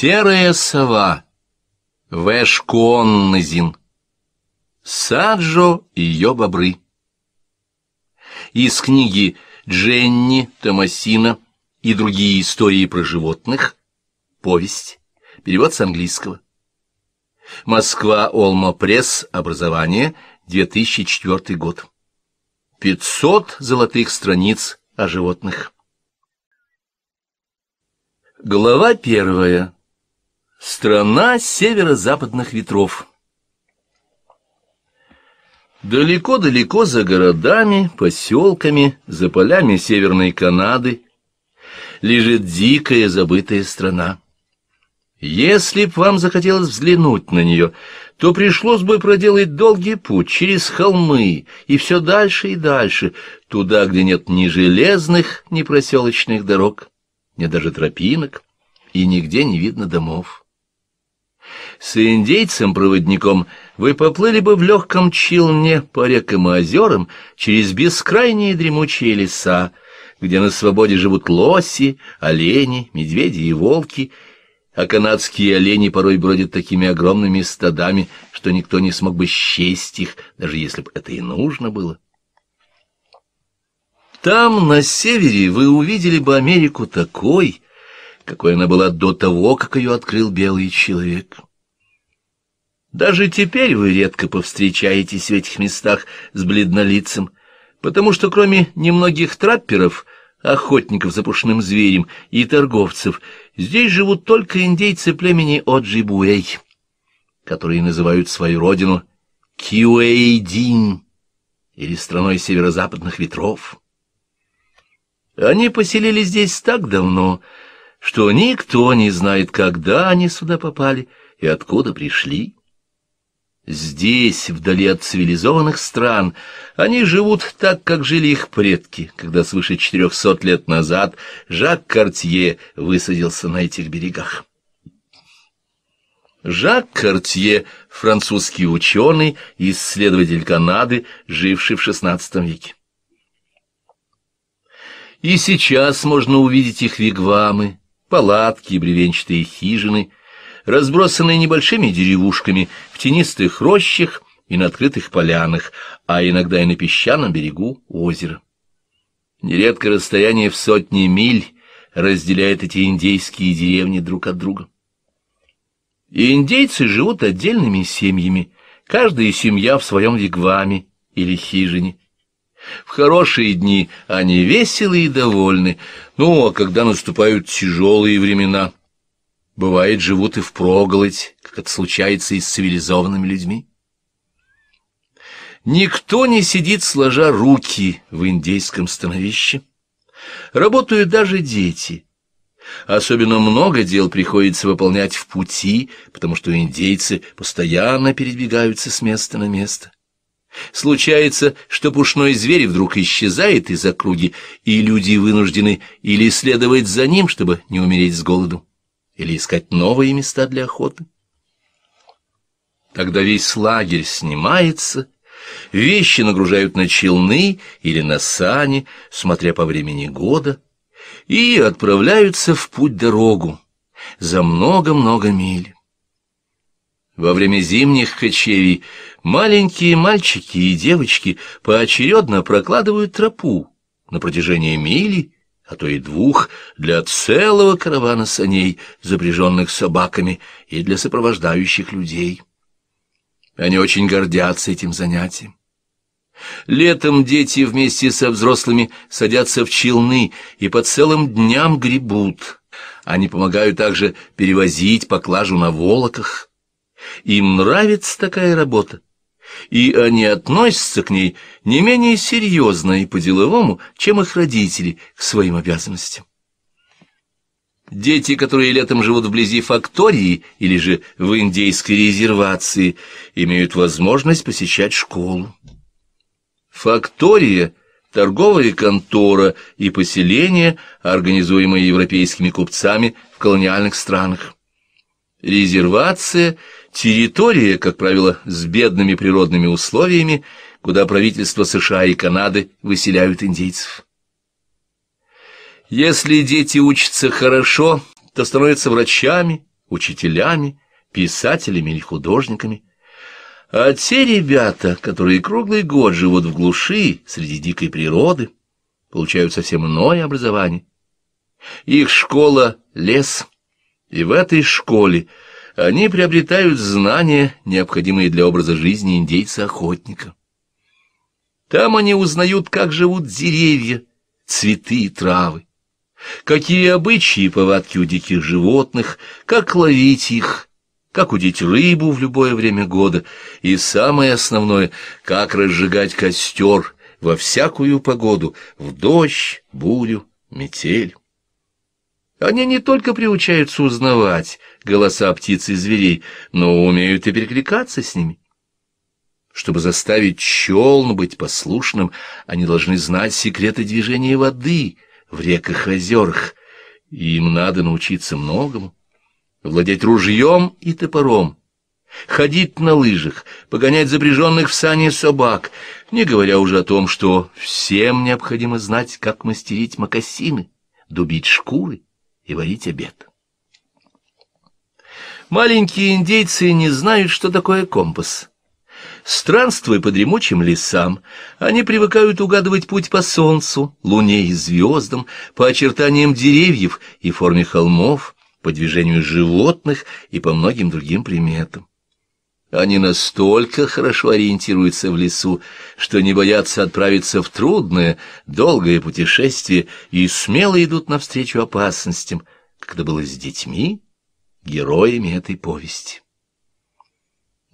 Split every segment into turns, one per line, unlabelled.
Серая сова. Вэшконнезин. Саджо и ее бобры. Из книги Дженни, Томасина и другие истории про животных. Повесть. Перевод с английского. Москва, Олма Пресс, образование, 2004 год. 500 золотых страниц о животных. Глава первая. Страна северо-западных ветров. Далеко-далеко за городами, поселками, за полями Северной Канады лежит дикая забытая страна. Если б вам захотелось взглянуть на нее, то пришлось бы проделать долгий путь через холмы и все дальше и дальше, туда, где нет ни железных, ни проселочных дорог, ни даже тропинок, и нигде не видно домов. С индейцем-проводником вы поплыли бы в легком челне по рекам и озерам через бескрайние дремучие леса, где на свободе живут лоси, олени, медведи и волки, а канадские олени порой бродят такими огромными стадами, что никто не смог бы счесть их, даже если бы это и нужно было. Там, на севере, вы увидели бы Америку такой, какой она была до того, как ее открыл белый человек. Даже теперь вы редко повстречаетесь в этих местах с бледнолицем, потому что кроме немногих трапперов, охотников за пушным зверем и торговцев, здесь живут только индейцы племени Оджибуэй, которые называют свою родину Киуэйдин или страной северо-западных ветров. Они поселились здесь так давно, что никто не знает, когда они сюда попали и откуда пришли. Здесь, вдали от цивилизованных стран, они живут так, как жили их предки, когда свыше четырехсот лет назад Жак Картье высадился на этих берегах. Жак Картье – французский ученый, исследователь Канады, живший в XVI веке. И сейчас можно увидеть их вигвамы, палатки и бревенчатые хижины – разбросанные небольшими деревушками в тенистых рощах и на открытых полянах, а иногда и на песчаном берегу озера. Нередко расстояние в сотни миль разделяет эти индейские деревни друг от друга. И индейцы живут отдельными семьями, каждая семья в своем вигваме или хижине. В хорошие дни они веселые и довольны, ну, а когда наступают тяжелые времена — бывает, живут и впроголодь, как это случается и с цивилизованными людьми. Никто не сидит сложа руки в индейском становище. Работают даже дети. Особенно много дел приходится выполнять в пути, потому что индейцы постоянно передвигаются с места на место. Случается, что пушной зверь вдруг исчезает из округи, и люди вынуждены или следовать за ним, чтобы не умереть с голоду или искать новые места для охоты. Тогда весь лагерь снимается, вещи нагружают на челны или на сани, смотря по времени года, и отправляются в путь-дорогу за много-много миль. Во время зимних кочевий маленькие мальчики и девочки поочередно прокладывают тропу на протяжении мили а то и двух, для целого каравана саней, запряженных собаками, и для сопровождающих людей. Они очень гордятся этим занятием. Летом дети вместе со взрослыми садятся в челны и по целым дням гребут. Они помогают также перевозить поклажу на волоках. Им нравится такая работа и они относятся к ней не менее серьезно и по-деловому, чем их родители к своим обязанностям. Дети, которые летом живут вблизи фактории или же в индейской резервации, имеют возможность посещать школу. Фактория – торговая контора и поселение, организуемое европейскими купцами в колониальных странах. Резервация – Территория, как правило, с бедными природными условиями, куда правительства США и Канады выселяют индейцев. Если дети учатся хорошо, то становятся врачами, учителями, писателями или художниками. А те ребята, которые круглый год живут в глуши, среди дикой природы, получают совсем иное образование. Их школа — лес, и в этой школе — они приобретают знания, необходимые для образа жизни индейца-охотника. Там они узнают, как живут деревья, цветы и травы, какие обычаи и повадки у диких животных, как ловить их, как удить рыбу в любое время года, и самое основное, как разжигать костер во всякую погоду, в дождь, бурю, метель. Они не только приучаются узнавать голоса птиц и зверей, но умеют и перекликаться с ними. Чтобы заставить челн быть послушным, они должны знать секреты движения воды в реках и озерах, им надо научиться многому. Владеть ружьем и топором, ходить на лыжах, погонять запряженных в сани собак, не говоря уже о том, что всем необходимо знать, как мастерить мокасины, дубить шкуры и варить обед. Маленькие индейцы не знают, что такое компас. Странствуя по дремучим лесам, они привыкают угадывать путь по солнцу, луне и звездам, по очертаниям деревьев и форме холмов, по движению животных и по многим другим приметам. Они настолько хорошо ориентируются в лесу, что не боятся отправиться в трудное, долгое путешествие и смело идут навстречу опасностям, как это было с детьми, героями этой повести.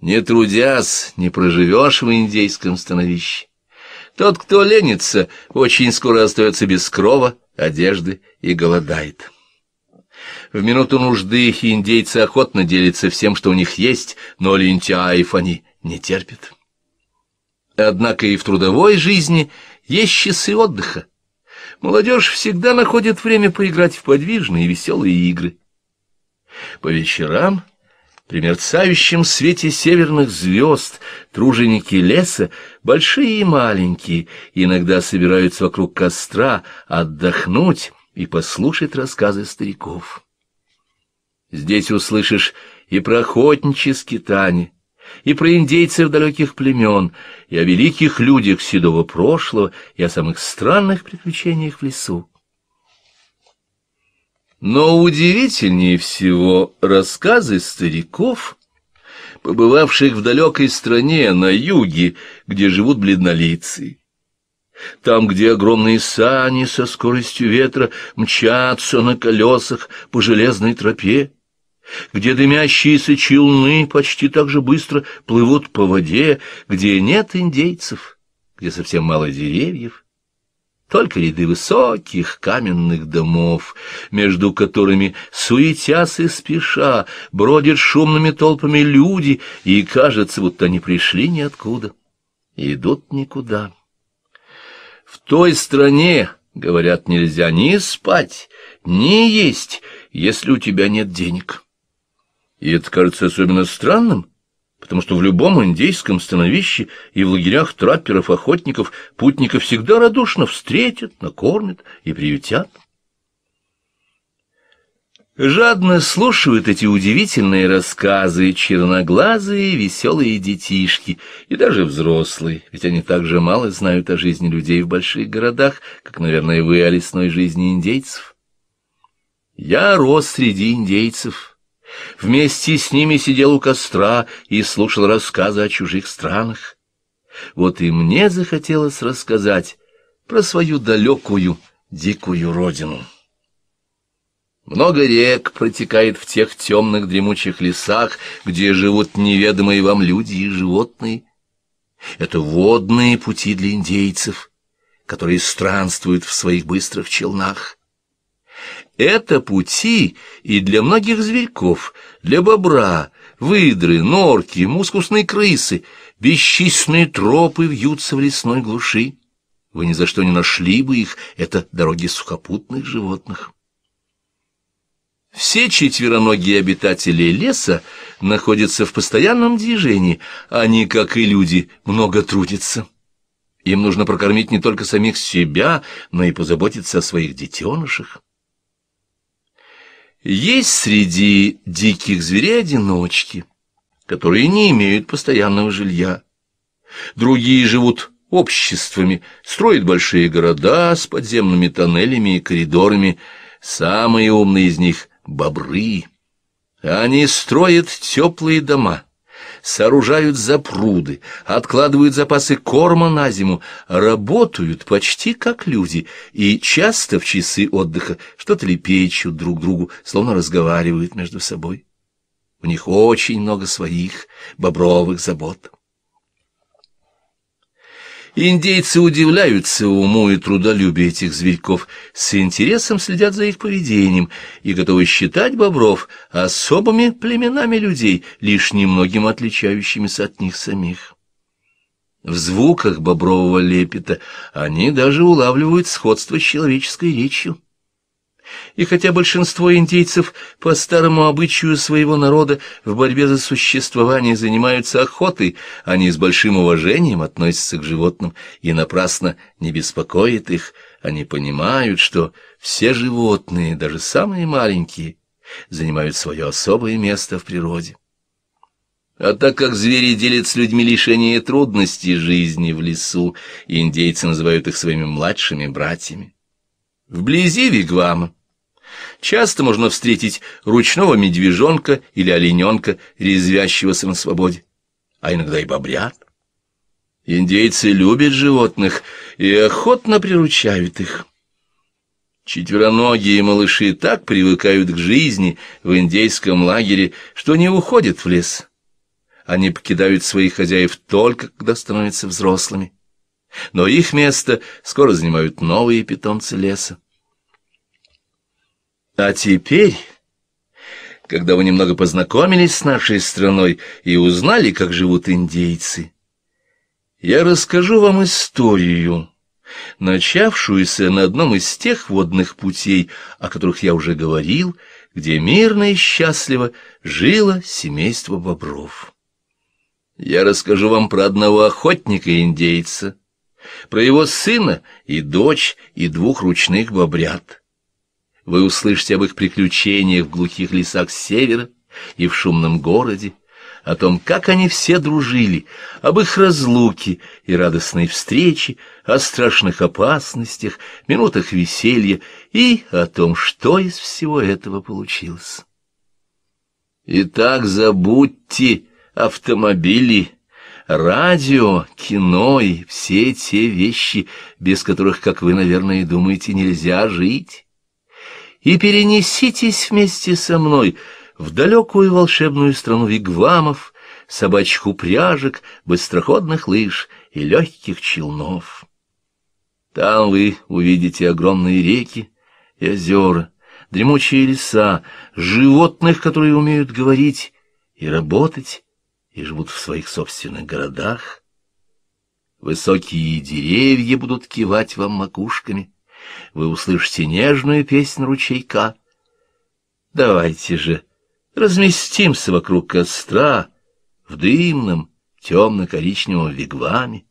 Не трудясь, не проживешь в индейском становище. Тот, кто ленится, очень скоро остается без крова, одежды и голодает. В минуту нужды индейцы охотно делятся всем, что у них есть, но лентяев они не терпят. Однако и в трудовой жизни есть часы отдыха. Молодежь всегда находит время поиграть в подвижные и веселые игры. По вечерам, при мерцающем свете северных звезд, труженики леса, большие и маленькие, иногда собираются вокруг костра отдохнуть и послушать рассказы стариков. Здесь услышишь и про охотничьи скитания, и про индейцев далеких племен, и о великих людях седого прошлого, и о самых странных приключениях в лесу. Но удивительнее всего рассказы стариков, побывавших в далекой стране на юге, где живут бледнолицы. Там, где огромные сани со скоростью ветра мчатся на колесах по железной тропе, где дымящиеся челны почти так же быстро плывут по воде, где нет индейцев, где совсем мало деревьев, только ряды высоких каменных домов, между которыми, суетясь и спеша, бродят шумными толпами люди, и кажется, будто они пришли ниоткуда, и идут никуда. В той стране, говорят, нельзя ни спать, ни есть, если у тебя нет денег. И это кажется особенно странным, потому что в любом индейском становище и в лагерях трапперов, охотников, путников всегда радушно встретят, накормят и приютят. Жадно слушают эти удивительные рассказы черноглазые веселые детишки и даже взрослые, ведь они так же мало знают о жизни людей в больших городах, как, наверное, вы о лесной жизни индейцев. Я рос среди индейцев, Вместе с ними сидел у костра и слушал рассказы о чужих странах. Вот и мне захотелось рассказать про свою далекую дикую родину. Много рек протекает в тех темных дремучих лесах, где живут неведомые вам люди и животные. Это водные пути для индейцев, которые странствуют в своих быстрых челнах. Это пути и для многих зверьков, для бобра, выдры, норки, мускусной крысы. Бесчисленные тропы вьются в лесной глуши. Вы ни за что не нашли бы их, это дороги сухопутных животных. Все четвероногие обитатели леса находятся в постоянном движении, они, как и люди, много трудятся. Им нужно прокормить не только самих себя, но и позаботиться о своих детенышах. Есть среди диких зверей одиночки, которые не имеют постоянного жилья. Другие живут обществами, строят большие города с подземными тоннелями и коридорами. Самые умные из них — бобры. Они строят теплые дома, сооружают запруды, откладывают запасы корма на зиму, работают почти как люди и часто в часы отдыха что-то лепечут друг другу, словно разговаривают между собой. У них очень много своих бобровых забот. Индейцы удивляются уму и трудолюбию этих зверьков, с интересом следят за их поведением и готовы считать бобров особыми племенами людей, лишь немногим отличающимися от них самих. В звуках бобрового лепета они даже улавливают сходство с человеческой речью. И хотя большинство индейцев по старому обычаю своего народа в борьбе за существование занимаются охотой, они с большим уважением относятся к животным и напрасно не беспокоят их, они понимают, что все животные, даже самые маленькие, занимают свое особое место в природе. А так как звери делят с людьми лишение трудностей жизни в лесу, индейцы называют их своими младшими братьями. Вблизи Вигвама часто можно встретить ручного медвежонка или олененка, резвящегося на свободе, а иногда и бобря. Индейцы любят животных и охотно приручают их. Четвероногие малыши так привыкают к жизни в индейском лагере, что не уходят в лес. Они покидают своих хозяев только, когда становятся взрослыми. Но их место скоро занимают новые питомцы леса. А теперь, когда вы немного познакомились с нашей страной и узнали, как живут индейцы, я расскажу вам историю, начавшуюся на одном из тех водных путей, о которых я уже говорил, где мирно и счастливо жило семейство бобров. Я расскажу вам про одного охотника-индейца, про его сына и дочь и двух ручных бобрят. Вы услышите об их приключениях в глухих лесах севера и в шумном городе, о том, как они все дружили, об их разлуке и радостной встрече, о страшных опасностях, минутах веселья и о том, что из всего этого получилось. Итак, забудьте автомобили, радио, кино и все те вещи, без которых, как вы, наверное, думаете, нельзя жить и перенеситесь вместе со мной в далекую волшебную страну вигвамов, собачьих упряжек, быстроходных лыж и легких челнов. Там вы увидите огромные реки и озера, дремучие леса, животных, которые умеют говорить и работать, и живут в своих собственных городах. Высокие деревья будут кивать вам макушками — вы услышите нежную песнь ручейка. Давайте же разместимся вокруг костра в дымном темно-коричневом вигваме,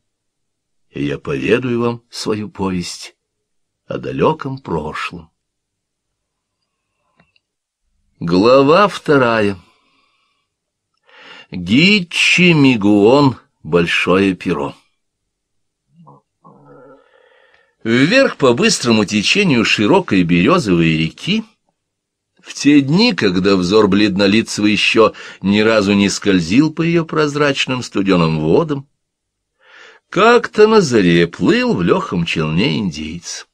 и я поведаю вам свою повесть о далеком прошлом. Глава вторая Гичи Мигуон «Большое перо». Вверх по быстрому течению широкой березовой реки, в те дни, когда взор бледнолицего еще ни разу не скользил по ее прозрачным студеным водам, как-то на заре плыл в легком челне индейец.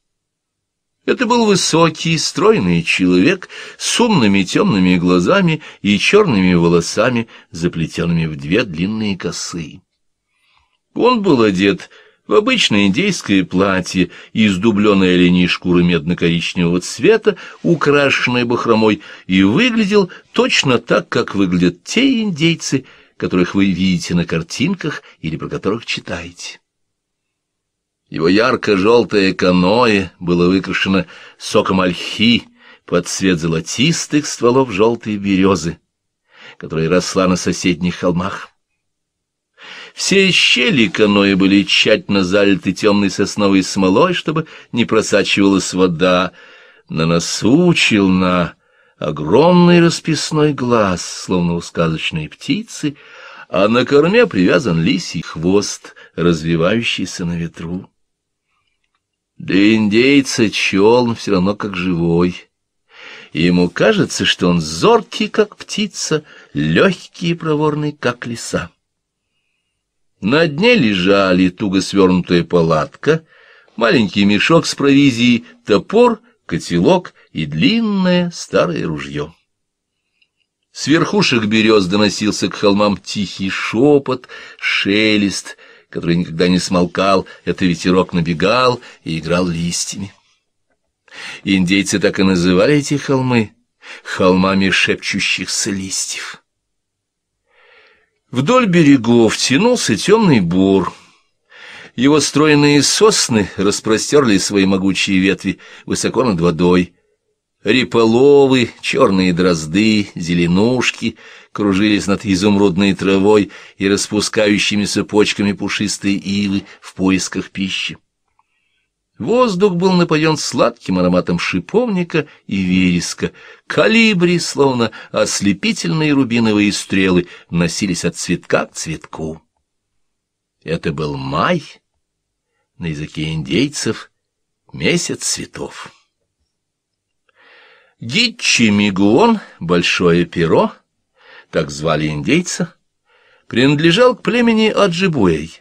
Это был высокий, стройный человек с умными темными глазами и черными волосами, заплетенными в две длинные косы. Он был одет в обычное индейское платье из дубленой оленей шкуры медно-коричневого цвета, украшенное бахромой, и выглядел точно так, как выглядят те индейцы, которых вы видите на картинках или про которых читаете. Его ярко-желтое каноэ было выкрашено соком ольхи под цвет золотистых стволов желтой березы, которая росла на соседних холмах. Все щели каноэ были тщательно залиты темной сосновой смолой, чтобы не просачивалась вода. На носу челна огромный расписной глаз, словно у сказочной птицы, а на корме привязан лисий хвост, развивающийся на ветру. Для индейца челн все равно как живой. Ему кажется, что он зоркий, как птица, легкий и проворный, как лиса. На дне лежали туго свернутая палатка, маленький мешок с провизией, топор, котелок и длинное старое ружье. С верхушек берез доносился к холмам тихий шепот, шелест, который никогда не смолкал, это ветерок набегал и играл листьями. Индейцы так и называли эти холмы — холмами шепчущихся листьев. Вдоль берегов тянулся темный бур. Его стройные сосны распростерли свои могучие ветви высоко над водой. Риполовы, черные дрозды, зеленушки кружились над изумрудной травой и распускающимися почками пушистые ивы в поисках пищи. Воздух был напоен сладким ароматом шиповника и вереска. Калибри, словно ослепительные рубиновые стрелы, носились от цветка к цветку. Это был май, на языке индейцев, месяц цветов. Гитчи Мигуон, Большое Перо, так звали индейца, принадлежал к племени Аджибуэй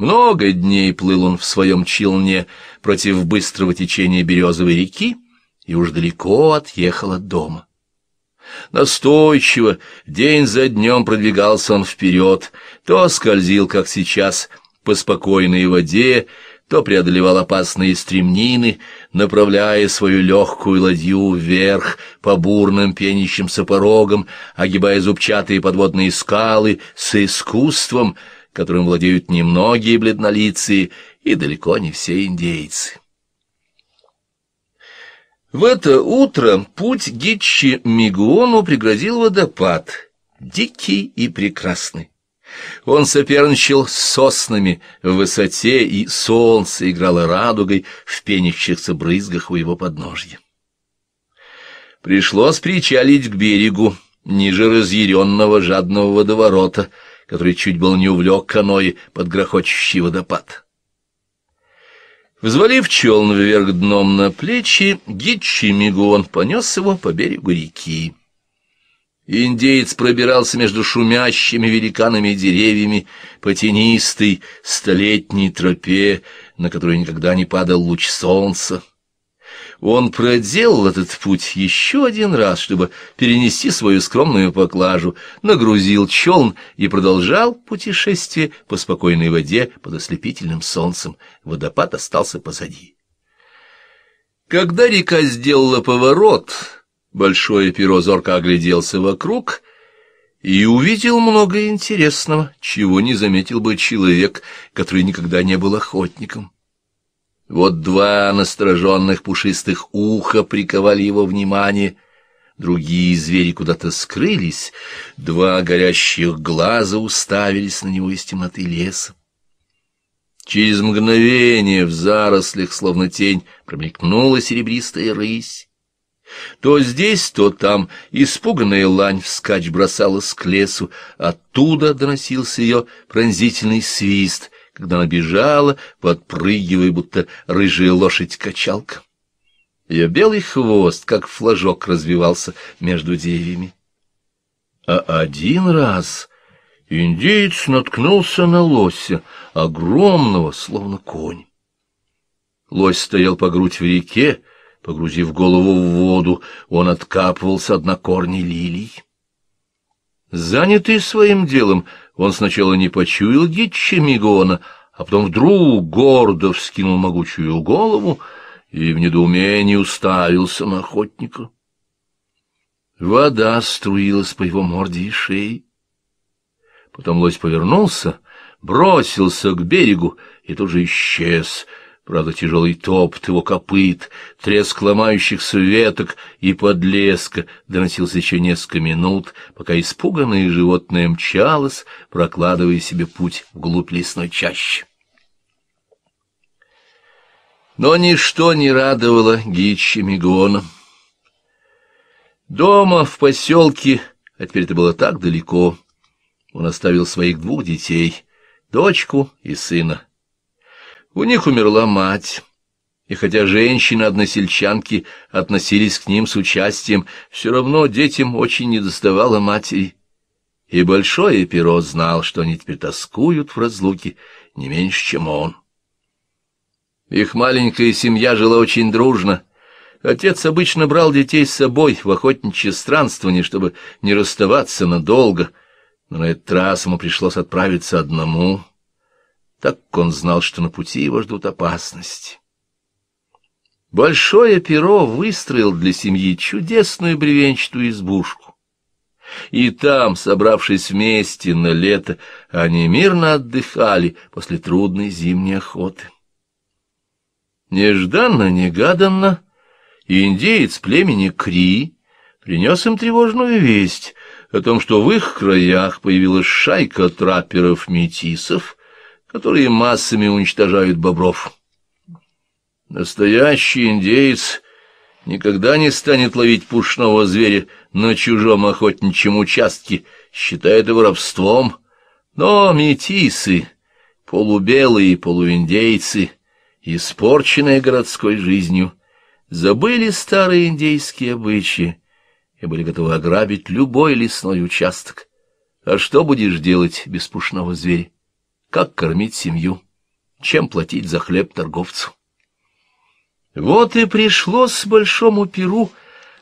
много дней плыл он в своем челне против быстрого течения Березовой реки и уж далеко отъехал от дома. Настойчиво, день за днем продвигался он вперед, то скользил, как сейчас, по спокойной воде, то преодолевал опасные стремнины, направляя свою легкую ладью вверх по бурным пенящимся порогам, огибая зубчатые подводные скалы с искусством — которым владеют немногие бледнолицые и далеко не все индейцы. В это утро путь Гитчи Мигуону пригрозил водопад, дикий и прекрасный. Он соперничал с соснами в высоте, и солнце играло радугой в пенящихся брызгах у его подножья. Пришлось причалить к берегу, ниже разъяренного жадного водоворота — который чуть был не увлек каной под грохочущий водопад. Взвалив челн вверх дном на плечи, Гитчи Мигуон понес его по берегу реки. Индеец пробирался между шумящими великанами деревьями по тенистой столетней тропе, на которой никогда не падал луч солнца. Он проделал этот путь еще один раз, чтобы перенести свою скромную поклажу, нагрузил челн и продолжал путешествие по спокойной воде под ослепительным солнцем. Водопад остался позади. Когда река сделала поворот, большое перо зорко огляделся вокруг — и увидел много интересного, чего не заметил бы человек, который никогда не был охотником. Вот два настороженных пушистых уха приковали его внимание, другие звери куда-то скрылись, два горящих глаза уставились на него из темноты леса. Через мгновение в зарослях, словно тень, промелькнула серебристая рысь. То здесь, то там испуганная лань вскачь бросалась к лесу, оттуда доносился ее пронзительный свист, когда она бежала, подпрыгивая, будто рыжая лошадь-качалка. Ее белый хвост, как флажок, развивался между деревьями. А один раз индеец наткнулся на лося, огромного, словно конь. Лось стоял по грудь в реке, погрузив голову в воду, он откапывался от на лилий. Занятый своим делом, он сначала не почуял дичи Мигона, а потом вдруг гордо вскинул могучую голову и в недоумении уставился на охотника. Вода струилась по его морде и шее. Потом лось повернулся, бросился к берегу и тут же исчез — Правда, тяжелый топт его копыт, треск ломающихся веток и подлеска доносился еще несколько минут, пока испуганное животное мчалось, прокладывая себе путь вглубь лесной чащи. Но ничто не радовало Гичи Мегона. Дома, в поселке, а теперь это было так далеко, он оставил своих двух детей, дочку и сына. У них умерла мать, и хотя женщины-односельчанки относились к ним с участием, все равно детям очень недоставало матери. И Большое Перо знал, что они теперь тоскуют в разлуке не меньше, чем он. Их маленькая семья жила очень дружно. Отец обычно брал детей с собой в охотничье странствование, чтобы не расставаться надолго, но на этот раз ему пришлось отправиться одному — так как он знал, что на пути его ждут опасности. Большое перо выстроил для семьи чудесную бревенчатую избушку. И там, собравшись вместе на лето, они мирно отдыхали после трудной зимней охоты. Нежданно-негаданно индеец племени Кри принес им тревожную весть о том, что в их краях появилась шайка трапперов-метисов, которые массами уничтожают бобров. Настоящий индеец никогда не станет ловить пушного зверя на чужом охотничьем участке, считая это воровством. Но метисы, полубелые полуиндейцы, испорченные городской жизнью, забыли старые индейские обычаи и были готовы ограбить любой лесной участок. А что будешь делать без пушного зверя? как кормить семью, чем платить за хлеб торговцу. Вот и пришлось большому перу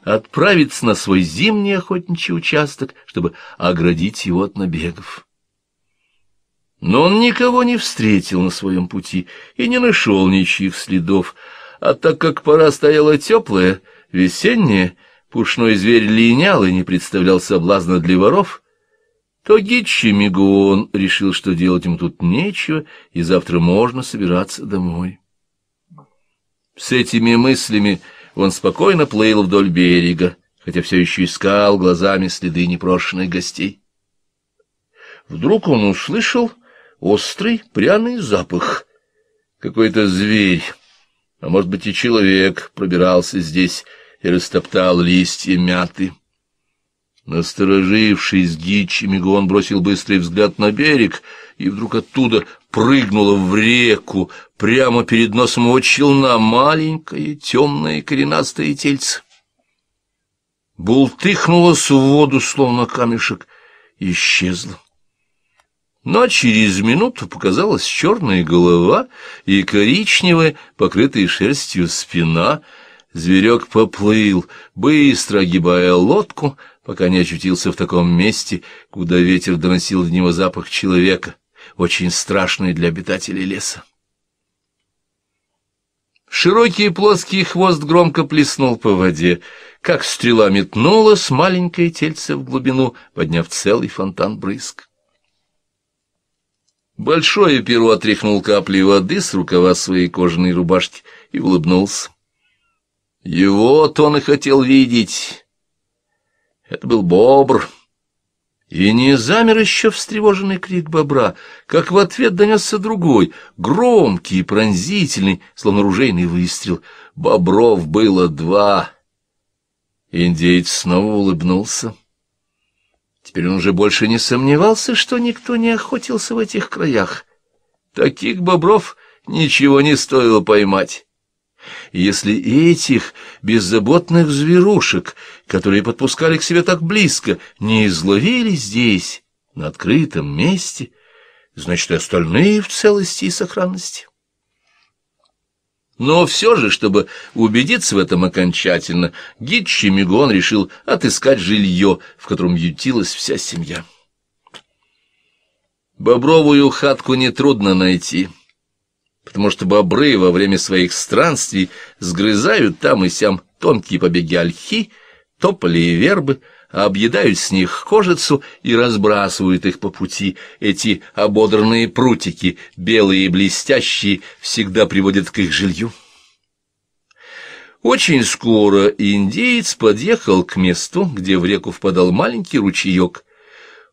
отправиться на свой зимний охотничий участок, чтобы оградить его от набегов. Но он никого не встретил на своем пути и не нашел ничьих следов, а так как пора стояла теплая, весенняя, пушной зверь линял и не представлял соблазна для воров — Тогичи Мигуон решил, что делать им тут нечего, и завтра можно собираться домой. С этими мыслями он спокойно плыл вдоль берега, хотя все еще искал глазами следы непрошенных гостей. Вдруг он услышал острый пряный запах. Какой-то зверь, а может быть и человек, пробирался здесь и растоптал листья мяты. Насторожившись, дичь Мегон бросил быстрый взгляд на берег, и вдруг оттуда прыгнула в реку, прямо перед носом его челна, маленькое, темное, коренастое тельце. Бултыхнулась в воду, словно камешек, и исчезла. Но через минуту показалась черная голова и коричневая, покрытая шерстью спина. Зверек поплыл, быстро огибая лодку, пока не очутился в таком месте, куда ветер доносил до него запах человека, очень страшный для обитателей леса. Широкий плоский хвост громко плеснул по воде, как стрела метнула с маленькое тельце в глубину, подняв целый фонтан брызг. Большое перо отряхнул капли воды с рукава своей кожаной рубашки и улыбнулся. Его-то он и хотел видеть, это был бобр. И не замер еще встревоженный крик бобра, как в ответ донесся другой, громкий, и пронзительный, словно ружейный выстрел. Бобров было два. Индеец снова улыбнулся. Теперь он уже больше не сомневался, что никто не охотился в этих краях. Таких бобров ничего не стоило поймать если этих беззаботных зверушек, которые подпускали к себе так близко, не изловили здесь, на открытом месте, значит, и остальные в целости и сохранности. Но все же, чтобы убедиться в этом окончательно, Гид Чемигон решил отыскать жилье, в котором ютилась вся семья. Бобровую хатку нетрудно найти — потому что бобры во время своих странствий сгрызают там и сям тонкие побеги ольхи, тополи и вербы, объедают с них кожицу и разбрасывают их по пути. Эти ободранные прутики, белые и блестящие, всегда приводят к их жилью. Очень скоро индеец подъехал к месту, где в реку впадал маленький ручеек.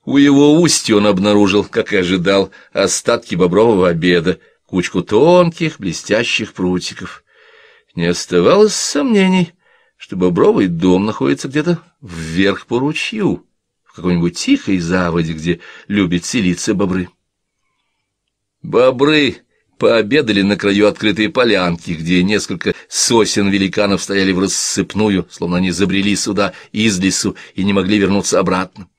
У его устья он обнаружил, как и ожидал, остатки бобрового обеда — кучку тонких блестящих прутиков. Не оставалось сомнений, что бобровый дом находится где-то вверх по ручью, в какой-нибудь тихой заводе, где любят селиться бобры. Бобры пообедали на краю открытой полянки, где несколько сосен великанов стояли в рассыпную, словно они забрели сюда из лесу и не могли вернуться обратно.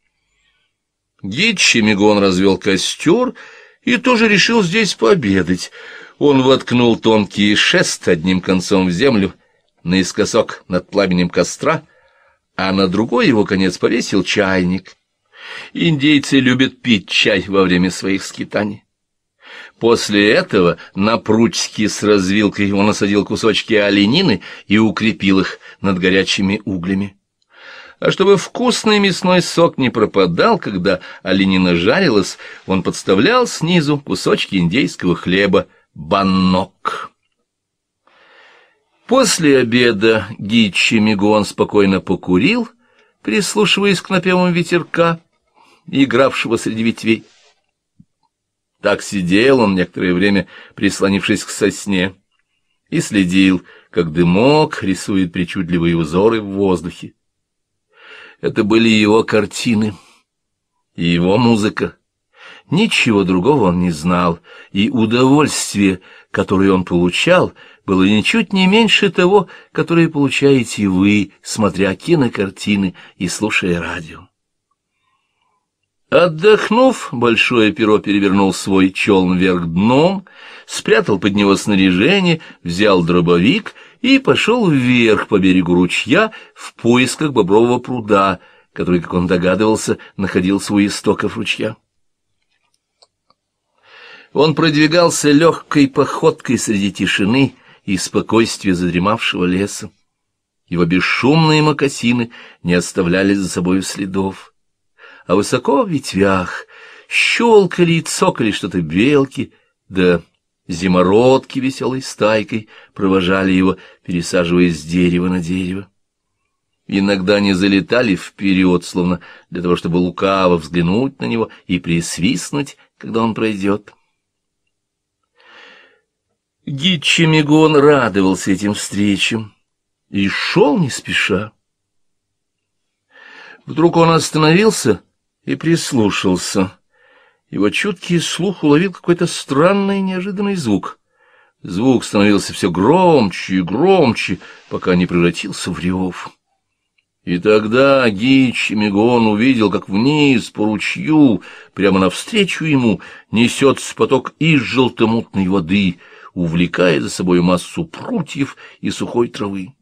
Гид Чемигон развел костер — и тоже решил здесь пообедать. Он воткнул тонкий шест одним концом в землю, наискосок над пламенем костра, а на другой его конец повесил чайник. Индейцы любят пить чай во время своих скитаний. После этого на прутики с развилкой он осадил кусочки оленины и укрепил их над горячими углями. А чтобы вкусный мясной сок не пропадал, когда оленина жарилась, он подставлял снизу кусочки индейского хлеба банок. После обеда Гитчи Мигон спокойно покурил, прислушиваясь к напевам ветерка, игравшего среди ветвей. Так сидел он некоторое время, прислонившись к сосне, и следил, как дымок рисует причудливые узоры в воздухе. Это были его картины и его музыка. Ничего другого он не знал, и удовольствие, которое он получал, было ничуть не меньше того, которое получаете вы, смотря кинокартины и слушая радио. Отдохнув, большое перо перевернул свой челн вверх дном, спрятал под него снаряжение, взял дробовик — и пошел вверх по берегу ручья в поисках Бобрового пруда, который, как он догадывался, находился у истоков ручья. Он продвигался легкой походкой среди тишины и спокойствия задремавшего леса. Его бесшумные мокасины не оставляли за собой следов. А высоко в ветвях щелкали и цокали что-то белки, да Зимородки веселой стайкой провожали его, пересаживаясь с дерева на дерево. Иногда они залетали вперед, словно для того, чтобы лукаво взглянуть на него и присвистнуть, когда он пройдет. Гитчи Мигон радовался этим встречам и шел не спеша. Вдруг он остановился и прислушался. Его чуткий слух уловил какой-то странный неожиданный звук. Звук становился все громче и громче, пока не превратился в рев. И тогда Гич Мигон увидел, как вниз по ручью, прямо навстречу ему, несется поток из желтомутной воды, увлекая за собой массу прутьев и сухой травы.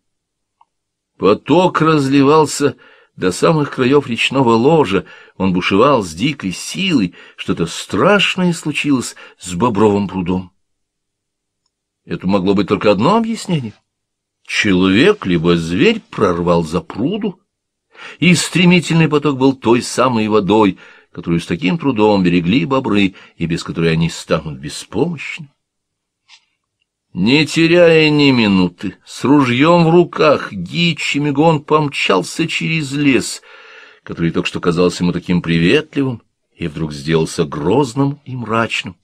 Поток разливался до самых краев речного ложа он бушевал с дикой силой, что-то страшное случилось с Бобровым прудом. Это могло быть только одно объяснение. Человек либо зверь прорвал за пруду, и стремительный поток был той самой водой, которую с таким трудом берегли бобры и без которой они станут беспомощны. Не теряя ни минуты, с ружьем в руках, Гичи Мигон помчался через лес, который только что казался ему таким приветливым и вдруг сделался грозным и мрачным.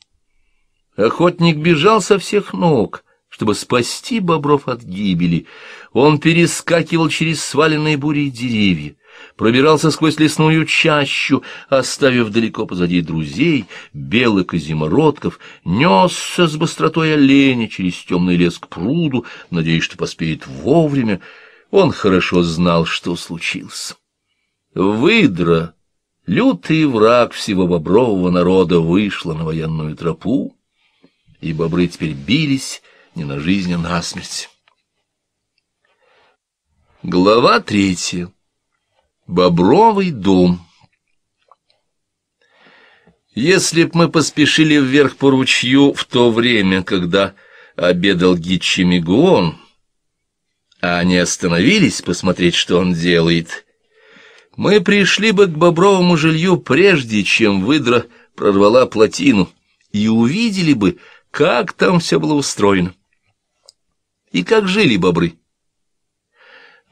Охотник бежал со всех ног, чтобы спасти бобров от гибели. Он перескакивал через сваленные бурей деревья, пробирался сквозь лесную чащу, оставив далеко позади друзей, белых и зимородков, несся с быстротой оленя через темный лес к пруду, надеясь, что поспеет вовремя. Он хорошо знал, что случилось. Выдра, лютый враг всего бобрового народа, вышла на военную тропу, и бобры теперь бились не на жизнь, а на смерть. Глава третья Бобровый дом. Если б мы поспешили вверх по ручью в то время, когда обедал Гитчи Мигуон, а они остановились посмотреть, что он делает, мы пришли бы к бобровому жилью прежде, чем выдра прорвала плотину, и увидели бы, как там все было устроено. И как жили бобры.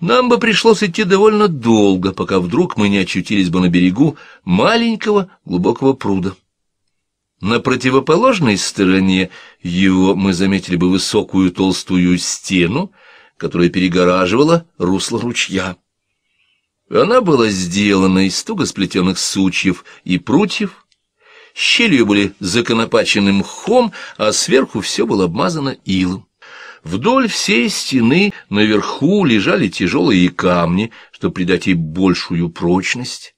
Нам бы пришлось идти довольно долго, пока вдруг мы не очутились бы на берегу маленького глубокого пруда. На противоположной стороне его мы заметили бы высокую толстую стену, которая перегораживала русло ручья. Она была сделана из туго сплетенных сучьев и прутьев, щелью были законопачены мхом, а сверху все было обмазано илом. Вдоль всей стены наверху лежали тяжелые камни, чтобы придать ей большую прочность.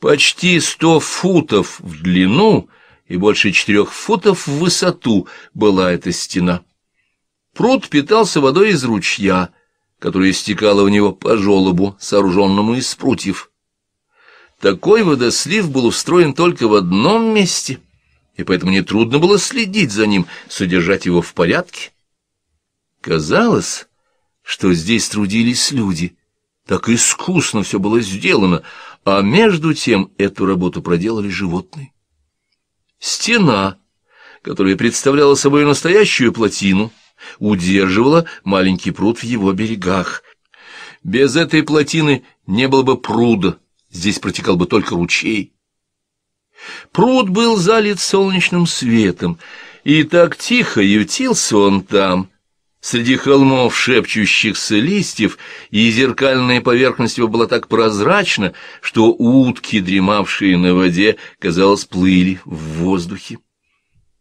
Почти сто футов в длину и больше четырех футов в высоту была эта стена. Пруд питался водой из ручья, которая стекала в него по желобу, сооруженному из прутьев. Такой водослив был устроен только в одном месте, и поэтому нетрудно было следить за ним, содержать его в порядке. Казалось, что здесь трудились люди. Так искусно все было сделано, а между тем эту работу проделали животные. Стена, которая представляла собой настоящую плотину, удерживала маленький пруд в его берегах. Без этой плотины не было бы пруда, здесь протекал бы только ручей. Пруд был залит солнечным светом, и так тихо ютился он там — Среди холмов шепчущихся листьев и зеркальная поверхность его была так прозрачна, что утки, дремавшие на воде, казалось, плыли в воздухе.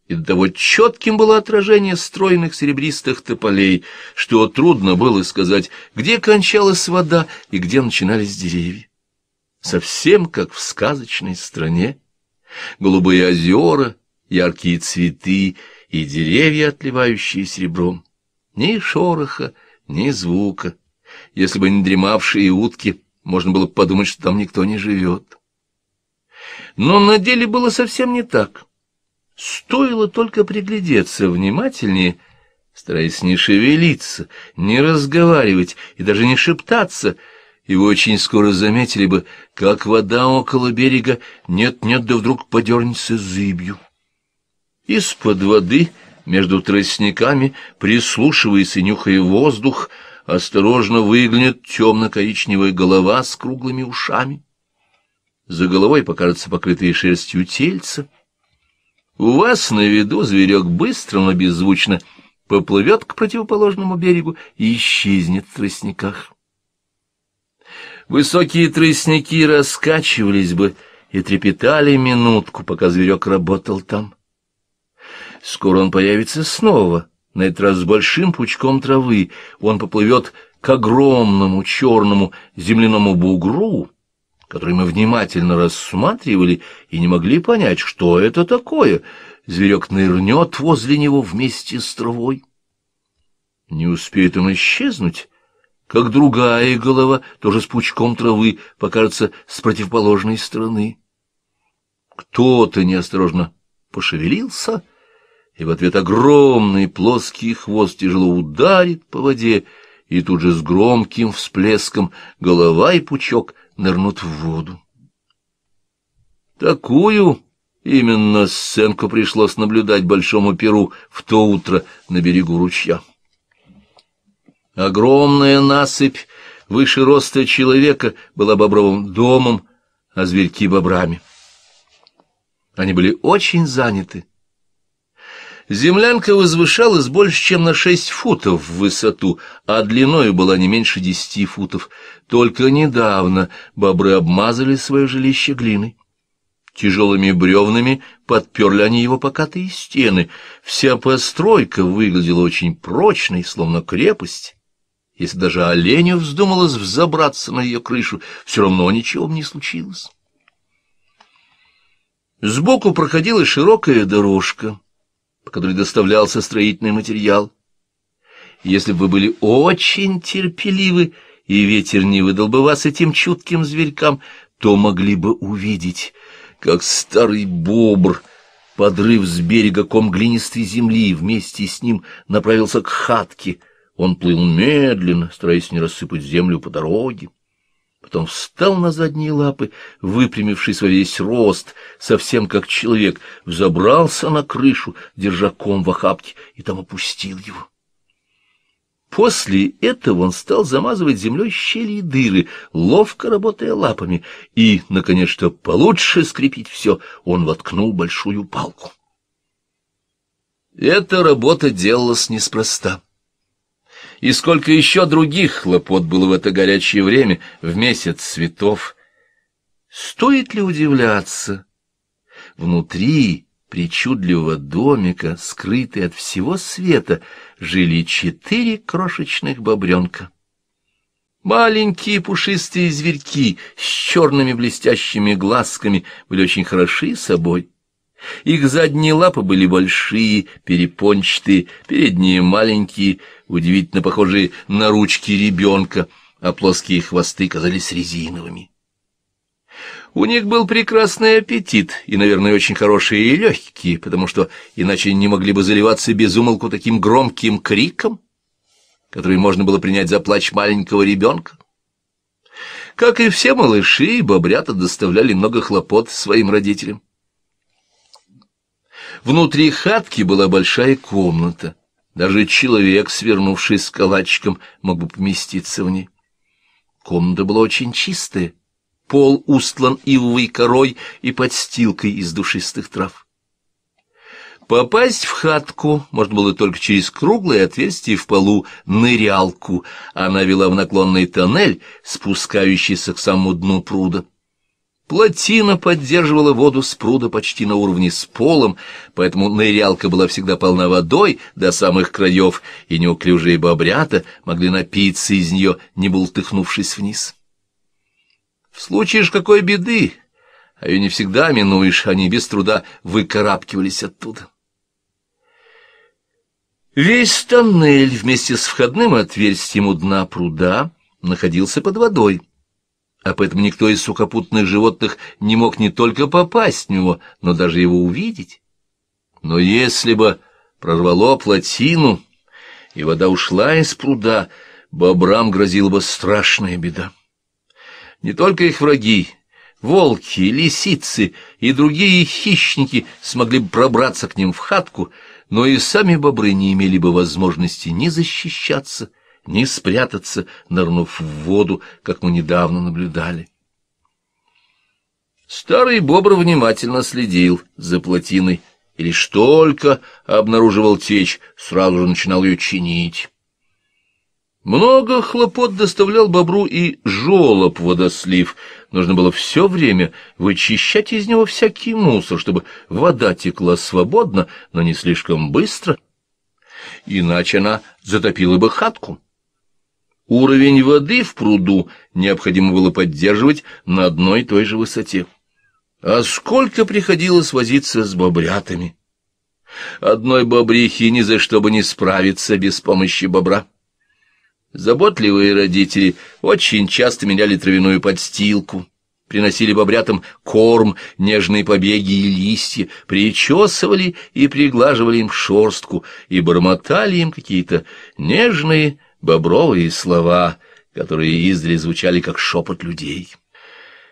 И до того четким было отражение стройных серебристых тополей, что трудно было сказать, где кончалась вода и где начинались деревья. Совсем как в сказочной стране. Голубые озера, яркие цветы и деревья, отливающие серебром. Ни шороха, ни звука. Если бы не дремавшие утки, можно было подумать, что там никто не живет. Но на деле было совсем не так. Стоило только приглядеться внимательнее, стараясь не шевелиться, не разговаривать и даже не шептаться, и вы очень скоро заметили бы, как вода около берега нет-нет, да вдруг подернется зыбью. Из-под воды — между тростниками, прислушиваясь и нюхая воздух, осторожно выглянет темно-коричневая голова с круглыми ушами. За головой покажется покрытые шерстью тельца. У вас на виду зверек быстро, но беззвучно поплывет к противоположному берегу и исчезнет в тростниках. Высокие тростники раскачивались бы и трепетали минутку, пока зверек работал там. Скоро он появится снова, на этот раз с большим пучком травы. Он поплывет к огромному черному земляному бугру, который мы внимательно рассматривали и не могли понять, что это такое. Зверек нырнет возле него вместе с травой. Не успеет он исчезнуть, как другая голова, тоже с пучком травы, покажется с противоположной стороны. Кто-то неосторожно пошевелился — и в ответ огромный плоский хвост тяжело ударит по воде, и тут же с громким всплеском голова и пучок нырнут в воду. Такую именно сценку пришлось наблюдать большому перу в то утро на берегу ручья. Огромная насыпь выше роста человека была бобровым домом, а зверьки — бобрами. Они были очень заняты Землянка возвышалась больше, чем на шесть футов в высоту, а длиной была не меньше десяти футов. Только недавно бобры обмазали свое жилище глиной. Тяжелыми бревнами подперли они его покатые стены. Вся постройка выглядела очень прочной, словно крепость. Если даже оленю вздумалось взобраться на ее крышу, все равно ничего не случилось. Сбоку проходила широкая дорожка по которой доставлялся строительный материал. Если бы вы были очень терпеливы, и ветер не выдал бы вас этим чутким зверькам, то могли бы увидеть, как старый бобр, подрыв с берега ком глинистой земли, вместе с ним направился к хатке. Он плыл медленно, стараясь не рассыпать землю по дороге потом встал на задние лапы, выпрямившись во весь рост, совсем как человек, взобрался на крышу, держа ком в охапке, и там опустил его. После этого он стал замазывать землей щели и дыры, ловко работая лапами, и, наконец, то получше скрепить все, он воткнул большую палку. Эта работа делалась неспроста и сколько еще других хлопот было в это горячее время, в месяц цветов. Стоит ли удивляться? Внутри причудливого домика, скрытый от всего света, жили четыре крошечных бобренка. Маленькие пушистые зверьки с черными блестящими глазками были очень хороши собой. Их задние лапы были большие, перепончатые, передние маленькие, удивительно похожие на ручки ребенка, а плоские хвосты казались резиновыми. У них был прекрасный аппетит и, наверное, очень хорошие и легкие, потому что иначе не могли бы заливаться безумолку таким громким криком, который можно было принять за плач маленького ребенка. Как и все малыши, бобрята доставляли много хлопот своим родителям. Внутри хатки была большая комната — даже человек, свернувшись с калачиком, мог бы поместиться в ней. Комната была очень чистая, пол устлан ивовой корой и подстилкой из душистых трав. Попасть в хатку можно было только через круглое отверстие в полу нырялку. Она вела в наклонный тоннель, спускающийся к самому дну пруда. Плотина поддерживала воду с пруда почти на уровне с полом, поэтому нырялка была всегда полна водой до самых краев, и неуклюжие бобрята могли напиться из нее, не болтыхнувшись вниз. В случае ж какой беды, а ее не всегда минуешь, они без труда выкарабкивались оттуда. Весь тоннель вместе с входным отверстием у дна пруда находился под водой а поэтому никто из сухопутных животных не мог не только попасть в него, но даже его увидеть. Но если бы прорвало плотину, и вода ушла из пруда, бобрам грозила бы страшная беда. Не только их враги, волки, лисицы и другие хищники смогли бы пробраться к ним в хатку, но и сами бобры не имели бы возможности ни защищаться, не спрятаться, нырнув в воду, как мы недавно наблюдали. Старый бобр внимательно следил за плотиной и лишь только обнаруживал течь, сразу же начинал ее чинить. Много хлопот доставлял бобру и жолоб водослив. Нужно было все время вычищать из него всякий мусор, чтобы вода текла свободно, но не слишком быстро, иначе она затопила бы хатку. Уровень воды в пруду необходимо было поддерживать на одной и той же высоте. А сколько приходилось возиться с бобрятами? Одной бобрихи ни за что бы не справиться без помощи бобра. Заботливые родители очень часто меняли травяную подстилку, приносили бобрятам корм, нежные побеги и листья, причесывали и приглаживали им шорстку и бормотали им какие-то нежные, бобровые слова, которые издали звучали как шепот людей.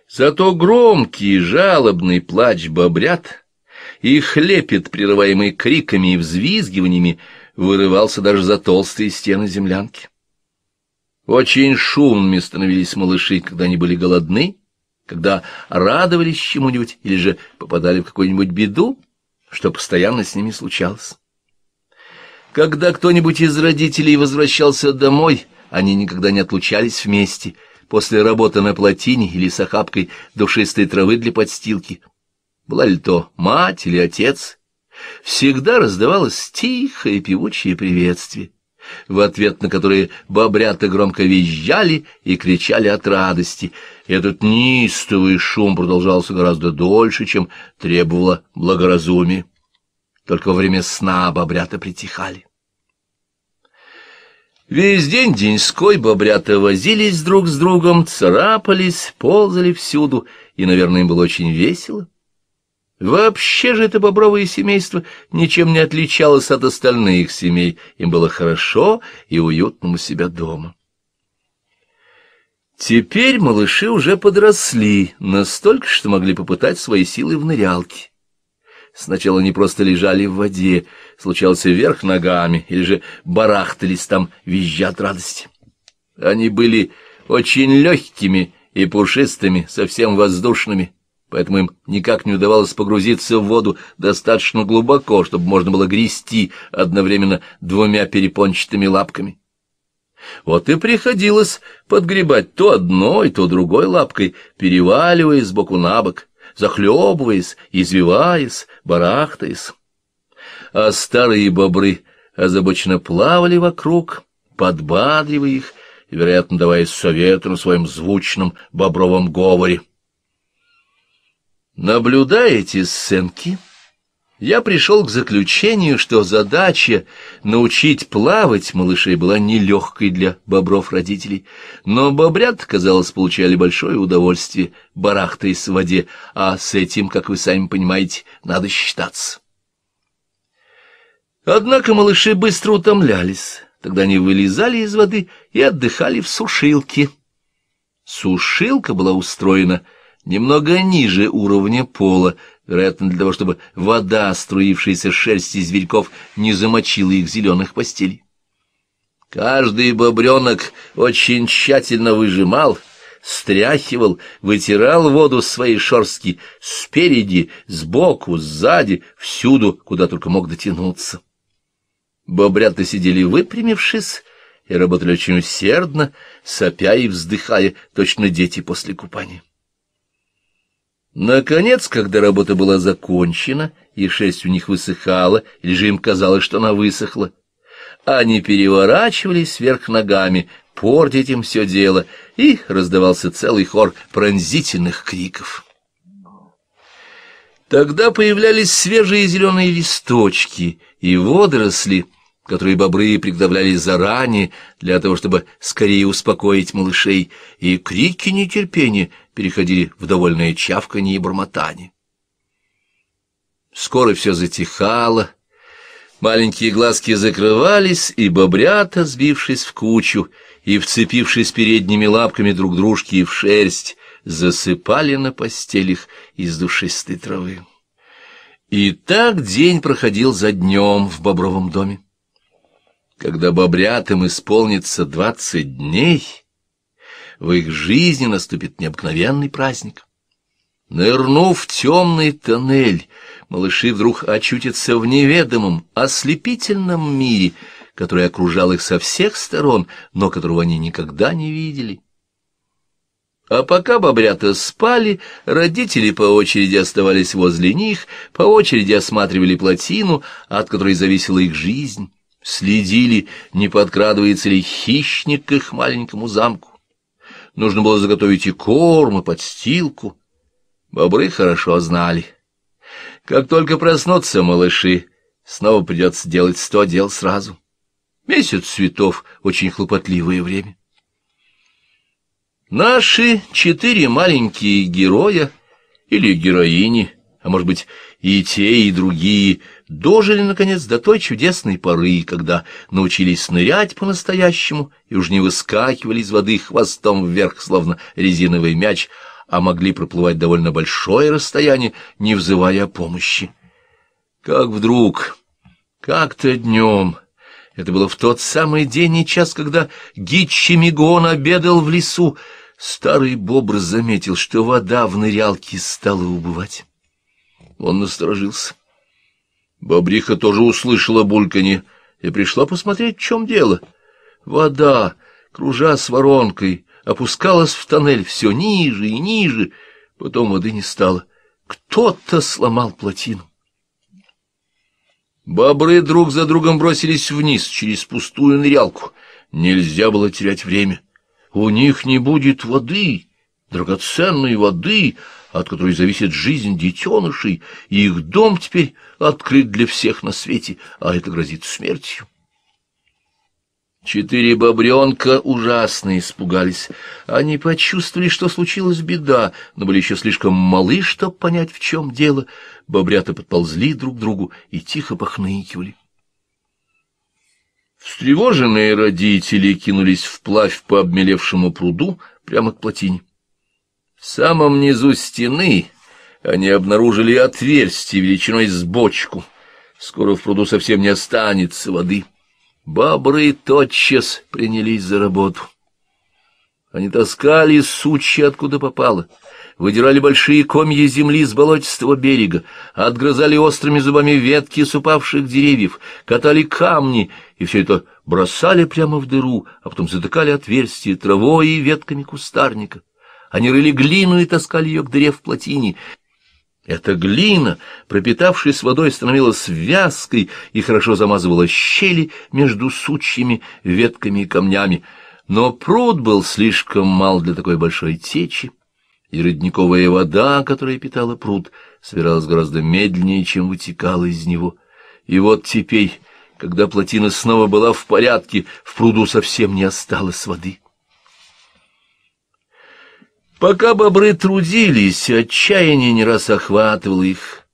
Зато громкий жалобный плач бобрят и хлепет, прерываемый криками и взвизгиваниями, вырывался даже за толстые стены землянки. Очень шумными становились малыши, когда они были голодны, когда радовались чему-нибудь или же попадали в какую-нибудь беду, что постоянно с ними случалось. Когда кто-нибудь из родителей возвращался домой, они никогда не отлучались вместе после работы на плотине или с охапкой душистой травы для подстилки. Была ли то мать или отец, всегда раздавалось тихое певучее приветствие, в ответ на которые бобрята громко визжали и кричали от радости. Этот неистовый шум продолжался гораздо дольше, чем требовало благоразумие только во время сна бобрята притихали. Весь день деньской бобрята возились друг с другом, царапались, ползали всюду, и, наверное, им было очень весело. Вообще же это бобровое семейство ничем не отличалось от остальных семей, им было хорошо и уютно у себя дома. Теперь малыши уже подросли настолько, что могли попытать свои силы в нырялке. Сначала они просто лежали в воде, случался вверх ногами, или же барахтались там, визжа от радости. Они были очень легкими и пушистыми, совсем воздушными, поэтому им никак не удавалось погрузиться в воду достаточно глубоко, чтобы можно было грести одновременно двумя перепончатыми лапками. Вот и приходилось подгребать то одной, то другой лапкой, переваливаясь сбоку на бок захлебываясь, извиваясь, барахтаясь. А старые бобры озабоченно плавали вокруг, подбадривая их, вероятно, давая советы на своем звучном бобровом говоре. Наблюдая эти сценки я пришел к заключению, что задача научить плавать малышей была нелегкой для бобров-родителей, но бобрят, казалось, получали большое удовольствие, барахтаясь в воде, а с этим, как вы сами понимаете, надо считаться. Однако малыши быстро утомлялись, тогда они вылезали из воды и отдыхали в сушилке. Сушилка была устроена немного ниже уровня пола, вероятно, для того, чтобы вода, струившаяся шерсти зверьков, не замочила их зеленых постелей. Каждый бобренок очень тщательно выжимал, стряхивал, вытирал воду с своей шорстки спереди, сбоку, сзади, всюду, куда только мог дотянуться. Бобрята сидели выпрямившись и работали очень усердно, сопя и вздыхая, точно дети после купания. Наконец, когда работа была закончена, и шесть у них высыхала, или же им казалось, что она высохла, они переворачивались вверх ногами, портить им все дело, и раздавался целый хор пронзительных криков. Тогда появлялись свежие зеленые листочки и водоросли — которые бобры приготовляли заранее для того, чтобы скорее успокоить малышей, и крики нетерпения переходили в довольное чавканье и бормотание. Скоро все затихало, маленькие глазки закрывались, и бобрята, сбившись в кучу и вцепившись передними лапками друг дружки и в шерсть, засыпали на постелях из душистой травы. И так день проходил за днем в бобровом доме. Когда бобрятам исполнится двадцать дней, в их жизни наступит необыкновенный праздник. Нырнув в темный тоннель, малыши вдруг очутятся в неведомом, ослепительном мире, который окружал их со всех сторон, но которого они никогда не видели. А пока бобрята спали, родители по очереди оставались возле них, по очереди осматривали плотину, от которой зависела их жизнь. Следили, не подкрадывается ли хищник к их маленькому замку. Нужно было заготовить и корм, и подстилку. Бобры хорошо знали. Как только проснутся малыши, снова придется делать сто дел сразу. Месяц цветов — очень хлопотливое время. Наши четыре маленькие героя или героини, а может быть и те, и другие — дожили, наконец, до той чудесной поры, когда научились нырять по-настоящему и уж не выскакивали из воды хвостом вверх, словно резиновый мяч, а могли проплывать довольно большое расстояние, не взывая помощи. Как вдруг, как-то днем... Это было в тот самый день и час, когда Гитчи Мигон обедал в лесу. Старый бобр заметил, что вода в нырялке стала убывать. Он насторожился. Бобриха тоже услышала бульканье и пришла посмотреть, в чем дело. Вода, кружа с воронкой, опускалась в тоннель все ниже и ниже, потом воды не стало. Кто-то сломал плотину. Бобры друг за другом бросились вниз через пустую нырялку. Нельзя было терять время. У них не будет воды, драгоценной воды, от которой зависит жизнь детенышей, и их дом теперь открыт для всех на свете, а это грозит смертью. Четыре бобренка ужасно испугались. Они почувствовали, что случилась беда, но были еще слишком малы, чтобы понять, в чем дело. Бобрята подползли друг к другу и тихо похныкивали. Встревоженные родители кинулись вплавь по обмелевшему пруду прямо к плотине. В самом низу стены они обнаружили отверстие величиной с бочку. Скоро в пруду совсем не останется воды. Бобры тотчас принялись за работу. Они таскали сучья откуда попало, выдирали большие комья земли с болотистого берега, отгрызали острыми зубами ветки с упавших деревьев, катали камни, и все это бросали прямо в дыру, а потом затыкали отверстие травой и ветками кустарника. Они рыли глину и таскали ее к дыре в плотине. Эта глина, пропитавшись водой, становилась вязкой и хорошо замазывала щели между сучьями, ветками и камнями. Но пруд был слишком мал для такой большой течи, и родниковая вода, которая питала пруд, собиралась гораздо медленнее, чем вытекала из него. И вот теперь, когда плотина снова была в порядке, в пруду совсем не осталось воды. Пока бобры трудились, отчаяние не раз охватывало их.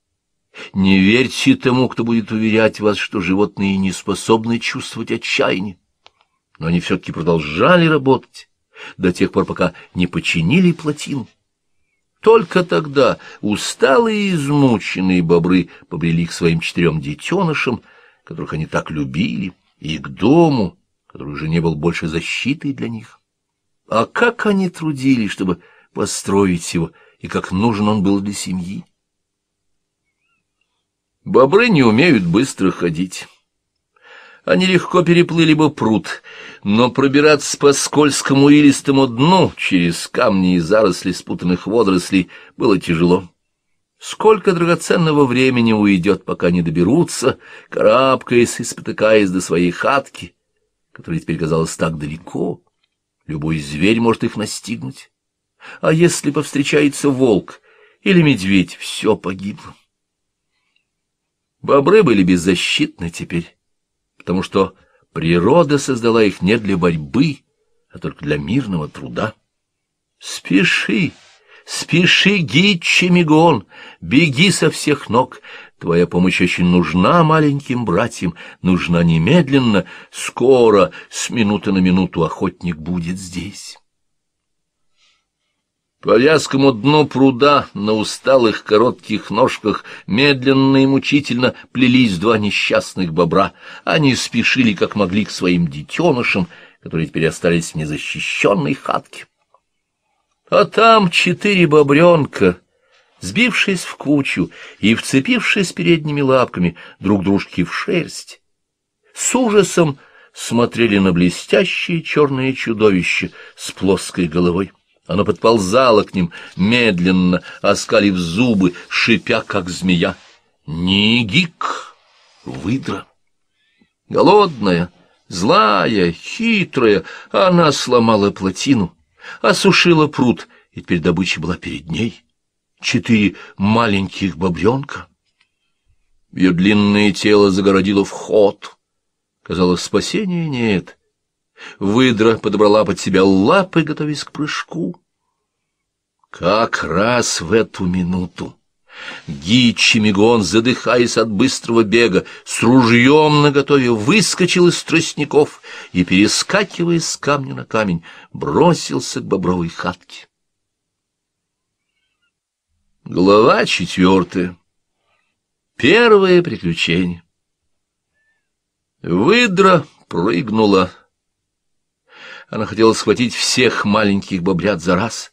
Не верьте тому, кто будет уверять вас, что животные не способны чувствовать отчаяние. Но они все-таки продолжали работать до тех пор, пока не починили плотину. Только тогда усталые и измученные бобры побрели к своим четырем детенышам, которых они так любили, и к дому, который уже не был больше защитой для них. А как они трудились, чтобы построить его и как нужен он был для семьи. Бобры не умеют быстро ходить. Они легко переплыли бы пруд, но пробираться по скользкому илистому дну через камни и заросли спутанных водорослей было тяжело. Сколько драгоценного времени уйдет, пока не доберутся, карабкаясь и спотыкаясь до своей хатки, которая теперь казалась так далеко. Любой зверь может их настигнуть. А если повстречается волк или медведь, все погибло. Бобры были беззащитны теперь, потому что природа создала их не для борьбы, а только для мирного труда. Спеши, спеши, Гитчи Мигон, беги со всех ног. Твоя помощь очень нужна маленьким братьям, нужна немедленно, скоро, с минуты на минуту охотник будет здесь. По вязкому дну пруда на усталых коротких ножках медленно и мучительно плелись два несчастных бобра. Они спешили, как могли, к своим детенышам, которые теперь остались в незащищенной хатке. А там четыре бобренка, сбившись в кучу и вцепившись передними лапками друг дружки в шерсть, с ужасом смотрели на блестящее черное чудовище с плоской головой. Оно подползало к ним, медленно, оскалив зубы, шипя, как змея. Нигик! Выдра! Голодная, злая, хитрая, она сломала плотину, осушила пруд, и теперь добыча была перед ней. Четыре маленьких бобренка. Ее длинное тело загородило вход. Казалось, спасения нет — Выдра подобрала под себя лапы, готовясь к прыжку. Как раз в эту минуту Гичи Мигон, задыхаясь от быстрого бега, с ружьем наготове выскочил из тростников и, перескакивая с камня на камень, бросился к бобровой хатке. Глава четвертая. Первое приключение. Выдра прыгнула она хотела схватить всех маленьких бобрят за раз,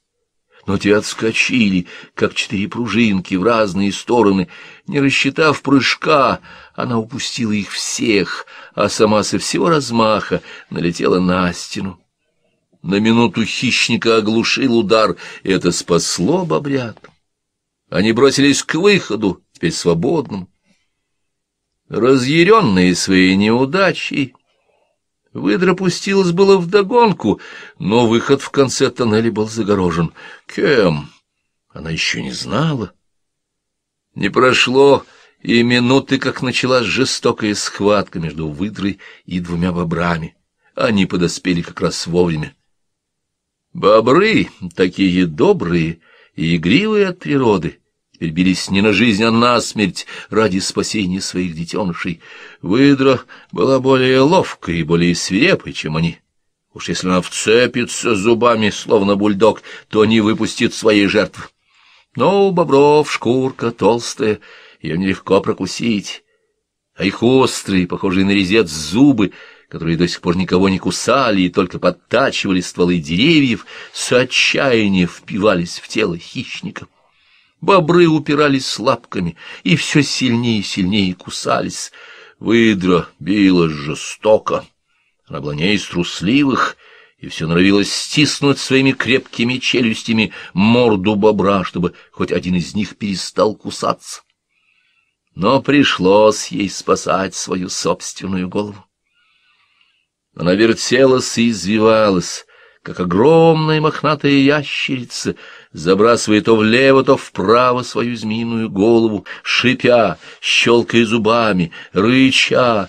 но те отскочили, как четыре пружинки, в разные стороны. Не рассчитав прыжка, она упустила их всех, а сама со всего размаха налетела на стену. На минуту хищника оглушил удар, и это спасло бобрят. Они бросились к выходу, теперь свободному. Разъяренные своей неудачей, Выдра пустилась было вдогонку, но выход в конце тоннеля был загорожен. Кем? Она еще не знала. Не прошло и минуты, как началась жестокая схватка между выдрой и двумя бобрами. Они подоспели как раз вовремя. Бобры, такие добрые и игривые от природы, — Теперь бились не на жизнь, а на смерть ради спасения своих детенышей. Выдра была более ловкой и более свирепой, чем они. Уж если она вцепится зубами, словно бульдог, то не выпустит своей жертвы. Но у бобров шкурка толстая, ее нелегко прокусить. А их острые, похожие на резец, зубы, которые до сих пор никого не кусали и только подтачивали стволы деревьев, с отчаяния впивались в тело хищника. Бобры упирались лапками и все сильнее и сильнее кусались. Выдра билась жестоко. Она была не из трусливых, и все нравилось стиснуть своими крепкими челюстями морду бобра, чтобы хоть один из них перестал кусаться. Но пришлось ей спасать свою собственную голову. Она вертелась и извивалась, как огромная мохнатая ящерица, забрасывая то влево, то вправо свою змеиную голову, шипя, щелкая зубами, рыча.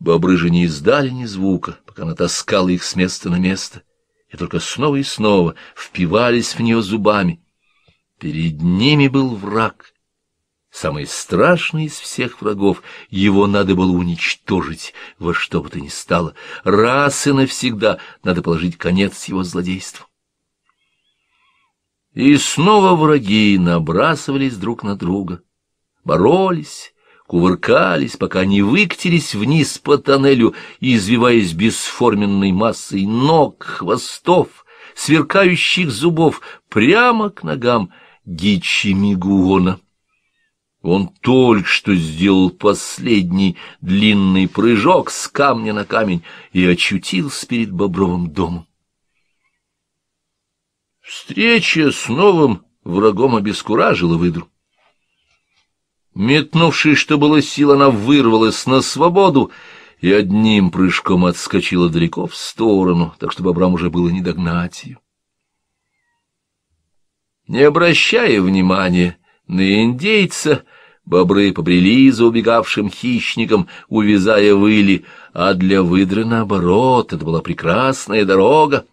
Бобры же не издали ни звука, пока она таскала их с места на место, и только снова и снова впивались в нее зубами. Перед ними был враг, самый страшный из всех врагов. Его надо было уничтожить во что бы то ни стало. Раз и навсегда надо положить конец его злодейству. И снова враги набрасывались друг на друга, боролись, кувыркались, пока не выкатились вниз по тоннелю, извиваясь бесформенной массой ног, хвостов, сверкающих зубов прямо к ногам Гичи Мигуона. Он только что сделал последний длинный прыжок с камня на камень и очутился перед Бобровым домом. Встреча с новым врагом обескуражила выдру. Метнувшись, что было сил, она вырвалась на свободу и одним прыжком отскочила далеко в сторону, так что бобрам уже было не догнать ее. Не обращая внимания на индейца, — Бобры побрели за убегавшим хищником, увязая выли, а для выдры, наоборот, это была прекрасная дорога.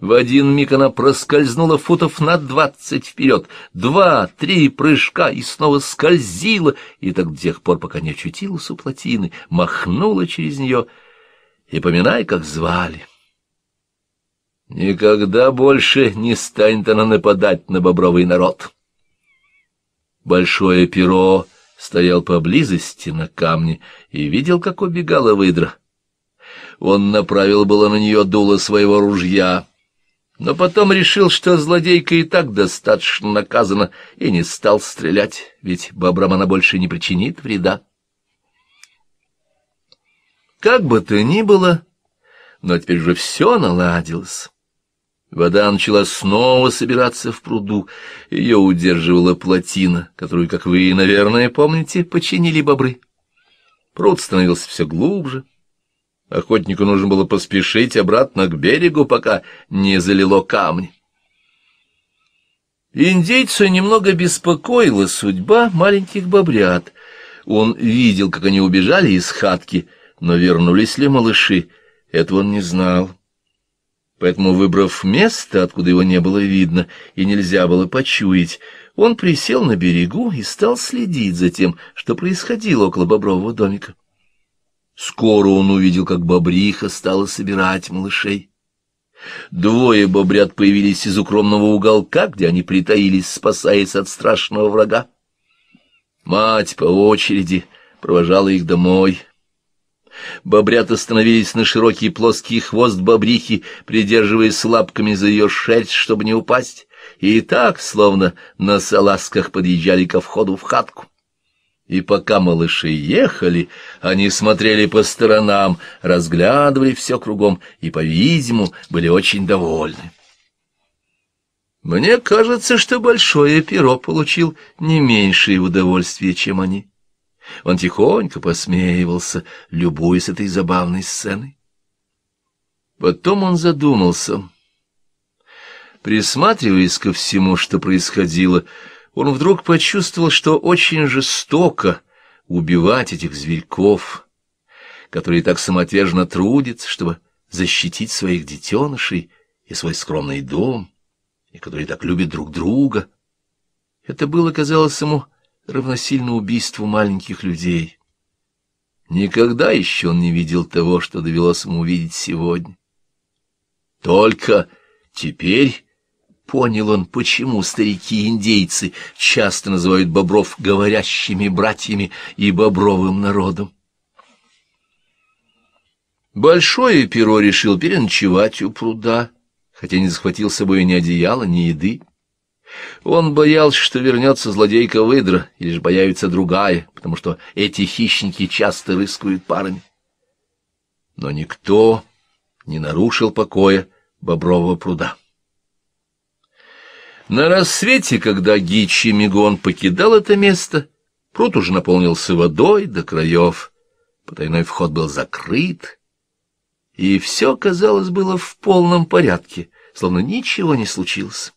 В один миг она проскользнула футов на двадцать вперед, два-три прыжка и снова скользила, и так до тех пор, пока не очутилась у плотины, махнула через нее, и поминай, как звали. Никогда больше не станет она нападать на бобровый народ. Большое перо стоял поблизости на камне и видел, как убегала выдра. Он направил было на нее дуло своего ружья, но потом решил, что злодейка и так достаточно наказана, и не стал стрелять, ведь бобрам она больше не причинит вреда. Как бы то ни было, но теперь же все наладилось. Вода начала снова собираться в пруду. Ее удерживала плотина, которую, как вы, наверное, помните, починили бобры. Пруд становился все глубже. Охотнику нужно было поспешить обратно к берегу, пока не залило камни. Индейца немного беспокоила судьба маленьких бобрят. Он видел, как они убежали из хатки, но вернулись ли малыши, этого он не знал. Поэтому, выбрав место, откуда его не было видно и нельзя было почуять, он присел на берегу и стал следить за тем, что происходило около бобрового домика. Скоро он увидел, как бобриха стала собирать малышей. Двое бобрят появились из укромного уголка, где они притаились, спасаясь от страшного врага. Мать по очереди провожала их домой. Бобрята становились на широкий плоский хвост бобрихи, придерживаясь лапками за ее шерсть, чтобы не упасть, и так, словно на салазках, подъезжали ко входу в хатку. И пока малыши ехали, они смотрели по сторонам, разглядывали все кругом и, по-видимому, были очень довольны. Мне кажется, что большое перо получил не меньшее удовольствие, чем они. Он тихонько посмеивался, любуясь этой забавной сценой. Потом он задумался. Присматриваясь ко всему, что происходило, он вдруг почувствовал, что очень жестоко убивать этих зверьков, которые так самоотверженно трудятся, чтобы защитить своих детенышей и свой скромный дом, и которые так любят друг друга. Это было, казалось ему, равносильно убийству маленьких людей. Никогда еще он не видел того, что довелось ему увидеть сегодня. Только теперь понял он, почему старики-индейцы часто называют бобров говорящими братьями и бобровым народом. Большое перо решил переночевать у пруда, хотя не захватил с собой ни одеяла, ни еды. Он боялся, что вернется злодейка-выдра, или же появится другая, потому что эти хищники часто рискуют парами. Но никто не нарушил покоя Бобрового пруда. На рассвете, когда Гичи Мигон покидал это место, пруд уже наполнился водой до краев, потайной вход был закрыт, и все, казалось, было в полном порядке, словно ничего не случилось.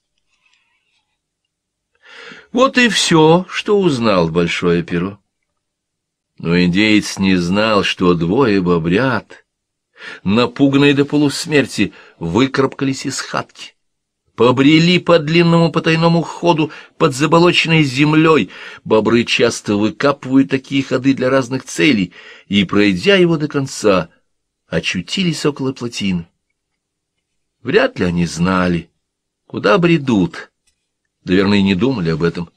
Вот и все, что узнал Большое Перо. Но индейец не знал, что двое бобрят, напуганные до полусмерти, выкарабкались из хатки, побрели по длинному потайному ходу под заболоченной землей. Бобры часто выкапывают такие ходы для разных целей, и, пройдя его до конца, очутились около плотины. Вряд ли они знали, куда бредут, Наверное, не думали об этом.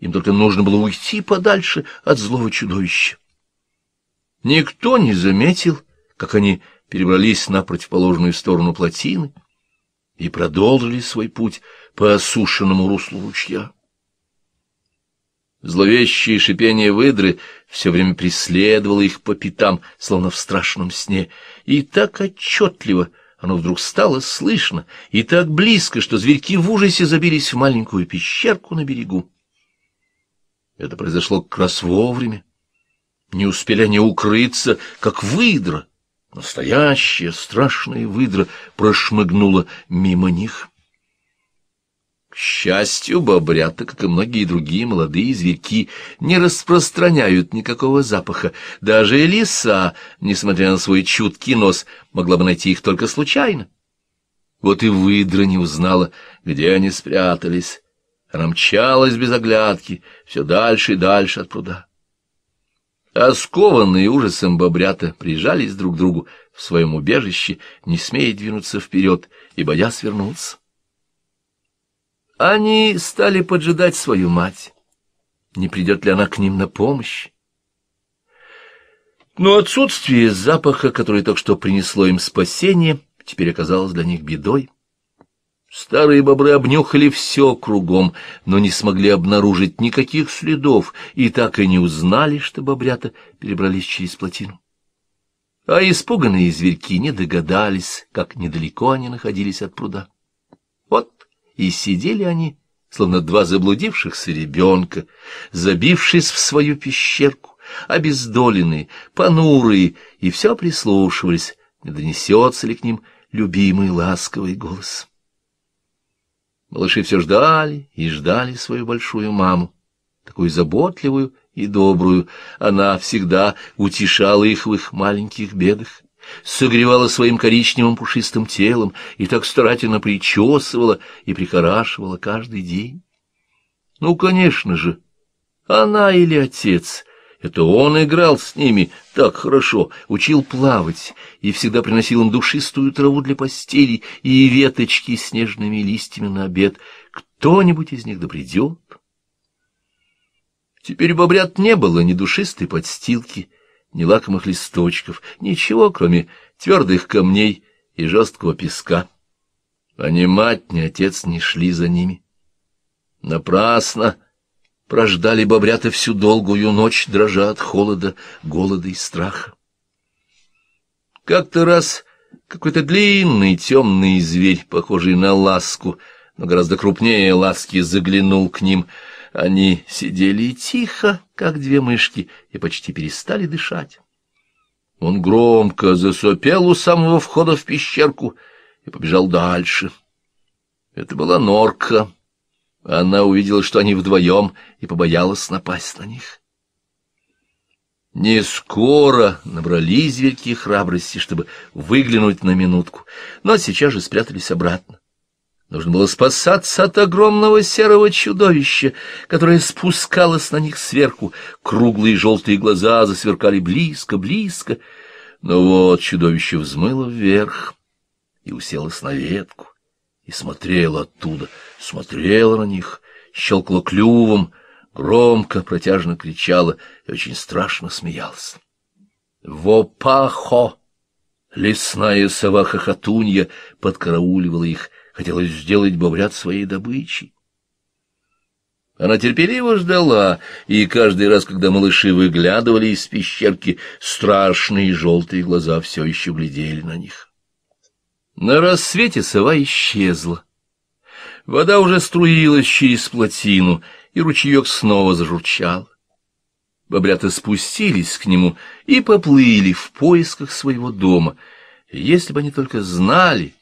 Им только нужно было уйти подальше от злого чудовища. Никто не заметил, как они перебрались на противоположную сторону плотины и продолжили свой путь по осушенному руслу ручья. Зловещее шипение выдры все время преследовало их по пятам, словно в страшном сне, и так отчетливо — оно вдруг стало слышно и так близко, что зверьки в ужасе забились в маленькую пещерку на берегу. Это произошло как раз вовремя. Не успели они укрыться, как выдра, настоящая страшная выдра, прошмыгнула мимо них счастью, бобрята, как и многие другие молодые зверьки, не распространяют никакого запаха. Даже лиса, несмотря на свой чуткий нос, могла бы найти их только случайно. Вот и выдра не узнала, где они спрятались. Она мчалась без оглядки, все дальше и дальше от пруда. Оскованные а ужасом бобрята прижались друг к другу в своем убежище, не смея двинуться вперед и боясь вернуться. Они стали поджидать свою мать. Не придет ли она к ним на помощь? Но отсутствие запаха, который только что принесло им спасение, теперь оказалось для них бедой. Старые бобры обнюхали все кругом, но не смогли обнаружить никаких следов и так и не узнали, что бобрята перебрались через плотину. А испуганные зверьки не догадались, как недалеко они находились от пруда и сидели они, словно два заблудившихся ребенка, забившись в свою пещерку, обездоленные, понурые, и все прислушивались, не донесется ли к ним любимый ласковый голос. Малыши все ждали и ждали свою большую маму, такую заботливую и добрую. Она всегда утешала их в их маленьких бедах согревала своим коричневым пушистым телом и так старательно причесывала и прихорашивала каждый день. Ну, конечно же, она или отец. Это он играл с ними так хорошо, учил плавать и всегда приносил им душистую траву для постели и веточки с нежными листьями на обед. Кто-нибудь из них добредет? придет. Теперь бобрят не было ни душистой подстилки, ни лакомых листочков, ничего, кроме твердых камней и жесткого песка. Они мать, ни отец не шли за ними. Напрасно прождали бобрята всю долгую ночь, дрожа от холода, голода и страха. Как-то раз какой-то длинный темный зверь, похожий на ласку, но гораздо крупнее ласки, заглянул к ним — они сидели тихо, как две мышки, и почти перестали дышать. Он громко засопел у самого входа в пещерку и побежал дальше. Это была норка. Она увидела, что они вдвоем, и побоялась напасть на них. Не скоро набрались зверьки храбрости, чтобы выглянуть на минутку, но сейчас же спрятались обратно. Нужно было спасаться от огромного серого чудовища, которое спускалось на них сверху. Круглые желтые глаза засверкали близко, близко. Но вот чудовище взмыло вверх и уселось на ветку, и смотрело оттуда, смотрело на них, щелкало клювом, громко, протяжно кричало и очень страшно смеялось. «Вопахо!» Лесная сова-хохотунья подкарауливала их, Хотелось сделать бобрят своей добычей. Она терпеливо ждала, и каждый раз, когда малыши выглядывали из пещерки, страшные желтые глаза все еще глядели на них. На рассвете сова исчезла. Вода уже струилась через плотину, и ручеек снова зажурчал. Бобрята спустились к нему и поплыли в поисках своего дома. Если бы они только знали,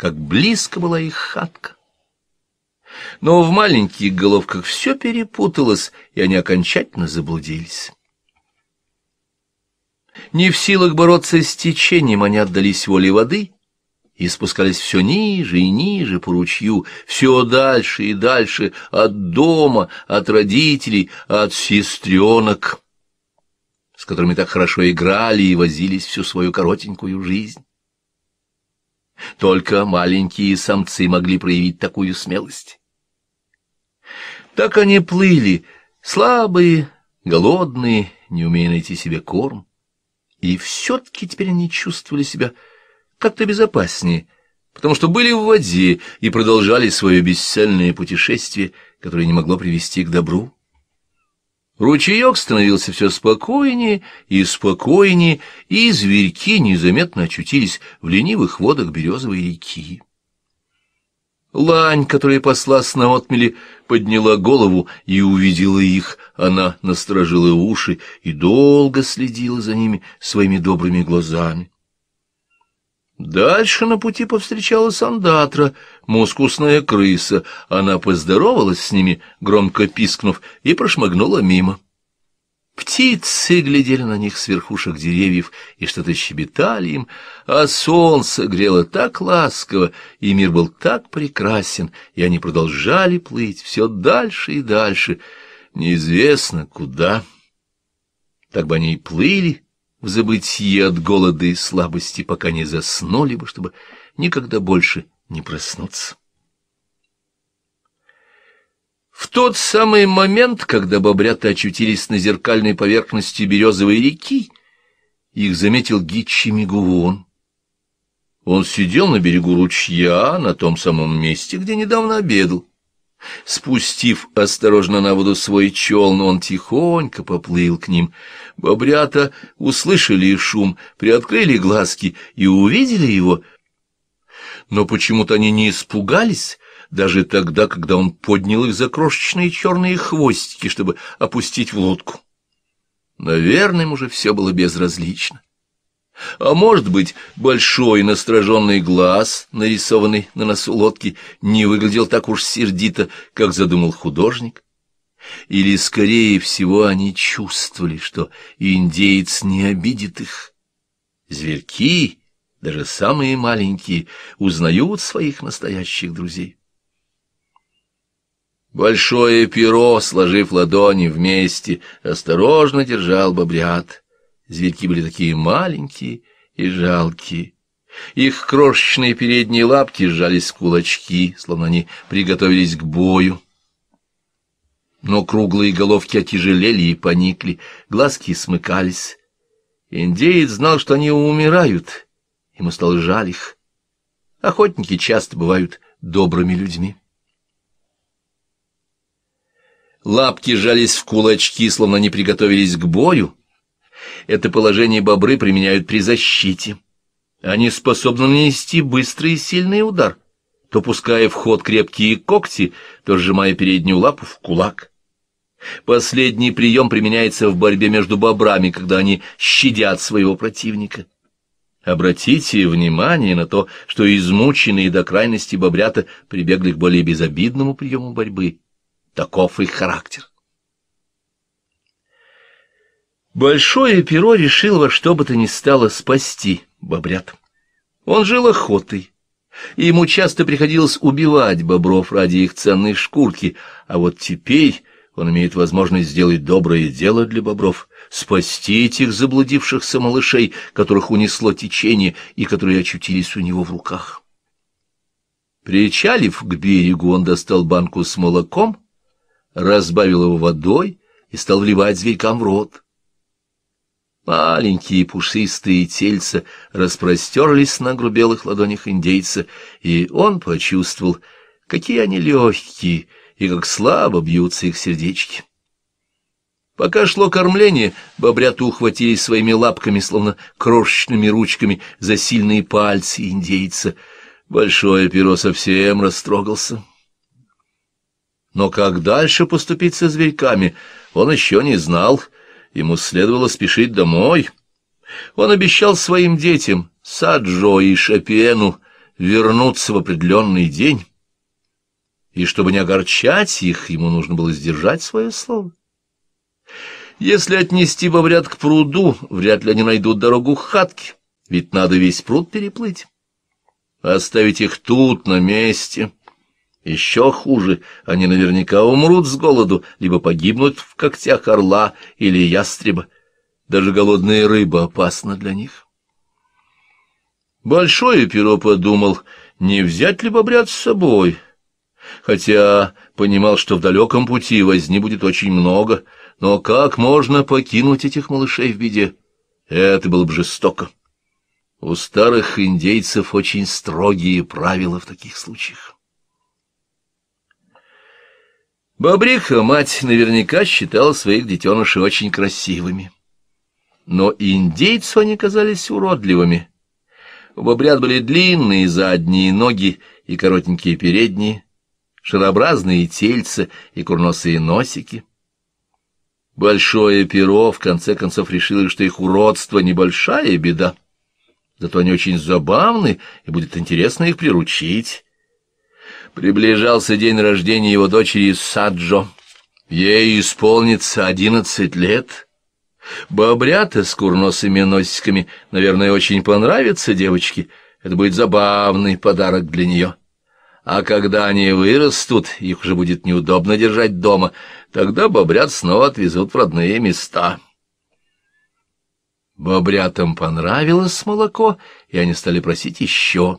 как близко была их хатка. Но в маленьких головках все перепуталось, и они окончательно заблудились. Не в силах бороться с течением, они отдались воле воды и спускались все ниже и ниже по ручью, все дальше и дальше от дома, от родителей, от сестренок, с которыми так хорошо играли и возились всю свою коротенькую жизнь. Только маленькие самцы могли проявить такую смелость. Так они плыли, слабые, голодные, не умея найти себе корм. И все-таки теперь они чувствовали себя как-то безопаснее, потому что были в воде и продолжали свое бесцельное путешествие, которое не могло привести к добру. Ручеек становился все спокойнее и спокойнее, и зверьки незаметно очутились в ленивых водах березовой реки. Лань, которая послась на отмели, подняла голову и увидела их. Она насторожила уши и долго следила за ними своими добрыми глазами. Дальше на пути повстречала Сандатра, мускусная крыса. Она поздоровалась с ними, громко пискнув, и прошмыгнула мимо. Птицы глядели на них с верхушек деревьев и что-то щебетали им, а солнце грело так ласково, и мир был так прекрасен, и они продолжали плыть все дальше и дальше, неизвестно куда. Так бы они и плыли в забытье от голода и слабости, пока не заснули бы, чтобы никогда больше не проснуться. В тот самый момент, когда бобрята очутились на зеркальной поверхности березовой реки, их заметил Гичи Мигуон. Он сидел на берегу ручья, на том самом месте, где недавно обедал. Спустив осторожно на воду свой челн, он тихонько поплыл к ним. Бобрята услышали шум, приоткрыли глазки и увидели его — но почему-то они не испугались, даже тогда, когда он поднял их за крошечные черные хвостики, чтобы опустить в лодку. Наверное, уже все было безразлично. А может быть, большой настороженный глаз, нарисованный на носу лодки, не выглядел так уж сердито, как задумал художник? Или, скорее всего, они чувствовали, что индеец не обидит их? Зверьки даже самые маленькие, узнают своих настоящих друзей. Большое перо, сложив ладони вместе, осторожно держал бобрят. Зверьки были такие маленькие и жалкие. Их крошечные передние лапки сжались в кулачки, словно они приготовились к бою. Но круглые головки отяжелели и поникли, глазки смыкались. Индеец знал, что они умирают, Ему стало жаль их. Охотники часто бывают добрыми людьми. Лапки жались в кулачки, словно не приготовились к бою. Это положение бобры применяют при защите. Они способны нанести быстрый и сильный удар, то пуская в ход крепкие когти, то сжимая переднюю лапу в кулак. Последний прием применяется в борьбе между бобрами, когда они щадят своего противника. Обратите внимание на то, что измученные до крайности бобрята прибегли к более безобидному приему борьбы. Таков их характер. Большое перо решил во что бы то ни стало спасти бобрят. Он жил охотой, и ему часто приходилось убивать бобров ради их ценной шкурки, а вот теперь он имеет возможность сделать доброе дело для бобров — спасти этих заблудившихся малышей, которых унесло течение и которые очутились у него в руках. Причалив к берегу, он достал банку с молоком, разбавил его водой и стал вливать зверькам в рот. Маленькие пушистые тельца распростерлись на грубелых ладонях индейца, и он почувствовал, какие они легкие и как слабо бьются их сердечки. Пока шло кормление, бобрята ухватились своими лапками, словно крошечными ручками, за сильные пальцы индейца. Большое перо совсем растрогался. Но как дальше поступить со зверьками, он еще не знал. Ему следовало спешить домой. Он обещал своим детям, Саджо и Шапиену, вернуться в определенный день. И чтобы не огорчать их, ему нужно было сдержать свое слово. Если отнести бобрят к пруду, вряд ли они найдут дорогу к хатке, ведь надо весь пруд переплыть. Оставить их тут, на месте. Еще хуже, они наверняка умрут с голоду, либо погибнут в когтях орла или ястреба. Даже голодная рыба опасна для них. Большое перо подумал, не взять ли бобрят с собой, хотя понимал, что в далеком пути возни будет очень много — но как можно покинуть этих малышей в беде? Это было бы жестоко. У старых индейцев очень строгие правила в таких случаях. Бобриха мать наверняка считала своих детенышей очень красивыми. Но индейцу они казались уродливыми. У бобрят были длинные задние ноги и коротенькие передние, шарообразные тельца и курносые носики — Большое перо, в конце концов, решило, что их уродство — небольшая беда. Зато они очень забавны, и будет интересно их приручить. Приближался день рождения его дочери Саджо. Ей исполнится одиннадцать лет. Бобрята с курносыми носиками, наверное, очень понравится девочке. Это будет забавный подарок для нее. А когда они вырастут, их уже будет неудобно держать дома, тогда бобрят снова отвезут в родные места. Бобрятам понравилось молоко, и они стали просить еще.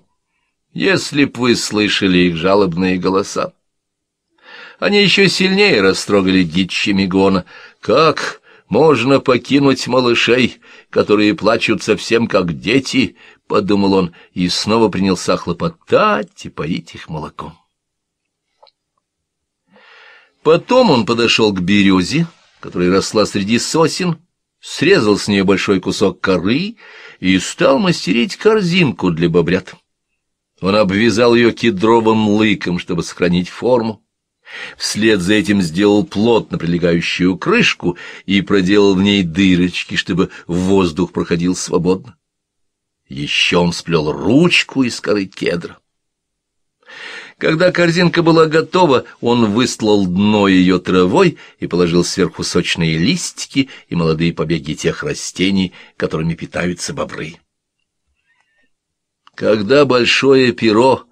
Если б вы слышали их жалобные голоса. Они еще сильнее растрогали дичи Мигона. Как можно покинуть малышей, которые плачут совсем как дети, — подумал он, и снова принялся хлопотать и поить их молоком. Потом он подошел к березе, которая росла среди сосен, срезал с нее большой кусок коры и стал мастерить корзинку для бобрят. Он обвязал ее кедровым лыком, чтобы сохранить форму. Вслед за этим сделал плотно прилегающую крышку и проделал в ней дырочки, чтобы воздух проходил свободно. Еще он сплел ручку из коры кедра. Когда корзинка была готова, он выстлал дно ее травой и положил сверху сочные листики и молодые побеги тех растений, которыми питаются бобры. Когда большое перо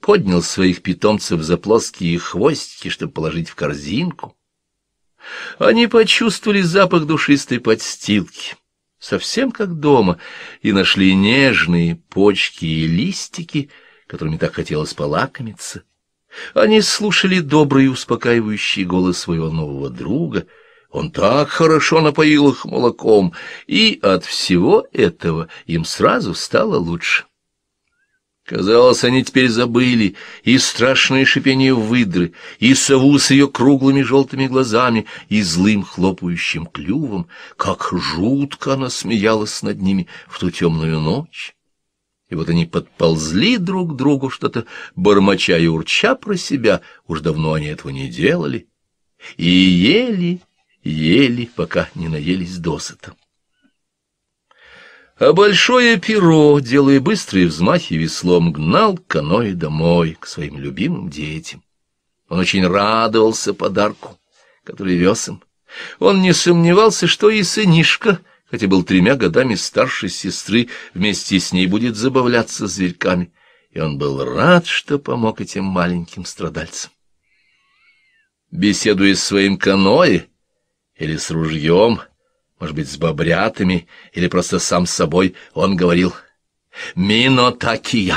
поднял своих питомцев за плоские хвостики, чтобы положить в корзинку, они почувствовали запах душистой подстилки совсем как дома, и нашли нежные почки и листики, которыми так хотелось полакомиться. Они слушали добрый и успокаивающий голос своего нового друга. Он так хорошо напоил их молоком, и от всего этого им сразу стало лучше. Казалось, они теперь забыли и страшное шипение выдры, и сову с ее круглыми желтыми глазами, и злым хлопающим клювом, как жутко она смеялась над ними в ту темную ночь. И вот они подползли друг к другу, что-то бормоча и урча про себя, уж давно они этого не делали, и ели, ели, пока не наелись досыта. А большое перо, делая быстрые взмахи веслом, гнал каноэ домой, к своим любимым детям. Он очень радовался подарку, который вез им. Он не сомневался, что и сынишка, хотя был тремя годами старше сестры, вместе с ней будет забавляться зверьками, и он был рад, что помог этим маленьким страдальцам. Беседуя с своим каноэ или с ружьем, — может быть, с бобрятами или просто сам с собой, он говорил «Минотакия».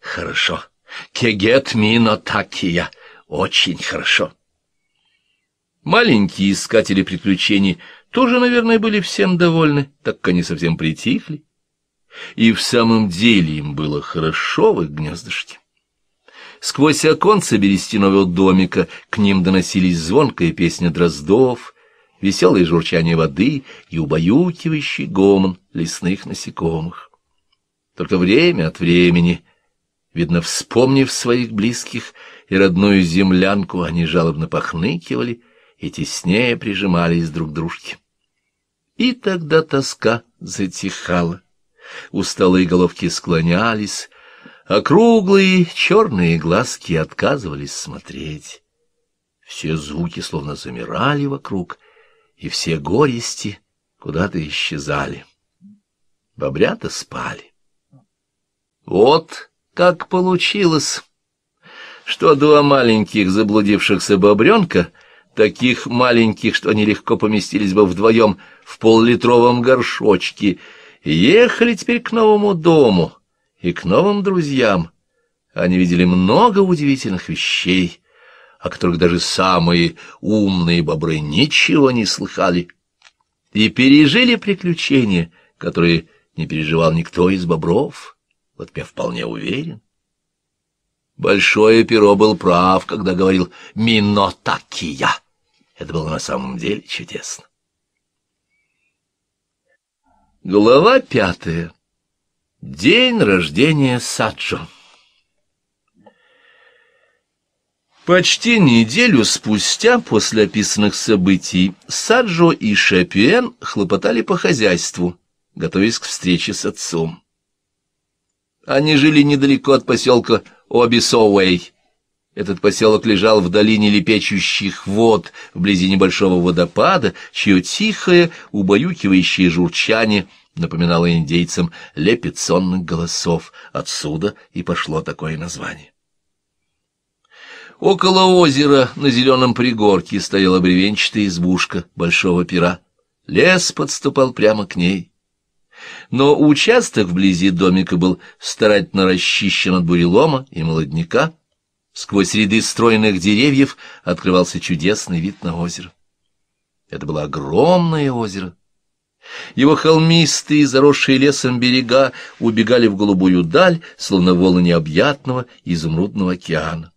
Хорошо. Кегет Минотакия. Очень хорошо. Маленькие искатели приключений тоже, наверное, были всем довольны, так как они совсем притихли. И в самом деле им было хорошо в их гнездышке. Сквозь оконца берестяного домика к ним доносились звонкая песня дроздов, веселое журчание воды и убаюкивающий гомон лесных насекомых. Только время от времени, видно, вспомнив своих близких и родную землянку, они жалобно похныкивали и теснее прижимались друг к дружке. И тогда тоска затихала, усталые головки склонялись, а круглые черные глазки отказывались смотреть. Все звуки словно замирали вокруг, и все горести куда-то исчезали. Бобрята спали. Вот как получилось, что два маленьких заблудившихся бобренка, таких маленьких, что они легко поместились бы вдвоем в поллитровом горшочке, ехали теперь к новому дому и к новым друзьям. Они видели много удивительных вещей, о которых даже самые умные бобры ничего не слыхали, и пережили приключения, которые не переживал никто из бобров. Вот я вполне уверен. Большое перо был прав, когда говорил «Минотакия». Это было на самом деле чудесно. Глава пятая. День рождения Саджо. Почти неделю спустя после описанных событий Саджо и Шапиен хлопотали по хозяйству, готовясь к встрече с отцом. Они жили недалеко от поселка Обисоуэй. Этот поселок лежал в долине лепечущих вод, вблизи небольшого водопада, чье тихое, убаюкивающее журчание напоминало индейцам лепет голосов. Отсюда и пошло такое название. Около озера на зеленом пригорке стояла бревенчатая избушка большого пера. Лес подступал прямо к ней. Но участок вблизи домика был старательно расчищен от бурелома и молодняка. Сквозь ряды стройных деревьев открывался чудесный вид на озеро. Это было огромное озеро. Его холмистые, заросшие лесом берега убегали в голубую даль, словно волны необъятного изумрудного океана.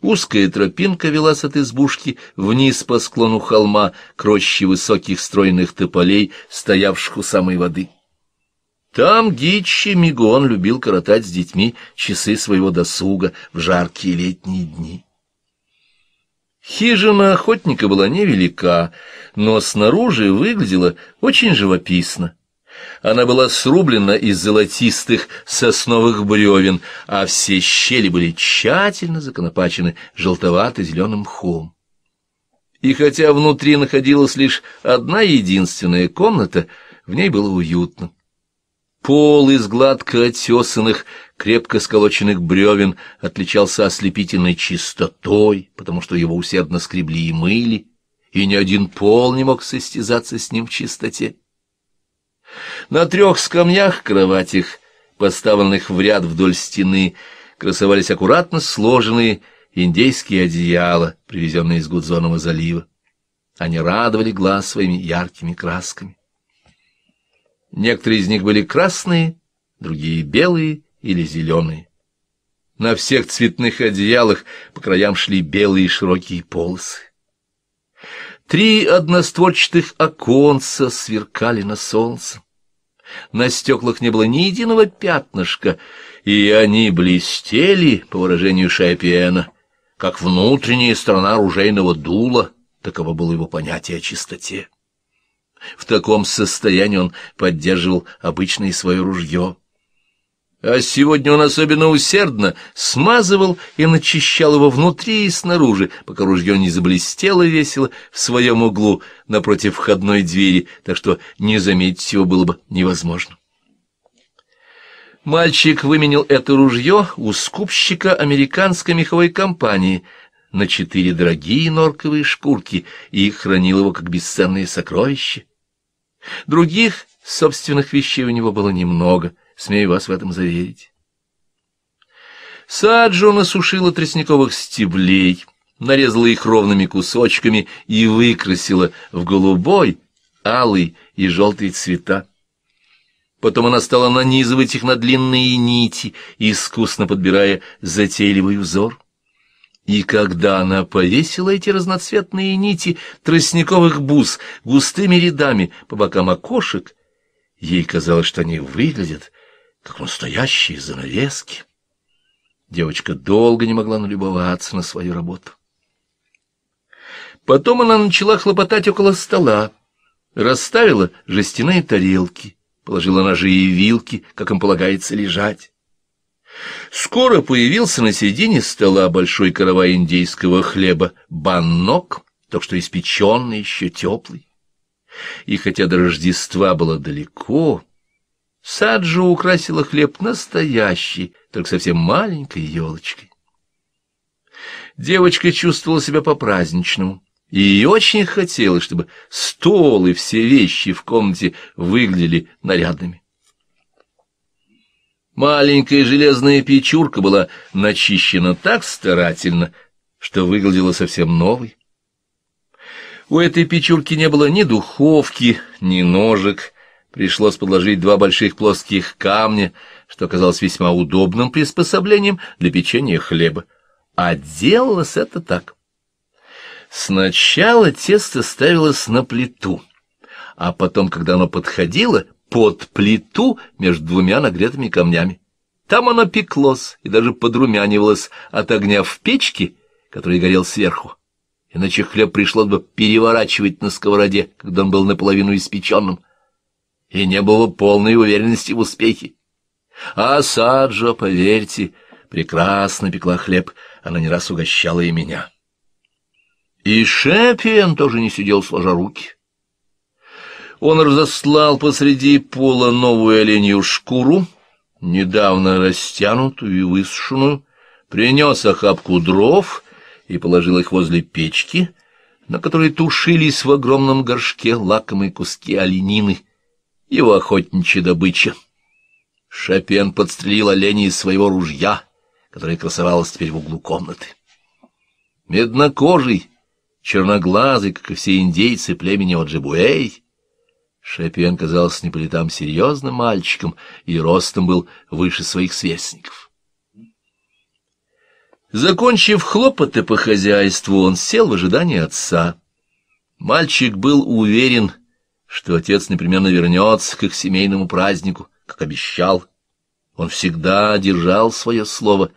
Узкая тропинка велась от избушки вниз по склону холма к роще высоких стройных тополей, стоявших у самой воды. Там Гиччи Мигон любил коротать с детьми часы своего досуга в жаркие летние дни. Хижина охотника была невелика, но снаружи выглядела очень живописно. Она была срублена из золотистых сосновых бревен, а все щели были тщательно законопачены желтовато-зеленым мхом. И хотя внутри находилась лишь одна единственная комната, в ней было уютно. Пол из гладко отесанных, крепко сколоченных бревен отличался ослепительной чистотой, потому что его усердно скребли и мыли, и ни один пол не мог состязаться с ним в чистоте. На трех скамьях кроватях, поставленных в ряд вдоль стены, красовались аккуратно сложенные индейские одеяла, привезенные из Гудзонова залива. Они радовали глаз своими яркими красками. Некоторые из них были красные, другие — белые или зеленые. На всех цветных одеялах по краям шли белые широкие полосы. Три одностворчатых оконца сверкали на солнце. На стеклах не было ни единого пятнышка, и они блестели, по выражению Шайпиэна, как внутренняя сторона ружейного дула, таково было его понятие о чистоте. В таком состоянии он поддерживал обычное свое ружье а сегодня он особенно усердно смазывал и начищал его внутри и снаружи, пока ружье не заблестело весело в своем углу напротив входной двери, так что не заметить его было бы невозможно. Мальчик выменил это ружье у скупщика американской меховой компании на четыре дорогие норковые шкурки и хранил его как бесценные сокровища. Других собственных вещей у него было немного — Смею вас в этом заверить. Саджу сушила тростниковых стеблей, нарезала их ровными кусочками и выкрасила в голубой, алый и желтый цвета. Потом она стала нанизывать их на длинные нити, искусно подбирая затейливый узор. И когда она повесила эти разноцветные нити тростниковых бус густыми рядами по бокам окошек, ей казалось, что они выглядят как настоящие занавески. Девочка долго не могла налюбоваться на свою работу. Потом она начала хлопотать около стола, расставила жестяные тарелки, положила ножи и вилки, как им полагается лежать. Скоро появился на середине стола большой каравай индейского хлеба баннок, так что испеченный, еще теплый. И хотя до Рождества было далеко, Саджу украсила хлеб настоящий, только совсем маленькой елочкой. Девочка чувствовала себя по-праздничному, и очень хотела, чтобы стол и все вещи в комнате выглядели нарядными. Маленькая железная печурка была начищена так старательно, что выглядела совсем новой. У этой печурки не было ни духовки, ни ножек — Пришлось подложить два больших плоских камня, что казалось весьма удобным приспособлением для печения хлеба. А делалось это так. Сначала тесто ставилось на плиту, а потом, когда оно подходило, под плиту между двумя нагретыми камнями. Там оно пеклось и даже подрумянивалось от огня в печке, который горел сверху. Иначе хлеб пришлось бы переворачивать на сковороде, когда он был наполовину испеченным и не было полной уверенности в успехе. А Саджа, поверьте, прекрасно пекла хлеб, она не раз угощала и меня. И Шепиен тоже не сидел сложа руки. Он разослал посреди пола новую оленью шкуру, недавно растянутую и высушенную, принес охапку дров и положил их возле печки, на которой тушились в огромном горшке лакомые куски оленины, его охотничья добыча. Шопен подстрелил оленя из своего ружья, которое красовалось теперь в углу комнаты. Меднокожий, черноглазый, как и все индейцы племени Оджибуэй, Шопен казался не по летам серьезным мальчиком и ростом был выше своих сверстников. Закончив хлопоты по хозяйству, он сел в ожидании отца. Мальчик был уверен, что что отец непременно вернется к их семейному празднику, как обещал. Он всегда держал свое слово,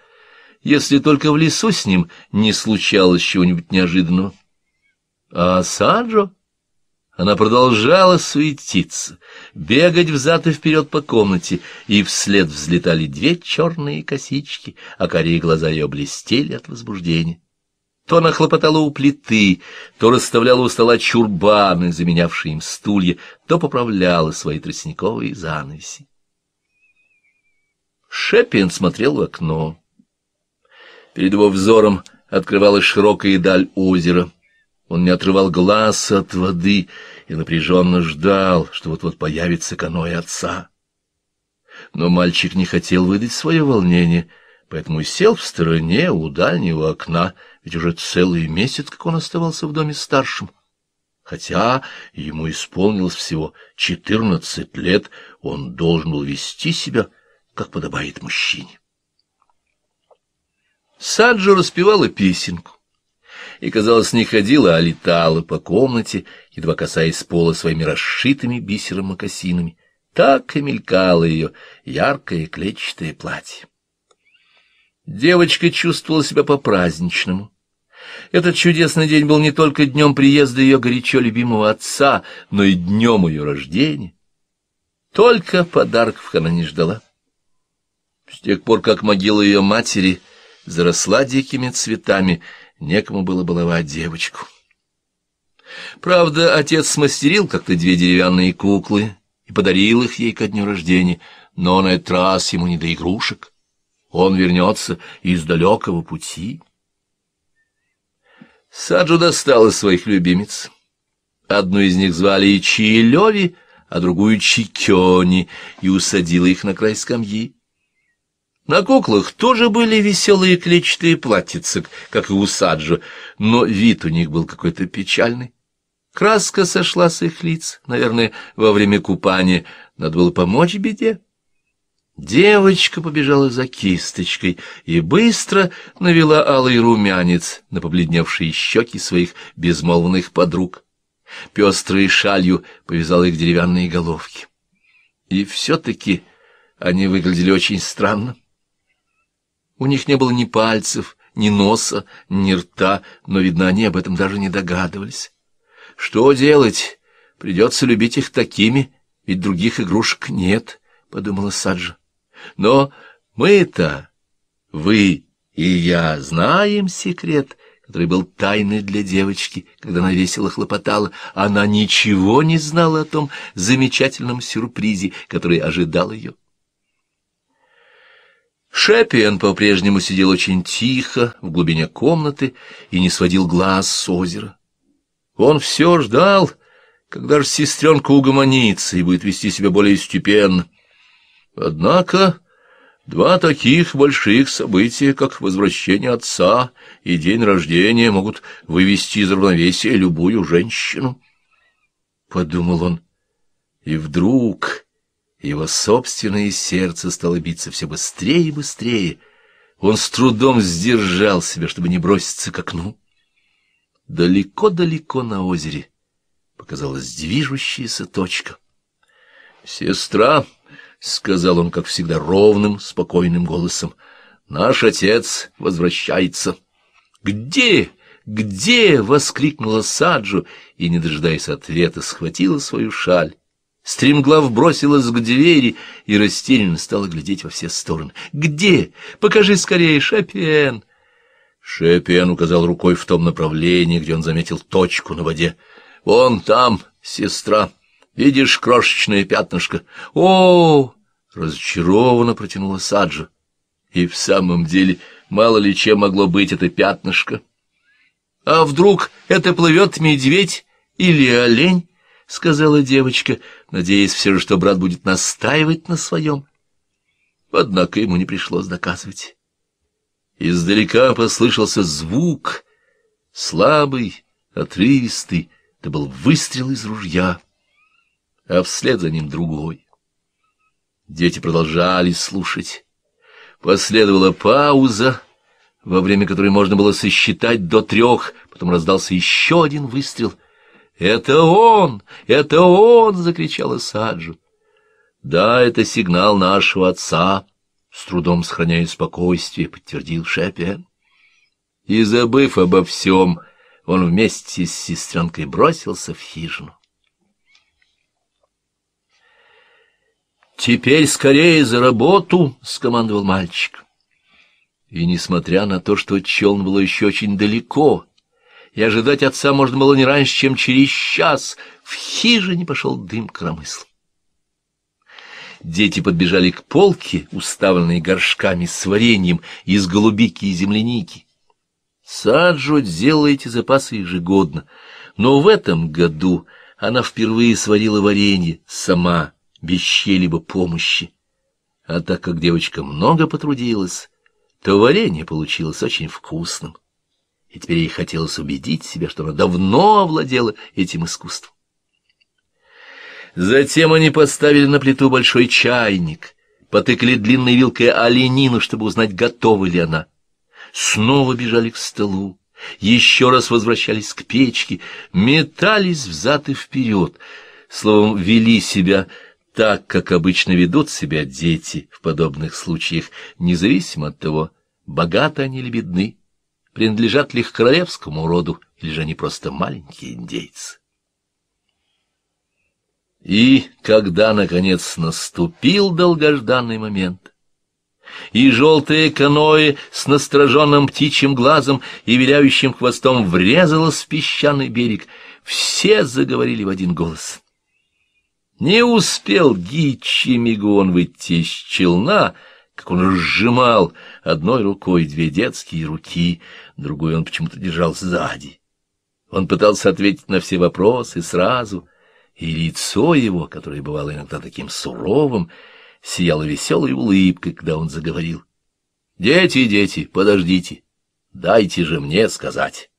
если только в лесу с ним не случалось чего-нибудь неожиданного. А Саджо... Она продолжала суетиться, бегать взад и вперед по комнате, и вслед взлетали две черные косички, а карие глаза ее блестели от возбуждения. То она хлопотала у плиты, то расставляла у стола чурбаны, заменявшие им стулья, то поправляла свои тростниковые занавеси. Шепин смотрел в окно. Перед его взором открывалась широкая даль озера. Он не отрывал глаз от воды и напряженно ждал, что вот-вот появится каноэ отца. Но мальчик не хотел выдать свое волнение, поэтому сел в стороне у дальнего окна — ведь уже целый месяц, как он оставался в доме старшим. Хотя ему исполнилось всего четырнадцать лет, он должен был вести себя, как подобает мужчине. Саджо распевала песенку и, казалось, не ходила, а летала по комнате, едва касаясь пола своими расшитыми бисером мокасинами. Так и мелькало ее яркое клетчатое платье. Девочка чувствовала себя по-праздничному, этот чудесный день был не только днем приезда ее горячо любимого отца, но и днем ее рождения. Только подарков она не ждала. С тех пор, как могила ее матери заросла дикими цветами, некому было баловать девочку. Правда, отец смастерил как-то две деревянные куклы и подарил их ей ко дню рождения, но на этот раз ему не до игрушек. Он вернется из далекого пути. Саджу достал из своих любимец. Одну из них звали Чиелеви, а другую Чикёни, и усадила их на край скамьи. На куклах тоже были веселые клетчатые платьицы, как и у Саджу, но вид у них был какой-то печальный. Краска сошла с их лиц, наверное, во время купания. Надо было помочь беде. Девочка побежала за кисточкой и быстро навела алый румянец на побледневшие щеки своих безмолвных подруг. Пестрой шалью повязала их деревянные головки. И все-таки они выглядели очень странно. У них не было ни пальцев, ни носа, ни рта, но, видно, они об этом даже не догадывались. Что делать? Придется любить их такими, ведь других игрушек нет, — подумала Саджа. Но мы-то, вы и я, знаем секрет, который был тайной для девочки, когда она весело хлопотала. Она ничего не знала о том замечательном сюрпризе, который ожидал ее. Шепиен по-прежнему сидел очень тихо в глубине комнаты и не сводил глаз с озера. Он все ждал, когда же сестренка угомонится и будет вести себя более степенно. Однако два таких больших события, как возвращение отца и день рождения, могут вывести из равновесия любую женщину. Подумал он. И вдруг его собственное сердце стало биться все быстрее и быстрее. Он с трудом сдержал себя, чтобы не броситься к окну. Далеко-далеко на озере показалась движущаяся точка. «Сестра!» сказал он, как всегда, ровным, спокойным голосом. «Наш отец возвращается». «Где? Где?» — воскликнула Саджу, и, не дожидаясь ответа, схватила свою шаль. Стремглав бросилась к двери и растерянно стала глядеть во все стороны. «Где? Покажи скорее, Шапен!» Шепен указал рукой в том направлении, где он заметил точку на воде. «Вон там, сестра!» Видишь крошечное пятнышко? О, разочарованно протянула Саджа. И в самом деле, мало ли чем могло быть это пятнышко. А вдруг это плывет медведь или олень? — сказала девочка, надеясь все же, что брат будет настаивать на своем. Однако ему не пришлось доказывать. Издалека послышался звук, слабый, отрывистый, это был выстрел из ружья а вслед за ним другой. Дети продолжали слушать. Последовала пауза, во время которой можно было сосчитать до трех, потом раздался еще один выстрел. «Это он! Это он!» — закричала Саджу. «Да, это сигнал нашего отца», — с трудом сохраняя спокойствие, подтвердил Шепен. И, забыв обо всем, он вместе с сестренкой бросился в хижину. «Теперь скорее за работу!» — скомандовал мальчик. И несмотря на то, что челн было еще очень далеко, и ожидать отца можно было не раньше, чем через час, в хижине пошел дым коромысла. Дети подбежали к полке, уставленной горшками с вареньем из голубики и земляники. Саджо делала эти запасы ежегодно, но в этом году она впервые сварила варенье сама, без чьей-либо помощи. А так как девочка много потрудилась, то варенье получилось очень вкусным. И теперь ей хотелось убедить себя, что она давно овладела этим искусством. Затем они поставили на плиту большой чайник, потыкали длинной вилкой оленину, чтобы узнать, готова ли она. Снова бежали к столу, еще раз возвращались к печке, метались взад и вперед, словом, вели себя так, как обычно ведут себя дети в подобных случаях, независимо от того, богаты они или бедны, принадлежат ли их королевскому роду, или же они просто маленькие индейцы. И когда, наконец, наступил долгожданный момент, и желтое каноэ с настороженным птичьим глазом и виляющим хвостом врезалось в песчаный берег, все заговорили в один голос — не успел Гичи Мигон выйти из челна, как он сжимал одной рукой две детские руки, другой он почему-то держал сзади. Он пытался ответить на все вопросы сразу, и лицо его, которое бывало иногда таким суровым, сияло веселой улыбкой, когда он заговорил. «Дети, дети, подождите, дайте же мне сказать.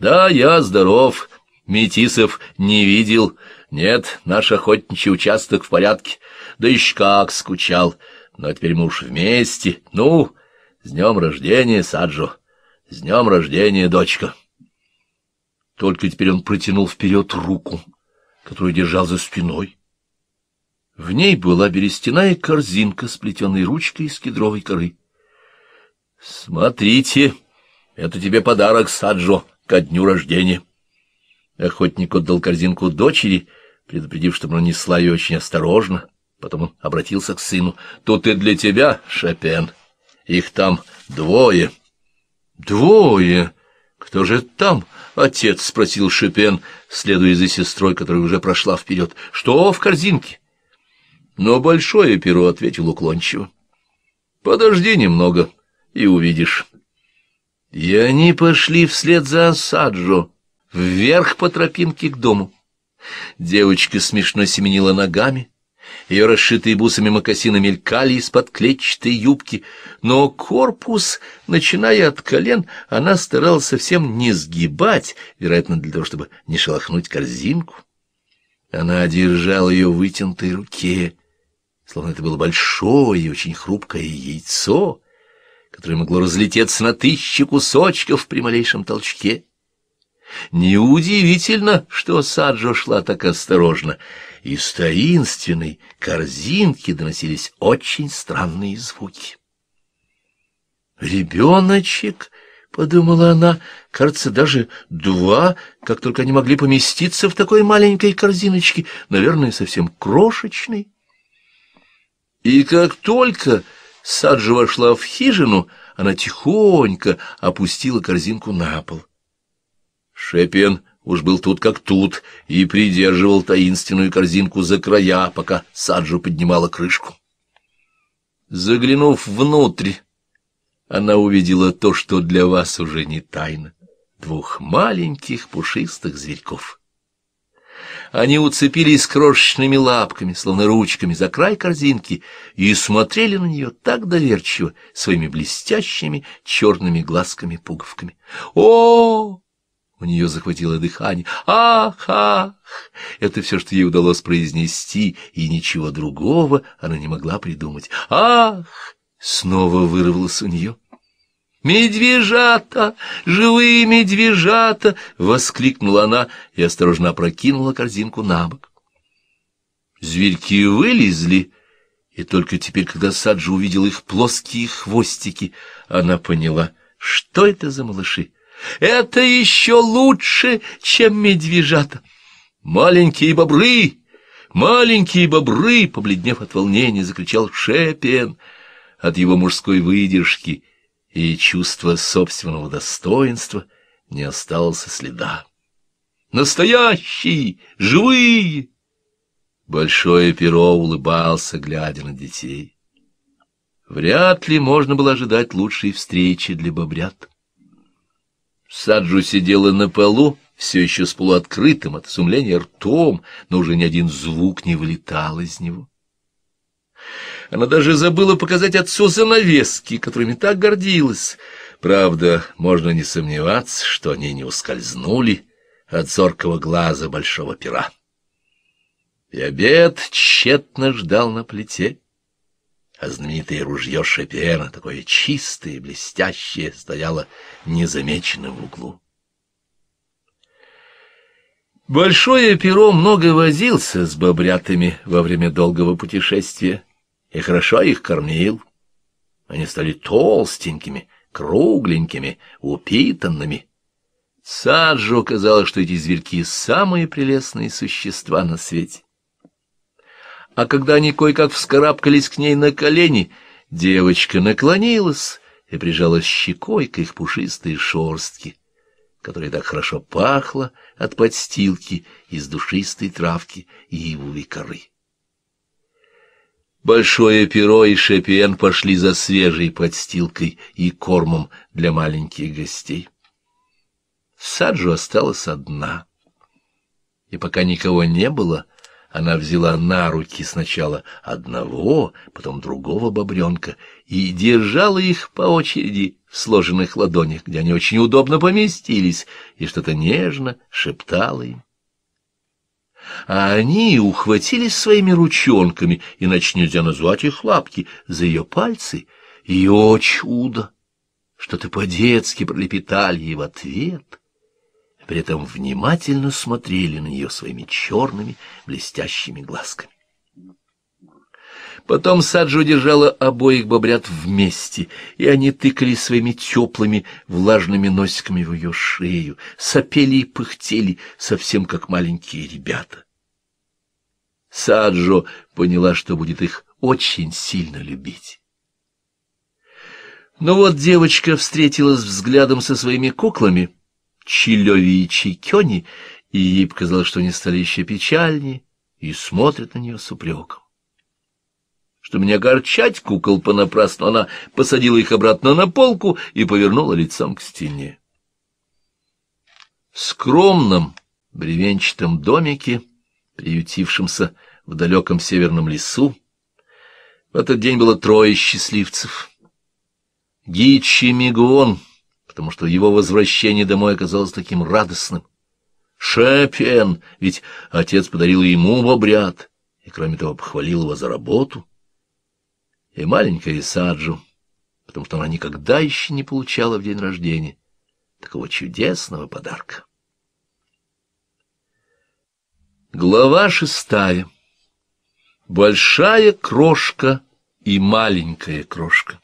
Да, я здоров, Метисов не видел, нет, наш охотничий участок в порядке. Да еще как скучал. Но теперь мы уж вместе. Ну, с днем рождения, Саджо. С днем рождения, дочка. Только теперь он протянул вперед руку, которую держал за спиной. В ней была берестяная корзинка с плетеной ручкой из кедровой коры. — Смотрите, это тебе подарок, Саджо, ко дню рождения. Охотник отдал корзинку дочери, предупредив, чтобы он несла ее очень осторожно. Потом он обратился к сыну. — Тут и для тебя, Шопен. Их там двое. — Двое? Кто же там? Отец спросил Шопен, следуя за сестрой, которая уже прошла вперед. — Что в корзинке? Но большое перо ответил уклончиво. — Подожди немного и увидишь. И они пошли вслед за Асаджо вверх по тропинке к дому. Девочка смешно семенила ногами, ее расшитые бусами мокасины мелькали из-под клетчатой юбки, но корпус, начиная от колен, она старалась совсем не сгибать, вероятно, для того, чтобы не шелохнуть корзинку. Она держала ее в вытянутой руке, словно это было большое и очень хрупкое яйцо, которое могло разлететься на тысячи кусочков при малейшем толчке. Неудивительно, что Саджо шла так осторожно. Из таинственной корзинки доносились очень странные звуки. «Ребеночек!» — подумала она, — кажется, даже два, как только они могли поместиться в такой маленькой корзиночке, наверное, совсем крошечной. И как только Саджа вошла в хижину, она тихонько опустила корзинку на пол. Шепен уж был тут как тут и придерживал таинственную корзинку за края, пока Саджу поднимала крышку. Заглянув внутрь, она увидела то, что для вас уже не тайна — двух маленьких пушистых зверьков. Они уцепились крошечными лапками, словно ручками, за край корзинки и смотрели на нее так доверчиво своими блестящими черными глазками-пуговками. о, -о, -о! У нее захватило дыхание. «Ах, ах!» Это все, что ей удалось произнести, и ничего другого она не могла придумать. «Ах!» Снова вырвалось у нее. «Медвежата! Живые медвежата!» — воскликнула она и осторожно опрокинула корзинку на бок. Зверьки вылезли, и только теперь, когда Саджа увидел их плоские хвостики, она поняла, что это за малыши. Это еще лучше, чем медвежата. Маленькие бобры, маленькие бобры, побледнев от волнения, закричал Шепен от его мужской выдержки и чувства собственного достоинства не осталось следа. Настоящие, живые! Большое перо улыбался, глядя на детей. Вряд ли можно было ожидать лучшей встречи для бобрят. Саджу сидела на полу, все еще с полуоткрытым от сумления ртом, но уже ни один звук не вылетал из него. Она даже забыла показать отцу занавески, которыми так гордилась. Правда, можно не сомневаться, что они не ускользнули от зоркого глаза большого пера. И обед тщетно ждал на плите а знаменитое ружье Шепена, такое чистое и блестящее, стояло незамеченным в углу. Большое перо много возился с бобрятами во время долгого путешествия и хорошо их кормил. Они стали толстенькими, кругленькими, упитанными. Саджу казалось, что эти зверьки — самые прелестные существа на свете а когда они кое-как вскарабкались к ней на колени, девочка наклонилась и прижала щекой к их пушистой шорстке, которая так хорошо пахла от подстилки из душистой травки и ивовой коры. Большое перо и Шепиен пошли за свежей подстилкой и кормом для маленьких гостей. Саджу осталась одна, и пока никого не было, — она взяла на руки сначала одного, потом другого бобренка и держала их по очереди в сложенных ладонях, где они очень удобно поместились, и что-то нежно шептала им. А они ухватились своими ручонками, иначе нельзя назвать их лапки, за ее пальцы, и, о чудо, что-то по-детски пролепетали ей в ответ при этом внимательно смотрели на нее своими черными блестящими глазками. Потом Саджо держала обоих бобрят вместе, и они тыкали своими теплыми влажными носиками в ее шею, сопели и пыхтели, совсем как маленькие ребята. Саджо поняла, что будет их очень сильно любить. Но ну вот девочка встретилась взглядом со своими куклами — Чилеви и Чикёни, и ей показалось, что они стали еще печальнее и смотрят на нее с упреком. Чтобы не огорчать кукол понапрасну, она посадила их обратно на полку и повернула лицом к стене. В скромном бревенчатом домике, приютившемся в далеком северном лесу, в этот день было трое счастливцев. Гичи Мигуон — потому что его возвращение домой оказалось таким радостным. Шепен, ведь отец подарил ему бобрят, и, кроме того, похвалил его за работу. И маленькая Саджу, потому что она никогда еще не получала в день рождения такого чудесного подарка. Глава шестая. Большая крошка и маленькая крошка.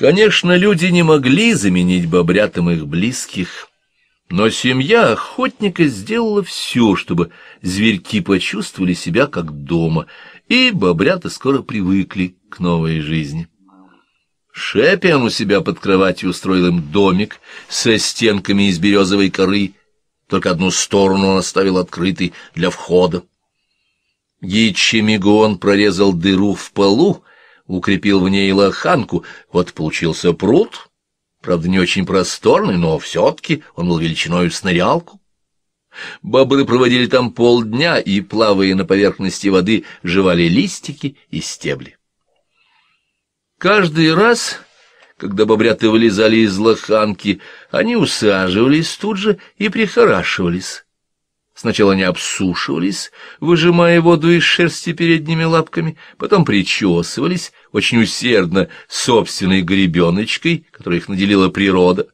Конечно, люди не могли заменить бобрятам их близких, но семья охотника сделала все, чтобы зверьки почувствовали себя как дома, и бобрята скоро привыкли к новой жизни. Шепиан у себя под кроватью устроил им домик со стенками из березовой коры, только одну сторону он оставил открытой для входа. Гичи Мигон прорезал дыру в полу, укрепил в ней лоханку, вот получился пруд, правда, не очень просторный, но все-таки он был величиной в снырялку. Бобры проводили там полдня и, плавая на поверхности воды, жевали листики и стебли. Каждый раз, когда бобрята вылезали из лоханки, они усаживались тут же и прихорашивались. Сначала они обсушивались, выжимая воду из шерсти передними лапками, потом причесывались очень усердно собственной гребеночкой, которой их наделила природа.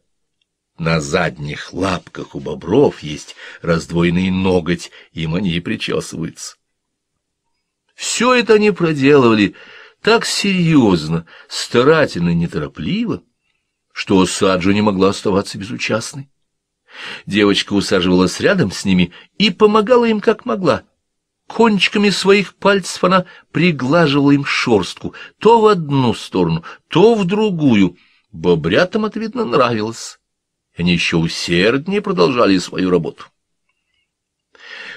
На задних лапках у бобров есть раздвоенный ноготь, им они и причесываются. Все это они проделывали так серьезно, старательно и неторопливо, что Саджу не могла оставаться безучастной. Девочка усаживалась рядом с ними и помогала им как могла. Кончиками своих пальцев она приглаживала им шорстку то в одну сторону, то в другую. Бобрятам это, видно, нравилось. Они еще усерднее продолжали свою работу.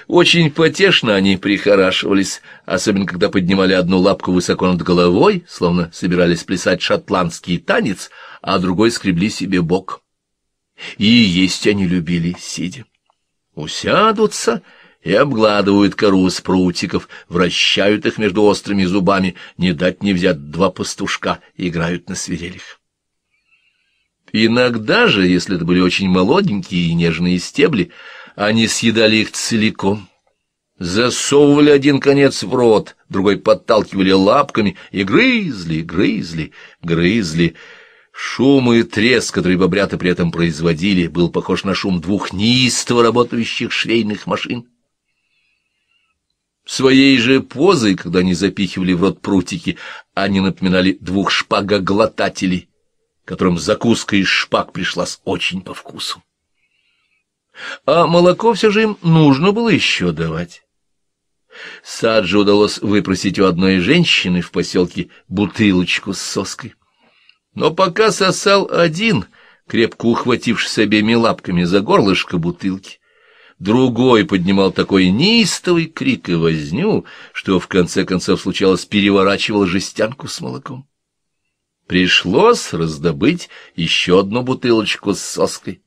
Очень потешно они прихорашивались, особенно когда поднимали одну лапку высоко над головой, словно собирались плясать шотландский танец, а другой скребли себе бок. И есть они любили, сидя. Усядутся и обгладывают кору с прутиков, вращают их между острыми зубами, не дать не взять два пастушка, играют на свирелях. Иногда же, если это были очень молоденькие и нежные стебли, они съедали их целиком. Засовывали один конец в рот, другой подталкивали лапками и грызли, грызли, грызли. Шум и треск, который бобрята при этом производили, был похож на шум двух неистово работающих швейных машин. Своей же позой, когда они запихивали в рот прутики, они напоминали двух шпагоглотателей, которым закуска из шпаг пришлась очень по вкусу. А молоко все же им нужно было еще давать. Саджи удалось выпросить у одной женщины в поселке бутылочку с соской. Но пока сосал один, крепко ухватившись обеими лапками за горлышко бутылки, другой поднимал такой неистовый крик и возню, что в конце концов случалось переворачивал жестянку с молоком. Пришлось раздобыть еще одну бутылочку с соской.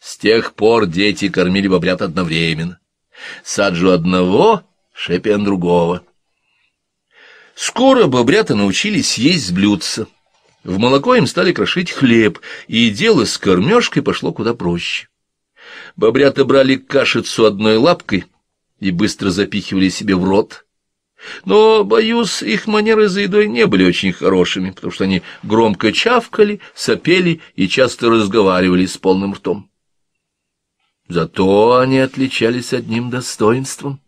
С тех пор дети кормили бобрят одновременно. Саджу одного, шепен другого. Скоро бобрята научились есть с блюдца. В молоко им стали крошить хлеб, и дело с кормежкой пошло куда проще. Бобрята брали кашицу одной лапкой и быстро запихивали себе в рот. Но, боюсь, их манеры за едой не были очень хорошими, потому что они громко чавкали, сопели и часто разговаривали с полным ртом. Зато они отличались одним достоинством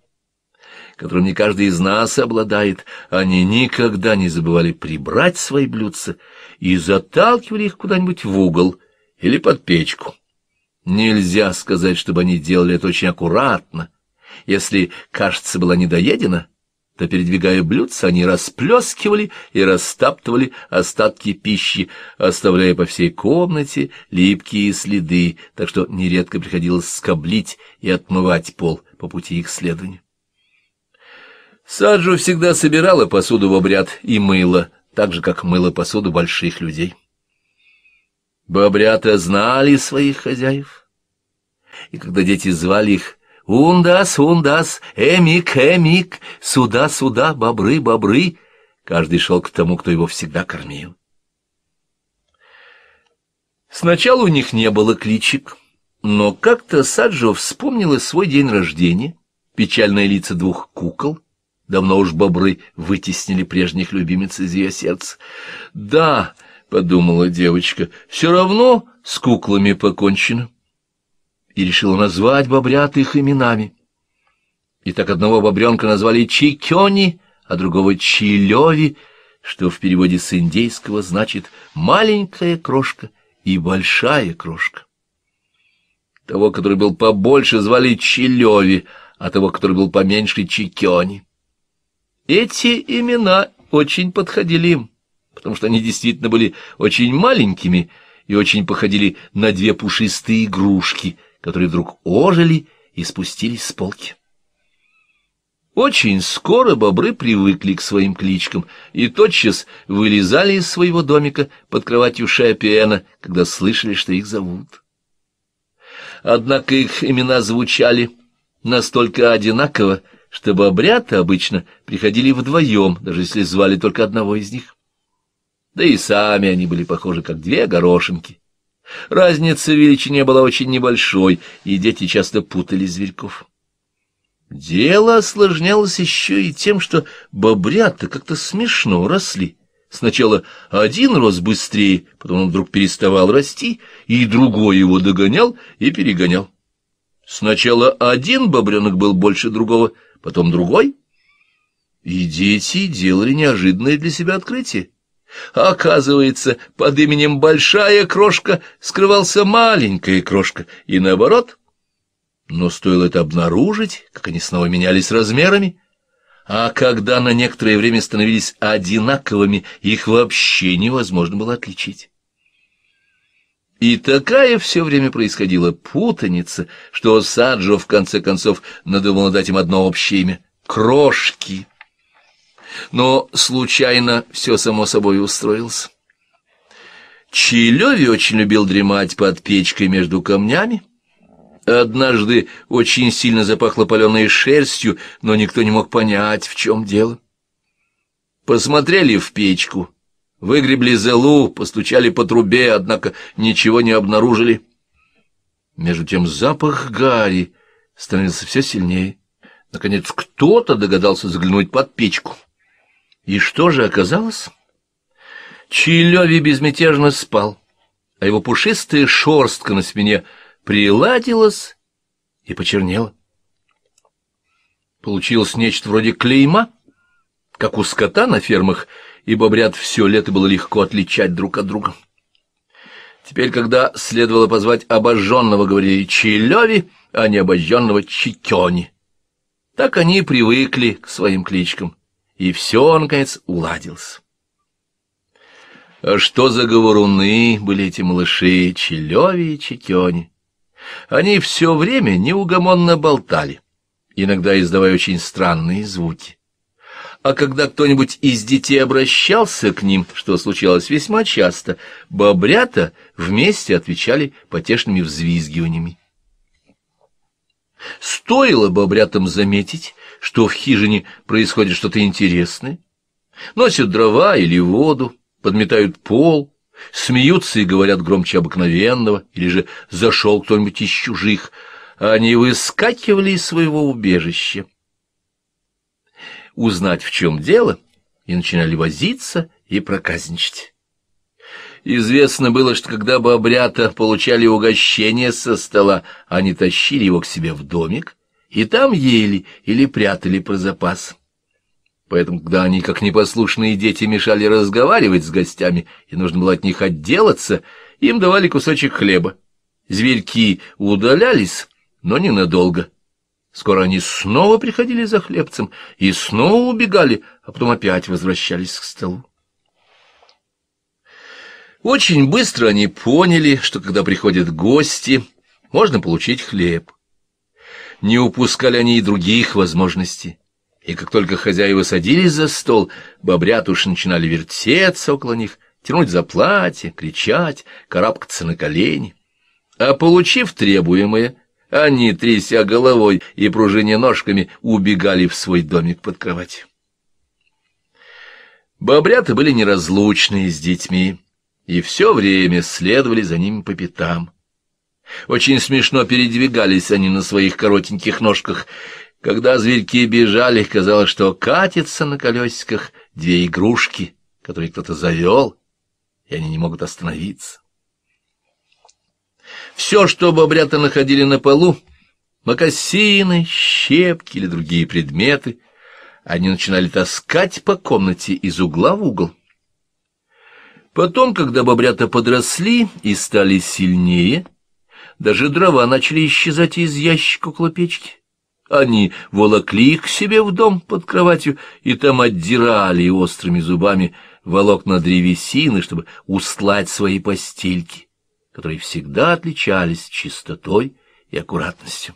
которым не каждый из нас обладает, они никогда не забывали прибрать свои блюдца и заталкивали их куда-нибудь в угол или под печку. Нельзя сказать, чтобы они делали это очень аккуратно. Если кашица была недоедена, то, передвигая блюдца, они расплескивали и растаптывали остатки пищи, оставляя по всей комнате липкие следы, так что нередко приходилось скоблить и отмывать пол по пути их следования. Саджу всегда собирала посуду в обряд и мыла, так же, как мыла посуду больших людей. Бобрята знали своих хозяев, и когда дети звали их «Ундас, ундас, эмик, эмик, сюда, сюда, бобры, бобры», каждый шел к тому, кто его всегда кормил. Сначала у них не было кличек, но как-то Саджо вспомнила свой день рождения, печальные лица двух кукол — Давно уж бобры вытеснили прежних любимец из ее сердца. «Да», — подумала девочка, — «все равно с куклами покончено». И решила назвать бобрят их именами. И так одного бобренка назвали Чикёни, а другого Чилеви, что в переводе с индейского значит «маленькая крошка» и «большая крошка». Того, который был побольше, звали Чилеви, а того, который был поменьше, Чикёни. Эти имена очень подходили им, потому что они действительно были очень маленькими и очень походили на две пушистые игрушки, которые вдруг ожили и спустились с полки. Очень скоро бобры привыкли к своим кличкам и тотчас вылезали из своего домика под кроватью Шепиэна, когда слышали, что их зовут. Однако их имена звучали настолько одинаково, чтобы обряды обычно приходили вдвоем, даже если звали только одного из них. Да и сами они были похожи, как две горошинки. Разница в величине была очень небольшой, и дети часто путали зверьков. Дело осложнялось еще и тем, что бобрята как-то смешно росли. Сначала один рос быстрее, потом он вдруг переставал расти, и другой его догонял и перегонял. Сначала один бобренок был больше другого — потом другой. И дети делали неожиданное для себя открытие. Оказывается, под именем «большая крошка» скрывался «маленькая крошка», и наоборот. Но стоило это обнаружить, как они снова менялись размерами, а когда на некоторое время становились одинаковыми, их вообще невозможно было отличить. И такая все время происходила путаница, что Саджо в конце концов надумал дать им одно общее имя — «Крошки». Но случайно все само собой устроилось. Чилеви очень любил дремать под печкой между камнями. Однажды очень сильно запахло паленой шерстью, но никто не мог понять, в чем дело. Посмотрели в печку — Выгребли зелу, постучали по трубе, однако ничего не обнаружили. Между тем запах гари становился все сильнее. Наконец кто-то догадался заглянуть под печку. И что же оказалось? Чилеви безмятежно спал, а его пушистая шорстка на спине приладилась и почернела. Получилось нечто вроде клейма, как у скота на фермах — Ибо бобрят все лето было легко отличать друг от друга. Теперь, когда следовало позвать обожженного, говорили Чилеви, а не обожженного Чикёни. Так они привыкли к своим кличкам, и все, наконец, уладилось. А что за говоруны были эти малыши Челеви и Чекёни? Они все время неугомонно болтали, иногда издавая очень странные звуки а когда кто-нибудь из детей обращался к ним, что случалось весьма часто, бобрята вместе отвечали потешными взвизгиваниями. Стоило бобрятам заметить, что в хижине происходит что-то интересное. Носят дрова или воду, подметают пол, смеются и говорят громче обыкновенного, или же зашел кто-нибудь из чужих, они выскакивали из своего убежища узнать, в чем дело, и начинали возиться и проказничать. Известно было, что когда бобрята получали угощение со стола, они тащили его к себе в домик и там ели или прятали про запас. Поэтому, когда они, как непослушные дети, мешали разговаривать с гостями, и нужно было от них отделаться, им давали кусочек хлеба. Зверьки удалялись, но ненадолго — Скоро они снова приходили за хлебцем и снова убегали, а потом опять возвращались к столу. Очень быстро они поняли, что когда приходят гости, можно получить хлеб. Не упускали они и других возможностей. И как только хозяева садились за стол, бобрят уж начинали вертеться около них, тянуть за платье, кричать, карабкаться на колени. А получив требуемое, они, тряся головой и пружиня ножками, убегали в свой домик под кровать. Бобрята были неразлучны с детьми, и все время следовали за ними по пятам. Очень смешно передвигались они на своих коротеньких ножках. Когда зверьки бежали, казалось, что катятся на колесиках две игрушки, которые кто-то завел, и они не могут остановиться. Все, что бобрята находили на полу, макосины, щепки или другие предметы, они начинали таскать по комнате из угла в угол. Потом, когда бобрята подросли и стали сильнее, даже дрова начали исчезать из ящика около печки. Они волокли их к себе в дом под кроватью и там отдирали острыми зубами волокна древесины, чтобы устлать свои постельки которые всегда отличались чистотой и аккуратностью.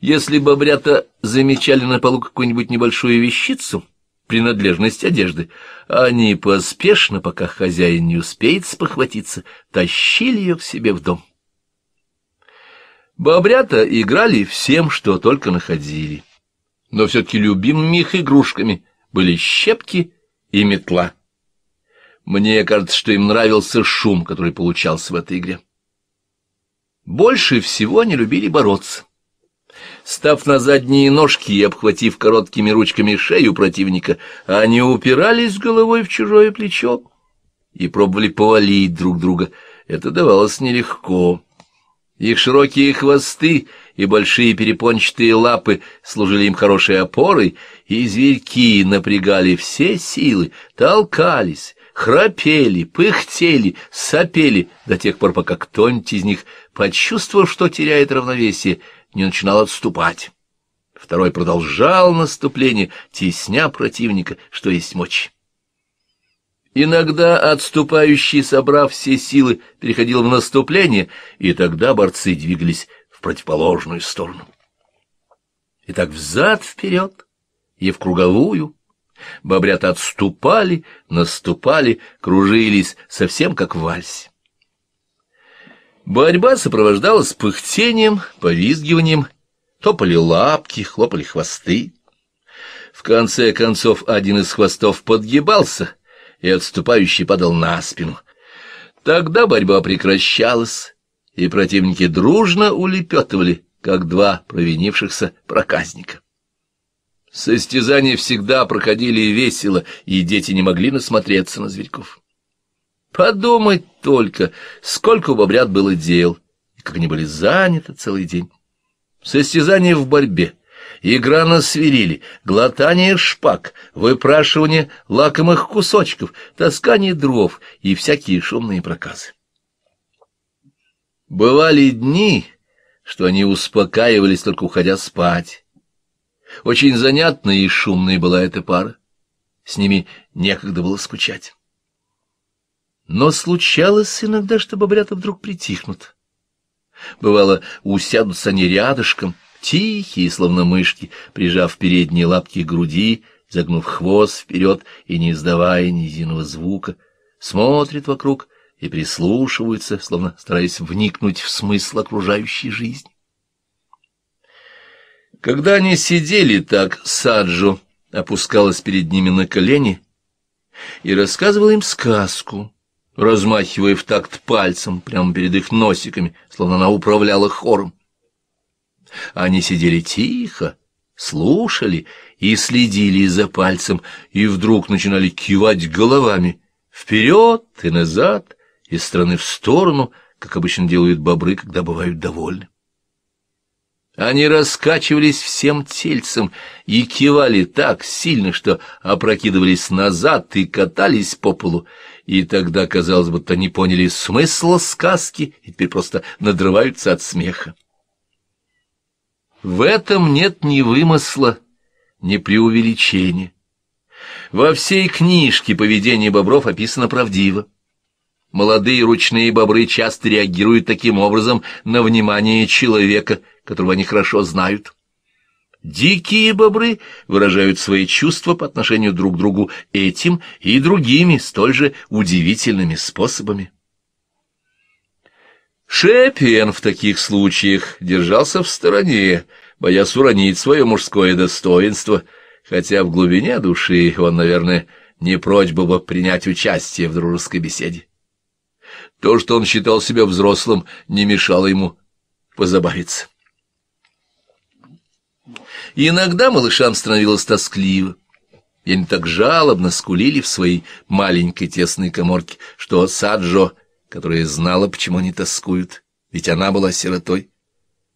Если бобрята замечали на полу какую-нибудь небольшую вещицу, принадлежность одежды, они поспешно, пока хозяин не успеет спохватиться, тащили ее к себе в дом. Бобрята играли всем, что только находили, но все-таки любимыми их игрушками были щепки и метла. Мне кажется, что им нравился шум, который получался в этой игре. Больше всего они любили бороться. Став на задние ножки и обхватив короткими ручками шею противника, они упирались головой в чужое плечо и пробовали повалить друг друга. Это давалось нелегко. Их широкие хвосты и большие перепончатые лапы служили им хорошей опорой, и зверьки напрягали все силы, толкались, храпели, пыхтели, сопели до тех пор, пока кто-нибудь из них, почувствовав, что теряет равновесие, не начинал отступать. Второй продолжал наступление, тесня противника, что есть мочь. Иногда отступающий, собрав все силы, переходил в наступление, и тогда борцы двигались в противоположную сторону. И так взад-вперед и в круговую, Бобрят отступали, наступали, кружились, совсем как в вальсе. Борьба сопровождалась пыхтением, повизгиванием, топали лапки, хлопали хвосты. В конце концов один из хвостов подгибался, и отступающий падал на спину. Тогда борьба прекращалась, и противники дружно улепетывали, как два провинившихся проказника. Состязания всегда проходили весело, и дети не могли насмотреться на зверьков. Подумать только, сколько у бобрят было дел, и как они были заняты целый день. Состязания в борьбе, игра на свирели, глотание шпаг, выпрашивание лакомых кусочков, таскание дров и всякие шумные проказы. Бывали дни, что они успокаивались, только уходя спать. Очень занятная и шумная была эта пара. С ними некогда было скучать. Но случалось иногда, что бобрята вдруг притихнут. Бывало, усядутся они рядышком, тихие, словно мышки, прижав передние лапки к груди, загнув хвост вперед и не издавая ни единого звука, смотрят вокруг и прислушиваются, словно стараясь вникнуть в смысл окружающей жизни. Когда они сидели так, Саджо опускалась перед ними на колени и рассказывала им сказку, размахивая в такт пальцем прямо перед их носиками, словно она управляла хором. Они сидели тихо, слушали и следили за пальцем, и вдруг начинали кивать головами вперед и назад, из стороны в сторону, как обычно делают бобры, когда бывают довольны. Они раскачивались всем тельцем и кивали так сильно, что опрокидывались назад и катались по полу. И тогда казалось, будто они поняли смысл сказки и теперь просто надрываются от смеха. В этом нет ни вымысла, ни преувеличения. Во всей книжке поведение бобров описано правдиво. Молодые ручные бобры часто реагируют таким образом на внимание человека, которого они хорошо знают. Дикие бобры выражают свои чувства по отношению друг к другу этим и другими столь же удивительными способами. Шепен в таких случаях держался в стороне, боясь уронить свое мужское достоинство, хотя в глубине души он, наверное, не прочь был бы принять участие в дружеской беседе. То, что он считал себя взрослым, не мешало ему позабавиться. И иногда малышам становилось тоскливо, и они так жалобно скулили в своей маленькой тесной коморке, что Саджо, которая знала, почему они тоскуют, ведь она была сиротой,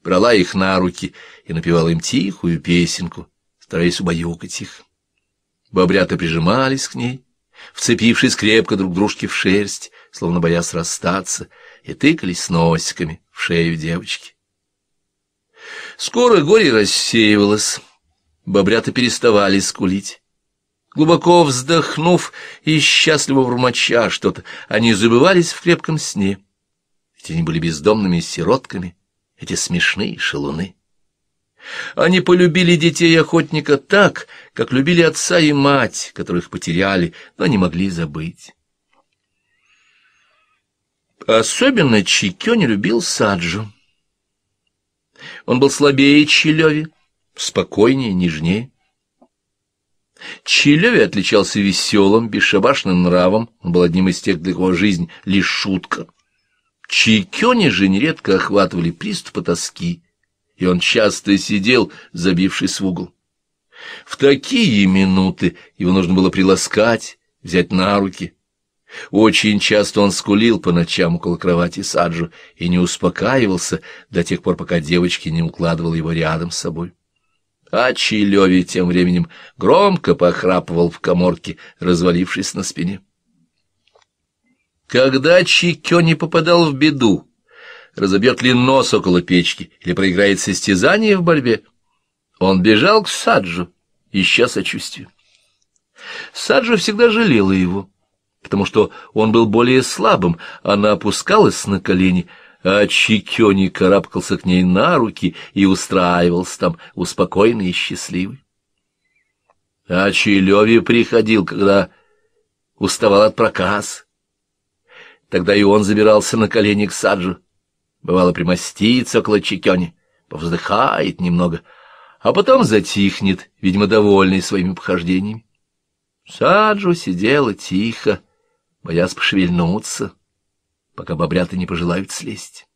брала их на руки и напевала им тихую песенку, стараясь убаюкать их. Бобрята прижимались к ней, вцепившись крепко друг дружке в шерсть, словно боясь расстаться, и тыкались носиками в шею девочки. Скоро горе рассеивалось, бобрята переставали скулить. Глубоко вздохнув и счастливо врумача что-то, они забывались в крепком сне. Ведь они были бездомными сиротками, эти смешные шалуны. Они полюбили детей охотника так, как любили отца и мать, которых потеряли, но не могли забыть. Особенно Чикё не любил Саджу. Он был слабее Чилеви, спокойнее, нежнее. Чилеви отличался веселым, бесшабашным нравом, он был одним из тех, для кого жизнь лишь шутка. Чикёни же нередко охватывали приступы тоски, и он часто сидел, забившись в угол. В такие минуты его нужно было приласкать, взять на руки, очень часто он скулил по ночам около кровати Саджу и не успокаивался до тех пор, пока девочки не укладывал его рядом с собой. А Чилеви тем временем громко похрапывал в коморке, развалившись на спине. Когда Чикё не попадал в беду, разобьет ли нос около печки или проиграет состязание в борьбе, он бежал к Саджу, ища сочувствия. Саджу всегда жалела его потому что он был более слабым, она опускалась на колени, а Чикёни карабкался к ней на руки и устраивался там, успокоенный и счастливый. А Чилёви приходил, когда уставал от проказ. Тогда и он забирался на колени к Саджу. Бывало, примостится около Чикёни, повздыхает немного, а потом затихнет, видимо, довольный своими похождениями. Саджу сидела тихо, боясь пошевельнуться, пока бобрята не пожелают слезть.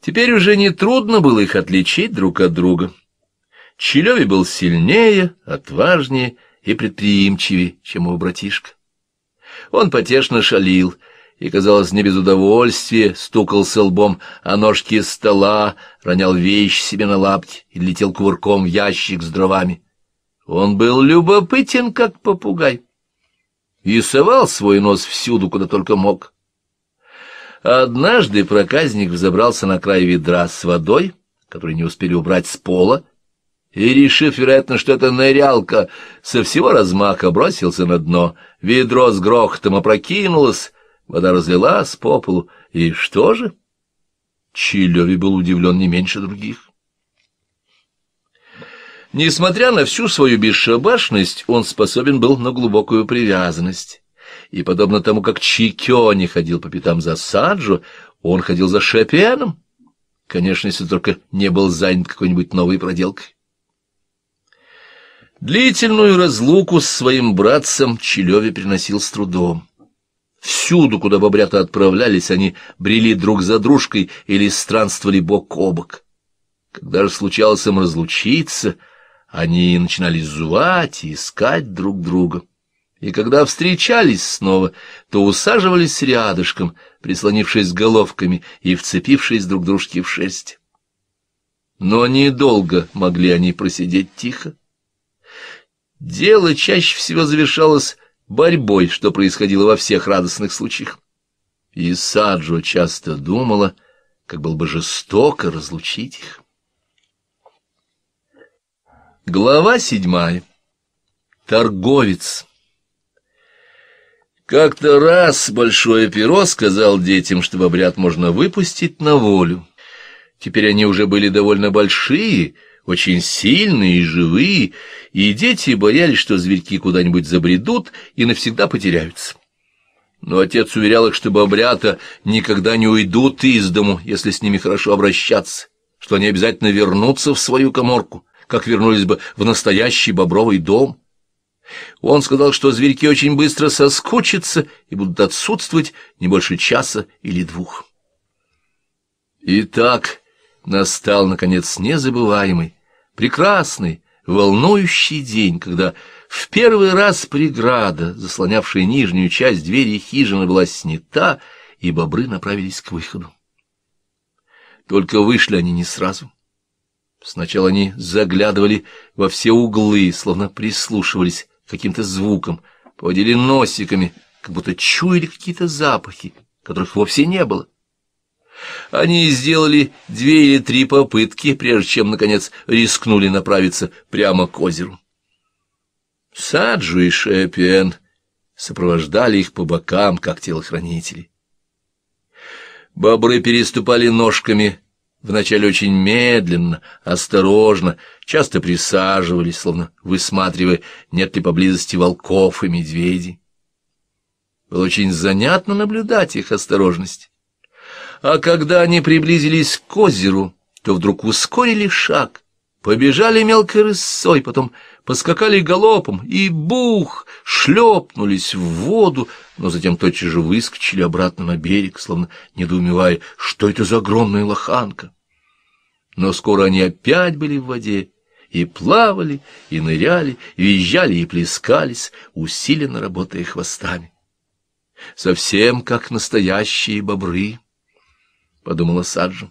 Теперь уже нетрудно было их отличить друг от друга. Челеви был сильнее, отважнее и предприимчивее, чем его братишка. Он потешно шалил и, казалось, не без удовольствия стукался лбом о а ножки стола, ронял вещь себе на лапки и летел кувырком в ящик с дровами. Он был любопытен, как попугай и совал свой нос всюду, куда только мог. Однажды проказник взобрался на край ведра с водой, который не успели убрать с пола, и, решив, вероятно, что это нырялка, со всего размаха бросился на дно. Ведро с грохотом опрокинулось, вода разлилась по полу. И что же? Чилеви был удивлен не меньше других. Несмотря на всю свою бесшабашность, он способен был на глубокую привязанность. И, подобно тому, как Чикё не ходил по пятам за Саджо, он ходил за Шопеном. Конечно, если только не был занят какой-нибудь новой проделкой. Длительную разлуку с своим братцем Челеве приносил с трудом. Всюду, куда бобрята отправлялись, они брели друг за дружкой или странствовали бок о бок. Когда же случалось им разлучиться — они начинали звать и искать друг друга. И когда встречались снова, то усаживались рядышком, прислонившись головками и вцепившись друг дружке в шерсть. Но недолго могли они просидеть тихо. Дело чаще всего завершалось борьбой, что происходило во всех радостных случаях. И Саджо часто думала, как было бы жестоко разлучить их. Глава седьмая. Торговец. Как-то раз Большое Перо сказал детям, что обряд можно выпустить на волю. Теперь они уже были довольно большие, очень сильные и живые, и дети боялись, что зверьки куда-нибудь забредут и навсегда потеряются. Но отец уверял их, что бобрята никогда не уйдут из дому, если с ними хорошо обращаться, что они обязательно вернутся в свою коморку как вернулись бы в настоящий бобровый дом. Он сказал, что зверьки очень быстро соскучатся и будут отсутствовать не больше часа или двух. Итак, настал, наконец, незабываемый, прекрасный, волнующий день, когда в первый раз преграда, заслонявшая нижнюю часть двери хижины, была снята, и бобры направились к выходу. Только вышли они не сразу. Сначала они заглядывали во все углы, словно прислушивались к каким-то звукам, поводили носиками, как будто чуяли какие-то запахи, которых вовсе не было. Они сделали две или три попытки, прежде чем, наконец, рискнули направиться прямо к озеру. Саджу и Шепен сопровождали их по бокам, как телохранители. Бобры переступали ножками Вначале очень медленно, осторожно, часто присаживались, словно высматривая, нет ли поблизости волков и медведей. Было очень занятно наблюдать их осторожность. А когда они приблизились к озеру, то вдруг ускорили шаг, побежали мелкой рысой, потом поскакали галопом и бух, шлепнулись в воду, но затем тотчас же выскочили обратно на берег, словно недоумевая, что это за огромная лоханка. Но скоро они опять были в воде, и плавали, и ныряли, визжали и плескались, усиленно работая хвостами. Совсем как настоящие бобры, — подумала Саджа.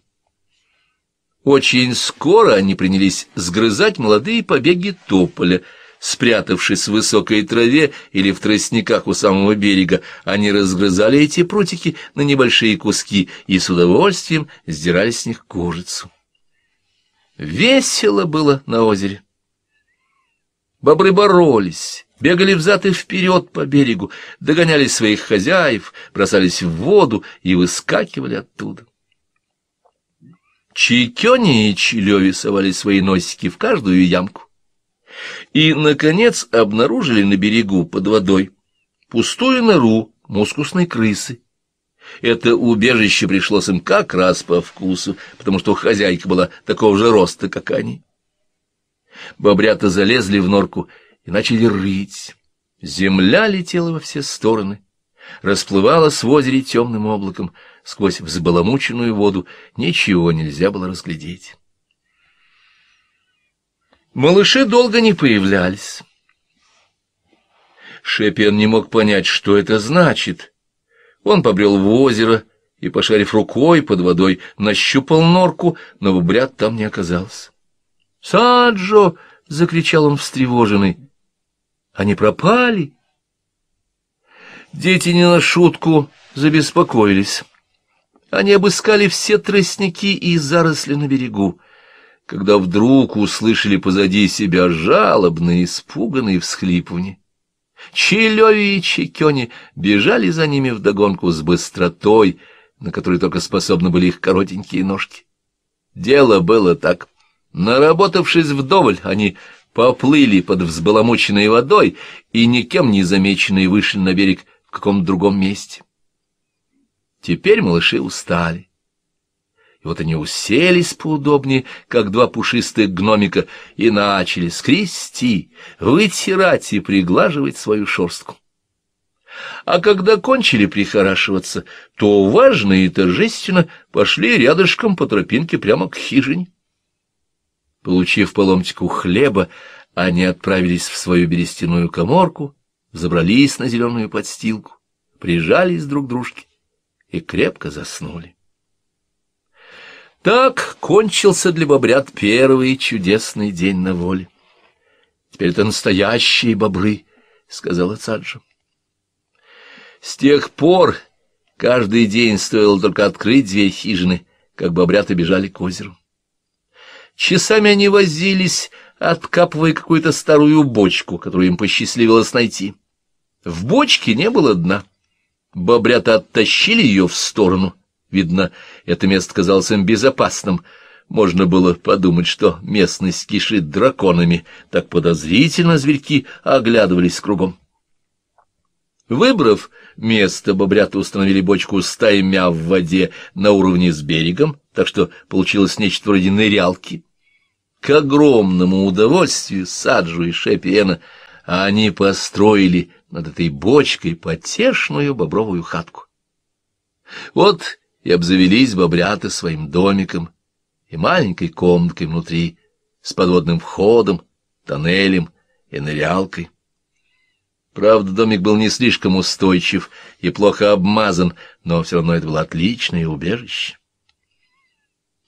Очень скоро они принялись сгрызать молодые побеги тополя. Спрятавшись в высокой траве или в тростниках у самого берега, они разгрызали эти прутики на небольшие куски и с удовольствием сдирали с них кожицу. Весело было на озере. Бобры боролись, бегали взад и вперед по берегу, догоняли своих хозяев, бросались в воду и выскакивали оттуда. Чикёни и Чилёви совали свои носики в каждую ямку. И, наконец, обнаружили на берегу под водой пустую нору мускусной крысы. Это убежище пришлось им как раз по вкусу, потому что хозяйка была такого же роста, как они. Бобрята залезли в норку и начали рыть. Земля летела во все стороны, расплывалась в озере темным облаком — сквозь взбаламученную воду ничего нельзя было разглядеть. Малыши долго не появлялись. Шепен не мог понять, что это значит. Он побрел в озеро и, пошарив рукой под водой, нащупал норку, но бобрят там не оказался. «Саджо!» — закричал он встревоженный. «Они пропали!» Дети не на шутку забеспокоились. Они обыскали все тростники и заросли на берегу, когда вдруг услышали позади себя жалобные, испуганные всхлипывания. Челеви и Чекёни бежали за ними вдогонку с быстротой, на которой только способны были их коротенькие ножки. Дело было так. Наработавшись вдоволь, они поплыли под взбаламученной водой и никем не замеченные вышли на берег в каком-то другом месте. Теперь малыши устали. И вот они уселись поудобнее, как два пушистых гномика, и начали скрести, вытирать и приглаживать свою шерстку. А когда кончили прихорашиваться, то важно и торжественно пошли рядышком по тропинке прямо к хижине. Получив по ломтику хлеба, они отправились в свою берестяную коморку, забрались на зеленую подстилку, прижались друг к дружке и крепко заснули. Так кончился для бобрят первый чудесный день на воле. «Теперь это настоящие бобры», — сказала Цаджа. С тех пор каждый день стоило только открыть две хижины, как бобрята бежали к озеру. Часами они возились, откапывая какую-то старую бочку, которую им посчастливилось найти. В бочке не было дна. Бобрята оттащили ее в сторону. Видно, это место казалось им безопасным. Можно было подумать, что местность кишит драконами. Так подозрительно зверьки оглядывались кругом. Выбрав место, бобрята установили бочку с таймя в воде на уровне с берегом, так что получилось нечто вроде нырялки. К огромному удовольствию Саджу и Шепиена — а они построили над этой бочкой потешную бобровую хатку. Вот и обзавелись бобряты своим домиком и маленькой комнаткой внутри, с подводным входом, тоннелем и нырялкой. Правда, домик был не слишком устойчив и плохо обмазан, но все равно это было отличное убежище.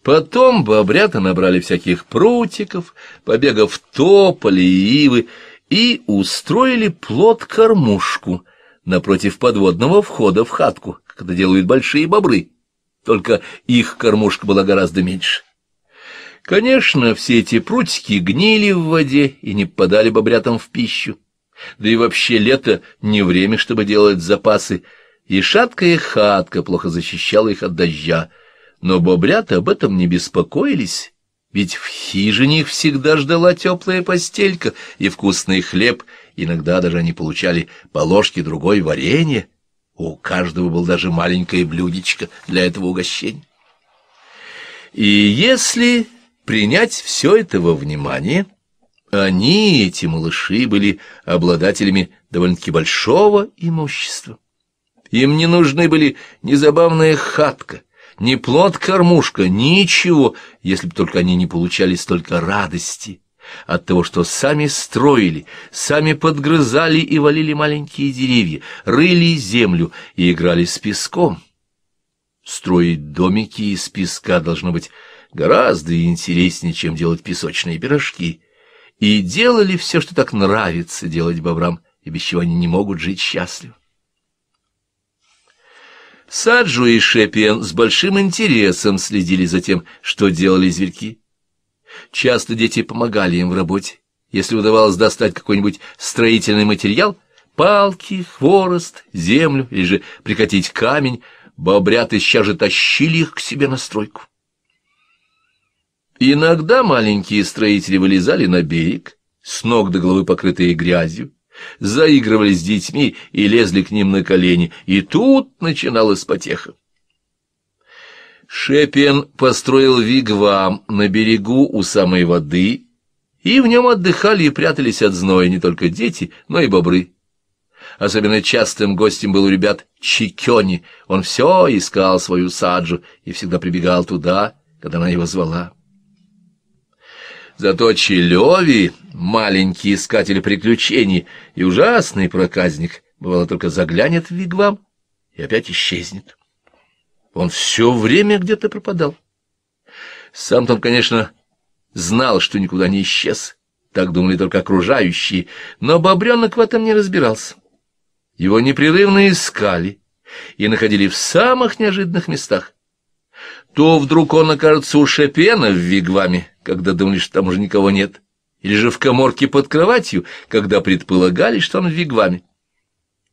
Потом бобрята набрали всяких прутиков, побегов тополя и ивы, и устроили плод-кормушку напротив подводного входа в хатку, когда делают большие бобры, только их кормушка была гораздо меньше. Конечно, все эти прутики гнили в воде и не подали бобрятам в пищу. Да и вообще лето не время, чтобы делать запасы, и шаткая хатка плохо защищала их от дождя. Но бобрята об этом не беспокоились ведь в хижине их всегда ждала теплая постелька и вкусный хлеб, иногда даже они получали по ложке другой варенье. У каждого был даже маленькое блюдечко для этого угощения. И если принять все это во внимание, они, эти малыши, были обладателями довольно-таки большого имущества. Им не нужны были ни забавная хатка, ни плод-кормушка, ничего, если бы только они не получали столько радости от того, что сами строили, сами подгрызали и валили маленькие деревья, рыли землю и играли с песком. Строить домики из песка должно быть гораздо интереснее, чем делать песочные пирожки. И делали все, что так нравится делать бобрам, и без чего они не могут жить счастливо. Саджу и Шепен с большим интересом следили за тем, что делали зверьки. Часто дети помогали им в работе. Если удавалось достать какой-нибудь строительный материал, палки, хворост, землю или же прикатить камень, бобряты сейчас же тащили их к себе на стройку. Иногда маленькие строители вылезали на берег, с ног до головы покрытые грязью, заигрывали с детьми и лезли к ним на колени, и тут начиналась потеха. Шепен построил вигвам на берегу у самой воды, и в нем отдыхали и прятались от зноя не только дети, но и бобры. Особенно частым гостем был у ребят Чикёни. Он все искал свою саджу и всегда прибегал туда, когда она его звала. Зато Челеви, маленький искатель приключений и ужасный проказник, бывало только заглянет в вигвам и опять исчезнет. Он все время где-то пропадал. сам там, конечно, знал, что никуда не исчез, так думали только окружающие, но Бобренок в этом не разбирался. Его непрерывно искали и находили в самых неожиданных местах то вдруг он окажется у Шопена в Вигваме, когда думали, что там уже никого нет, или же в коморке под кроватью, когда предполагали, что он в Вигваме.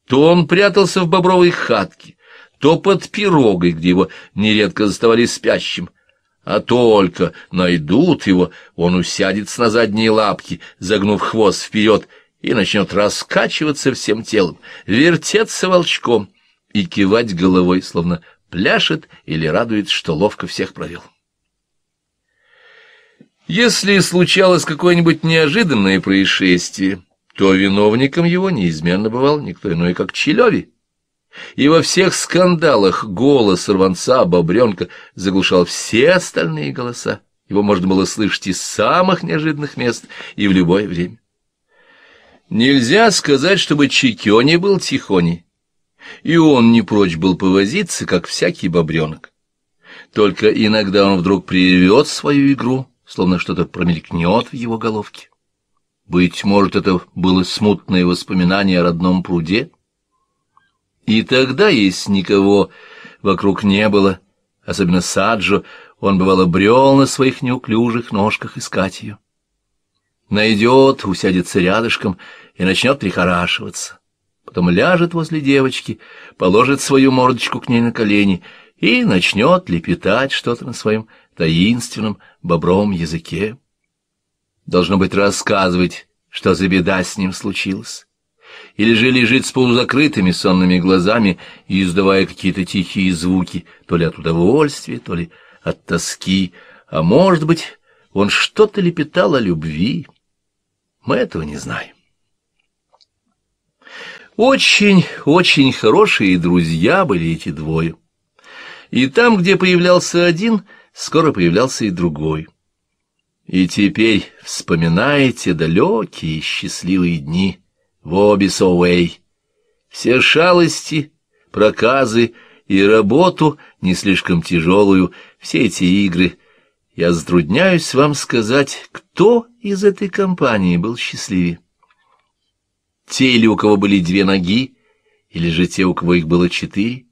То он прятался в бобровой хатке, то под пирогой, где его нередко заставали спящим, а только найдут его, он усядется на задние лапки, загнув хвост вперед, и начнет раскачиваться всем телом, вертеться волчком и кивать головой, словно пляшет или радует, что ловко всех провел. Если случалось какое-нибудь неожиданное происшествие, то виновником его неизменно бывал никто иной, как Челеви. И во всех скандалах голос рванца Бобренка заглушал все остальные голоса. Его можно было слышать из самых неожиданных мест и в любое время. Нельзя сказать, чтобы Чекёни был тихоней и он не прочь был повозиться, как всякий бобренок. Только иногда он вдруг прервет свою игру, словно что-то промелькнет в его головке. Быть может, это было смутное воспоминание о родном пруде. И тогда, если никого вокруг не было, особенно Саджо, он, бывало, брел на своих неуклюжих ножках искать ее. Найдет, усядется рядышком и начнет прихорашиваться потом ляжет возле девочки, положит свою мордочку к ней на колени и начнет лепетать что-то на своем таинственном бобровом языке. Должно быть, рассказывать, что за беда с ним случилась. Или же лежит с полузакрытыми сонными глазами и издавая какие-то тихие звуки, то ли от удовольствия, то ли от тоски, а может быть, он что-то лепетал о любви. Мы этого не знаем. Очень-очень хорошие друзья были эти двое. И там, где появлялся один, скоро появлялся и другой. И теперь вспоминаете далекие счастливые дни в Обис Оуэй. Все шалости, проказы и работу, не слишком тяжелую, все эти игры. Я затрудняюсь вам сказать, кто из этой компании был счастливее те ли, у кого были две ноги, или же те, у кого их было четыре.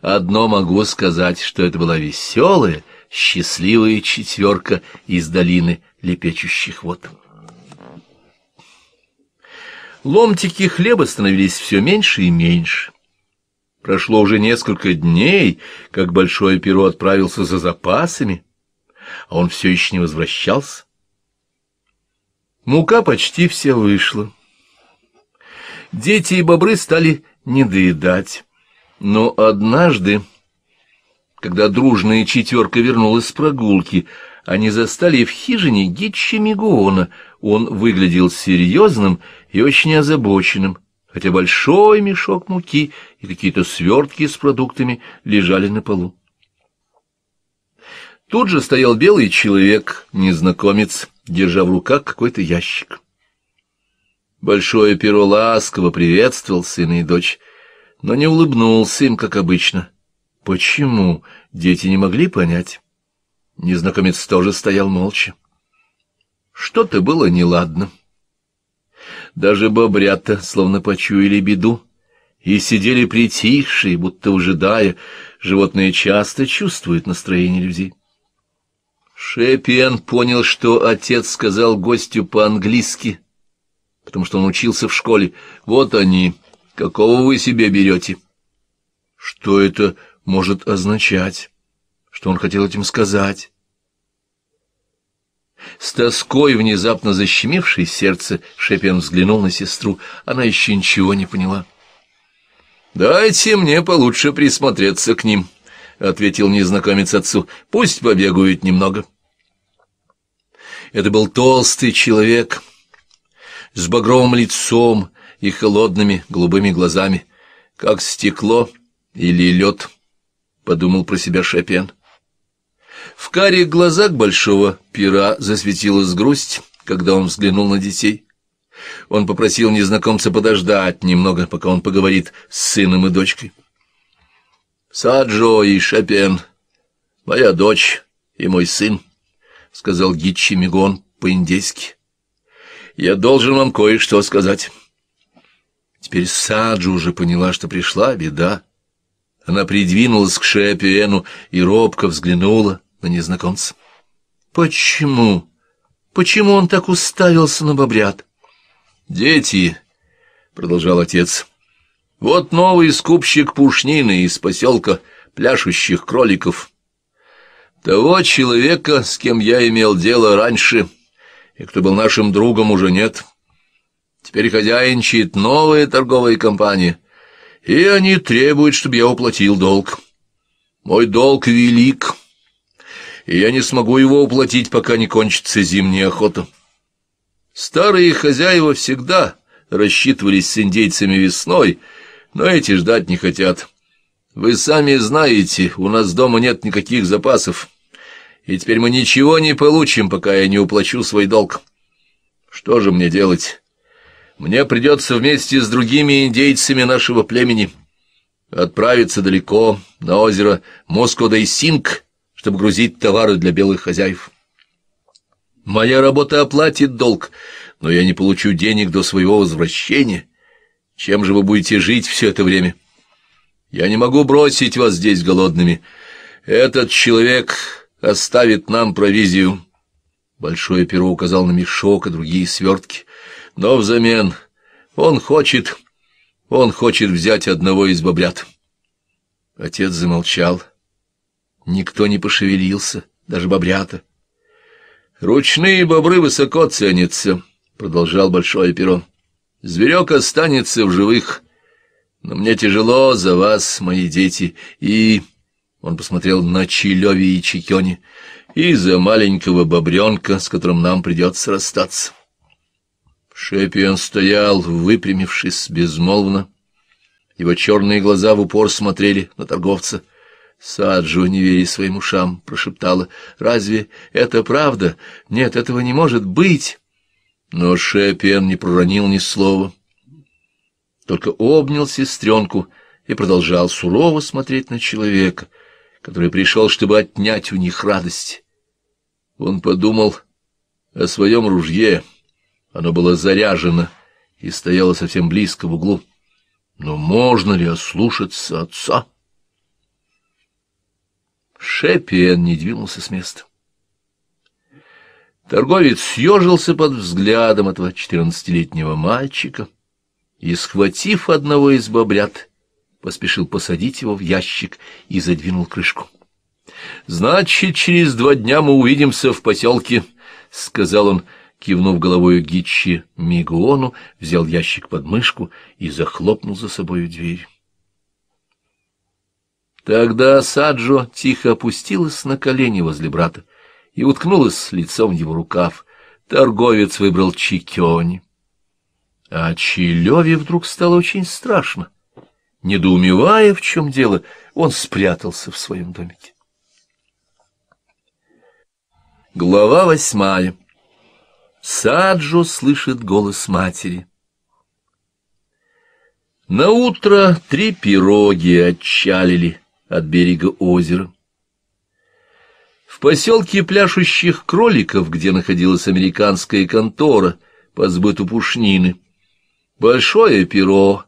Одно могу сказать, что это была веселая, счастливая четверка из долины лепечущих вод. Ломтики хлеба становились все меньше и меньше. Прошло уже несколько дней, как Большое Перо отправился за запасами, а он все еще не возвращался. Мука почти вся вышла дети и бобры стали недоедать. Но однажды, когда дружная четверка вернулась с прогулки, они застали в хижине Гитчи Мегуона. Он выглядел серьезным и очень озабоченным, хотя большой мешок муки и какие-то свертки с продуктами лежали на полу. Тут же стоял белый человек, незнакомец, держа в руках какой-то ящик. Большое перо ласково приветствовал сына и дочь, но не улыбнулся им, как обычно. Почему? Дети не могли понять. Незнакомец тоже стоял молча. Что-то было неладно. Даже бобрята словно почуяли беду и сидели притихшие, будто ожидая. Животные часто чувствуют настроение людей. Шепиен понял, что отец сказал гостю по-английски — потому что он учился в школе. Вот они. Какого вы себе берете? Что это может означать? Что он хотел этим сказать? С тоской, внезапно защемившей сердце, Шепен взглянул на сестру. Она еще ничего не поняла. «Дайте мне получше присмотреться к ним», — ответил незнакомец отцу. «Пусть побегают немного». Это был толстый человек, — с багровым лицом и холодными голубыми глазами, как стекло или лед, — подумал про себя Шепен. В карих глазах большого пера засветилась грусть, когда он взглянул на детей. Он попросил незнакомца подождать немного, пока он поговорит с сыном и дочкой. «Саджо и Шепен, моя дочь и мой сын», — сказал Гитчи Мигон по-индейски. Я должен вам кое-что сказать. Теперь Саджу уже поняла, что пришла беда. Она придвинулась к Шепиэну и робко взглянула на незнакомца. Почему? Почему он так уставился на бобрят? Дети, — продолжал отец, — вот новый скупщик пушнины из поселка пляшущих кроликов. Того человека, с кем я имел дело раньше, — и кто был нашим другом, уже нет. Теперь хозяинчает новые торговые компании, и они требуют, чтобы я уплатил долг. Мой долг велик, и я не смогу его уплатить, пока не кончится зимняя охота. Старые хозяева всегда рассчитывались с индейцами весной, но эти ждать не хотят. Вы сами знаете, у нас дома нет никаких запасов» и теперь мы ничего не получим, пока я не уплачу свой долг. Что же мне делать? Мне придется вместе с другими индейцами нашего племени отправиться далеко, на озеро Москодайсинг, чтобы грузить товары для белых хозяев. Моя работа оплатит долг, но я не получу денег до своего возвращения. Чем же вы будете жить все это время? Я не могу бросить вас здесь голодными. Этот человек оставит нам провизию. Большое перо указал на мешок и а другие свертки. Но взамен он хочет... Он хочет взять одного из бобрят. Отец замолчал. Никто не пошевелился, даже бобрята. «Ручные бобры высоко ценятся», — продолжал Большое Перо. «Зверек останется в живых. Но мне тяжело за вас, мои дети, и...» Он посмотрел на Чилеви и Чикёни. И за маленького бобренка, с которым нам придется расстаться. Шепион стоял, выпрямившись безмолвно. Его черные глаза в упор смотрели на торговца. Саджу, не веря своим ушам, прошептала. «Разве это правда? Нет, этого не может быть!» Но Шепион не проронил ни слова. Только обнял сестренку и продолжал сурово смотреть на человека — который пришел, чтобы отнять у них радость. Он подумал о своем ружье. Оно было заряжено и стояло совсем близко в углу. Но можно ли ослушаться отца? Шепиен не двинулся с места. Торговец съежился под взглядом этого четырнадцатилетнего мальчика и, схватив одного из бобрят, поспешил посадить его в ящик и задвинул крышку. — Значит, через два дня мы увидимся в поселке, — сказал он, кивнув головой Гичи Мигуону, взял ящик под мышку и захлопнул за собою дверь. Тогда Саджо тихо опустилась на колени возле брата и уткнулась лицом в его рукав. Торговец выбрал Чикиони. А Чилёве вдруг стало очень страшно. — Недоумевая, в чем дело, он спрятался в своем домике. Глава восьмая. Саджо слышит голос матери. На утро три пироги отчалили от берега озера. В поселке пляшущих кроликов, где находилась американская контора по сбыту пушнины, большое перо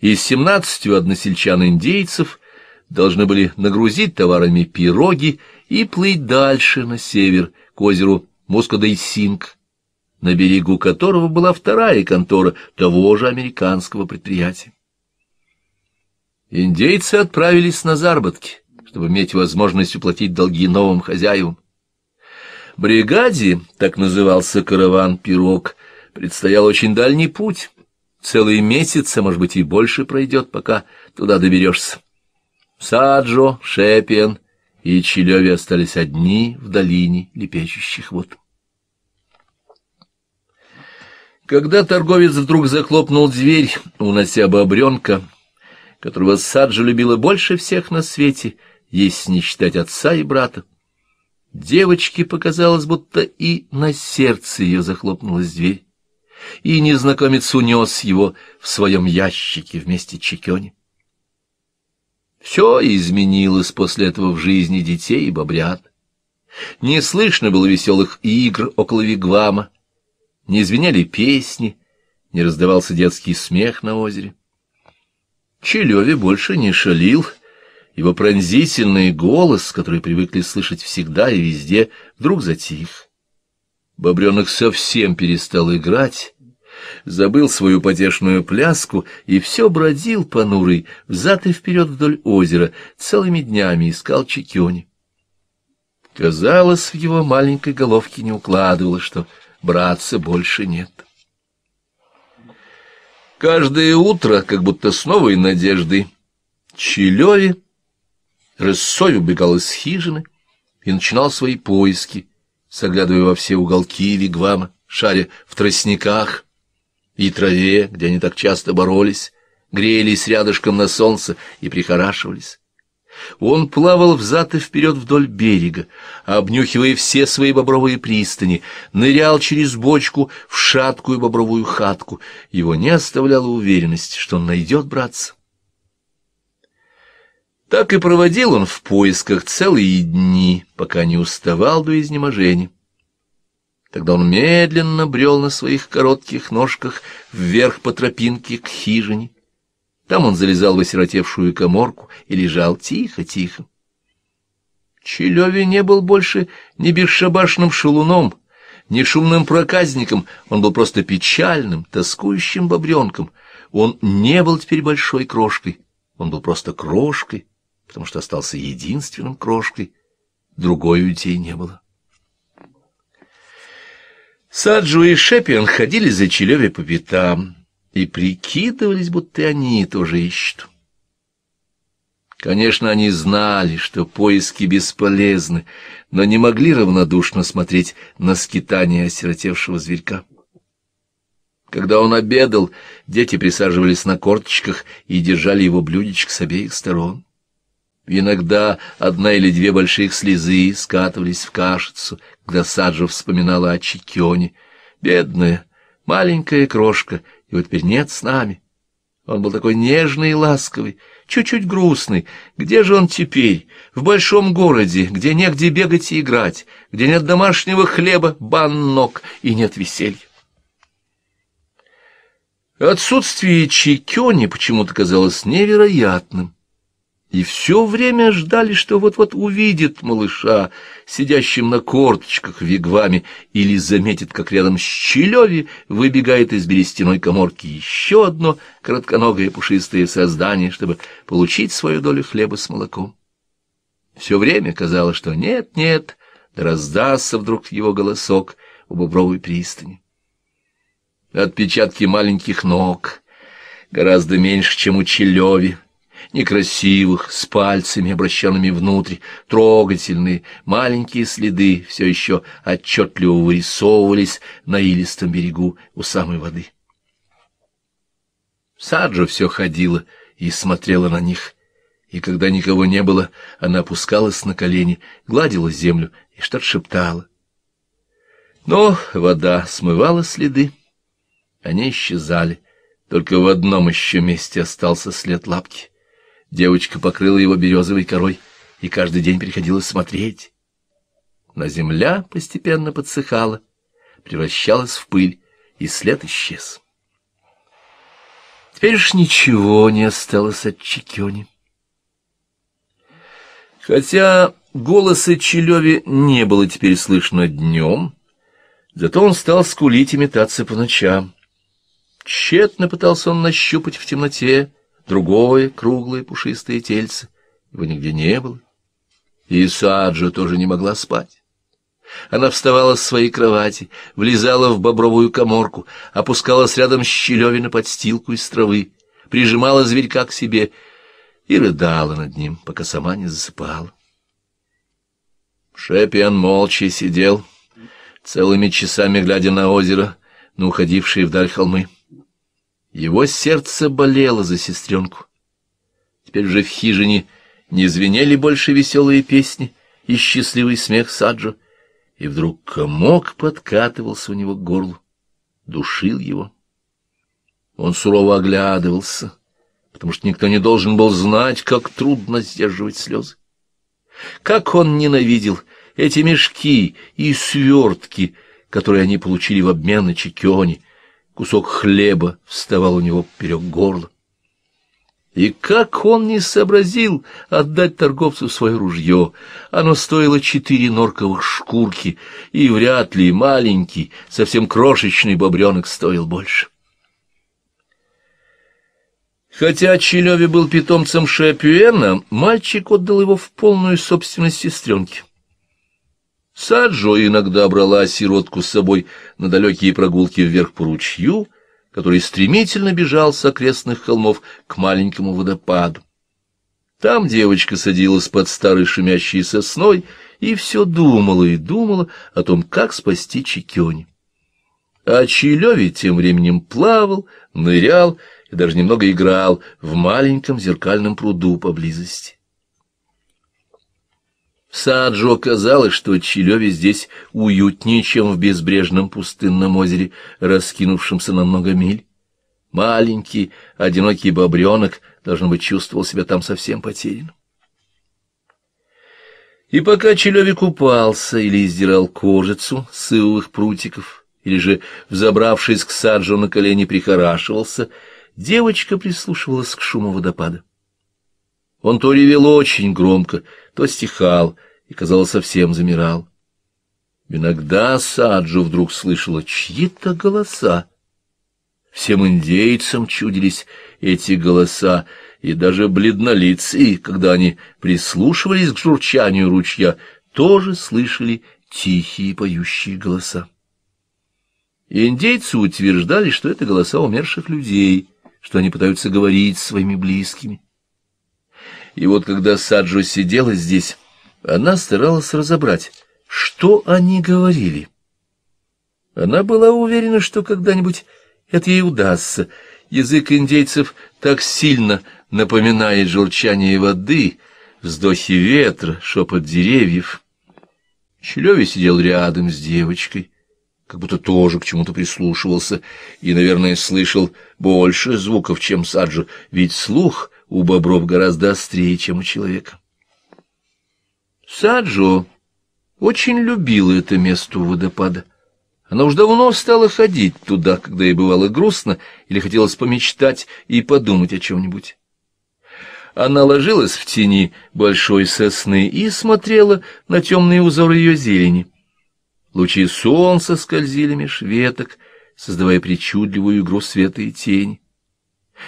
и с семнадцатью односельчан-индейцев должны были нагрузить товарами пироги и плыть дальше на север к озеру Мускадайсинг, на берегу которого была вторая контора того же американского предприятия. Индейцы отправились на заработки, чтобы иметь возможность уплатить долги новым хозяевам. Бригаде, так назывался караван «Пирог», предстоял очень дальний путь, Целый месяц, а может быть и больше пройдет, пока туда доберешься. Саджо, Шепен и Чилеви остались одни в долине лепечущих вод. Когда торговец вдруг захлопнул дверь, унося бобренка, которого Саджо любила больше всех на свете, если не считать отца и брата, девочке показалось, будто и на сердце ее захлопнулась дверь и незнакомец унес его в своем ящике вместе Чекёни. Все изменилось после этого в жизни детей и бобрят. Не слышно было веселых игр около Вигвама, не звеняли песни, не раздавался детский смех на озере. Челеве больше не шалил, его пронзительный голос, который привыкли слышать всегда и везде, вдруг затих. Бобренок совсем перестал играть, забыл свою потешную пляску и все бродил понурый взад и вперед вдоль озера, целыми днями искал Чекиони. Казалось, в его маленькой головке не укладывалось, что братца больше нет. Каждое утро, как будто с новой надеждой, Челеве рысой убегал из хижины и начинал свои поиски заглядывая во все уголки вигвама, шаря в тростниках и траве, где они так часто боролись, грелись рядышком на солнце и прихорашивались. Он плавал взад и вперед вдоль берега, обнюхивая все свои бобровые пристани, нырял через бочку в шаткую бобровую хатку. Его не оставляла уверенность, что он найдет братца. Так и проводил он в поисках целые дни, пока не уставал до изнеможения. Тогда он медленно брел на своих коротких ножках вверх по тропинке к хижине. Там он залезал в осиротевшую коморку и лежал тихо-тихо. Челеви не был больше ни бесшабашным шелуном, ни шумным проказником, он был просто печальным, тоскующим бобренком. Он не был теперь большой крошкой, он был просто крошкой, потому что остался единственным крошкой. Другой у детей не было. Саджу и Шепиан ходили за Челеве по пятам и прикидывались, будто они тоже ищут. Конечно, они знали, что поиски бесполезны, но не могли равнодушно смотреть на скитание осиротевшего зверька. Когда он обедал, дети присаживались на корточках и держали его блюдечко с обеих сторон. Иногда одна или две больших слезы скатывались в кашицу, когда Саджа вспоминала о Чикионе. Бедная, маленькая крошка, и вот теперь нет с нами. Он был такой нежный и ласковый, чуть-чуть грустный. Где же он теперь? В большом городе, где негде бегать и играть, где нет домашнего хлеба, баннок и нет веселья. Отсутствие Чикёни почему-то казалось невероятным и все время ждали, что вот-вот увидит малыша, сидящим на корточках вигвами, или заметит, как рядом с Челеви выбегает из берестяной коморки еще одно кратконогое пушистое создание, чтобы получить свою долю хлеба с молоком. Все время казалось, что нет-нет, да раздастся вдруг его голосок у бобровой пристани. Отпечатки маленьких ног, гораздо меньше, чем у Челеви, — некрасивых, с пальцами, обращенными внутрь, трогательные, маленькие следы все еще отчетливо вырисовывались на илистом берегу у самой воды. Саджа все ходила и смотрела на них, и когда никого не было, она опускалась на колени, гладила землю и что-то шептала. Но вода смывала следы, они исчезали, только в одном еще месте остался след лапки. Девочка покрыла его березовой корой и каждый день приходилось смотреть. Но земля постепенно подсыхала, превращалась в пыль, и след исчез. Теперь ж ничего не осталось от Чикёни. Хотя голоса Челёви не было теперь слышно днём, зато он стал скулить и метаться по ночам. Тщетно пытался он нащупать в темноте другое круглое пушистое тельце, его нигде не было. И Саджа тоже не могла спать. Она вставала с своей кровати, влезала в бобровую коморку, опускалась рядом с щелевина подстилку из травы, прижимала зверька к себе и рыдала над ним, пока сама не засыпала. Шепиан молча сидел, целыми часами глядя на озеро, на уходившие вдаль холмы. Его сердце болело за сестренку. Теперь же в хижине не звенели больше веселые песни и счастливый смех Саджо, и вдруг комок подкатывался у него к горлу, душил его. Он сурово оглядывался, потому что никто не должен был знать, как трудно сдерживать слезы. Как он ненавидел эти мешки и свертки, которые они получили в обмен на чекионе, кусок хлеба вставал у него поперек горла. И как он не сообразил отдать торговцу свое ружье, оно стоило четыре норковых шкурки, и вряд ли маленький, совсем крошечный бобренок стоил больше. Хотя Челеве был питомцем Шапюэна, мальчик отдал его в полную собственность сестренке. Саджо иногда брала сиротку с собой на далекие прогулки вверх по ручью, который стремительно бежал с окрестных холмов к маленькому водопаду. Там девочка садилась под старой шумящей сосной и все думала и думала о том, как спасти Чикёни. А Чилёви тем временем плавал, нырял и даже немного играл в маленьком зеркальном пруду поблизости. Саджо казалось, что Чилеве здесь уютнее, чем в безбрежном пустынном озере, раскинувшемся на много миль. Маленький, одинокий бобренок, должно быть, чувствовал себя там совсем потерянным. И пока Челеве купался или издирал кожицу с ивовых прутиков, или же, взобравшись к Саджо на колени, прихорашивался, девочка прислушивалась к шуму водопада. Он то ревел очень громко, то стихал и, казалось, совсем замирал. Иногда Саджу вдруг слышала чьи-то голоса. Всем индейцам чудились эти голоса, и даже бледнолицы, когда они прислушивались к журчанию ручья, тоже слышали тихие поющие голоса. Индейцы утверждали, что это голоса умерших людей, что они пытаются говорить с своими близкими. И вот когда Саджо сидела здесь, она старалась разобрать, что они говорили. Она была уверена, что когда-нибудь это ей удастся. Язык индейцев так сильно напоминает желчание воды, вздохи ветра, шепот деревьев. Щелеви сидел рядом с девочкой, как будто тоже к чему-то прислушивался и, наверное, слышал больше звуков, чем Саджо, ведь слух у бобров гораздо острее, чем у человека. Саджо очень любила это место у водопада. Она уж давно стала ходить туда, когда ей бывало грустно или хотелось помечтать и подумать о чем-нибудь. Она ложилась в тени большой сосны и смотрела на темные узоры ее зелени. Лучи солнца скользили меж веток, создавая причудливую игру света и тени.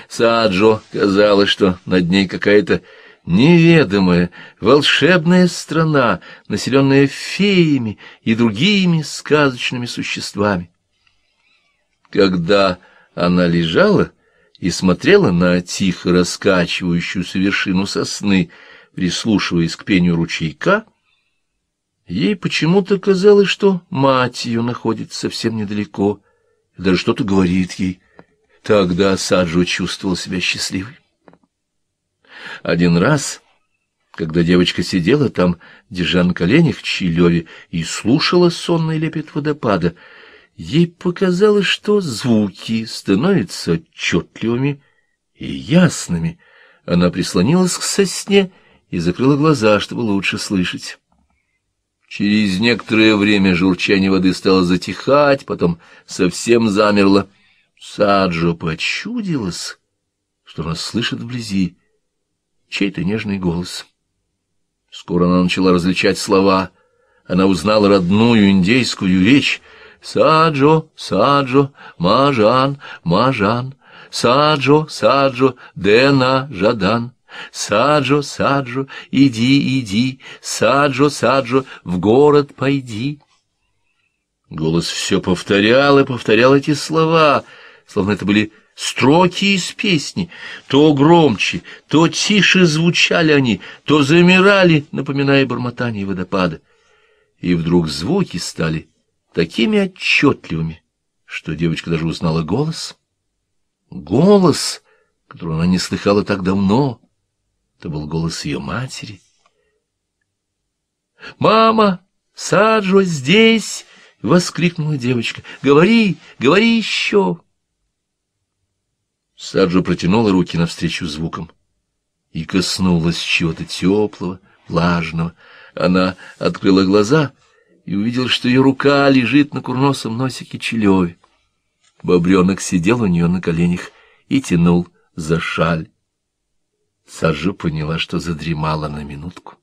Саджо казалось, что над ней какая-то неведомая, волшебная страна, населенная феями и другими сказочными существами. Когда она лежала и смотрела на тихо раскачивающуюся вершину сосны, прислушиваясь к пению ручейка, ей почему-то казалось, что мать ее находится совсем недалеко, даже что-то говорит ей — Тогда Саджу чувствовал себя счастливым. Один раз, когда девочка сидела там, держа на коленях Чилеве, и слушала сонный лепет водопада, ей показалось, что звуки становятся отчетливыми и ясными. Она прислонилась к сосне и закрыла глаза, чтобы лучше слышать. Через некоторое время журчание воды стало затихать, потом совсем замерло — Саджо почудилось, что она слышит вблизи чей-то нежный голос. Скоро она начала различать слова. Она узнала родную индейскую речь. «Саджо, Саджо, Мажан, Мажан, Саджо, Саджо, Дена, Жадан». Саджо, Саджо, иди, иди, Саджо, Саджо, в город пойди. Голос все повторял и повторял эти слова — словно это были строки из песни. То громче, то тише звучали они, то замирали, напоминая бормотание водопада. И вдруг звуки стали такими отчетливыми, что девочка даже узнала голос. Голос, который она не слыхала так давно, это был голос ее матери. «Мама, Саджо здесь!» — воскликнула девочка. «Говори, говори еще!» Саджа протянула руки навстречу звукам и коснулась чего-то теплого, влажного. Она открыла глаза и увидела, что ее рука лежит на курносом носике Челеви. Бобренок сидел у нее на коленях и тянул за шаль. Саджа поняла, что задремала на минутку.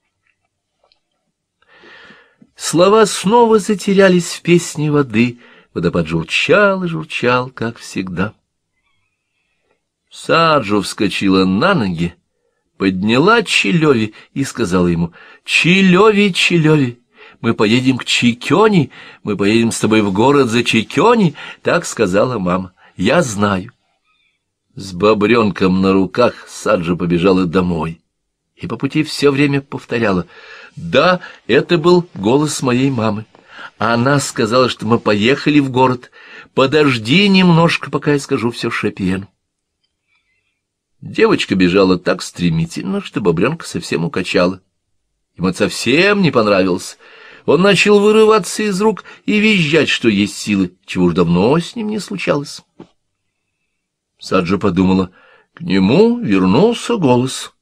Слова снова затерялись в песне воды. Водопад журчал и журчал, как всегда. Саджу вскочила на ноги, подняла Чилеви и сказала ему, «Чилеви, Чилеви, мы поедем к Чикёне, мы поедем с тобой в город за Чикёне», так сказала мама. «Я знаю». С бобренком на руках Саджа побежала домой и по пути все время повторяла, «Да, это был голос моей мамы». Она сказала, что мы поехали в город. Подожди немножко, пока я скажу все Шепиену. Девочка бежала так стремительно, что бобренка совсем укачала. Ему это совсем не понравилось. Он начал вырываться из рук и визжать, что есть силы, чего уж давно с ним не случалось. Саджа подумала, к нему вернулся голос.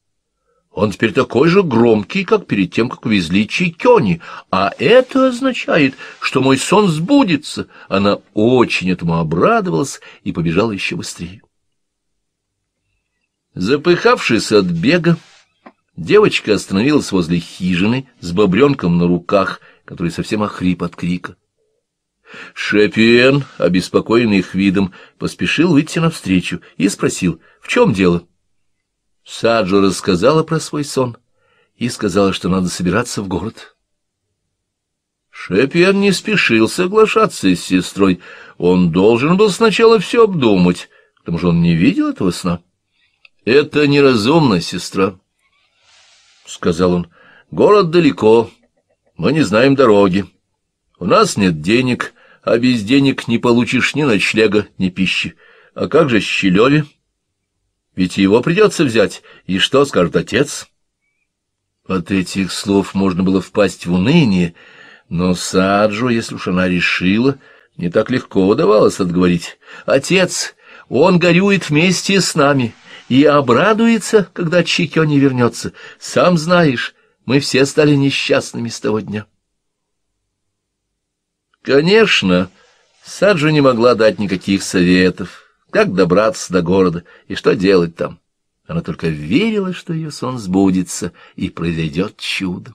Он теперь такой же громкий, как перед тем, как везли Чикёни, а это означает, что мой сон сбудется. Она очень этому обрадовалась и побежала еще быстрее. Запыхавшись от бега, девочка остановилась возле хижины с бобренком на руках, который совсем охрип от крика. Шепиен, обеспокоенный их видом, поспешил выйти навстречу и спросил, в чем дело. Саджо рассказала про свой сон и сказала, что надо собираться в город. Шепиен не спешил соглашаться с сестрой. Он должен был сначала все обдумать, потому что он не видел этого сна. «Это неразумно, сестра», — сказал он. «Город далеко, мы не знаем дороги. У нас нет денег, а без денег не получишь ни ночлега, ни пищи. А как же Щелеве? Ведь его придется взять, и что скажет отец?» От этих слов можно было впасть в уныние, но Саджо, если уж она решила, не так легко удавалось отговорить. «Отец, он горюет вместе с нами» и обрадуется, когда Чикё не вернется. Сам знаешь, мы все стали несчастными с того дня. Конечно, Саджу не могла дать никаких советов, как добраться до города и что делать там. Она только верила, что ее сон сбудется и произойдет чудо.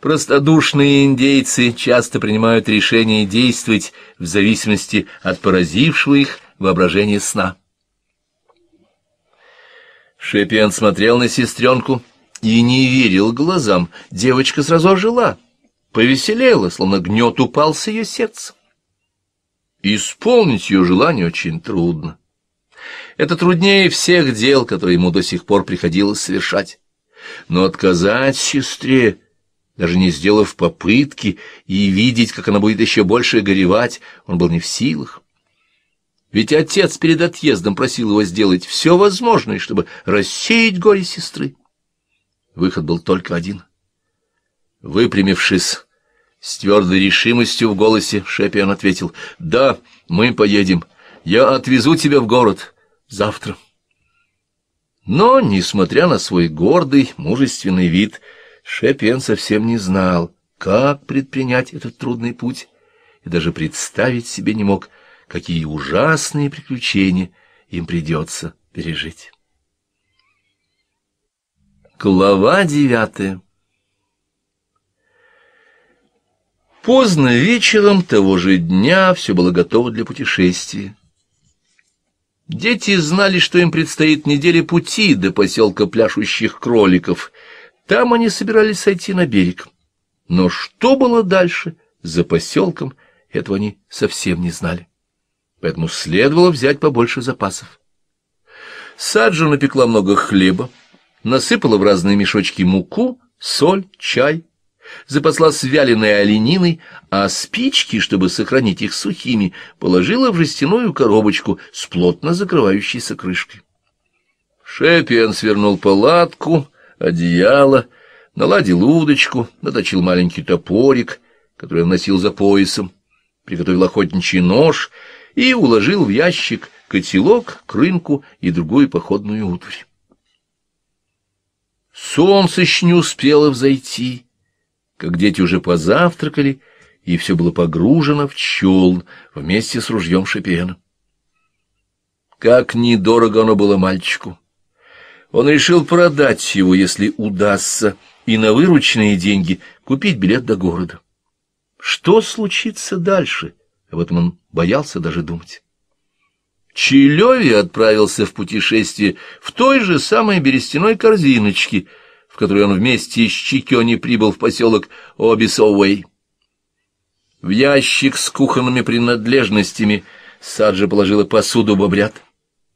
Простодушные индейцы часто принимают решение действовать в зависимости от поразившего их воображения сна. Шипен смотрел на сестренку и не верил глазам. Девочка сразу ожила, повеселела, словно гнет упал с ее сердца. Исполнить ее желание очень трудно. Это труднее всех дел, которые ему до сих пор приходилось совершать. Но отказать сестре, даже не сделав попытки, и видеть, как она будет еще больше горевать, он был не в силах. Ведь отец перед отъездом просил его сделать все возможное, чтобы рассеять горе сестры. Выход был только один. Выпрямившись с твердой решимостью в голосе, Шепиан ответил, «Да, мы поедем. Я отвезу тебя в город завтра». Но, несмотря на свой гордый, мужественный вид, Шепиан совсем не знал, как предпринять этот трудный путь, и даже представить себе не мог, — какие ужасные приключения им придется пережить. Глава девятая Поздно вечером того же дня все было готово для путешествия. Дети знали, что им предстоит неделя пути до поселка пляшущих кроликов. Там они собирались сойти на берег. Но что было дальше, за поселком, этого они совсем не знали поэтому следовало взять побольше запасов. Саджа напекла много хлеба, насыпала в разные мешочки муку, соль, чай, запасла вяленой олениной, а спички, чтобы сохранить их сухими, положила в жестяную коробочку с плотно закрывающейся крышкой. Шепиан свернул палатку, одеяло, наладил удочку, наточил маленький топорик, который носил за поясом, приготовил охотничий нож — и уложил в ящик котелок, крынку и другую походную утварь. Солнце еще не успело взойти, как дети уже позавтракали, и все было погружено в челн вместе с ружьем Шипена. Как недорого оно было мальчику! Он решил продать его, если удастся, и на вырученные деньги купить билет до города. Что случится дальше? — об этом он боялся даже думать. Челеви отправился в путешествие в той же самой берестяной корзиночке, в которой он вместе с Чикёни прибыл в поселок Обисоуэй. В ящик с кухонными принадлежностями Саджа положила посуду бобрят.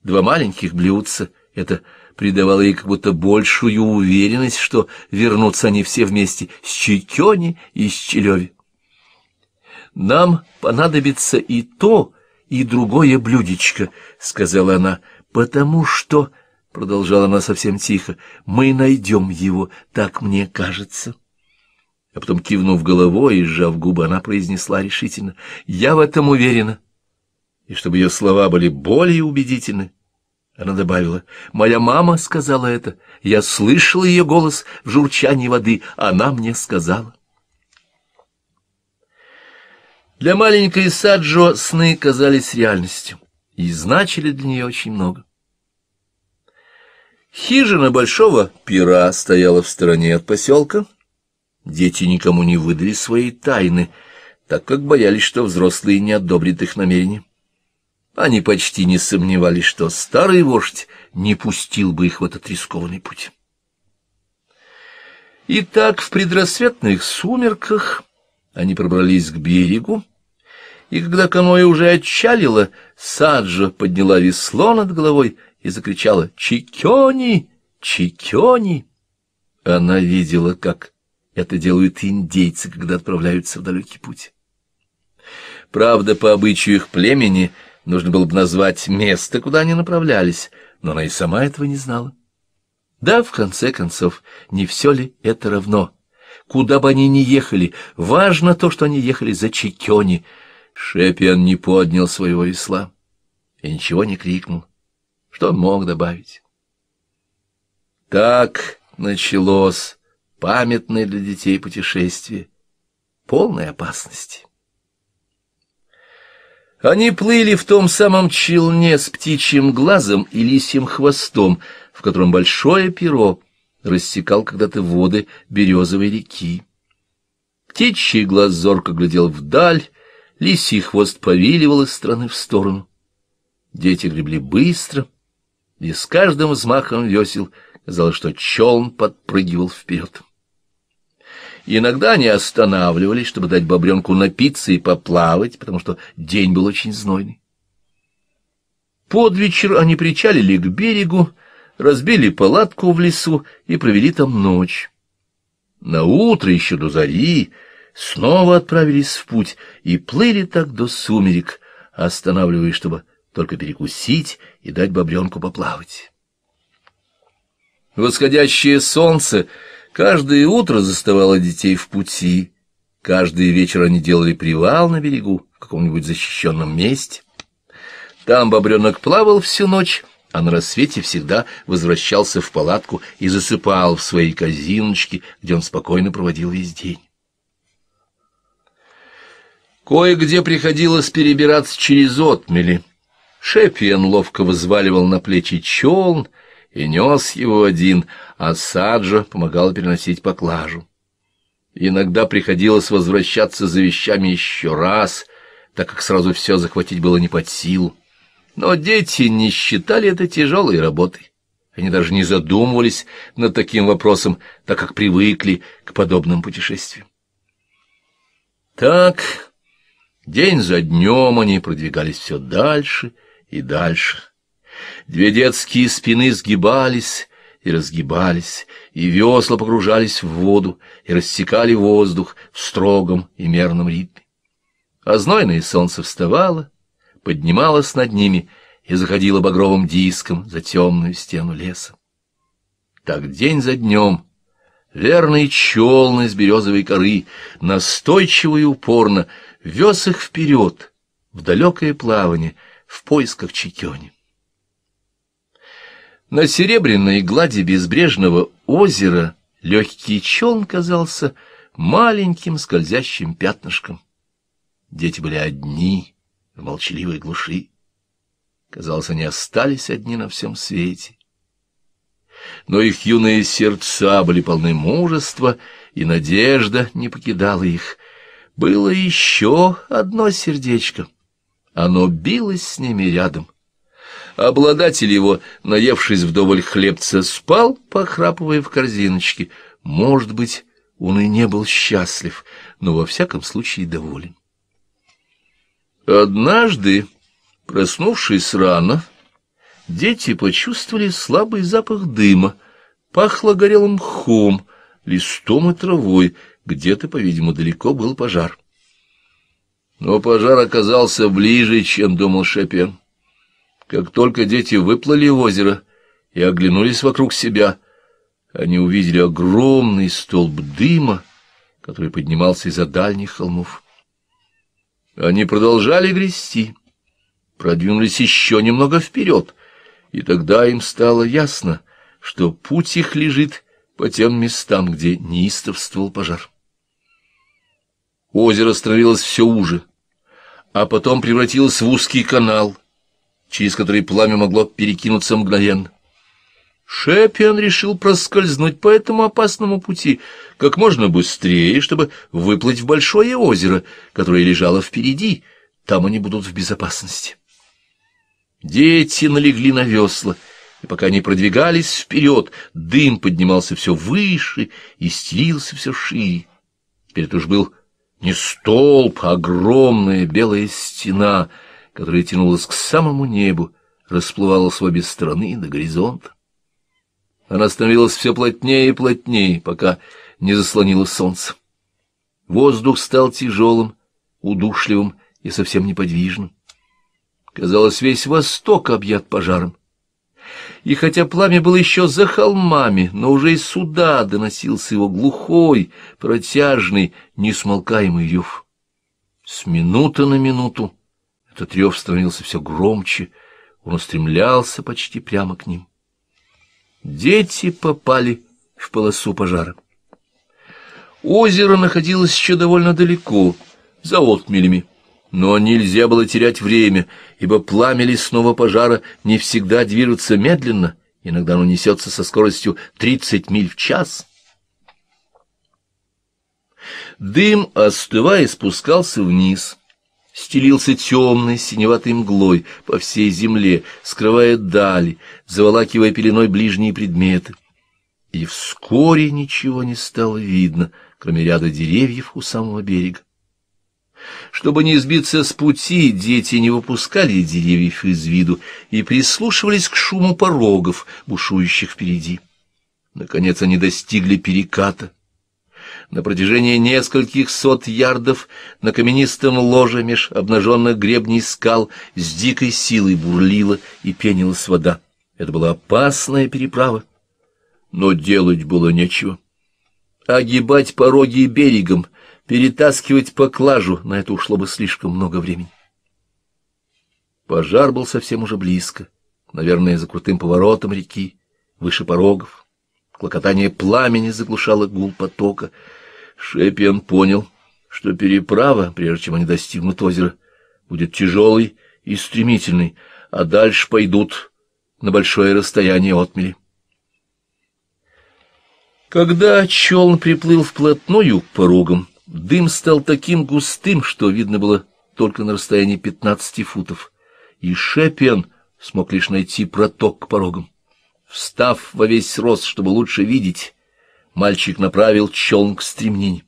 Два маленьких блюдца. Это придавало ей как будто большую уверенность, что вернутся они все вместе с Чикёни и с Челеви. «Нам понадобится и то, и другое блюдечко», — сказала она, — «потому что...» — продолжала она совсем тихо, — «мы найдем его, так мне кажется». А потом, кивнув головой и сжав губы, она произнесла решительно, «Я в этом уверена». И чтобы ее слова были более убедительны, она добавила, «Моя мама сказала это, я слышала ее голос в журчании воды, она мне сказала». Для маленькой Саджо сны казались реальностью и значили для нее очень много. Хижина большого пера стояла в стороне от поселка. Дети никому не выдали свои тайны, так как боялись, что взрослые не одобрят их намерения. Они почти не сомневались, что старый вождь не пустил бы их в этот рискованный путь. Итак, в предрассветных сумерках они пробрались к берегу, и когда каноэ уже отчалило, Саджа подняла весло над головой и закричала «Чикёни! Чикёни!». Она видела, как это делают индейцы, когда отправляются в далекий путь. Правда, по обычаю их племени нужно было бы назвать место, куда они направлялись, но она и сама этого не знала. Да, в конце концов, не все ли это равно — куда бы они ни ехали. Важно то, что они ехали за Чекёни. Шепиан не поднял своего весла и ничего не крикнул. Что он мог добавить? Так началось памятное для детей путешествие полное опасности. Они плыли в том самом челне с птичьим глазом и лисьим хвостом, в котором большое перо рассекал когда-то воды березовой реки. Птичий глаз зорко глядел вдаль, лисий хвост повиливал из стороны в сторону. Дети гребли быстро, и с каждым взмахом весел казалось, что челн подпрыгивал вперед. Иногда они останавливались, чтобы дать бобренку напиться и поплавать, потому что день был очень знойный. Под вечер они причалили к берегу, разбили палатку в лесу и провели там ночь. На утро еще до зари снова отправились в путь и плыли так до сумерек, останавливаясь, чтобы только перекусить и дать бобренку поплавать. Восходящее солнце каждое утро заставало детей в пути. Каждый вечер они делали привал на берегу в каком-нибудь защищенном месте. Там бобренок плавал всю ночь, а на рассвете всегда возвращался в палатку и засыпал в своей казиночке, где он спокойно проводил весь день. Кое-где приходилось перебираться через отмели. Шепиен ловко вызваливал на плечи челн и нес его один, а Саджа помогал переносить поклажу. Иногда приходилось возвращаться за вещами еще раз, так как сразу все захватить было не под силу. Но дети не считали это тяжелой работой. Они даже не задумывались над таким вопросом, так как привыкли к подобным путешествиям. Так, день за днем они продвигались все дальше и дальше. Две детские спины сгибались и разгибались, и весла погружались в воду и рассекали воздух в строгом и мерном ритме. А знойное солнце вставало — поднималась над ними и заходила багровым диском за темную стену леса. Так день за днем верный челн из березовой коры настойчиво и упорно вез их вперед, в далекое плавание, в поисках Чекёни. На серебряной глади безбрежного озера легкий челн казался маленьким скользящим пятнышком. Дети были одни, в молчаливой глуши. Казалось, они остались одни на всем свете. Но их юные сердца были полны мужества, и надежда не покидала их. Было еще одно сердечко. Оно билось с ними рядом. Обладатель его, наевшись вдоволь хлебца, спал, похрапывая в корзиночке. Может быть, он и не был счастлив, но во всяком случае доволен. Однажды, проснувшись рано, дети почувствовали слабый запах дыма. Пахло горелым мхом, листом и травой. Где-то, по-видимому, далеко был пожар. Но пожар оказался ближе, чем думал Шепен. Как только дети выплыли в озеро и оглянулись вокруг себя, они увидели огромный столб дыма, который поднимался из-за дальних холмов. Они продолжали грести, продвинулись еще немного вперед, и тогда им стало ясно, что путь их лежит по тем местам, где неистовствовал пожар. Озеро становилось все уже, а потом превратилось в узкий канал, через который пламя могло перекинуться мгновенно. Шеппиан решил проскользнуть по этому опасному пути как можно быстрее, чтобы выплыть в большое озеро, которое лежало впереди. Там они будут в безопасности. Дети налегли на весла, и пока они продвигались вперед, дым поднимался все выше и стелился все шире. Перед уж был не столб, а огромная белая стена, которая тянулась к самому небу, расплывалась в обе стороны до горизонта. Она становилась все плотнее и плотнее, пока не заслонило солнце. Воздух стал тяжелым, удушливым и совсем неподвижным. Казалось, весь восток объят пожаром. И хотя пламя было еще за холмами, но уже и сюда доносился его глухой, протяжный, несмолкаемый рев. С минуты на минуту этот рев становился все громче, он устремлялся почти прямо к ним. Дети попали в полосу пожара. Озеро находилось еще довольно далеко, за отмелями. Но нельзя было терять время, ибо пламя лесного пожара не всегда движется медленно, иногда оно несется со скоростью 30 миль в час. Дым, остывая, спускался вниз стелился темной синеватой мглой по всей земле, скрывая дали, заволакивая пеленой ближние предметы. И вскоре ничего не стало видно, кроме ряда деревьев у самого берега. Чтобы не сбиться с пути, дети не выпускали деревьев из виду и прислушивались к шуму порогов, бушующих впереди. Наконец они достигли переката, на протяжении нескольких сот ярдов на каменистом ложе меж обнаженных гребней скал с дикой силой бурлила и пенилась вода. Это была опасная переправа, но делать было нечего. Огибать пороги берегом, перетаскивать поклажу — на это ушло бы слишком много времени. Пожар был совсем уже близко, наверное, за крутым поворотом реки, выше порогов. Клокотание пламени заглушало гул потока — Шепиан понял, что переправа, прежде чем они достигнут озера, будет тяжелой и стремительной, а дальше пойдут на большое расстояние отмели. Когда челн приплыл вплотную к порогам, дым стал таким густым, что видно было только на расстоянии пятнадцати футов, и Шепиан смог лишь найти проток к порогам. Встав во весь рост, чтобы лучше видеть, мальчик направил челн к стремнине.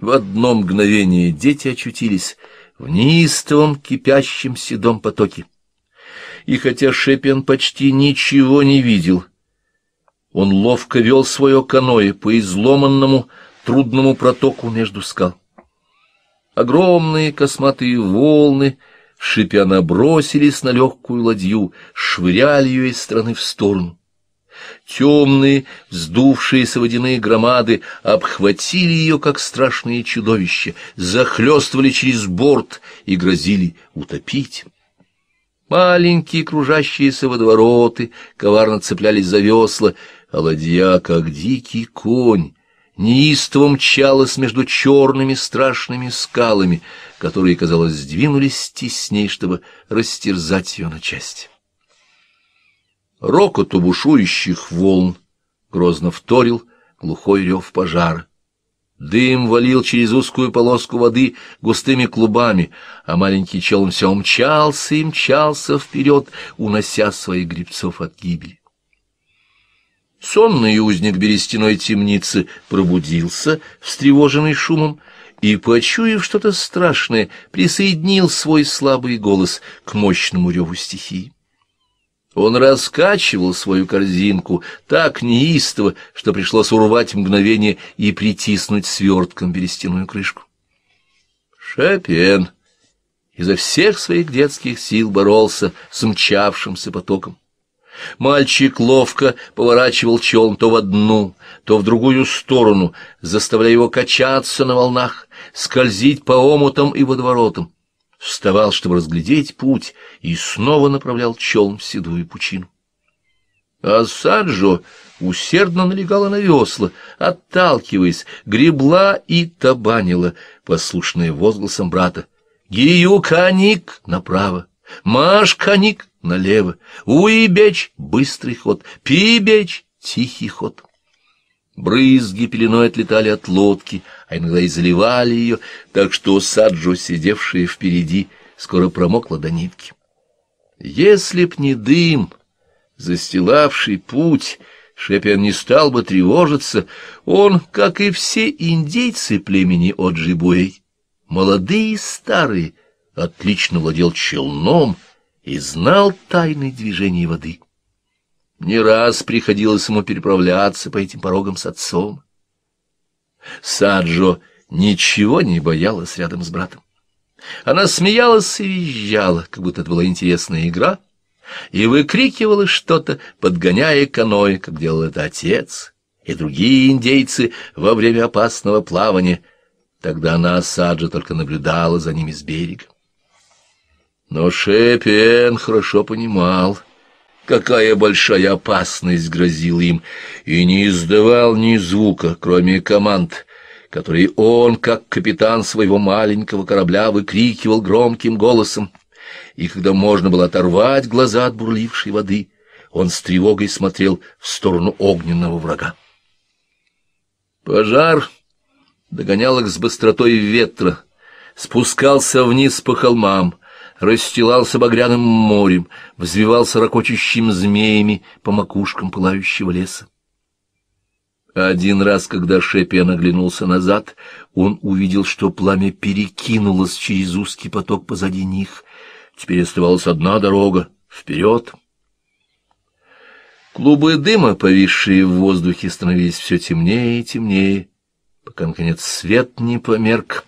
В одно мгновение дети очутились в неистовом кипящем седом потоке. И хотя Шепин почти ничего не видел, он ловко вел свое каное по изломанному трудному протоку между скал. Огромные косматые волны, шипя, набросились на легкую ладью, швыряли ее из стороны в сторону. Темные, вздувшиеся водяные громады обхватили ее, как страшные чудовища, захлестывали через борт и грозили утопить. Маленькие кружащиеся водовороты коварно цеплялись за весла, а ладья, как дикий конь, неистово мчалась между черными страшными скалами, которые, казалось, сдвинулись с тесней, чтобы растерзать ее на части. Рокот бушующих волн, грозно вторил глухой рев пожара. Дым валил через узкую полоску воды густыми клубами, а маленький челн все мчался и мчался вперед, унося своих грибцов от гибели. Сонный узник берестяной темницы пробудился, встревоженный шумом, и, почуяв что-то страшное, присоединил свой слабый голос к мощному реву стихии. Он раскачивал свою корзинку так неистово, что пришлось урвать мгновение и притиснуть свертком берестяную крышку. Шопен изо всех своих детских сил боролся с мчавшимся потоком. Мальчик ловко поворачивал челн то в одну, то в другую сторону, заставляя его качаться на волнах, скользить по омутам и водоворотам вставал, чтобы разглядеть путь, и снова направлял челн в седую пучину. А Санджо усердно налегала на весла, отталкиваясь, гребла и табанила, послушная возгласом брата. Гию «Гиюканик!» — направо, Каник налево, «Уибеч!» — быстрый ход, «Пибеч!» — тихий ход. Брызги пеленой отлетали от лодки, а иногда и заливали ее, так что Саджо, сидевшая впереди, скоро промокла до нитки. Если б не дым, застилавший путь, Шепен не стал бы тревожиться, он, как и все индейцы племени Оджибуэй, молодые и старые, отлично владел челном и знал тайны движения воды. Не раз приходилось ему переправляться по этим порогам с отцом. Саджо ничего не боялась рядом с братом. Она смеялась и визжала, как будто это была интересная игра, и выкрикивала что-то, подгоняя каноэ, как делал это отец и другие индейцы во время опасного плавания. Тогда она, саджо только наблюдала за ними с берега. Но Шепен хорошо понимал, какая большая опасность грозила им, и не издавал ни звука, кроме команд, которые он, как капитан своего маленького корабля, выкрикивал громким голосом. И когда можно было оторвать глаза от бурлившей воды, он с тревогой смотрел в сторону огненного врага. Пожар догонял их с быстротой ветра, спускался вниз по холмам — расстилался багряным морем, взвивался ракочущим змеями по макушкам пылающего леса. Один раз, когда Шепиан оглянулся назад, он увидел, что пламя перекинулось через узкий поток позади них. Теперь оставалась одна дорога — вперед. Клубы дыма, повисшие в воздухе, становились все темнее и темнее, пока, наконец, свет не померк,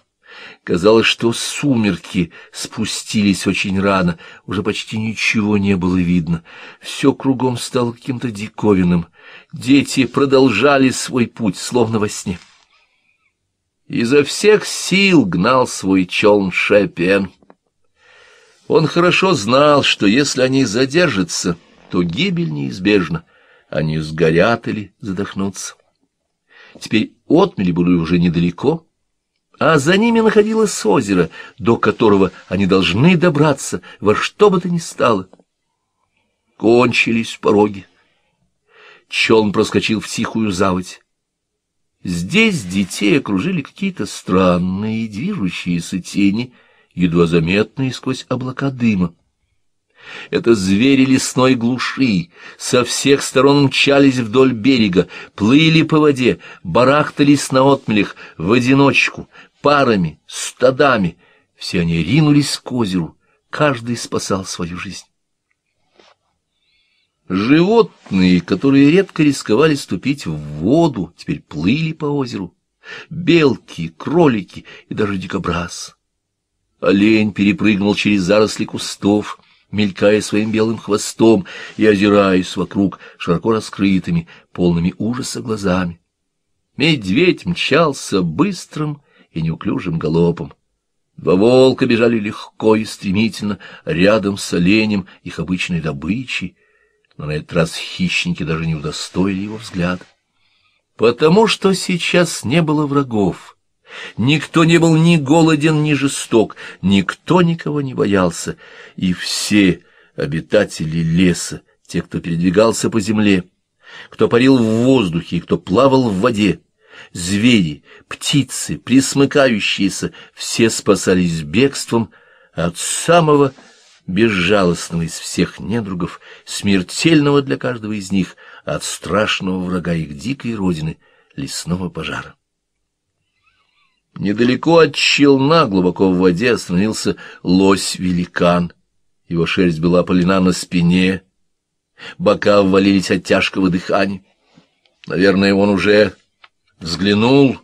Казалось, что сумерки спустились очень рано, уже почти ничего не было видно. Все кругом стало каким-то диковинным. Дети продолжали свой путь, словно во сне. Изо всех сил гнал свой челн Шепен. Он хорошо знал, что если они задержатся, то гибель неизбежна. Они сгорят или задохнутся. Теперь отмели были уже недалеко, а за ними находилось озеро, до которого они должны добраться во что бы то ни стало. Кончились пороги. Челн проскочил в тихую заводь. Здесь детей окружили какие-то странные движущиеся тени, едва заметные сквозь облака дыма. Это звери лесной глуши, со всех сторон мчались вдоль берега, плыли по воде, барахтались на отмелях в одиночку, парами, стадами. Все они ринулись к озеру, каждый спасал свою жизнь. Животные, которые редко рисковали ступить в воду, теперь плыли по озеру. Белки, кролики и даже дикобраз. Олень перепрыгнул через заросли кустов, мелькая своим белым хвостом и озираясь вокруг широко раскрытыми, полными ужаса глазами. Медведь мчался быстрым, и неуклюжим галопом. Два волка бежали легко и стремительно, рядом с оленем их обычной добычей, но на этот раз хищники даже не удостоили его взгляд. Потому что сейчас не было врагов. Никто не был ни голоден, ни жесток, никто никого не боялся, и все обитатели леса, те, кто передвигался по земле, кто парил в воздухе и кто плавал в воде, звери, птицы, присмыкающиеся, все спасались бегством от самого безжалостного из всех недругов, смертельного для каждого из них, от страшного врага их дикой родины, лесного пожара. Недалеко от челна, глубоко в воде, остановился лось-великан. Его шерсть была полина на спине, бока ввалились от тяжкого дыхания. Наверное, он уже взглянул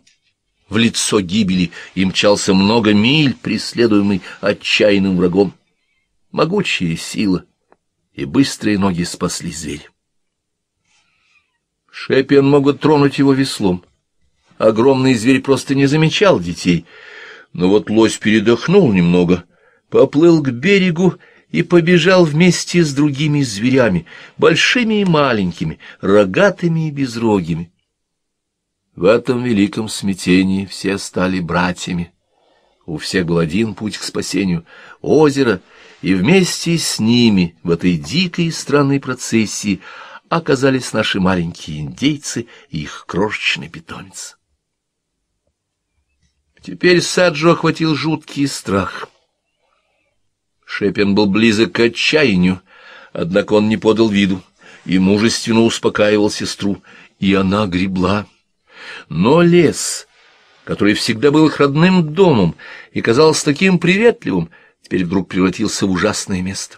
в лицо гибели и мчался много миль, преследуемый отчаянным врагом. Могучая сила и быстрые ноги спасли зверь. Шепиан могут тронуть его веслом. Огромный зверь просто не замечал детей. Но вот лось передохнул немного, поплыл к берегу и побежал вместе с другими зверями, большими и маленькими, рогатыми и безрогими. В этом великом смятении все стали братьями. У всех был один путь к спасению — озеро, и вместе с ними в этой дикой и странной процессии оказались наши маленькие индейцы и их крошечный питомец. Теперь Саджо охватил жуткий страх. Шепин был близок к отчаянию, однако он не подал виду и мужественно успокаивал сестру, и она гребла. Но лес, который всегда был их родным домом и казался таким приветливым, теперь вдруг превратился в ужасное место.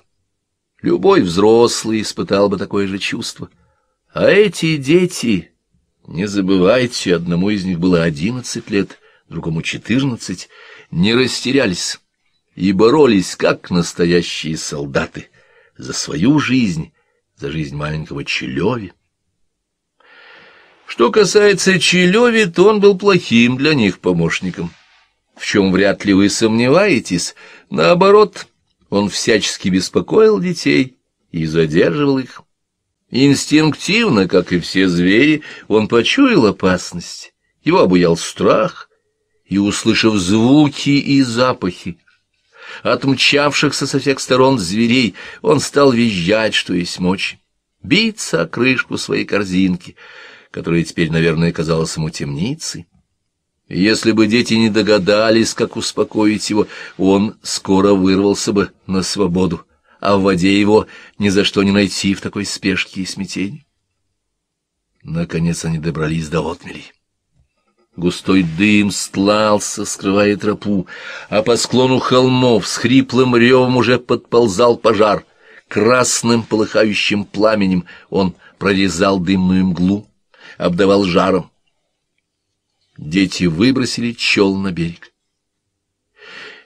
Любой взрослый испытал бы такое же чувство. А эти дети, не забывайте, одному из них было одиннадцать лет, другому четырнадцать, не растерялись и боролись, как настоящие солдаты, за свою жизнь, за жизнь маленького Челеви. Что касается Челеви, то он был плохим для них помощником. В чем вряд ли вы сомневаетесь. Наоборот, он всячески беспокоил детей и задерживал их. Инстинктивно, как и все звери, он почуял опасность. Его обуял страх, и, услышав звуки и запахи, от со всех сторон зверей, он стал визжать, что есть мочи, биться о крышку своей корзинки — которая теперь, наверное, казалась ему темницей. если бы дети не догадались, как успокоить его, он скоро вырвался бы на свободу, а в воде его ни за что не найти в такой спешке и смятении. Наконец они добрались до отмелей. Густой дым стлался, скрывая тропу, а по склону холмов с хриплым ревом уже подползал пожар. Красным полыхающим пламенем он прорезал дымную мглу, обдавал жаром. Дети выбросили чел на берег.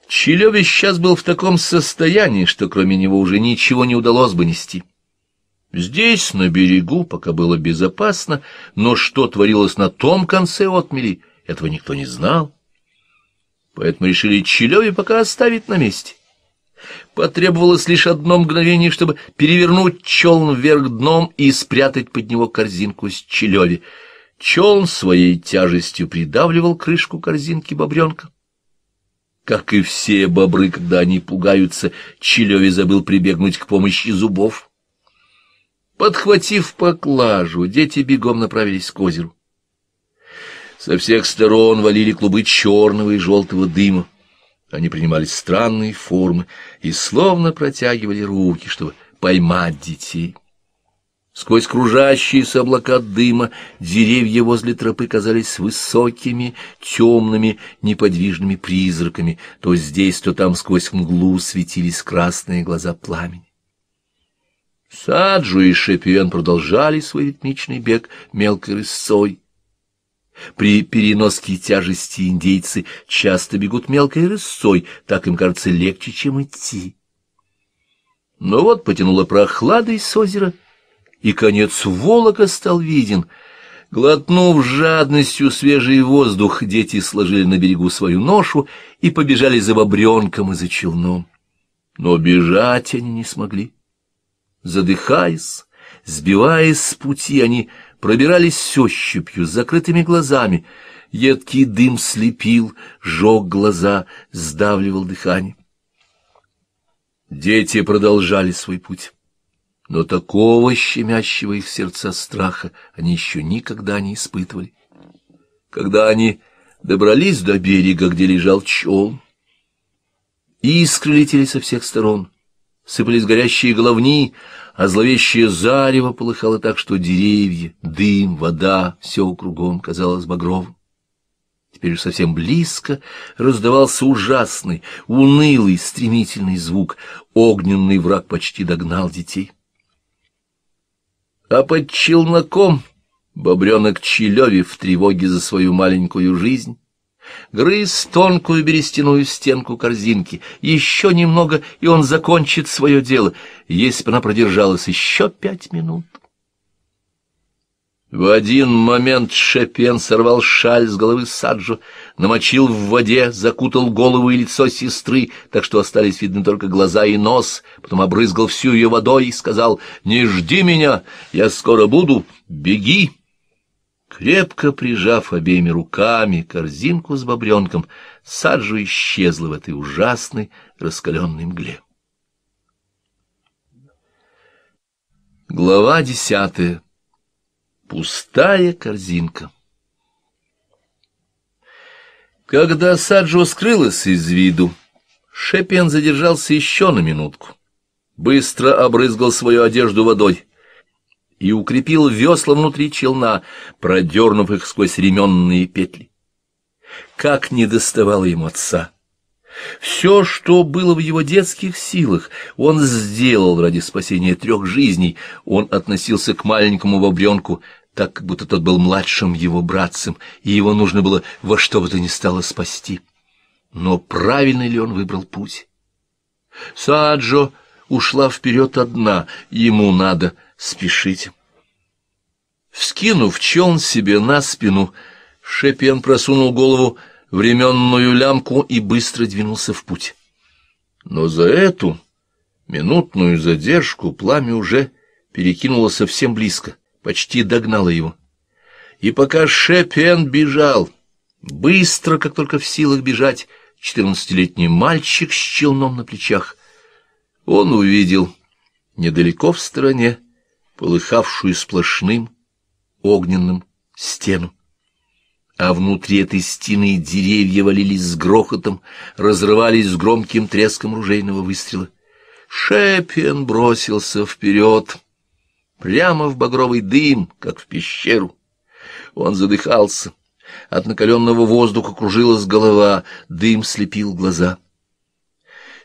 Челевич сейчас был в таком состоянии, что кроме него уже ничего не удалось бы нести. Здесь, на берегу, пока было безопасно, но что творилось на том конце отмели, этого никто не знал. Поэтому решили Челеви пока оставить на месте. Потребовалось лишь одно мгновение, чтобы перевернуть челн вверх дном и спрятать под него корзинку с челеви. Челн своей тяжестью придавливал крышку корзинки бобренка. Как и все бобры, когда они пугаются, Челеви забыл прибегнуть к помощи зубов. Подхватив поклажу, дети бегом направились к озеру. Со всех сторон валили клубы черного и желтого дыма. Они принимали странные формы и словно протягивали руки, чтобы поймать детей. Сквозь кружащиеся облака дыма деревья возле тропы казались высокими, темными, неподвижными призраками. То здесь, то там сквозь мглу светились красные глаза пламени. Саджу и Шепиен продолжали свой ритмичный бег мелкой рысцой. При переноске тяжести индейцы часто бегут мелкой рысцой, так им кажется легче, чем идти. Но вот потянуло прохладой с озера, и конец волока стал виден. Глотнув жадностью свежий воздух, дети сложили на берегу свою ношу и побежали за бобренком и за челном. Но бежать они не смогли. Задыхаясь, сбиваясь с пути, они пробирались с ощупью, с закрытыми глазами. Едкий дым слепил, жег глаза, сдавливал дыхание. Дети продолжали свой путь. Но такого щемящего их сердца страха они еще никогда не испытывали. Когда они добрались до берега, где лежал челн, искры летели со всех сторон, сыпались горящие головни, а зловещее зарево полыхало так, что деревья, дым, вода, все кругом казалось багровым. Теперь уж совсем близко раздавался ужасный, унылый, стремительный звук. Огненный враг почти догнал детей. А под челноком бобренок Чилеви в тревоге за свою маленькую жизнь грыз тонкую берестяную стенку корзинки. Еще немного, и он закончит свое дело, если бы она продержалась еще пять минут. В один момент Шепен сорвал шаль с головы Саджу, намочил в воде, закутал голову и лицо сестры, так что остались видны только глаза и нос, потом обрызгал всю ее водой и сказал «Не жди меня, я скоро буду, беги!» Крепко прижав обеими руками корзинку с бобренком, Саджу исчезла в этой ужасной раскаленной мгле. Глава десятая. Пустая корзинка. Когда Саджо скрылась из виду, Шепен задержался еще на минутку. Быстро обрызгал свою одежду водой и укрепил весла внутри челна, продернув их сквозь ременные петли. Как не доставало ему отца! Все, что было в его детских силах, он сделал ради спасения трех жизней. Он относился к маленькому бобренку, так как будто тот был младшим его братцем, и его нужно было во что бы то ни стало спасти. Но правильно ли он выбрал путь? Саджо ушла вперед одна, ему надо — спешите. Вскинув челн себе на спину, Шепен просунул голову временную лямку и быстро двинулся в путь. Но за эту минутную задержку пламя уже перекинуло совсем близко, почти догнало его. И пока Шепен бежал, быстро, как только в силах бежать, четырнадцатилетний мальчик с челном на плечах, он увидел недалеко в стороне, полыхавшую сплошным огненным стену. А внутри этой стены деревья валились с грохотом, разрывались с громким треском ружейного выстрела. Шепин бросился вперед, прямо в багровый дым, как в пещеру. Он задыхался. От накаленного воздуха кружилась голова, дым слепил глаза.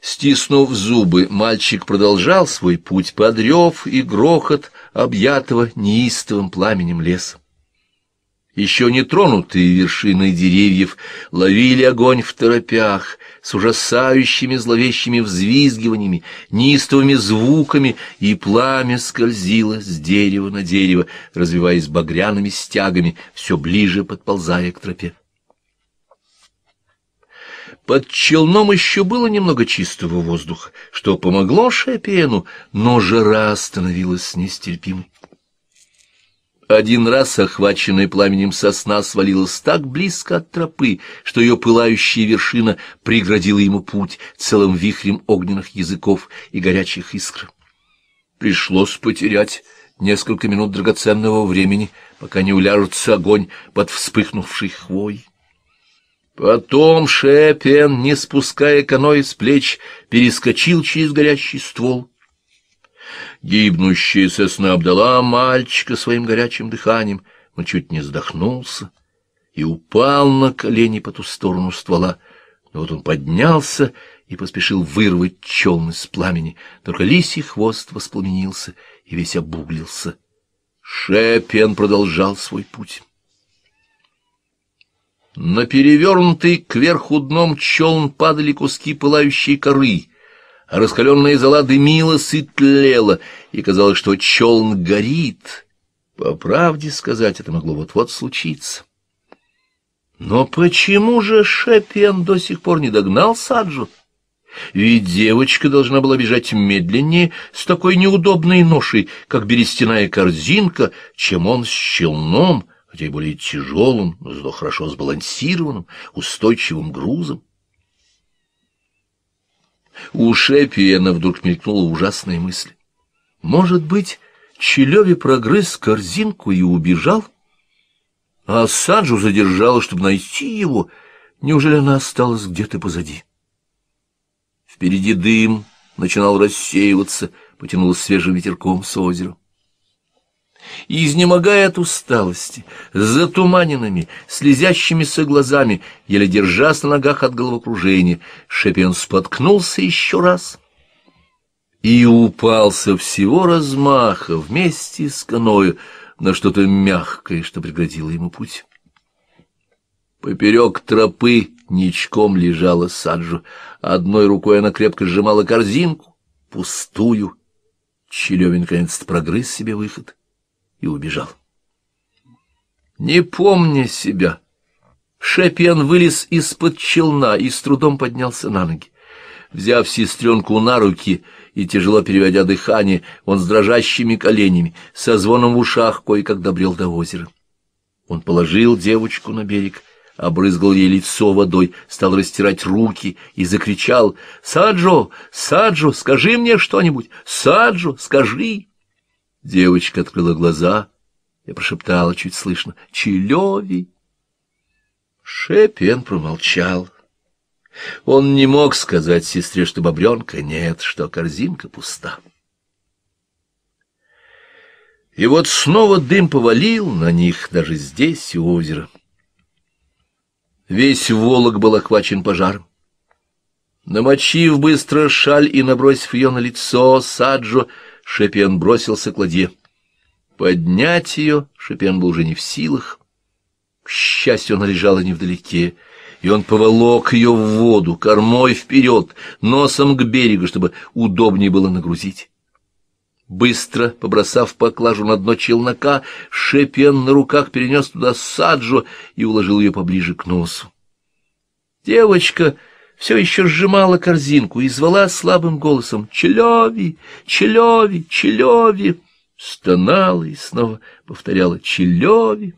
Стиснув зубы, мальчик продолжал свой путь под рев и грохот, объятого неистовым пламенем леса. Еще не тронутые вершины деревьев ловили огонь в торопях с ужасающими зловещими взвизгиваниями, неистовыми звуками, и пламя скользило с дерева на дерево, развиваясь багряными стягами, все ближе подползая к тропе. Под челном еще было немного чистого воздуха, что помогло Шепену, но жара становилась нестерпимой. Один раз охваченная пламенем сосна свалилась так близко от тропы, что ее пылающая вершина преградила ему путь целым вихрем огненных языков и горячих искр. Пришлось потерять несколько минут драгоценного времени, пока не уляжется огонь под вспыхнувший хвой. Потом Шепен, не спуская каноэ с плеч, перескочил через горящий ствол. Гибнущая сосна обдала мальчика своим горячим дыханием. Он чуть не вздохнулся и упал на колени по ту сторону ствола. Но вот он поднялся и поспешил вырвать челн из пламени. Только лисий хвост воспламенился и весь обуглился. Шепен продолжал свой путь. На перевернутый кверху дном челн падали куски пылающей коры, а раскаленная зола дымилась и тлела, и казалось, что челн горит. По правде сказать, это могло вот-вот случиться. Но почему же Шепен до сих пор не догнал Саджу? Ведь девочка должна была бежать медленнее с такой неудобной ношей, как берестяная корзинка, чем он с челном — хотя и более тяжелым, но зато хорошо сбалансированным, устойчивым грузом. У Шепиена вдруг мелькнула ужасная мысль. Может быть, Челеве прогрыз корзинку и убежал? А Санджу задержала, чтобы найти его. Неужели она осталась где-то позади? Впереди дым начинал рассеиваться, потянуло свежим ветерком с озера и, изнемогая от усталости, с затуманенными, слезящимися глазами, еле держась на ногах от головокружения, Шепен споткнулся еще раз и упал со всего размаха вместе с каною на что-то мягкое, что преградило ему путь. Поперек тропы ничком лежала Саджу. Одной рукой она крепко сжимала корзинку, пустую. Челевин, наконец-то, прогрыз себе выход и убежал. Не помня себя, Шепен вылез из-под челна и с трудом поднялся на ноги. Взяв сестренку на руки и тяжело переводя дыхание, он с дрожащими коленями, со звоном в ушах кое-как добрел до озера. Он положил девочку на берег, обрызгал ей лицо водой, стал растирать руки и закричал «Саджо! Саджо! Скажи мне что-нибудь! Саджо! Скажи!» Девочка открыла глаза и прошептала чуть слышно «Челеви!». Шепен промолчал. Он не мог сказать сестре, что бобрёнка нет, что корзинка пуста. И вот снова дым повалил на них даже здесь, у озера. Весь волок был охвачен пожаром. Намочив быстро шаль и набросив ее на лицо, Саджо Шепен бросился к ладье. Поднять ее Шепен был уже не в силах. К счастью, она лежала невдалеке, и он поволок ее в воду, кормой вперед, носом к берегу, чтобы удобнее было нагрузить. Быстро побросав поклажу на дно челнока, Шепен на руках перенес туда саджу и уложил ее поближе к носу. Девочка все еще сжимала корзинку и звала слабым голосом «Челеви! Челеви! Челеви!» Стонала и снова повторяла «Челеви!»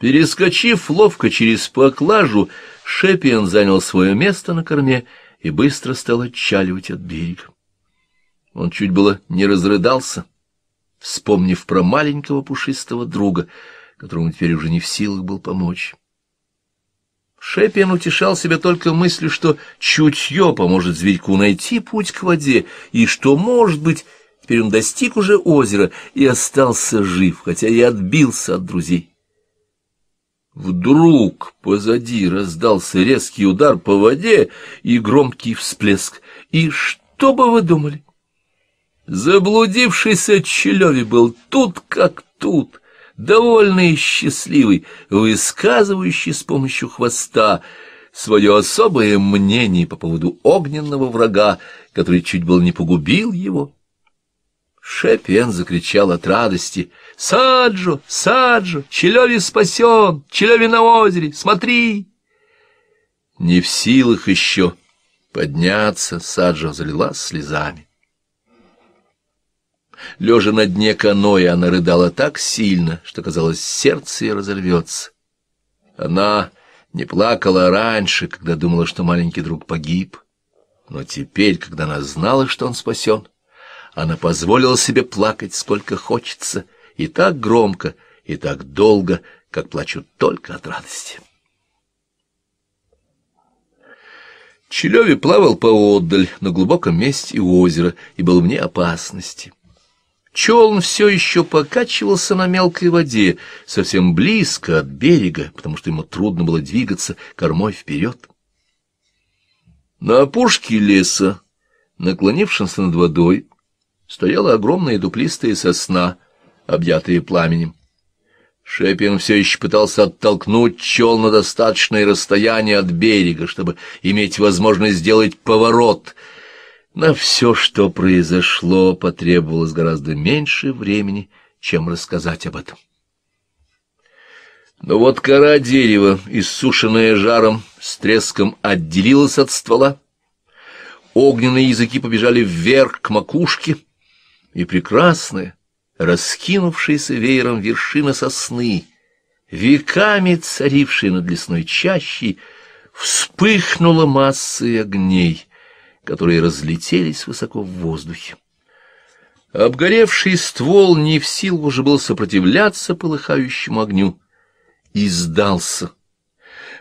Перескочив ловко через поклажу, Шепиан занял свое место на корме и быстро стал отчаливать от берега. Он чуть было не разрыдался, вспомнив про маленького пушистого друга, которому теперь уже не в силах был помочь. Шепин утешал себя только мыслью, что чутье поможет зверьку найти путь к воде, и что, может быть, теперь он достиг уже озера и остался жив, хотя и отбился от друзей. Вдруг позади раздался резкий удар по воде и громкий всплеск. И что бы вы думали? Заблудившийся Челеви был тут как тут — довольный и счастливый, высказывающий с помощью хвоста свое особое мнение по поводу огненного врага, который чуть было не погубил его. Шепен закричал от радости. «Саджо! Саджо! Челеви спасен! Челеви на озере! Смотри!» Не в силах еще подняться, Саджо залилась слезами. Лежа на дне каноэ, она рыдала так сильно, что, казалось, сердце ее разорвется. Она не плакала раньше, когда думала, что маленький друг погиб. Но теперь, когда она знала, что он спасен, она позволила себе плакать сколько хочется, и так громко, и так долго, как плачут только от радости. Челеви плавал поодаль, на глубоком месте у озера, и был вне опасности. Челн все еще покачивался на мелкой воде, совсем близко от берега, потому что ему трудно было двигаться кормой вперед. На опушке леса, наклонившись над водой, стояла огромная дуплистая сосна, объятая пламенем. Шепин все еще пытался оттолкнуть чел на достаточное расстояние от берега, чтобы иметь возможность сделать поворот на все, что произошло, потребовалось гораздо меньше времени, чем рассказать об этом. Но вот кора дерева, иссушенная жаром, с треском отделилась от ствола. Огненные языки побежали вверх к макушке, и прекрасная, раскинувшаяся веером вершина сосны, веками царившая над лесной чащей, вспыхнула массой огней — которые разлетелись высоко в воздухе. Обгоревший ствол не в силу уже был сопротивляться полыхающему огню и сдался.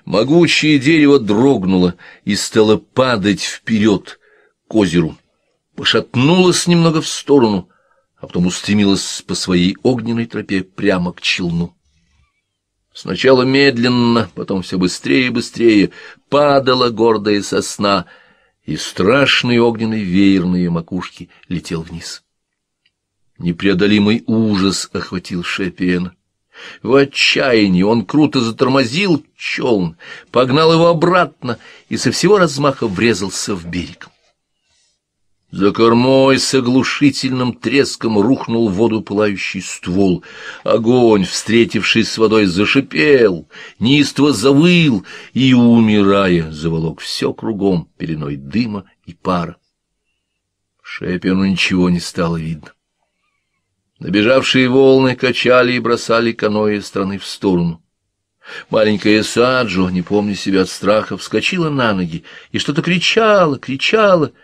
Могучее дерево дрогнуло и стало падать вперед к озеру, пошатнулось немного в сторону, а потом устремилось по своей огненной тропе прямо к челну. Сначала медленно, потом все быстрее и быстрее падала гордая сосна — и страшный огненный веер на ее макушке летел вниз. Непреодолимый ужас охватил Шепиена. В отчаянии он круто затормозил челн, погнал его обратно и со всего размаха врезался в берег. За кормой с оглушительным треском рухнул в воду пылающий ствол. Огонь, встретившись с водой, зашипел, неистово завыл и, умирая, заволок все кругом пеленой дыма и пара. Шепину ничего не стало видно. Набежавшие волны качали и бросали каноэ страны в сторону. Маленькая Саджо, не помня себя от страха, вскочила на ноги и что-то кричала, кричала —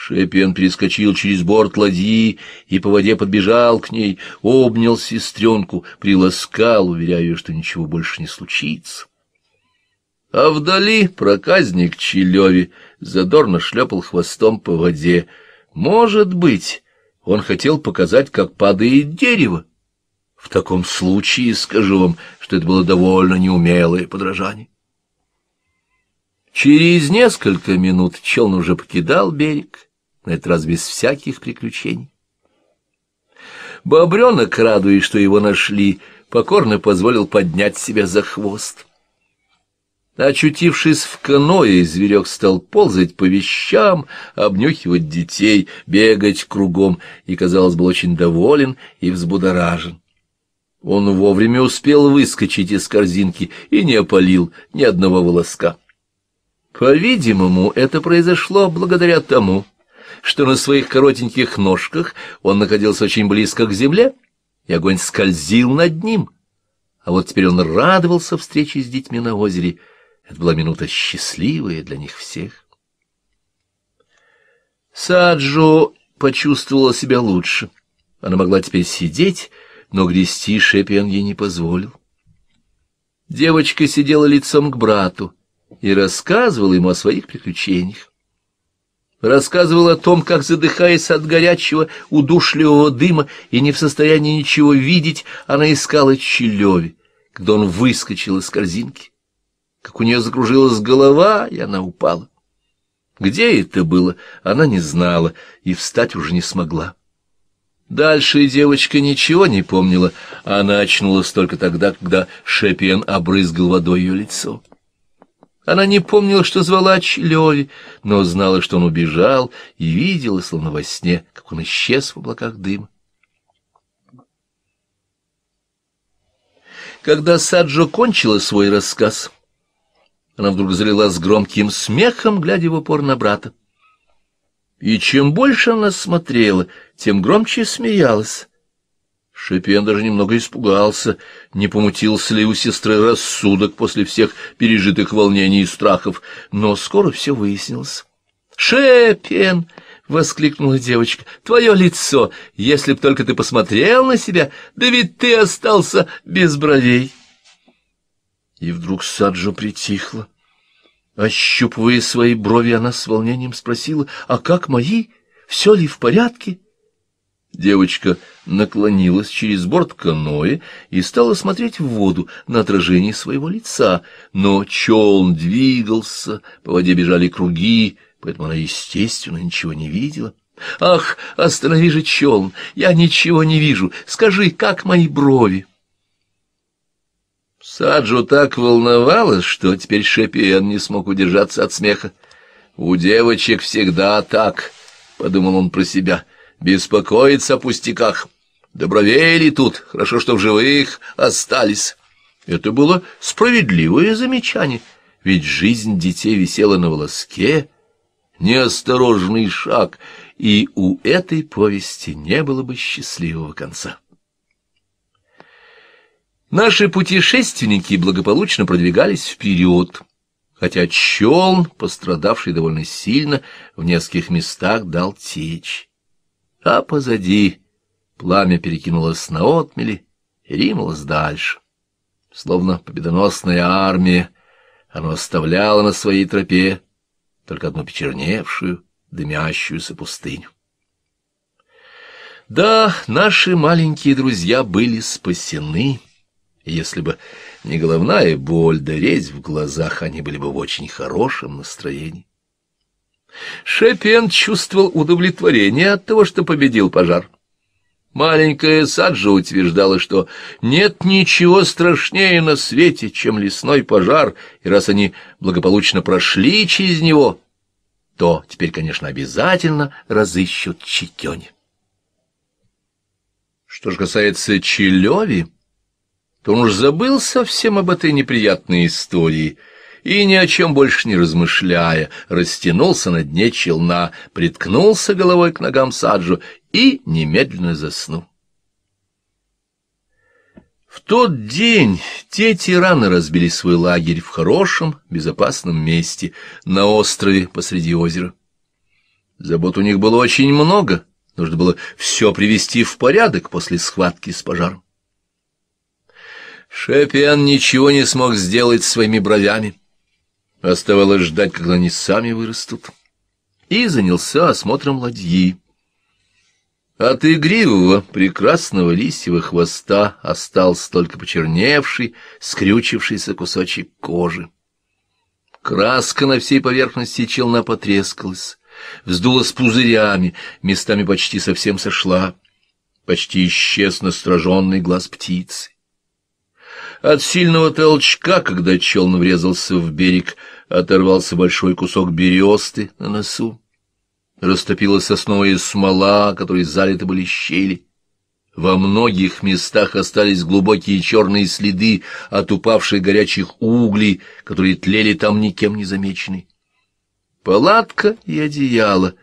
Шепен перескочил через борт ладьи и по воде подбежал к ней, обнял сестренку, приласкал, уверяя ее, что ничего больше не случится. А вдали проказник Чилеви задорно шлепал хвостом по воде. Может быть, он хотел показать, как падает дерево. В таком случае скажу вам, что это было довольно неумелое подражание. Через несколько минут челн уже покидал берег, на этот раз без всяких приключений. Бобренок, радуясь, что его нашли, покорно позволил поднять себя за хвост. Очутившись в каное, зверек стал ползать по вещам, обнюхивать детей, бегать кругом, и, казалось, бы очень доволен и взбудоражен. Он вовремя успел выскочить из корзинки и не опалил ни одного волоска. По-видимому, это произошло благодаря тому, что на своих коротеньких ножках он находился очень близко к земле, и огонь скользил над ним. А вот теперь он радовался встрече с детьми на озере. Это была минута счастливая для них всех. Саджо почувствовала себя лучше. Она могла теперь сидеть, но грести Шепиан ей не позволил. Девочка сидела лицом к брату и рассказывала ему о своих приключениях рассказывал о том, как, задыхаясь от горячего, удушливого дыма и не в состоянии ничего видеть, она искала Челеви, когда он выскочил из корзинки, как у нее закружилась голова, и она упала. Где это было, она не знала и встать уже не смогла. Дальше девочка ничего не помнила, она очнулась только тогда, когда Шепиен обрызгал водой ее лицо. Она не помнила, что звала Члёви, но знала, что он убежал, и видела, словно во сне, как он исчез в облаках дыма. Когда Саджо кончила свой рассказ, она вдруг залила с громким смехом, глядя в упор на брата. И чем больше она смотрела, тем громче смеялась. Шипен даже немного испугался, не помутился ли у сестры рассудок после всех пережитых волнений и страхов, но скоро все выяснилось. «Шепен!» — воскликнула девочка. «Твое лицо! Если б только ты посмотрел на себя, да ведь ты остался без бровей!» И вдруг Саджа притихла. Ощупывая свои брови, она с волнением спросила, «А как мои? Все ли в порядке?» Девочка наклонилась через борт каноэ и стала смотреть в воду на отражение своего лица, но челн двигался, по воде бежали круги, поэтому она, естественно, ничего не видела. «Ах, останови же челн! Я ничего не вижу! Скажи, как мои брови!» Саджу так волновалась, что теперь Шепиен не смог удержаться от смеха. «У девочек всегда так», — подумал он про себя, — беспокоится о пустяках. Добровели тут, хорошо, что в живых остались. Это было справедливое замечание, ведь жизнь детей висела на волоске, неосторожный шаг, и у этой повести не было бы счастливого конца. Наши путешественники благополучно продвигались вперед, хотя челн, пострадавший довольно сильно, в нескольких местах дал течь а позади пламя перекинулось на отмели и ринулось дальше. Словно победоносная армия, оно оставляло на своей тропе только одну почерневшую, дымящуюся пустыню. Да, наши маленькие друзья были спасены. Если бы не головная боль да резь в глазах, они были бы в очень хорошем настроении. Шепен чувствовал удовлетворение от того, что победил пожар. Маленькая Саджа утверждала, что нет ничего страшнее на свете, чем лесной пожар, и раз они благополучно прошли через него, то теперь, конечно, обязательно разыщут Чикёни. Что же касается Челеви, то он уж забыл совсем об этой неприятной истории — и, ни о чем больше не размышляя, растянулся на дне челна, приткнулся головой к ногам Саджу и немедленно заснул. В тот день те тираны разбили свой лагерь в хорошем, безопасном месте, на острове посреди озера. Забот у них было очень много, нужно было все привести в порядок после схватки с пожаром. Шепиан ничего не смог сделать своими бровями. Оставалось ждать, когда они сами вырастут. И занялся осмотром ладьи. От игривого, прекрасного листьего хвоста остался только почерневший, скрючившийся кусочек кожи. Краска на всей поверхности челна потрескалась, вздулась пузырями, местами почти совсем сошла, почти исчез настраженный глаз птицы. От сильного толчка, когда челн врезался в берег, оторвался большой кусок бересты на носу. Растопила сосновая смола, которой залиты были щели. Во многих местах остались глубокие черные следы от упавших горячих углей, которые тлели там никем не замечены. Палатка и одеяло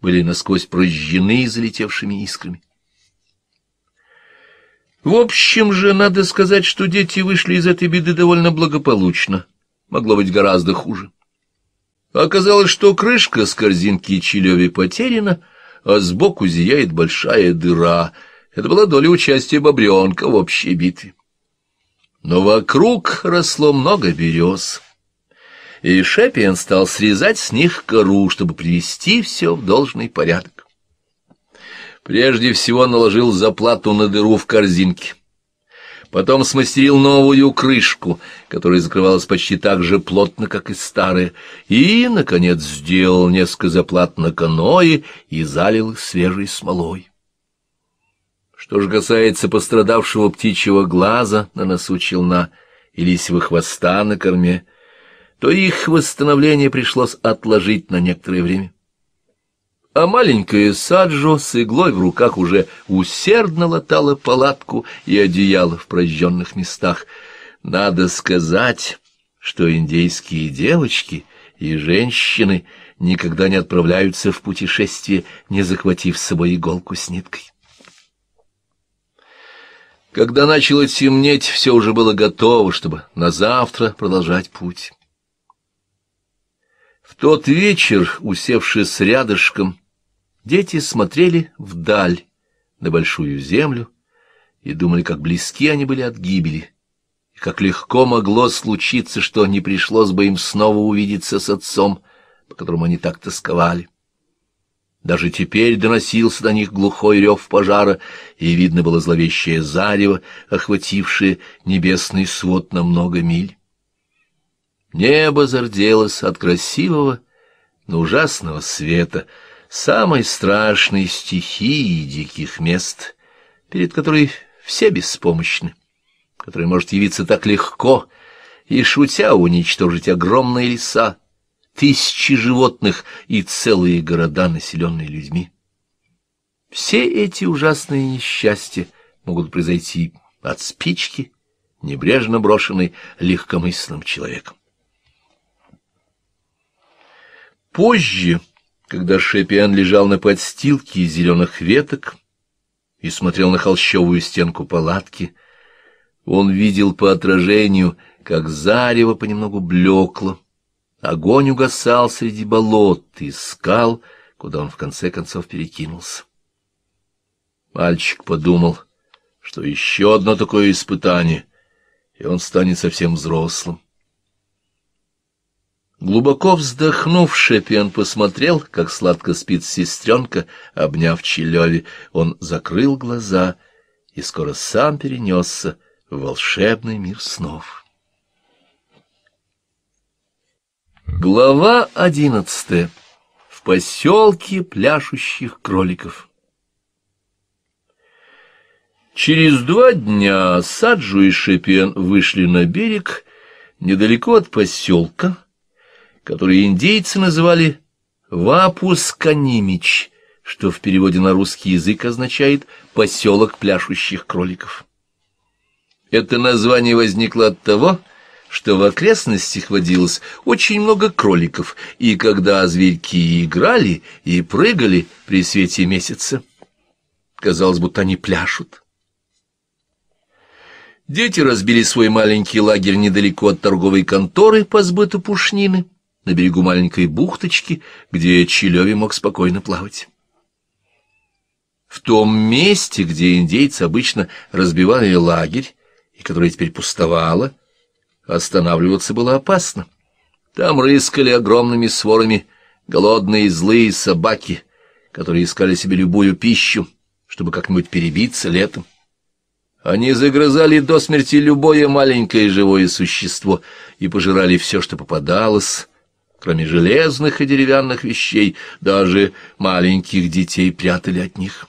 были насквозь прожжены залетевшими искрами. В общем же, надо сказать, что дети вышли из этой беды довольно благополучно. Могло быть гораздо хуже. Оказалось, что крышка с корзинки Чилеви потеряна, а сбоку зияет большая дыра. Это была доля участия бобренка в общей битве. Но вокруг росло много берез, и Шепиен стал срезать с них кору, чтобы привести все в должный порядок. Прежде всего наложил заплату на дыру в корзинке. Потом смастерил новую крышку, которая закрывалась почти так же плотно, как и старая, и, наконец, сделал несколько заплат на каное и залил их свежей смолой. Что же касается пострадавшего птичьего глаза на носу челна и лисьего хвоста на корме, то их восстановление пришлось отложить на некоторое время. А маленькая Саджо с иглой в руках уже усердно латала палатку и одеяло в прожженных местах. Надо сказать, что индейские девочки и женщины никогда не отправляются в путешествие, не захватив с собой иголку с ниткой. Когда начало темнеть, все уже было готово, чтобы на завтра продолжать путь. В тот вечер, усевшись рядышком, Дети смотрели вдаль, на большую землю, и думали, как близки они были от гибели, и как легко могло случиться, что не пришлось бы им снова увидеться с отцом, по которому они так тосковали. Даже теперь доносился до них глухой рев пожара, и видно было зловещее зарево, охватившее небесный свод на много миль. Небо зарделось от красивого, но ужасного света — самой страшной стихии диких мест, перед которой все беспомощны, который может явиться так легко и, шутя, уничтожить огромные леса, тысячи животных и целые города, населенные людьми. Все эти ужасные несчастья могут произойти от спички, небрежно брошенной легкомысленным человеком. Позже когда Шепиан лежал на подстилке из зеленых веток и смотрел на холщовую стенку палатки, он видел по отражению, как зарево понемногу блекло, огонь угасал среди болот и скал, куда он в конце концов перекинулся. Мальчик подумал, что еще одно такое испытание, и он станет совсем взрослым. Глубоко вздохнув, Шепен посмотрел, как сладко спит сестренка, обняв Челеви. Он закрыл глаза и скоро сам перенесся в волшебный мир снов. Глава одиннадцатая. В поселке пляшущих кроликов. Через два дня Саджу и Шепен вышли на берег недалеко от поселка, который индейцы называли Вапусканимич, что в переводе на русский язык означает «поселок пляшущих кроликов». Это название возникло от того, что в окрестностях водилось очень много кроликов, и когда зверьки играли и прыгали при свете месяца, казалось, будто они пляшут. Дети разбили свой маленький лагерь недалеко от торговой конторы по сбыту пушнины, на берегу маленькой бухточки, где Чилеви мог спокойно плавать. В том месте, где индейцы обычно разбивали лагерь, и которое теперь пустовало, останавливаться было опасно. Там рыскали огромными сворами голодные злые собаки, которые искали себе любую пищу, чтобы как-нибудь перебиться летом. Они загрызали до смерти любое маленькое живое существо и пожирали все, что попадалось, Кроме железных и деревянных вещей, даже маленьких детей прятали от них.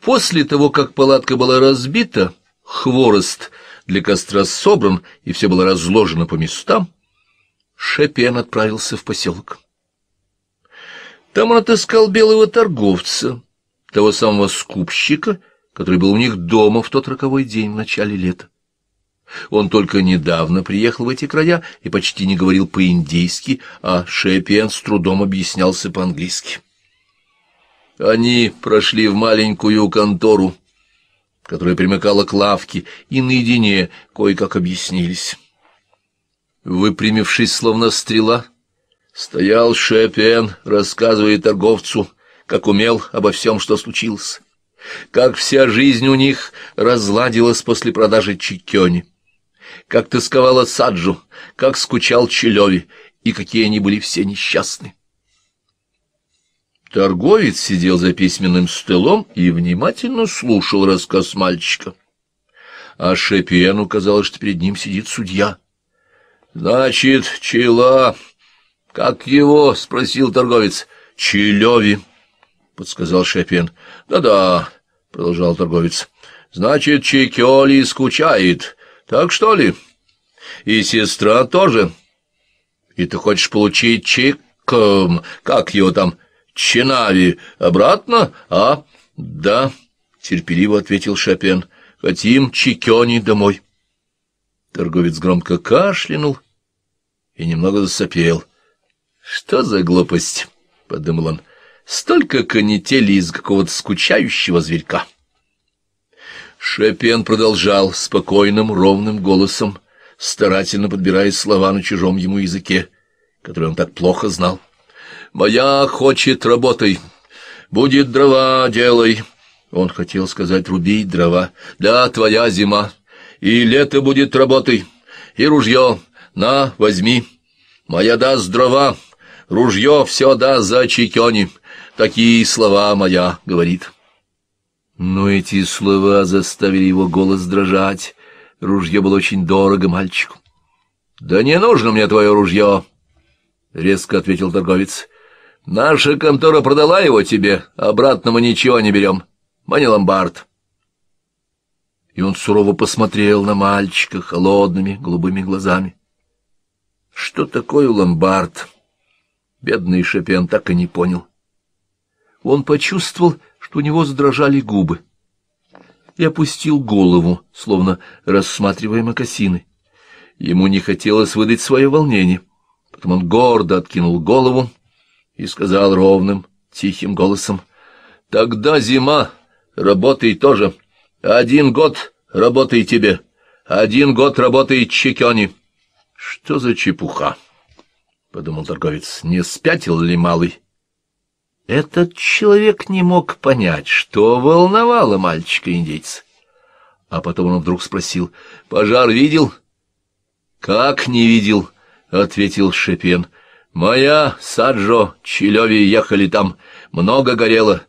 После того, как палатка была разбита, хворост для костра собран и все было разложено по местам, Шепен отправился в поселок. Там он отыскал белого торговца, того самого скупщика, который был у них дома в тот роковой день в начале лета. Он только недавно приехал в эти края и почти не говорил по-индейски, а Шепиен с трудом объяснялся по-английски. Они прошли в маленькую контору, которая примыкала к лавке, и наедине кое-как объяснились. Выпрямившись, словно стрела, стоял Шепиен, рассказывая торговцу, как умел обо всем, что случилось, как вся жизнь у них разладилась после продажи чекёни как тосковала Саджу, как скучал Челеви, и какие они были все несчастны. Торговец сидел за письменным столом и внимательно слушал рассказ мальчика. А Шепиену казалось, что перед ним сидит судья. — Значит, Чела... — Как его? — спросил торговец. — Челеви, — подсказал Шепиен. Да — Да-да, — продолжал торговец. — Значит, Чекёли скучает, так что ли? И сестра тоже. И ты хочешь получить чек, эм, как его там... Чинави обратно, а? — Да, — терпеливо ответил Шопен. — Хотим чикёни домой. Торговец громко кашлянул и немного засопел. — Что за глупость? — подумал он. — Столько канителей из какого-то скучающего зверька. — Шепен продолжал спокойным, ровным голосом, старательно подбирая слова на чужом ему языке, который он так плохо знал. «Моя хочет работай, будет дрова делай». Он хотел сказать «рубить дрова». «Да, твоя зима, и лето будет работай, и ружье, на, возьми. Моя даст дрова, ружье все даст за чекени». Такие слова моя, — говорит. Но эти слова заставили его голос дрожать. Ружье было очень дорого мальчику. — Да не нужно мне твое ружье, — резко ответил торговец. — Наша контора продала его тебе, обратно мы ничего не берем. Мы не ломбард. И он сурово посмотрел на мальчика холодными голубыми глазами. Что такое ломбард? Бедный Шопен так и не понял. Он почувствовал что у него задрожали губы. И опустил голову, словно рассматривая мокасины. Ему не хотелось выдать свое волнение. Потом он гордо откинул голову и сказал ровным, тихим голосом, «Тогда зима, работай тоже. Один год работай тебе, один год работай чекёни». «Что за чепуха?» — подумал торговец. «Не спятил ли малый?» Этот человек не мог понять, что волновало мальчика-индейца. А потом он вдруг спросил, «Пожар видел?» «Как не видел?» — ответил Шепен. «Моя, Саджо, Чилеви ехали там. Много горело.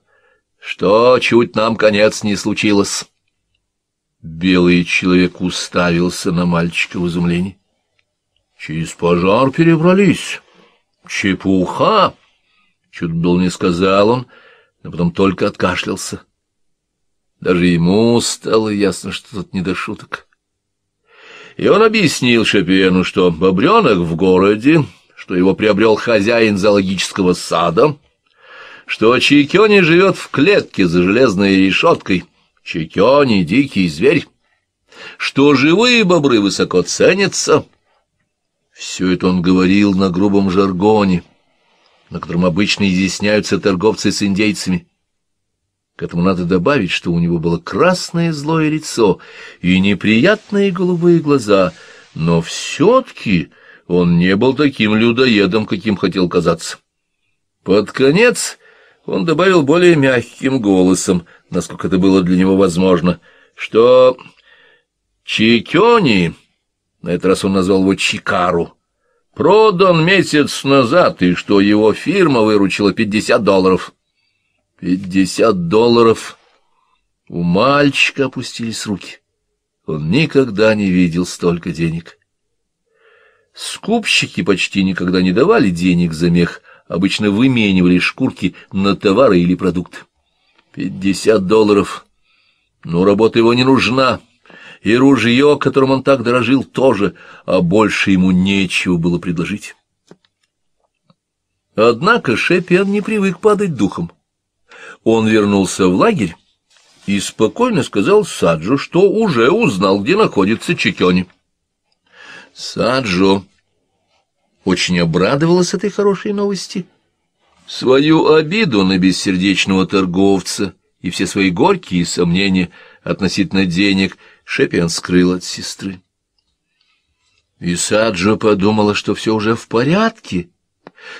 Что чуть нам конец не случилось?» Белый человек уставился на мальчика в изумлении. «Через пожар перебрались. Чепуха!» Чуть был не сказал он, но потом только откашлялся. Даже ему стало ясно, что тут не до шуток. И он объяснил Шопену, что бобренок в городе, что его приобрел хозяин зоологического сада, что Чайкёни живет в клетке за железной решеткой. Чайкёни — дикий зверь, что живые бобры высоко ценятся. Все это он говорил на грубом жаргоне — на котором обычно изъясняются торговцы с индейцами. К этому надо добавить, что у него было красное злое лицо и неприятные голубые глаза, но все-таки он не был таким людоедом, каким хотел казаться. Под конец он добавил более мягким голосом, насколько это было для него возможно, что Чикёни, на этот раз он назвал его Чикару, продан месяц назад, и что его фирма выручила пятьдесят долларов. Пятьдесят долларов. У мальчика опустились руки. Он никогда не видел столько денег. Скупщики почти никогда не давали денег за мех, обычно выменивали шкурки на товары или продукты. Пятьдесят долларов. но работа его не нужна и ружье, которым он так дорожил, тоже, а больше ему нечего было предложить. Однако Шепен не привык падать духом. Он вернулся в лагерь и спокойно сказал Саджо, что уже узнал, где находится Чекёни. Саджо очень обрадовалась этой хорошей новости. Свою обиду на бессердечного торговца и все свои горькие сомнения относительно денег — Шепен скрыл от сестры. И Саджо подумала, что все уже в порядке.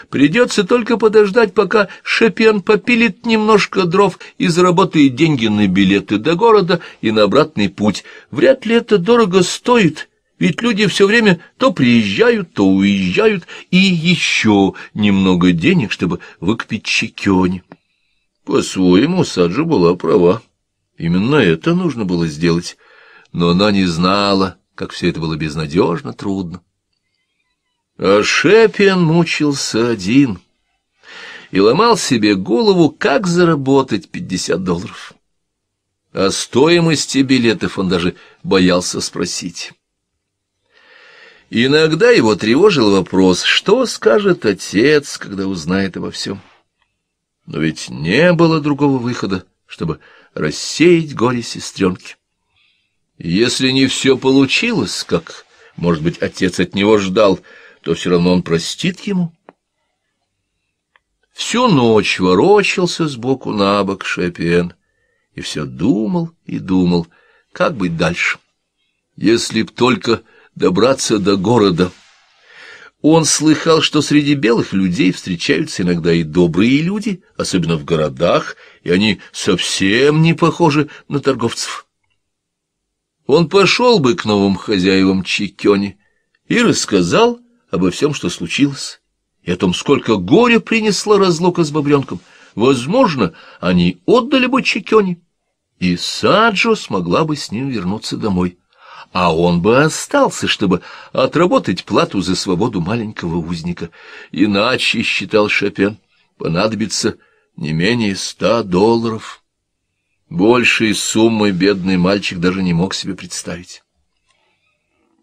Придется только подождать, пока Шепен попилит немножко дров и заработает деньги на билеты до города и на обратный путь. Вряд ли это дорого стоит, ведь люди все время то приезжают, то уезжают, и еще немного денег, чтобы выкупить чекёни. По-своему, Саджо была права. Именно это нужно было сделать — но она не знала, как все это было безнадежно трудно. А Шепин мучился один и ломал себе голову, как заработать пятьдесят долларов. О стоимости билетов он даже боялся спросить. Иногда его тревожил вопрос, что скажет отец, когда узнает обо всем. Но ведь не было другого выхода, чтобы рассеять горе сестренки. Если не все получилось, как, может быть, отец от него ждал, то все равно он простит ему. Всю ночь ворочался сбоку на бок Шепен и все думал и думал, как быть дальше. Если б только добраться до города. Он слыхал, что среди белых людей встречаются иногда и добрые люди, особенно в городах, и они совсем не похожи на торговцев. Он пошел бы к новым хозяевам Чикёни и рассказал обо всем, что случилось, и о том, сколько горя принесла разлука с бобренком. Возможно, они отдали бы Чикёни, и Саджо смогла бы с ним вернуться домой, а он бы остался, чтобы отработать плату за свободу маленького узника. Иначе, считал Шопен, понадобится не менее ста долларов». Большей суммы бедный мальчик даже не мог себе представить.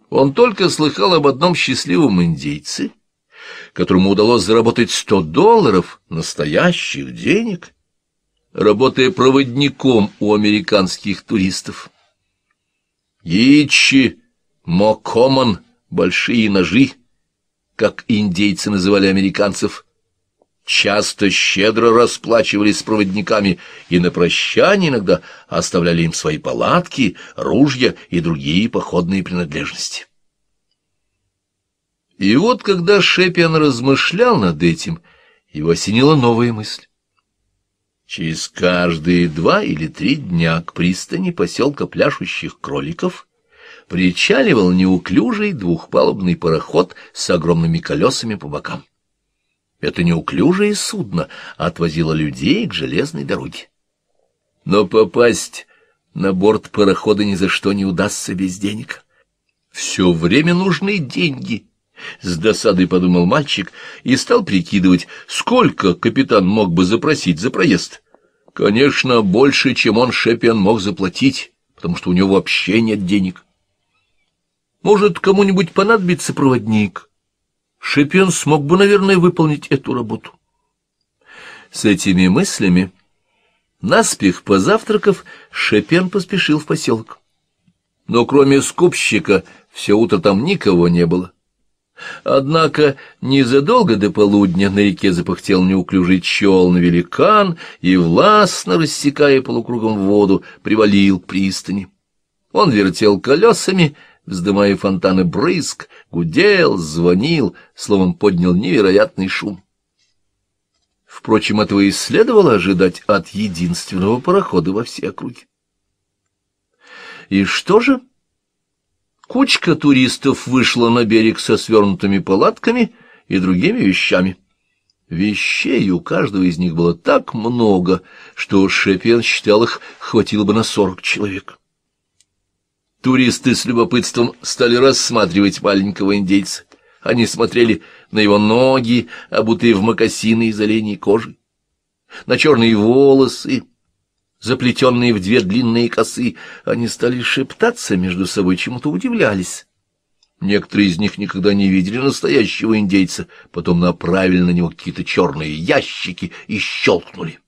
Он только слыхал об одном счастливом индейце, которому удалось заработать сто долларов настоящих денег, работая проводником у американских туристов. Ичи, мокоман, большие ножи, как индейцы называли американцев, часто щедро расплачивались с проводниками и на прощание иногда оставляли им свои палатки, ружья и другие походные принадлежности. И вот когда Шепин размышлял над этим, его осенила новая мысль. Через каждые два или три дня к пристани поселка пляшущих кроликов причаливал неуклюжий двухпалубный пароход с огромными колесами по бокам. Это неуклюжее судно отвозило людей к железной дороге. Но попасть на борт парохода ни за что не удастся без денег. Все время нужны деньги. С досадой подумал мальчик и стал прикидывать, сколько капитан мог бы запросить за проезд. Конечно, больше, чем он, Шепен, мог заплатить, потому что у него вообще нет денег. Может, кому-нибудь понадобится проводник? — Шипен смог бы, наверное, выполнить эту работу. С этими мыслями, наспех позавтракав, Шепен поспешил в поселок. Но кроме скупщика все утро там никого не было. Однако незадолго до полудня на реке запахтел неуклюжий челн-великан и, властно рассекая полукругом воду, привалил к пристани. Он вертел колесами вздымая фонтаны брызг, гудел, звонил, словом, поднял невероятный шум. Впрочем, этого и следовало ожидать от единственного парохода во все округе. И что же? Кучка туристов вышла на берег со свернутыми палатками и другими вещами. Вещей у каждого из них было так много, что Шепен считал их хватило бы на сорок человек. Туристы с любопытством стали рассматривать маленького индейца. Они смотрели на его ноги, обутые в мокасины из оленей кожи, на черные волосы, заплетенные в две длинные косы. Они стали шептаться между собой, чему-то удивлялись. Некоторые из них никогда не видели настоящего индейца, потом направили на него какие-то черные ящики и щелкнули.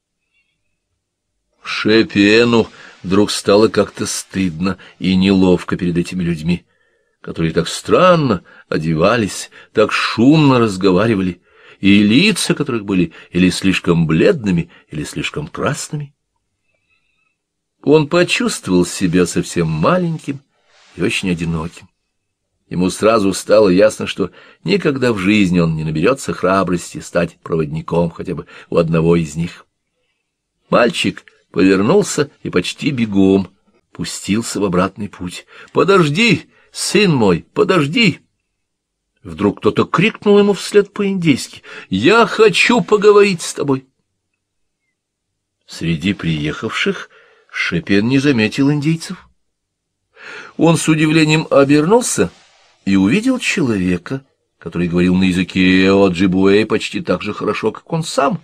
Шепену вдруг стало как-то стыдно и неловко перед этими людьми, которые так странно одевались, так шумно разговаривали, и лица которых были или слишком бледными, или слишком красными. Он почувствовал себя совсем маленьким и очень одиноким. Ему сразу стало ясно, что никогда в жизни он не наберется храбрости стать проводником хотя бы у одного из них. Мальчик повернулся и почти бегом пустился в обратный путь. «Подожди, сын мой, подожди!» Вдруг кто-то крикнул ему вслед по-индейски. «Я хочу поговорить с тобой!» Среди приехавших Шепен не заметил индейцев. Он с удивлением обернулся и увидел человека, который говорил на языке Оджибуэй почти так же хорошо, как он сам.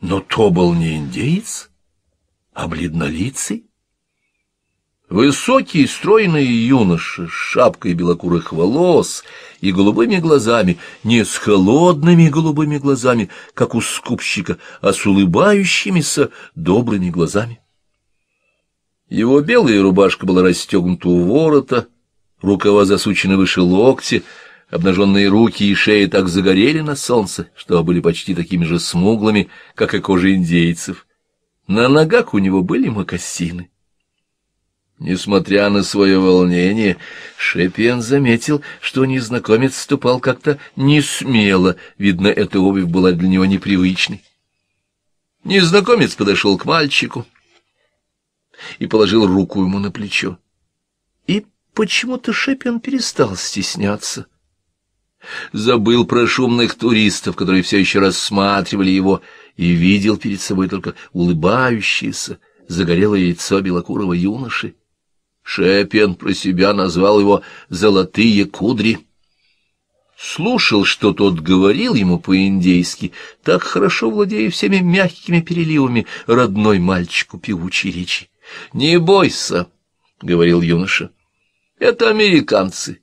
Но то был не индейец, а бледнолицый? Высокий, стройный юноша с шапкой белокурых волос и голубыми глазами, не с холодными голубыми глазами, как у скупщика, а с улыбающимися добрыми глазами. Его белая рубашка была расстегнута у ворота, рукава засучены выше локти, обнаженные руки и шеи так загорели на солнце, что были почти такими же смуглыми, как и кожа индейцев. На ногах у него были мокасины. Несмотря на свое волнение, Шепен заметил, что незнакомец ступал как-то несмело, видно, эта обувь была для него непривычной. Незнакомец подошел к мальчику и положил руку ему на плечо. И почему-то Шепен перестал стесняться забыл про шумных туристов, которые все еще рассматривали его, и видел перед собой только улыбающееся, загорелое яйцо белокурого юноши. Шепен про себя назвал его «золотые кудри». Слушал, что тот говорил ему по-индейски, так хорошо владея всеми мягкими переливами родной мальчику певучей речи. «Не бойся», — говорил юноша, — «это американцы,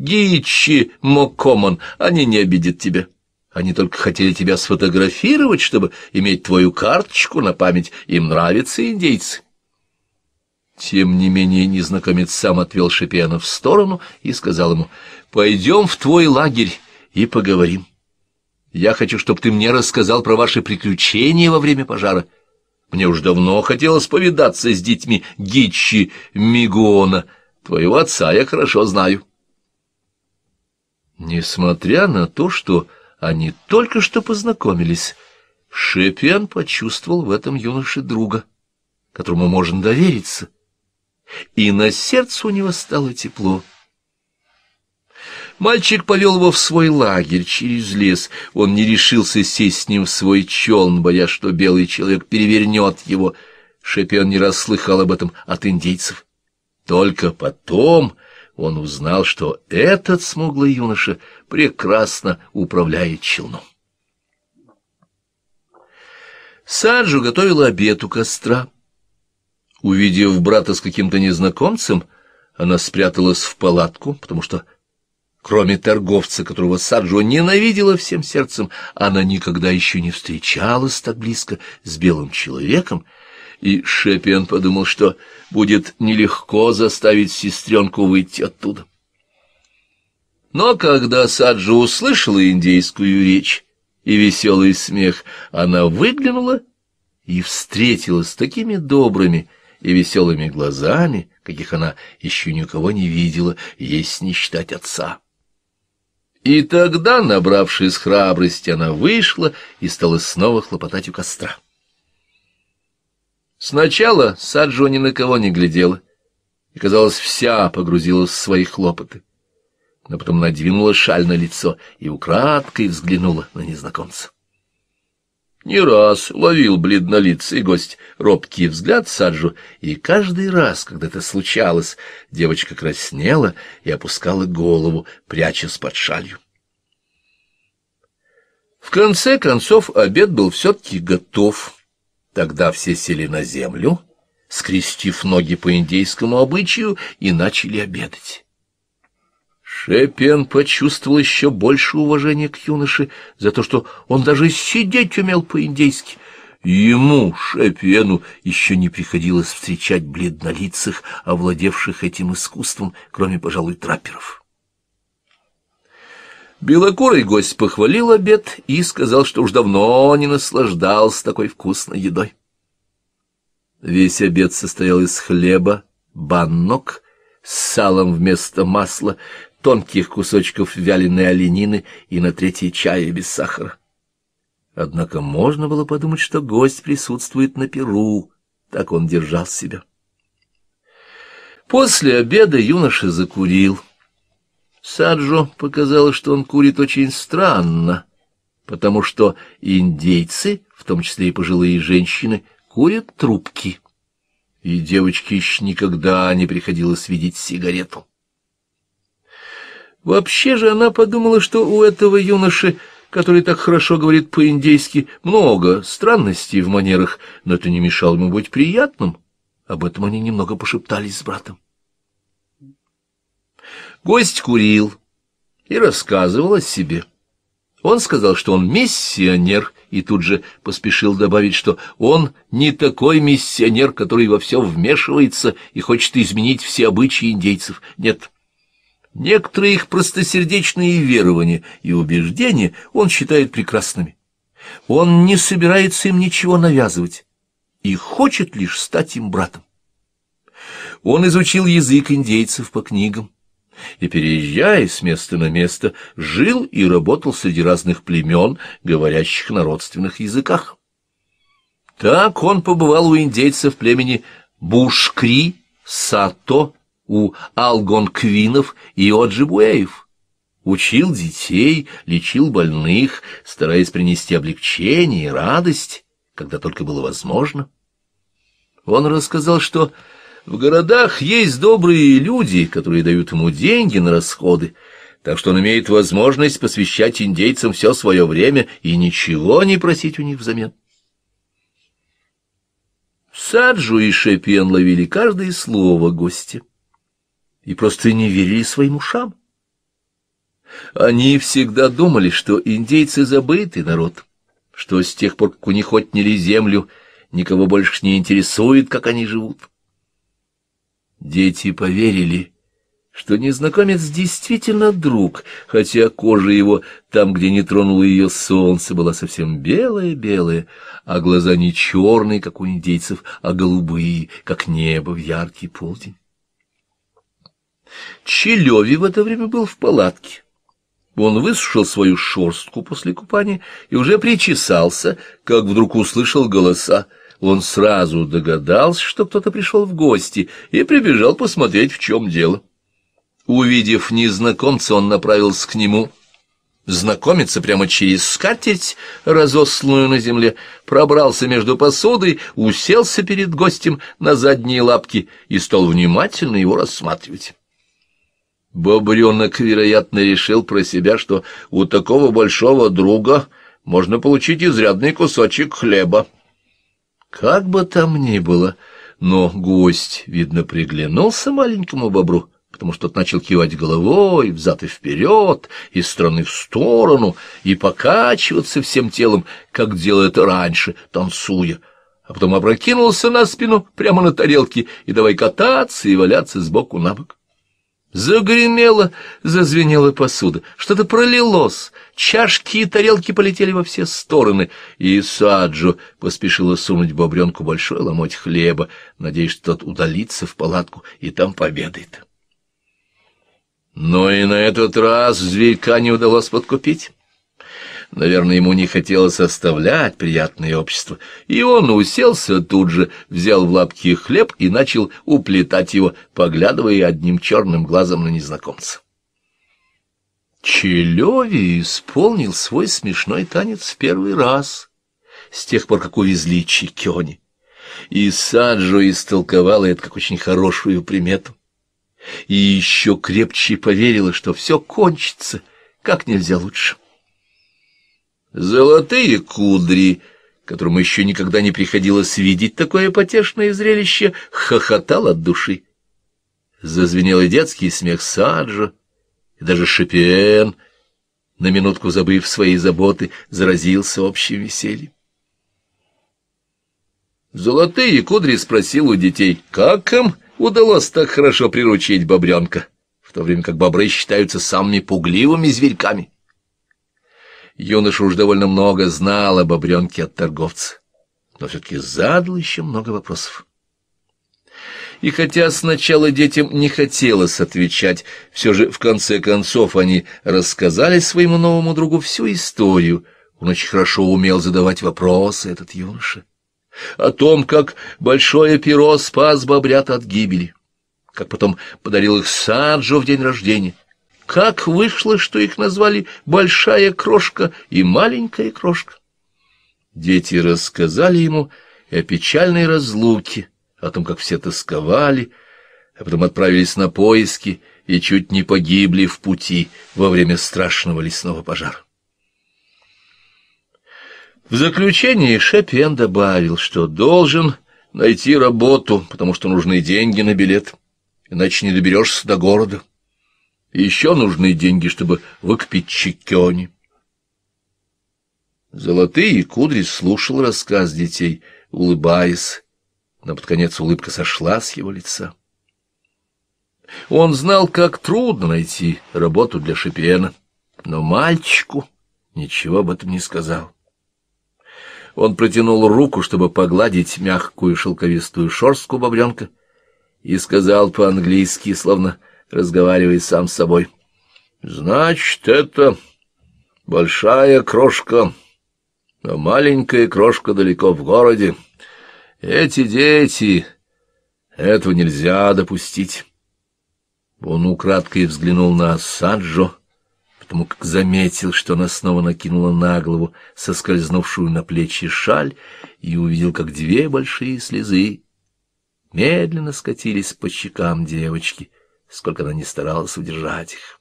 Гичи Мокомон, они не обидят тебя. Они только хотели тебя сфотографировать, чтобы иметь твою карточку на память. Им нравятся индейцы. Тем не менее незнакомец сам отвел Шипена в сторону и сказал ему, «Пойдем в твой лагерь и поговорим. Я хочу, чтобы ты мне рассказал про ваши приключения во время пожара. Мне уж давно хотелось повидаться с детьми Гичи Мигуона. Твоего отца я хорошо знаю». Несмотря на то, что они только что познакомились, Шепен почувствовал в этом юноше друга, которому можно довериться, и на сердце у него стало тепло. Мальчик повел его в свой лагерь через лес. Он не решился сесть с ним в свой челн, боясь, что белый человек перевернет его. Шепен не расслыхал об этом от индейцев. Только потом он узнал, что этот смуглый юноша прекрасно управляет челном. Саджу готовила обед у костра. Увидев брата с каким-то незнакомцем, она спряталась в палатку, потому что, кроме торговца, которого Саджу ненавидела всем сердцем, она никогда еще не встречалась так близко с белым человеком — и Шепен подумал, что будет нелегко заставить сестренку выйти оттуда. Но когда Саджа услышала индейскую речь и веселый смех, она выглянула и встретила с такими добрыми и веселыми глазами, каких она еще ни у кого не видела, есть не считать отца. И тогда, набравшись храбрости, она вышла и стала снова хлопотать у костра. Сначала Саджо ни на кого не глядела, и, казалось, вся погрузилась в свои хлопоты. Но потом надвинула шаль на лицо и украдкой взглянула на незнакомца. Не раз ловил бледнолицый гость робкий взгляд Саджу, и каждый раз, когда это случалось, девочка краснела и опускала голову, прячась под шалью. В конце концов обед был все-таки готов. Тогда все сели на землю, скрестив ноги по индейскому обычаю, и начали обедать. Шепен почувствовал еще больше уважения к юноше за то, что он даже сидеть умел по-индейски. Ему, Шепену, еще не приходилось встречать бледнолицых, овладевших этим искусством, кроме, пожалуй, трапперов. Белокурый гость похвалил обед и сказал, что уж давно не наслаждался такой вкусной едой. Весь обед состоял из хлеба, баннок, с салом вместо масла, тонких кусочков вяленой оленины и на третье чая без сахара. Однако можно было подумать, что гость присутствует на перу, так он держал себя. После обеда юноша закурил. Саджо показалось, что он курит очень странно, потому что индейцы, в том числе и пожилые женщины, курят трубки. И девочке еще никогда не приходилось видеть сигарету. Вообще же она подумала, что у этого юноши, который так хорошо говорит по-индейски, много странностей в манерах, но это не мешало ему быть приятным. Об этом они немного пошептались с братом. Гость курил и рассказывал о себе. Он сказал, что он миссионер, и тут же поспешил добавить, что он не такой миссионер, который во все вмешивается и хочет изменить все обычаи индейцев. Нет. Некоторые их простосердечные верования и убеждения он считает прекрасными. Он не собирается им ничего навязывать и хочет лишь стать им братом. Он изучил язык индейцев по книгам и, переезжая с места на место, жил и работал среди разных племен, говорящих на родственных языках. Так он побывал у индейцев племени Бушкри, Сато, у алгонквинов и оджибуэев. Учил детей, лечил больных, стараясь принести облегчение и радость, когда только было возможно. Он рассказал, что в городах есть добрые люди, которые дают ему деньги на расходы, так что он имеет возможность посвящать индейцам все свое время и ничего не просить у них взамен. Саджу и Шепен ловили каждое слово гостя и просто не верили своим ушам. Они всегда думали, что индейцы забытый народ, что с тех пор, как у них отняли землю, никого больше не интересует, как они живут. Дети поверили, что незнакомец действительно друг, хотя кожа его, там, где не тронуло ее солнце, была совсем белая-белая, а глаза не черные, как у индейцев, а голубые, как небо в яркий полдень. Челеви в это время был в палатке. Он высушил свою шерстку после купания и уже причесался, как вдруг услышал голоса — он сразу догадался, что кто-то пришел в гости, и прибежал посмотреть, в чем дело. Увидев незнакомца, он направился к нему. Знакомиться прямо через скатерть, разосланную на земле, пробрался между посудой, уселся перед гостем на задние лапки и стал внимательно его рассматривать. Бобренок, вероятно, решил про себя, что у такого большого друга можно получить изрядный кусочек хлеба. Как бы там ни было, но гость, видно, приглянулся маленькому бобру, потому что тот начал кивать головой взад и вперед, из стороны в сторону, и покачиваться всем телом, как делает раньше, танцуя, а потом опрокинулся на спину прямо на тарелке и давай кататься и валяться сбоку на бок. Загремело, зазвенела посуда, что-то пролилось, чашки и тарелки полетели во все стороны, и Саджо поспешила сунуть бобренку большой ломоть хлеба, надеясь, что тот удалится в палатку и там пообедает. Но и на этот раз зверька не удалось подкупить. Наверное, ему не хотелось оставлять приятное общество, и он уселся тут же, взял в лапки хлеб и начал уплетать его, поглядывая одним черным глазом на незнакомца. Челеви исполнил свой смешной танец в первый раз, с тех пор, как увезли Чикиони. И Саджо истолковала это как очень хорошую примету. И еще крепче поверила, что все кончится как нельзя лучше. Золотые кудри, которому еще никогда не приходилось видеть такое потешное зрелище, хохотал от души. Зазвенел и детский смех Саджа, и даже Шипен, на минутку забыв свои заботы, заразился общим весельем. Золотые кудри спросил у детей, как им удалось так хорошо приручить бобренка, в то время как бобры считаются самыми пугливыми зверьками. Юноша уж довольно много знал об обренке от торговца, но все-таки задал еще много вопросов. И хотя сначала детям не хотелось отвечать, все же в конце концов они рассказали своему новому другу всю историю. Он очень хорошо умел задавать вопросы, этот юноша. О том, как большое перо спас бобрят от гибели, как потом подарил их Саджо в день рождения, как вышло, что их назвали «большая крошка» и «маленькая крошка»? Дети рассказали ему и о печальной разлуке, о том, как все тосковали, а потом отправились на поиски и чуть не погибли в пути во время страшного лесного пожара. В заключение Шепен добавил, что должен найти работу, потому что нужны деньги на билет, иначе не доберешься до города еще нужны деньги, чтобы выкупить чекёни. Золотые кудри слушал рассказ детей, улыбаясь, но под конец улыбка сошла с его лица. Он знал, как трудно найти работу для Шипена, но мальчику ничего об этом не сказал. Он протянул руку, чтобы погладить мягкую шелковистую шорстку бобренка, и сказал по-английски, словно разговаривая сам с собой. «Значит, это большая крошка, но маленькая крошка далеко в городе. Эти дети... Этого нельзя допустить». Он украдкой взглянул на Асаджо, потому как заметил, что она снова накинула на голову соскользнувшую на плечи шаль и увидел, как две большие слезы медленно скатились по щекам девочки — сколько она не старалась удержать их.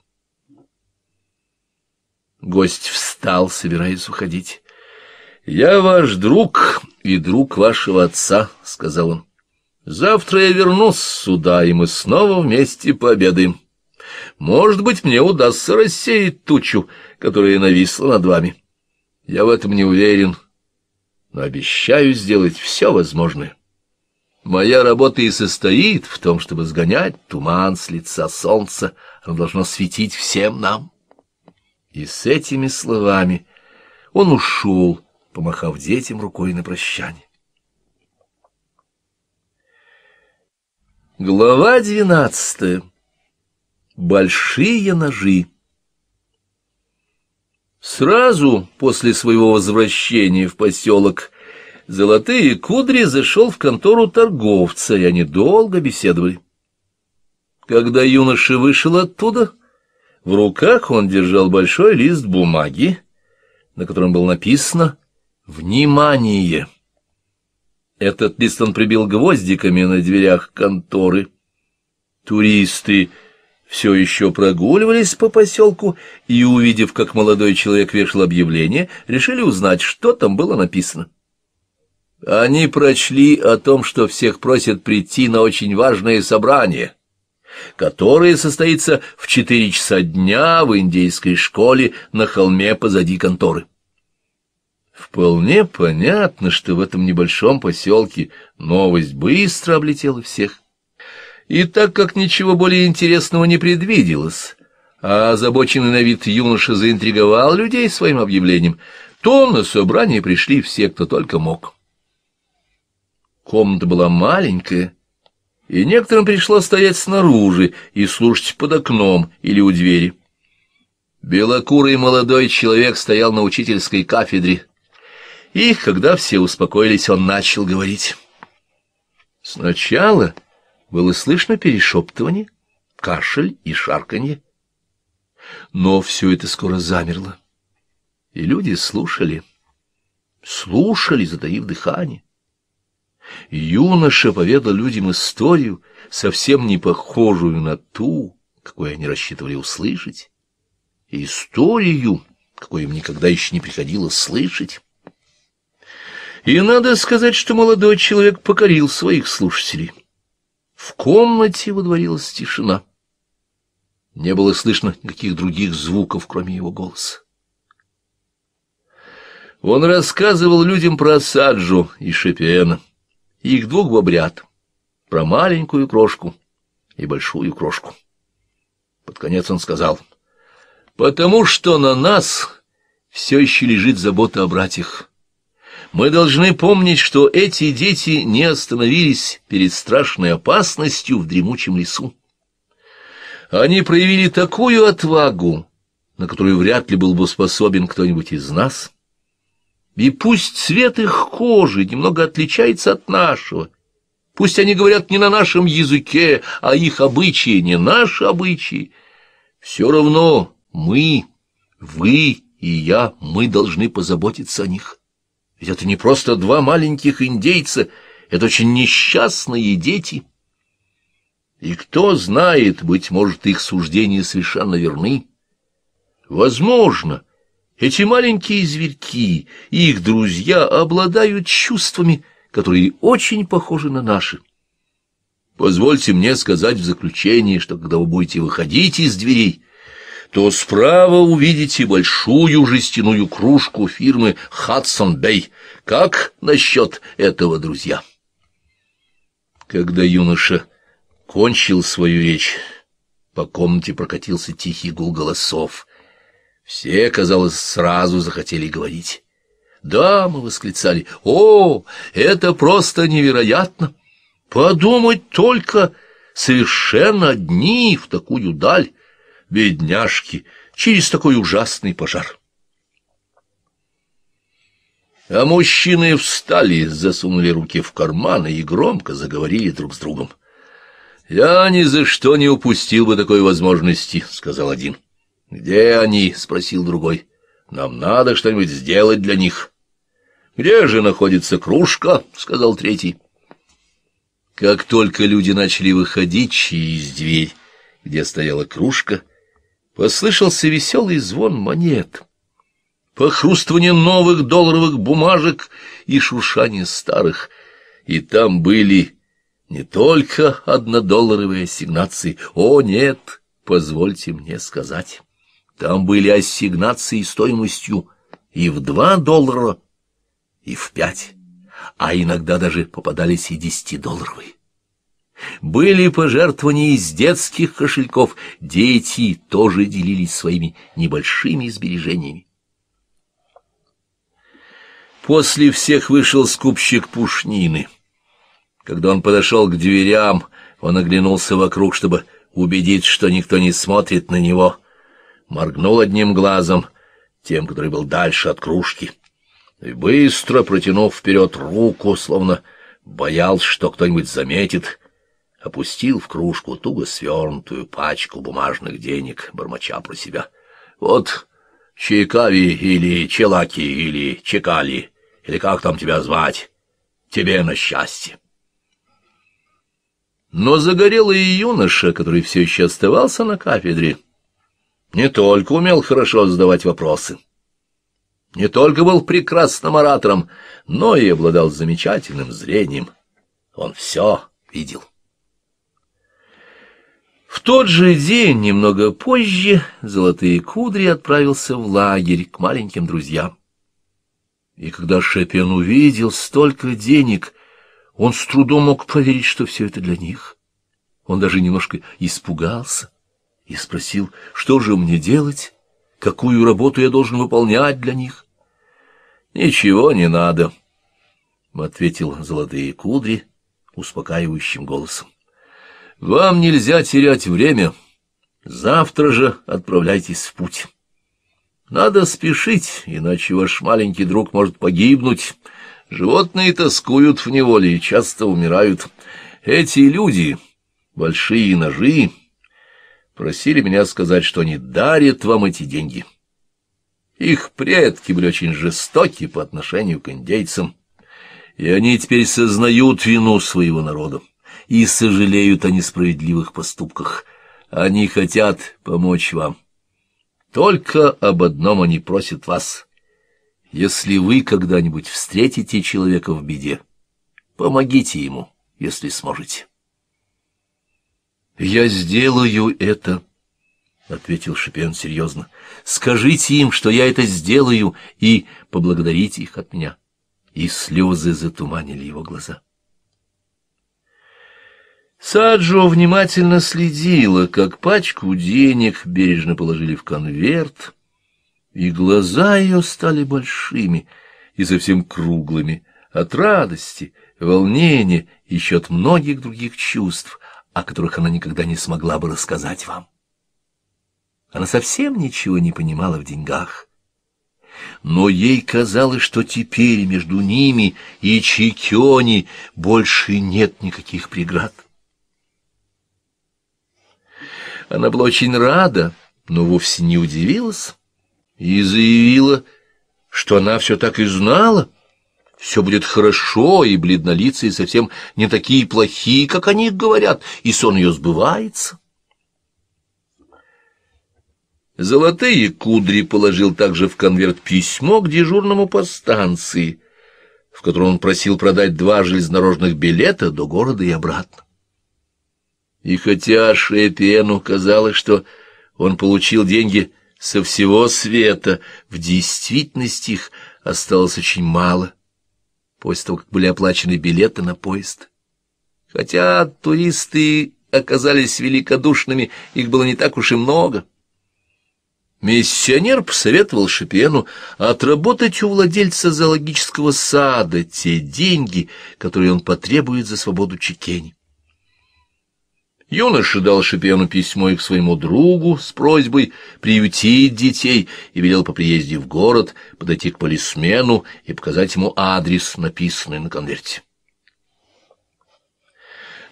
Гость встал, собираясь уходить. — Я ваш друг и друг вашего отца, — сказал он. — Завтра я вернусь сюда, и мы снова вместе пообедаем. Может быть, мне удастся рассеять тучу, которая нависла над вами. Я в этом не уверен, но обещаю сделать все возможное. Моя работа и состоит в том, чтобы сгонять туман с лица солнца. Оно должно светить всем нам. И с этими словами он ушел, помахав детям рукой на прощание. Глава двенадцатая. Большие ножи. Сразу после своего возвращения в поселок Золотые кудри зашел в контору торговца, и они долго беседовали. Когда юноша вышел оттуда, в руках он держал большой лист бумаги, на котором было написано «Внимание!». Этот лист он прибил гвоздиками на дверях конторы. Туристы все еще прогуливались по поселку и, увидев, как молодой человек вешал объявление, решили узнать, что там было написано. Они прочли о том, что всех просят прийти на очень важное собрание, которое состоится в четыре часа дня в индейской школе на холме позади конторы. Вполне понятно, что в этом небольшом поселке новость быстро облетела всех. И так как ничего более интересного не предвиделось, а озабоченный на вид юноша заинтриговал людей своим объявлением, то на собрание пришли все, кто только мог. Комната была маленькая, и некоторым пришлось стоять снаружи и слушать под окном или у двери. Белокурый молодой человек стоял на учительской кафедре, и, когда все успокоились, он начал говорить. Сначала было слышно перешептывание, кашель и шарканье, но все это скоро замерло, и люди слушали, слушали, затаив дыхание юноша поведал людям историю, совсем не похожую на ту, какой они рассчитывали услышать, историю, какой им никогда еще не приходилось слышать. И надо сказать, что молодой человек покорил своих слушателей. В комнате водворилась тишина. Не было слышно никаких других звуков, кроме его голоса. Он рассказывал людям про Саджу и Шепиэна их двух бобрят, про маленькую крошку и большую крошку. Под конец он сказал, «Потому что на нас все еще лежит забота о братьях. Мы должны помнить, что эти дети не остановились перед страшной опасностью в дремучем лесу. Они проявили такую отвагу, на которую вряд ли был бы способен кто-нибудь из нас». И пусть цвет их кожи немного отличается от нашего, пусть они говорят не на нашем языке, а их обычаи не наши обычаи, все равно мы, вы и я, мы должны позаботиться о них. Ведь это не просто два маленьких индейца, это очень несчастные дети. И кто знает, быть может, их суждения совершенно верны. Возможно, эти маленькие зверьки и их друзья обладают чувствами, которые очень похожи на наши. Позвольте мне сказать в заключение, что когда вы будете выходить из дверей, то справа увидите большую жестяную кружку фирмы «Хадсон Бэй». Как насчет этого, друзья? Когда юноша кончил свою речь, по комнате прокатился тихий гул голосов. Все, казалось, сразу захотели говорить. «Да», — мы восклицали, — «о, это просто невероятно! Подумать только, совершенно одни в такую даль, бедняжки, через такой ужасный пожар!» А мужчины встали, засунули руки в карманы и громко заговорили друг с другом. «Я ни за что не упустил бы такой возможности», — сказал один. «Где они?» — спросил другой. «Нам надо что-нибудь сделать для них». «Где же находится кружка?» — сказал третий. Как только люди начали выходить через дверь, где стояла кружка, послышался веселый звон монет, похрустывание новых долларовых бумажек и шуршание старых. И там были не только однодолларовые ассигнации. О, нет, позвольте мне сказать. Там были ассигнации стоимостью и в два доллара, и в пять, а иногда даже попадались и десятидолларовые. Были пожертвования из детских кошельков, дети тоже делились своими небольшими сбережениями. После всех вышел скупщик пушнины. Когда он подошел к дверям, он оглянулся вокруг, чтобы убедиться, что никто не смотрит на него — моргнул одним глазом, тем, который был дальше от кружки, и быстро, протянув вперед руку, словно боялся, что кто-нибудь заметит, опустил в кружку туго свернутую пачку бумажных денег, бормоча про себя. «Вот Чайкави или Челаки или Чекали, или как там тебя звать, тебе на счастье!» Но загорелый юноша, который все еще оставался на кафедре, — не только умел хорошо задавать вопросы, не только был прекрасным оратором, но и обладал замечательным зрением. Он все видел. В тот же день, немного позже, Золотые Кудри отправился в лагерь к маленьким друзьям. И когда Шепен увидел столько денег, он с трудом мог поверить, что все это для них. Он даже немножко испугался и спросил, что же мне делать, какую работу я должен выполнять для них. «Ничего не надо», — ответил золотые кудри успокаивающим голосом. «Вам нельзя терять время. Завтра же отправляйтесь в путь. Надо спешить, иначе ваш маленький друг может погибнуть. Животные тоскуют в неволе и часто умирают. Эти люди, большие ножи, просили меня сказать, что они дарят вам эти деньги. Их предки были очень жестоки по отношению к индейцам, и они теперь сознают вину своего народа и сожалеют о несправедливых поступках. Они хотят помочь вам. Только об одном они просят вас. Если вы когда-нибудь встретите человека в беде, помогите ему, если сможете. «Я сделаю это», — ответил Шипен серьезно. «Скажите им, что я это сделаю, и поблагодарите их от меня». И слезы затуманили его глаза. Саджо внимательно следила, как пачку денег бережно положили в конверт, и глаза ее стали большими и совсем круглыми от радости, волнения и еще от многих других чувств о которых она никогда не смогла бы рассказать вам. Она совсем ничего не понимала в деньгах. Но ей казалось, что теперь между ними и Чикиони больше нет никаких преград. Она была очень рада, но вовсе не удивилась и заявила, что она все так и знала — все будет хорошо, и бледнолицые совсем не такие плохие, как они говорят, и сон ее сбывается. Золотые кудри положил также в конверт письмо к дежурному по станции, в котором он просил продать два железнодорожных билета до города и обратно. И хотя Шепену казалось, что он получил деньги со всего света, в действительности их осталось очень мало — после того, как были оплачены билеты на поезд. Хотя туристы оказались великодушными, их было не так уж и много. Миссионер посоветовал Шипену отработать у владельца зоологического сада те деньги, которые он потребует за свободу Чекени. Юноша дал Шипену письмо и к своему другу с просьбой приютить детей и велел по приезде в город подойти к полисмену и показать ему адрес, написанный на конверте.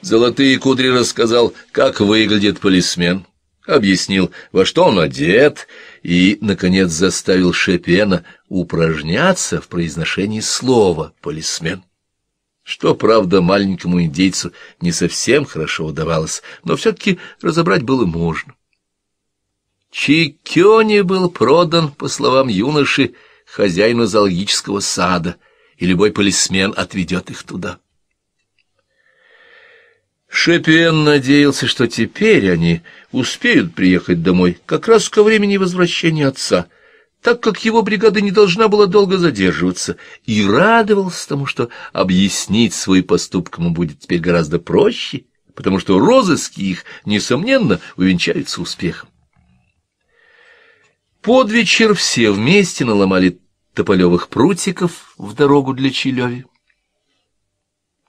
Золотые кудри рассказал, как выглядит полисмен, объяснил, во что он одет, и, наконец, заставил Шепена упражняться в произношении слова «полисмен» что, правда, маленькому индейцу не совсем хорошо удавалось, но все-таки разобрать было можно. Чикёни был продан, по словам юноши, хозяину зоологического сада, и любой полисмен отведет их туда. Шепен надеялся, что теперь они успеют приехать домой как раз ко времени возвращения отца — так как его бригада не должна была долго задерживаться, и радовался тому, что объяснить свой поступок ему будет теперь гораздо проще, потому что розыски их, несомненно, увенчаются успехом. Под вечер все вместе наломали тополевых прутиков в дорогу для Чилеви.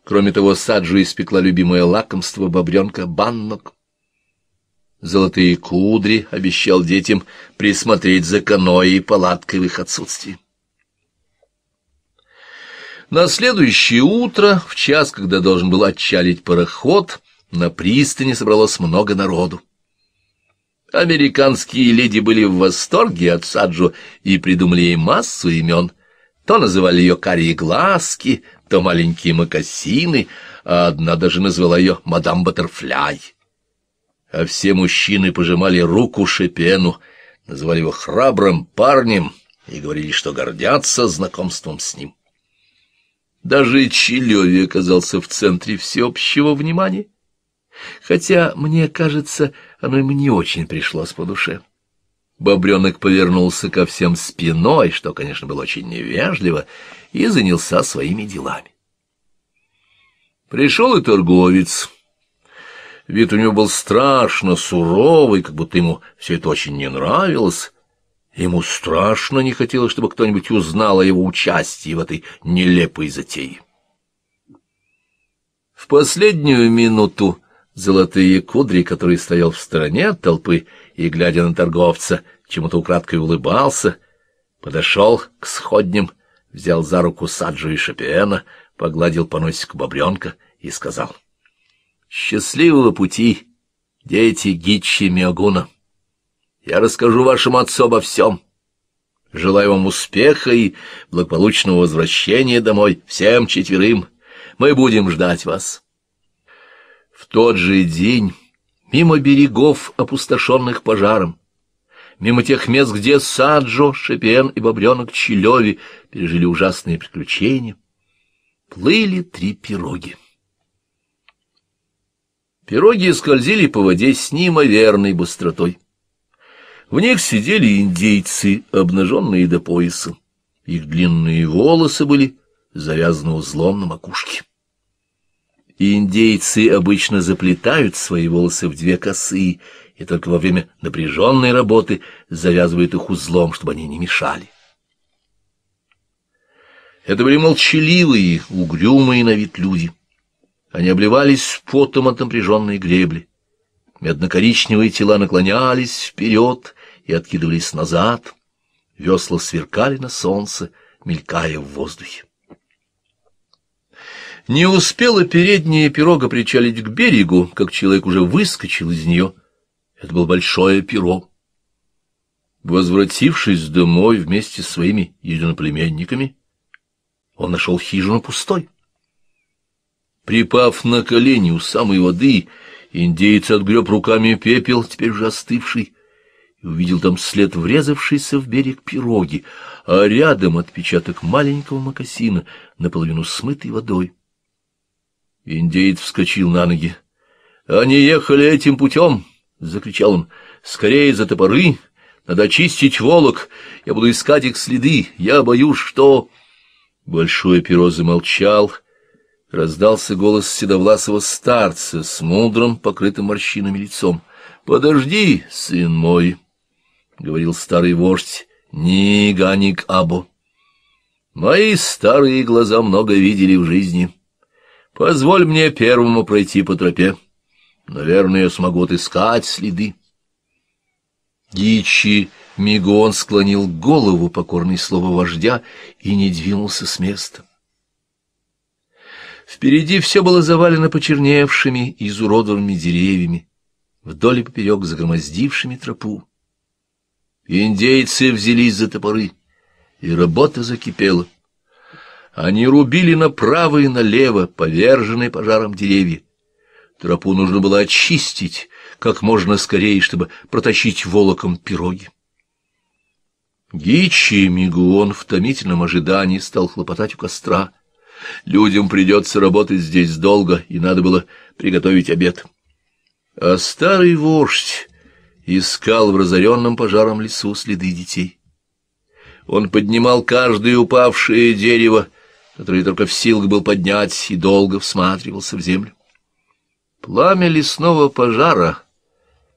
Кроме того, Саджи испекла любимое лакомство бобренка баннок — Золотые кудри обещал детям присмотреть за каноэ и палаткой в их отсутствии. На следующее утро, в час, когда должен был отчалить пароход, на пристани собралось много народу. Американские леди были в восторге от Саджу и придумали ей массу имен. То называли ее «карие глазки», то «маленькие макасины, а одна даже назвала ее «мадам Баттерфляй» а все мужчины пожимали руку Шипену, называли его храбрым парнем и говорили, что гордятся знакомством с ним. Даже Челеви оказался в центре всеобщего внимания, хотя, мне кажется, оно ему не очень пришлось по душе. Бобренок повернулся ко всем спиной, что, конечно, было очень невежливо, и занялся своими делами. Пришел и торговец. Вид у него был страшно суровый, как будто ему все это очень не нравилось. Ему страшно не хотелось, чтобы кто-нибудь узнал о его участии в этой нелепой затее. В последнюю минуту золотые кудри, который стоял в стороне от толпы и, глядя на торговца, чему-то украдкой улыбался, подошел к сходням, взял за руку Саджу и Шапиэна, погладил по носику бобренка и сказал — Счастливого пути, дети Гичи Миогуна. Я расскажу вашему отцу обо всем. Желаю вам успеха и благополучного возвращения домой всем четверым. Мы будем ждать вас. В тот же день, мимо берегов, опустошенных пожаром, мимо тех мест, где Саджо, Шепен и бобренок Чилеви пережили ужасные приключения, плыли три пироги. Пироги скользили по воде с неимоверной быстротой. В них сидели индейцы, обнаженные до пояса. Их длинные волосы были завязаны узлом на макушке. Индейцы обычно заплетают свои волосы в две косы и только во время напряженной работы завязывают их узлом, чтобы они не мешали. Это были молчаливые, угрюмые на вид люди. Они обливались потом от напряженной гребли. Медно-коричневые тела наклонялись вперед и откидывались назад. Весла сверкали на солнце, мелькая в воздухе. Не успела передняя пирога причалить к берегу, как человек уже выскочил из нее. Это было большое перо. Возвратившись домой вместе с своими единоплеменниками, он нашел хижину пустой. Припав на колени у самой воды, индейец отгреб руками пепел, теперь уже остывший, и увидел там след врезавшийся в берег пироги, а рядом отпечаток маленького мокасина, наполовину смытый водой. Индеец вскочил на ноги. — Они ехали этим путем! — закричал он. — Скорее за топоры! Надо очистить волок! Я буду искать их следы! Я боюсь, что... Большое перо замолчал Раздался голос седовласого старца с мудрым, покрытым морщинами лицом. «Подожди, сын мой!» — говорил старый вождь Ниганик Абу. «Мои старые глаза много видели в жизни. Позволь мне первому пройти по тропе. Наверное, я смогу отыскать следы». Гичи Мигон склонил голову, покорный слово вождя, и не двинулся с места. Впереди все было завалено почерневшими и изуродованными деревьями, вдоль и поперек загромоздившими тропу. Индейцы взялись за топоры, и работа закипела. Они рубили направо и налево, поверженные пожаром деревья. Тропу нужно было очистить как можно скорее, чтобы протащить волоком пироги. Гичи Мигуон в томительном ожидании стал хлопотать у костра — Людям придется работать здесь долго, и надо было приготовить обед. А старый вождь искал в разоренном пожаром лесу следы детей. Он поднимал каждое упавшее дерево, которое только в силах был поднять, и долго всматривался в землю. Пламя лесного пожара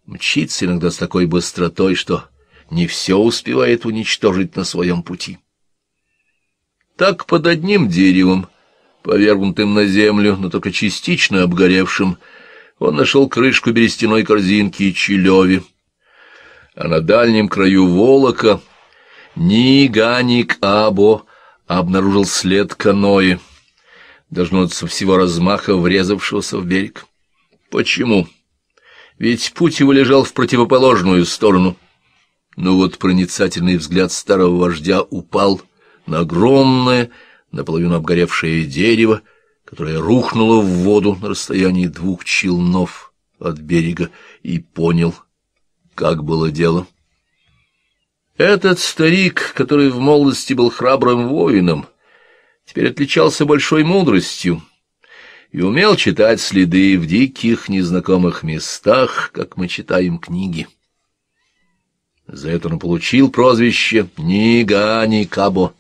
мчится иногда с такой быстротой, что не все успевает уничтожить на своем пути. Так под одним деревом Повергнутым на землю, но только частично обгоревшим, он нашел крышку берестяной корзинки и Чилеви. А на дальнем краю волока Ниганик Або обнаружил след каноэ, должно со всего размаха врезавшегося в берег. Почему? Ведь путь его лежал в противоположную сторону. Но вот проницательный взгляд старого вождя упал на огромное, наполовину обгоревшее дерево, которое рухнуло в воду на расстоянии двух челнов от берега, и понял, как было дело. Этот старик, который в молодости был храбрым воином, теперь отличался большой мудростью и умел читать следы в диких незнакомых местах, как мы читаем книги. За это он получил прозвище «Нигани Кабо»,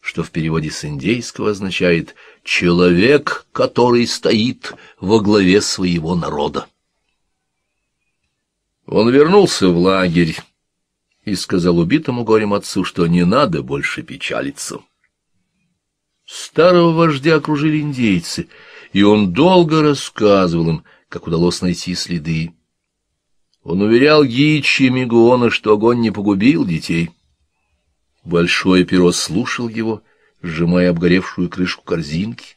что в переводе с индейского означает «человек, который стоит во главе своего народа». Он вернулся в лагерь и сказал убитому горем отцу, что не надо больше печалиться. Старого вождя окружили индейцы, и он долго рассказывал им, как удалось найти следы. Он уверял Гичи и Мегуона, что огонь не погубил детей. Большое перо слушал его, сжимая обгоревшую крышку корзинки,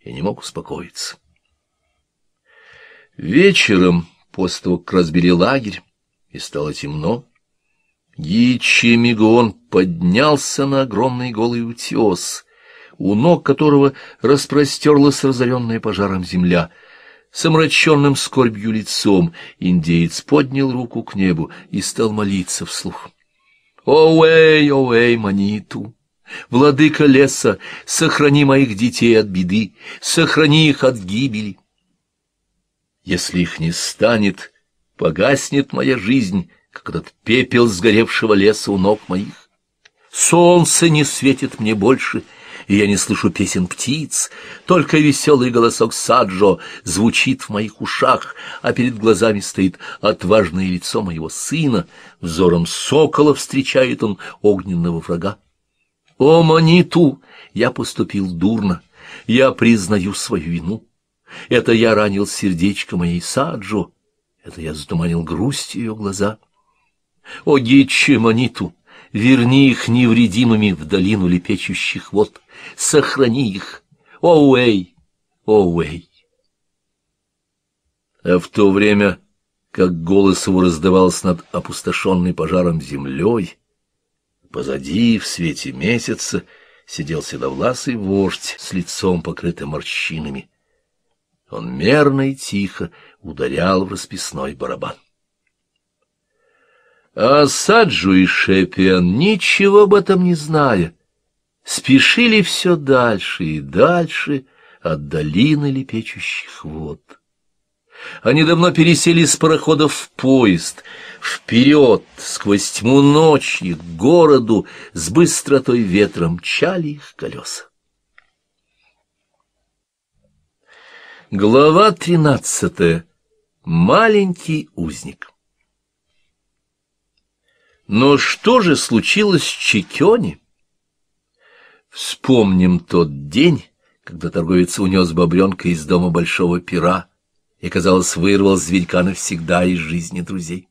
и не мог успокоиться. Вечером, после того, как разбили лагерь, и стало темно, Гичи Мигон поднялся на огромный голый утес, у ног которого распростерлась разоренная пожаром земля. С омраченным скорбью лицом индеец поднял руку к небу и стал молиться вслух. Оуэй, оуэй, маниту! Владыка леса, сохрани моих детей от беды, сохрани их от гибели. Если их не станет, погаснет моя жизнь, как этот пепел сгоревшего леса у ног моих. Солнце не светит мне больше — и я не слышу песен птиц, только веселый голосок Саджо звучит в моих ушах, а перед глазами стоит отважное лицо моего сына, взором сокола встречает он огненного врага. О, Маниту, я поступил дурно, я признаю свою вину. Это я ранил сердечко моей Саджо, это я затуманил грусть ее глаза. О, Гичи Маниту! верни их невредимыми в долину лепечущих вод. Сохрани их! Оуэй! Оуэй! А в то время, как голос его раздавался над опустошенной пожаром землей, позади, в свете месяца, сидел седовласый вождь с лицом, покрытым морщинами. Он мерно и тихо ударял в расписной барабан. А Саджу и Шепиан, ничего об этом не зная, спешили все дальше и дальше от долины лепечущих вод. Они давно пересели с парохода в поезд, вперед, сквозь тьму ночи, к городу, с быстротой ветра мчали их колеса. Глава тринадцатая. Маленький узник. Но что же случилось с Чекёни? Вспомним тот день, когда торговец унес бобренка из дома большого пера и, казалось, вырвал зверька навсегда из жизни друзей.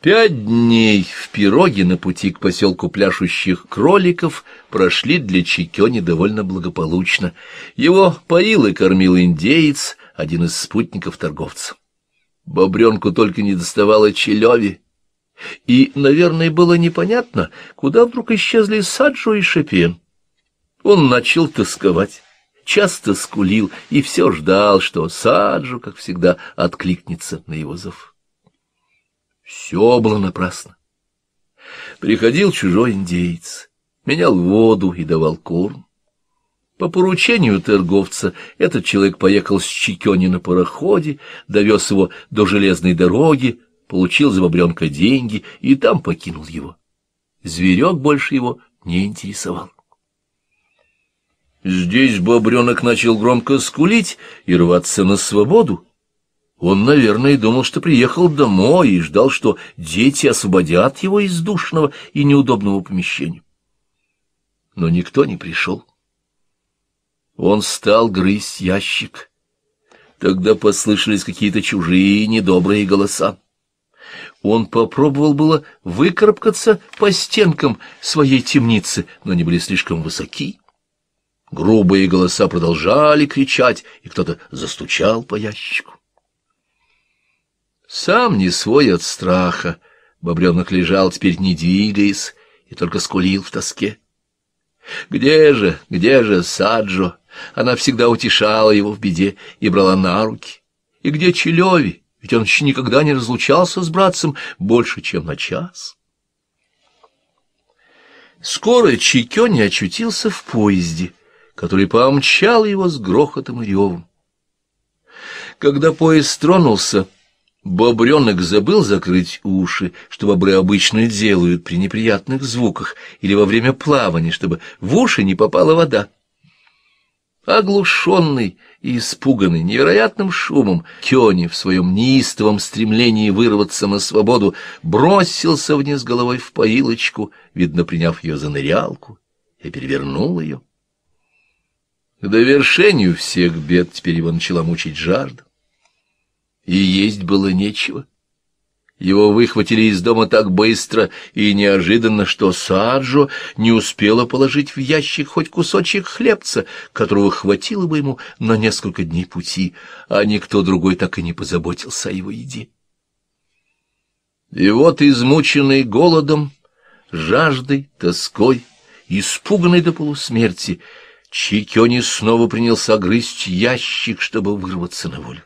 Пять дней в пироге на пути к поселку пляшущих кроликов прошли для Чекёни довольно благополучно. Его поил и кормил индеец, один из спутников торговца. Бобренку только не доставало челеви, и, наверное, было непонятно, куда вдруг исчезли Саджо и Шепен. Он начал тосковать, часто скулил и все ждал, что Саджо, как всегда, откликнется на его зов. Все было напрасно. Приходил чужой индейец, менял воду и давал корм. По поручению торговца этот человек поехал с Чикёни на пароходе, довез его до железной дороги, получил за бобренка деньги и там покинул его. Зверек больше его не интересовал. Здесь бобренок начал громко скулить и рваться на свободу. Он, наверное, думал, что приехал домой и ждал, что дети освободят его из душного и неудобного помещения. Но никто не пришел. Он стал грызть ящик. Тогда послышались какие-то чужие недобрые голоса. Он попробовал было выкарабкаться по стенкам своей темницы, но они были слишком высоки. Грубые голоса продолжали кричать, и кто-то застучал по ящику. Сам не свой от страха, Бобренок лежал теперь не двигаясь и только скулил в тоске. Где же, где же Саджо? Она всегда утешала его в беде и брала на руки. И где Челеви? ведь он еще никогда не разлучался с братцем больше, чем на час. Скоро Чикёни очутился в поезде, который помчал его с грохотом и ревом. Когда поезд тронулся, бобренок забыл закрыть уши, что бобры обычно делают при неприятных звуках или во время плавания, чтобы в уши не попала вода. Оглушенный и испуганный невероятным шумом, Кёни в своем неистовом стремлении вырваться на свободу бросился вниз головой в поилочку, видно, приняв ее за нырялку, и перевернул ее. К довершению всех бед теперь его начала мучить жажда. И есть было нечего. Его выхватили из дома так быстро и неожиданно, что Саджо не успела положить в ящик хоть кусочек хлебца, которого хватило бы ему на несколько дней пути, а никто другой так и не позаботился о его еде. И вот, измученный голодом, жаждой, тоской, испуганный до полусмерти, Чикёни снова принялся грызть ящик, чтобы вырваться на волю.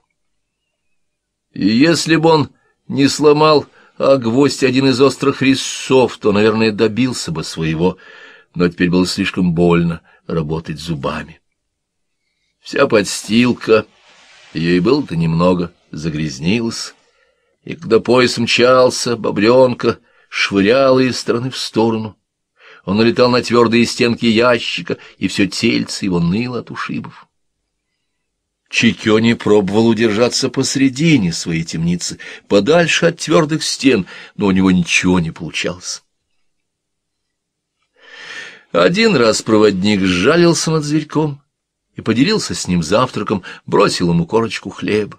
И если бы он не сломал, а гвоздь один из острых резцов, то, наверное, добился бы своего, но теперь было слишком больно работать зубами. Вся подстилка, ей и было-то немного, загрязнилась, и когда пояс мчался, бобренка швыряла из стороны в сторону. Он налетал на твердые стенки ящика, и все тельце его ныло от ушибов. Чикёни пробовал удержаться посредине своей темницы, подальше от твердых стен, но у него ничего не получалось. Один раз проводник сжалился над зверьком и поделился с ним завтраком, бросил ему корочку хлеба.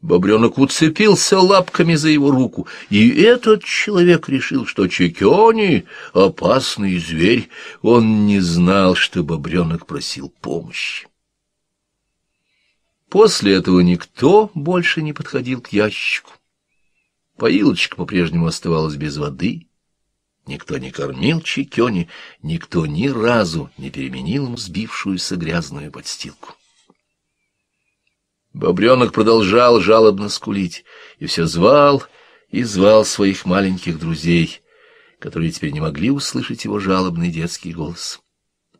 Бобренок уцепился лапками за его руку, и этот человек решил, что Чекёни — опасный зверь. Он не знал, что Бобренок просил помощи. После этого никто больше не подходил к ящику. Поилочка по-прежнему оставалась без воды. Никто не кормил Чикёни, никто ни разу не переменил ему сбившуюся грязную подстилку. Бобренок продолжал жалобно скулить и все звал и звал своих маленьких друзей, которые теперь не могли услышать его жалобный детский голос.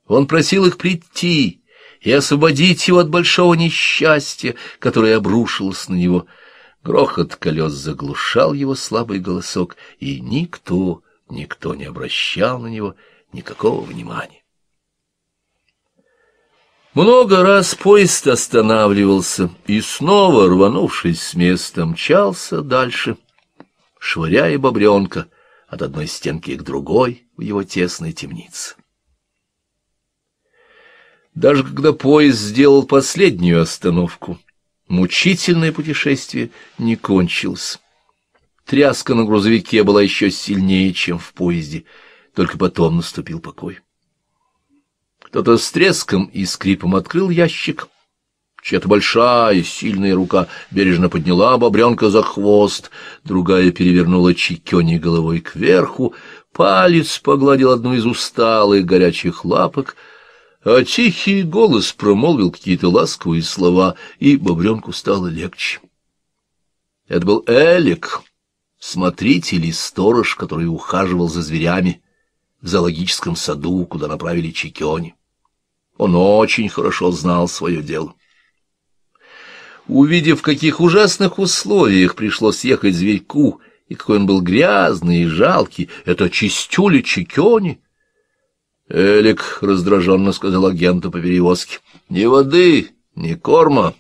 Он просил их прийти и освободить его от большого несчастья, которое обрушилось на него. Грохот колес заглушал его слабый голосок, и никто, никто не обращал на него никакого внимания. Много раз поезд останавливался и снова, рванувшись с места, мчался дальше, швыряя бобренка от одной стенки к другой в его тесной темнице. Даже когда поезд сделал последнюю остановку, мучительное путешествие не кончилось. Тряска на грузовике была еще сильнее, чем в поезде. Только потом наступил покой. Кто-то с треском и скрипом открыл ящик. Чья-то большая, сильная рука бережно подняла бобренка за хвост, другая перевернула чекёни головой кверху, палец погладил одну из усталых горячих лапок, а тихий голос промолвил какие-то ласковые слова, и бобренку стало легче. Это был Элик, смотритель и сторож, который ухаживал за зверями в зоологическом саду, куда направили Чикиони. Он очень хорошо знал свое дело. Увидев, в каких ужасных условиях пришлось ехать зверьку, и какой он был грязный и жалкий, это чистюли Чикиони, Элик раздраженно сказал агенту по перевозке. «Ни воды, ни корма.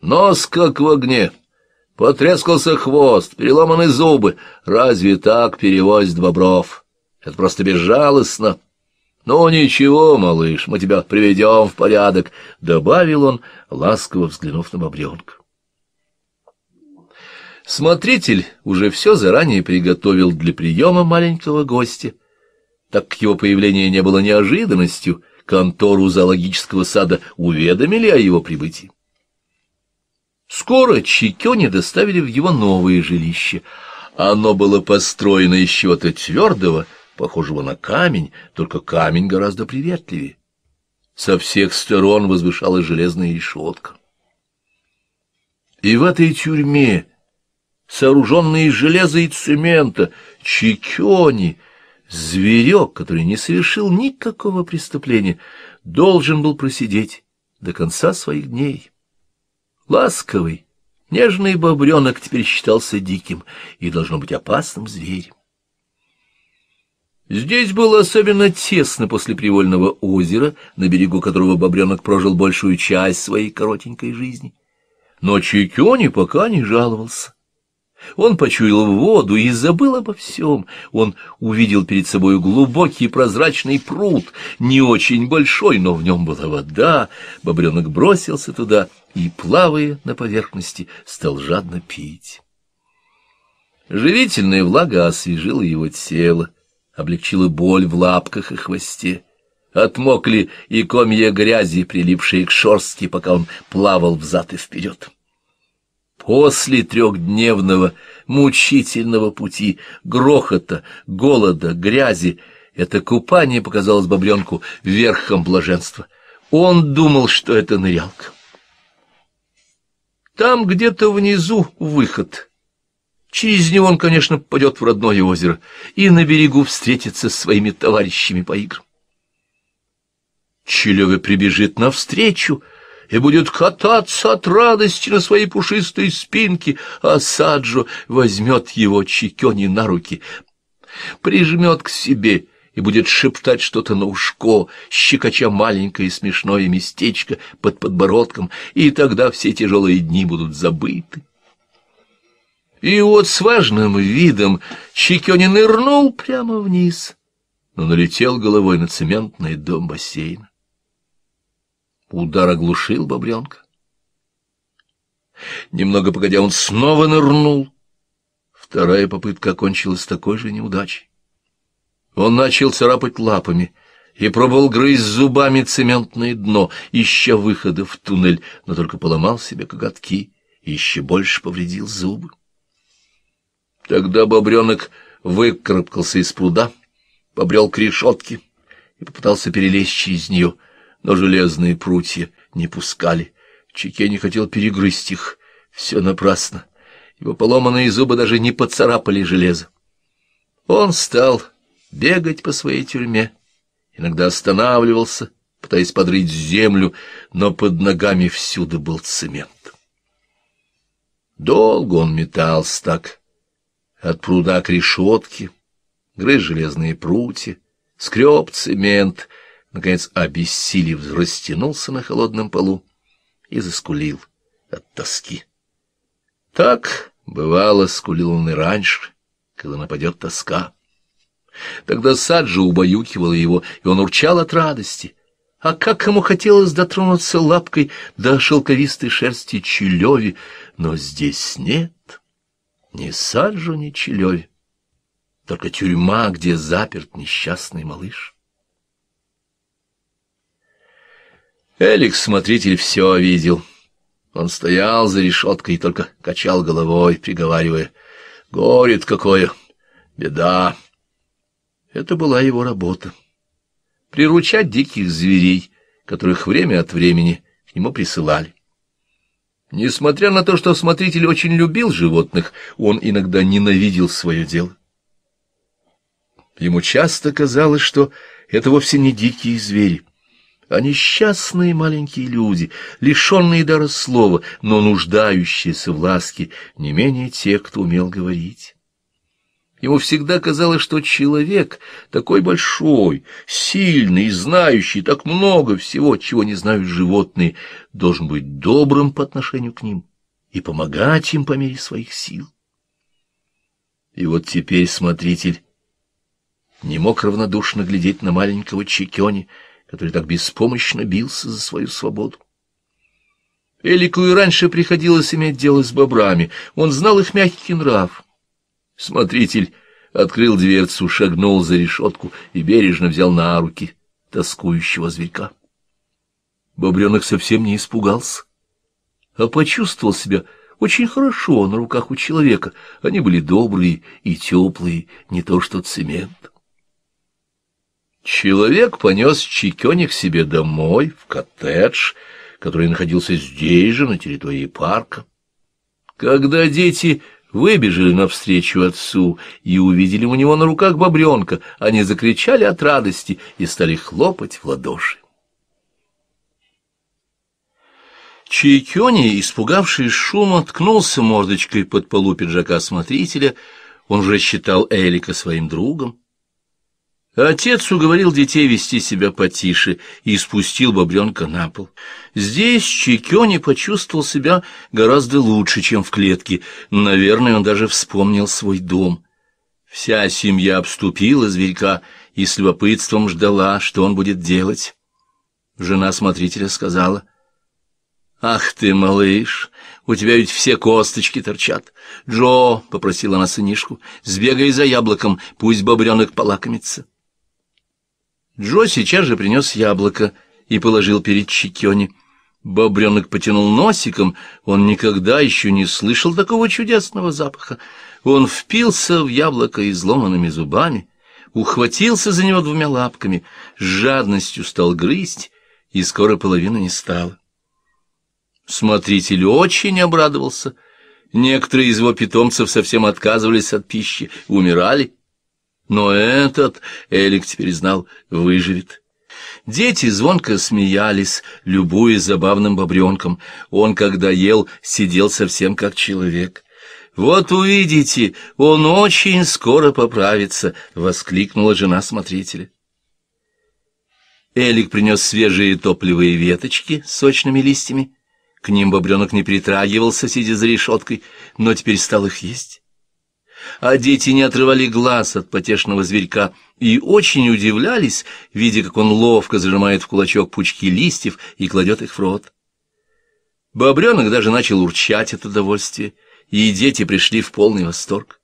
Нос как в огне. Потрескался хвост, переломаны зубы. Разве так перевозит бобров? Это просто безжалостно». «Ну, ничего, малыш, мы тебя приведем в порядок», — добавил он, ласково взглянув на бобренка. Смотритель уже все заранее приготовил для приема маленького гостя так как его появление не было неожиданностью, контору зоологического сада уведомили о его прибытии. Скоро Чикёни доставили в его новое жилище. Оно было построено из чего-то твердого, похожего на камень, только камень гораздо приветливее. Со всех сторон возвышалась железная решетка. И в этой тюрьме, сооруженной из железа и цемента, Чикёни — Зверек, который не совершил никакого преступления, должен был просидеть до конца своих дней. Ласковый, нежный бобренок теперь считался диким и, должно быть, опасным зверем. Здесь было особенно тесно после привольного озера, на берегу которого бобренок прожил большую часть своей коротенькой жизни. Но Чекёни пока не жаловался. Он почуял воду и забыл обо всем. Он увидел перед собой глубокий прозрачный пруд, не очень большой, но в нем была вода. Бобренок бросился туда и, плавая на поверхности, стал жадно пить. Живительная влага освежила его тело, облегчила боль в лапках и хвосте. Отмокли и комья грязи, прилипшие к шорстке, пока он плавал взад и вперед. После трехдневного мучительного пути, грохота, голода, грязи, это купание показалось бобренку верхом блаженства. Он думал, что это нырялка. Там где-то внизу выход. Через него он, конечно, попадет в родное озеро и на берегу встретится с своими товарищами по играм. Челевы прибежит навстречу, — и будет кататься от радости на своей пушистой спинке, а Саджо возьмет его Чикёни на руки, прижмет к себе и будет шептать что-то на ушко, щекоча маленькое и смешное местечко под подбородком, и тогда все тяжелые дни будут забыты. И вот с важным видом Чикёни нырнул прямо вниз, но налетел головой на цементный дом бассейна. Удар оглушил бобренка. Немного погодя, он снова нырнул. Вторая попытка окончилась такой же неудачей. Он начал царапать лапами и пробовал грызть зубами цементное дно, ища выхода в туннель, но только поломал себе коготки и еще больше повредил зубы. Тогда бобренок выкарабкался из пруда, побрел к решетке и попытался перелезть через нее — но железные прутья не пускали. Чеке не хотел перегрызть их. Все напрасно. Его поломанные зубы даже не поцарапали железо. Он стал бегать по своей тюрьме. Иногда останавливался, пытаясь подрыть землю, но под ногами всюду был цемент. Долго он метался так, от пруда к решетке, грыз железные прутья, скреб цемент — наконец, обессилев, растянулся на холодном полу и заскулил от тоски. Так, бывало, скулил он и раньше, когда нападет тоска. Тогда Саджа убаюкивала его, и он урчал от радости. А как ему хотелось дотронуться лапкой до шелковистой шерсти Челеви, но здесь нет ни Саджу, ни Челеви, только тюрьма, где заперт несчастный малыш. Эликс, смотритель, все видел. Он стоял за решеткой и только качал головой, приговаривая. «Горит какое! Беда!» Это была его работа. Приручать диких зверей, которых время от времени к нему присылали. Несмотря на то, что смотритель очень любил животных, он иногда ненавидел свое дело. Ему часто казалось, что это вовсе не дикие звери, а несчастные маленькие люди, лишенные дара слова, но нуждающиеся в ласке, не менее тех, кто умел говорить. Ему всегда казалось, что человек такой большой, сильный, знающий так много всего, чего не знают животные, должен быть добрым по отношению к ним и помогать им по мере своих сил. И вот теперь смотритель не мог равнодушно глядеть на маленького Чекёни, который так беспомощно бился за свою свободу. Элику и раньше приходилось иметь дело с бобрами, он знал их мягкий нрав. Смотритель открыл дверцу, шагнул за решетку и бережно взял на руки тоскующего зверька. Бобренок совсем не испугался, а почувствовал себя очень хорошо на руках у человека. Они были добрые и теплые, не то что цемент. Человек понес к себе домой, в коттедж, который находился здесь же, на территории парка. Когда дети выбежали навстречу отцу и увидели у него на руках бобренка, они закричали от радости и стали хлопать в ладоши. Чайкёни, испугавшись шума, ткнулся мордочкой под полу пиджака смотрителя. Он же считал Элика своим другом. Отец уговорил детей вести себя потише и спустил бобренка на пол. Здесь Чикёни почувствовал себя гораздо лучше, чем в клетке. Наверное, он даже вспомнил свой дом. Вся семья обступила зверька и с любопытством ждала, что он будет делать. Жена смотрителя сказала, «Ах ты, малыш, у тебя ведь все косточки торчат. Джо, — попросила она сынишку, — сбегай за яблоком, пусть бобренок полакомится». Джо сейчас же принес яблоко и положил перед Чикиони. Бобренок потянул носиком, он никогда еще не слышал такого чудесного запаха. Он впился в яблоко изломанными зубами, ухватился за него двумя лапками, с жадностью стал грызть, и скоро половины не стало. Смотритель очень обрадовался. Некоторые из его питомцев совсем отказывались от пищи, умирали. Но этот, Элик теперь знал, выживет. Дети звонко смеялись, любуя забавным бобренком. Он, когда ел, сидел совсем как человек. «Вот увидите, он очень скоро поправится!» — воскликнула жена смотрителя. Элик принес свежие топливые веточки с сочными листьями. К ним бобренок не притрагивался, сидя за решеткой, но теперь стал их есть а дети не отрывали глаз от потешного зверька и очень удивлялись, видя, как он ловко зажимает в кулачок пучки листьев и кладет их в рот. Бобренок даже начал урчать от удовольствия, и дети пришли в полный восторг.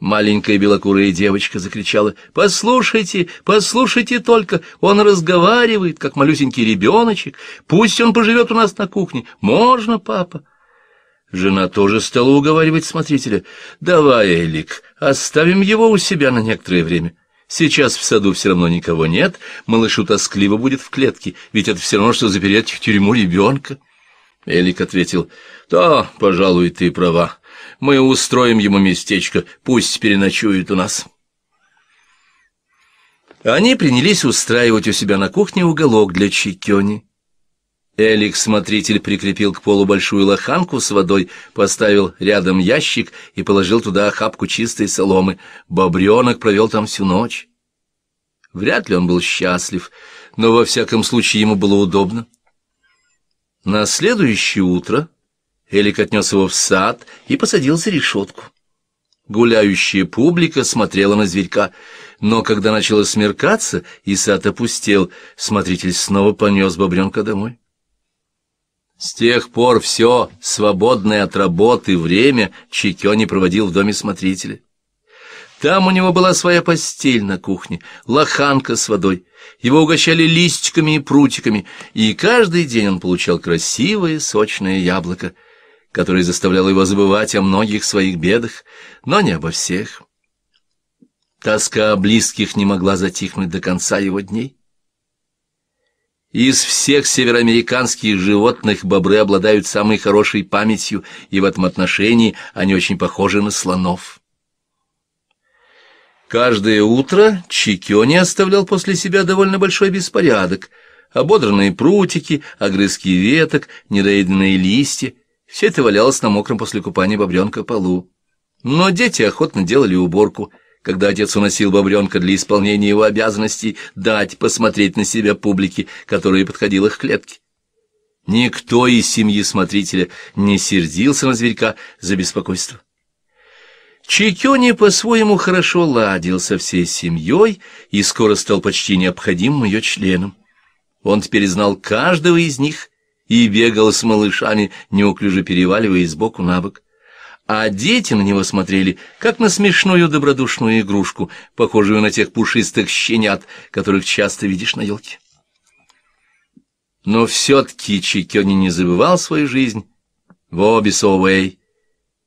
Маленькая белокурая девочка закричала, «Послушайте, послушайте только, он разговаривает, как малюсенький ребеночек, пусть он поживет у нас на кухне, можно, папа?» Жена тоже стала уговаривать смотрителя. «Давай, Элик, оставим его у себя на некоторое время. Сейчас в саду все равно никого нет, малышу тоскливо будет в клетке, ведь это все равно, что запереть в тюрьму ребенка». Элик ответил, «Да, пожалуй, ты права. Мы устроим ему местечко, пусть переночует у нас». Они принялись устраивать у себя на кухне уголок для чикёни. Элик, смотритель, прикрепил к полу большую лоханку с водой, поставил рядом ящик и положил туда охапку чистой соломы. Бобренок провел там всю ночь. Вряд ли он был счастлив, но во всяком случае ему было удобно. На следующее утро Элик отнес его в сад и посадил за решетку. Гуляющая публика смотрела на зверька, но когда начало смеркаться и сад опустел, смотритель снова понес бобренка домой. С тех пор все свободное от работы время Чикёни проводил в доме смотрителя. Там у него была своя постель на кухне, лоханка с водой. Его угощали листиками и прутиками, и каждый день он получал красивое сочное яблоко, которое заставляло его забывать о многих своих бедах, но не обо всех. Тоска о близких не могла затихнуть до конца его дней. Из всех североамериканских животных бобры обладают самой хорошей памятью, и в этом отношении они очень похожи на слонов. Каждое утро Чикёни оставлял после себя довольно большой беспорядок. Ободранные прутики, огрызки веток, недоеденные листья — все это валялось на мокром после купания бобренка полу. Но дети охотно делали уборку — когда отец уносил бобренка для исполнения его обязанностей дать посмотреть на себя публике, которая подходила к клетке. Никто из семьи смотрителя не сердился на зверька за беспокойство. Чекёни по-своему хорошо ладил со всей семьей и скоро стал почти необходимым ее членом. Он теперь знал каждого из них и бегал с малышами, неуклюже переваливаясь сбоку на бок а дети на него смотрели, как на смешную добродушную игрушку, похожую на тех пушистых щенят, которых часто видишь на елке. Но все-таки Чикёни не забывал свою жизнь в Обисоуэй,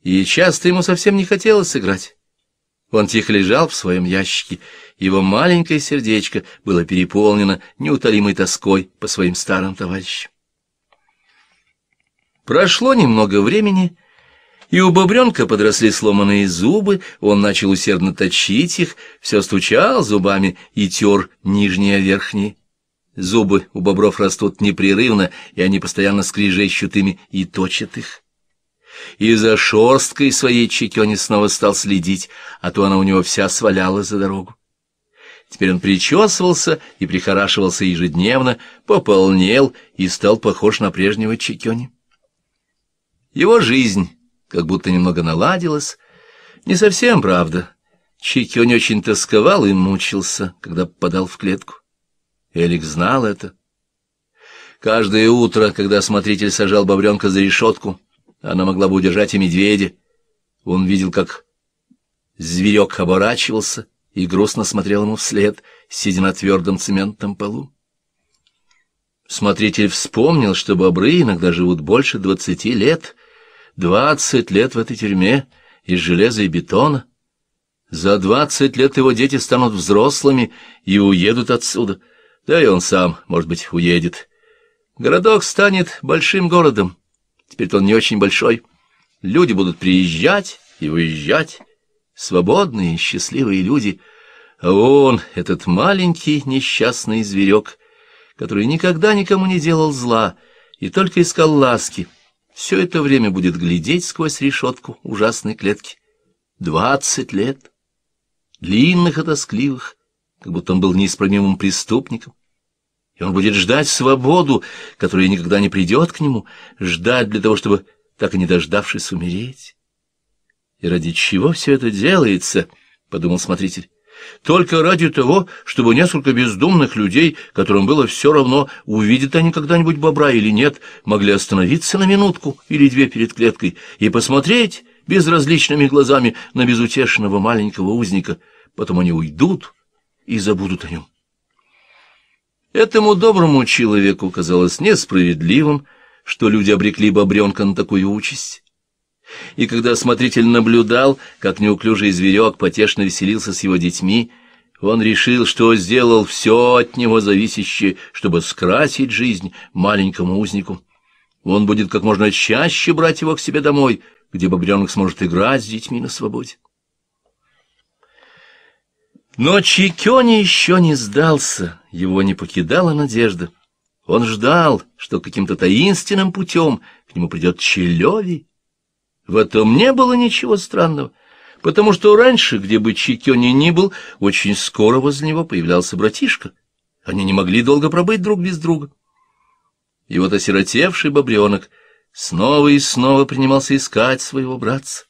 и часто ему совсем не хотелось сыграть. Он тихо лежал в своем ящике, его маленькое сердечко было переполнено неутолимой тоской по своим старым товарищам. Прошло немного времени, и у бобренка подросли сломанные зубы, он начал усердно точить их, все стучал зубами и тер нижние верхние. Зубы у бобров растут непрерывно, и они постоянно скрежещут ими и точат их. И за шорсткой своей Чекёни снова стал следить, а то она у него вся сваляла за дорогу. Теперь он причесывался и прихорашивался ежедневно, пополнел и стал похож на прежнего Чекёни. Его жизнь как будто немного наладилось. Не совсем правда. Чики он очень тосковал и мучился, когда попадал в клетку. Элик знал это. Каждое утро, когда смотритель сажал бобренка за решетку, она могла бы удержать и медведя. Он видел, как зверек оборачивался и грустно смотрел ему вслед, сидя на твердом цементном полу. Смотритель вспомнил, что бобры иногда живут больше двадцати лет, Двадцать лет в этой тюрьме из железа и бетона. За двадцать лет его дети станут взрослыми и уедут отсюда. Да и он сам, может быть, уедет. Городок станет большим городом. Теперь-то он не очень большой. Люди будут приезжать и выезжать. Свободные, счастливые люди. А он, этот маленький несчастный зверек, который никогда никому не делал зла и только искал ласки, — все это время будет глядеть сквозь решетку ужасной клетки. Двадцать лет. Длинных и тоскливых, как будто он был неисправимым преступником. И он будет ждать свободу, которая никогда не придет к нему, ждать для того, чтобы, так и не дождавшись, умереть. И ради чего все это делается, — подумал смотритель только ради того, чтобы несколько бездумных людей, которым было все равно, увидят они когда-нибудь бобра или нет, могли остановиться на минутку или две перед клеткой и посмотреть безразличными глазами на безутешного маленького узника. Потом они уйдут и забудут о нем. Этому доброму человеку казалось несправедливым, что люди обрекли бобренка на такую участь и когда смотритель наблюдал, как неуклюжий зверек потешно веселился с его детьми, он решил, что сделал все от него зависящее, чтобы скрасить жизнь маленькому узнику. Он будет как можно чаще брать его к себе домой, где бобренок сможет играть с детьми на свободе. Но Чикёни еще не сдался, его не покидала надежда. Он ждал, что каким-то таинственным путем к нему придет Челеви, в этом не было ничего странного, потому что раньше, где бы Чикёни ни был, очень скоро возле него появлялся братишка. Они не могли долго пробыть друг без друга. И вот осиротевший бобренок снова и снова принимался искать своего братца.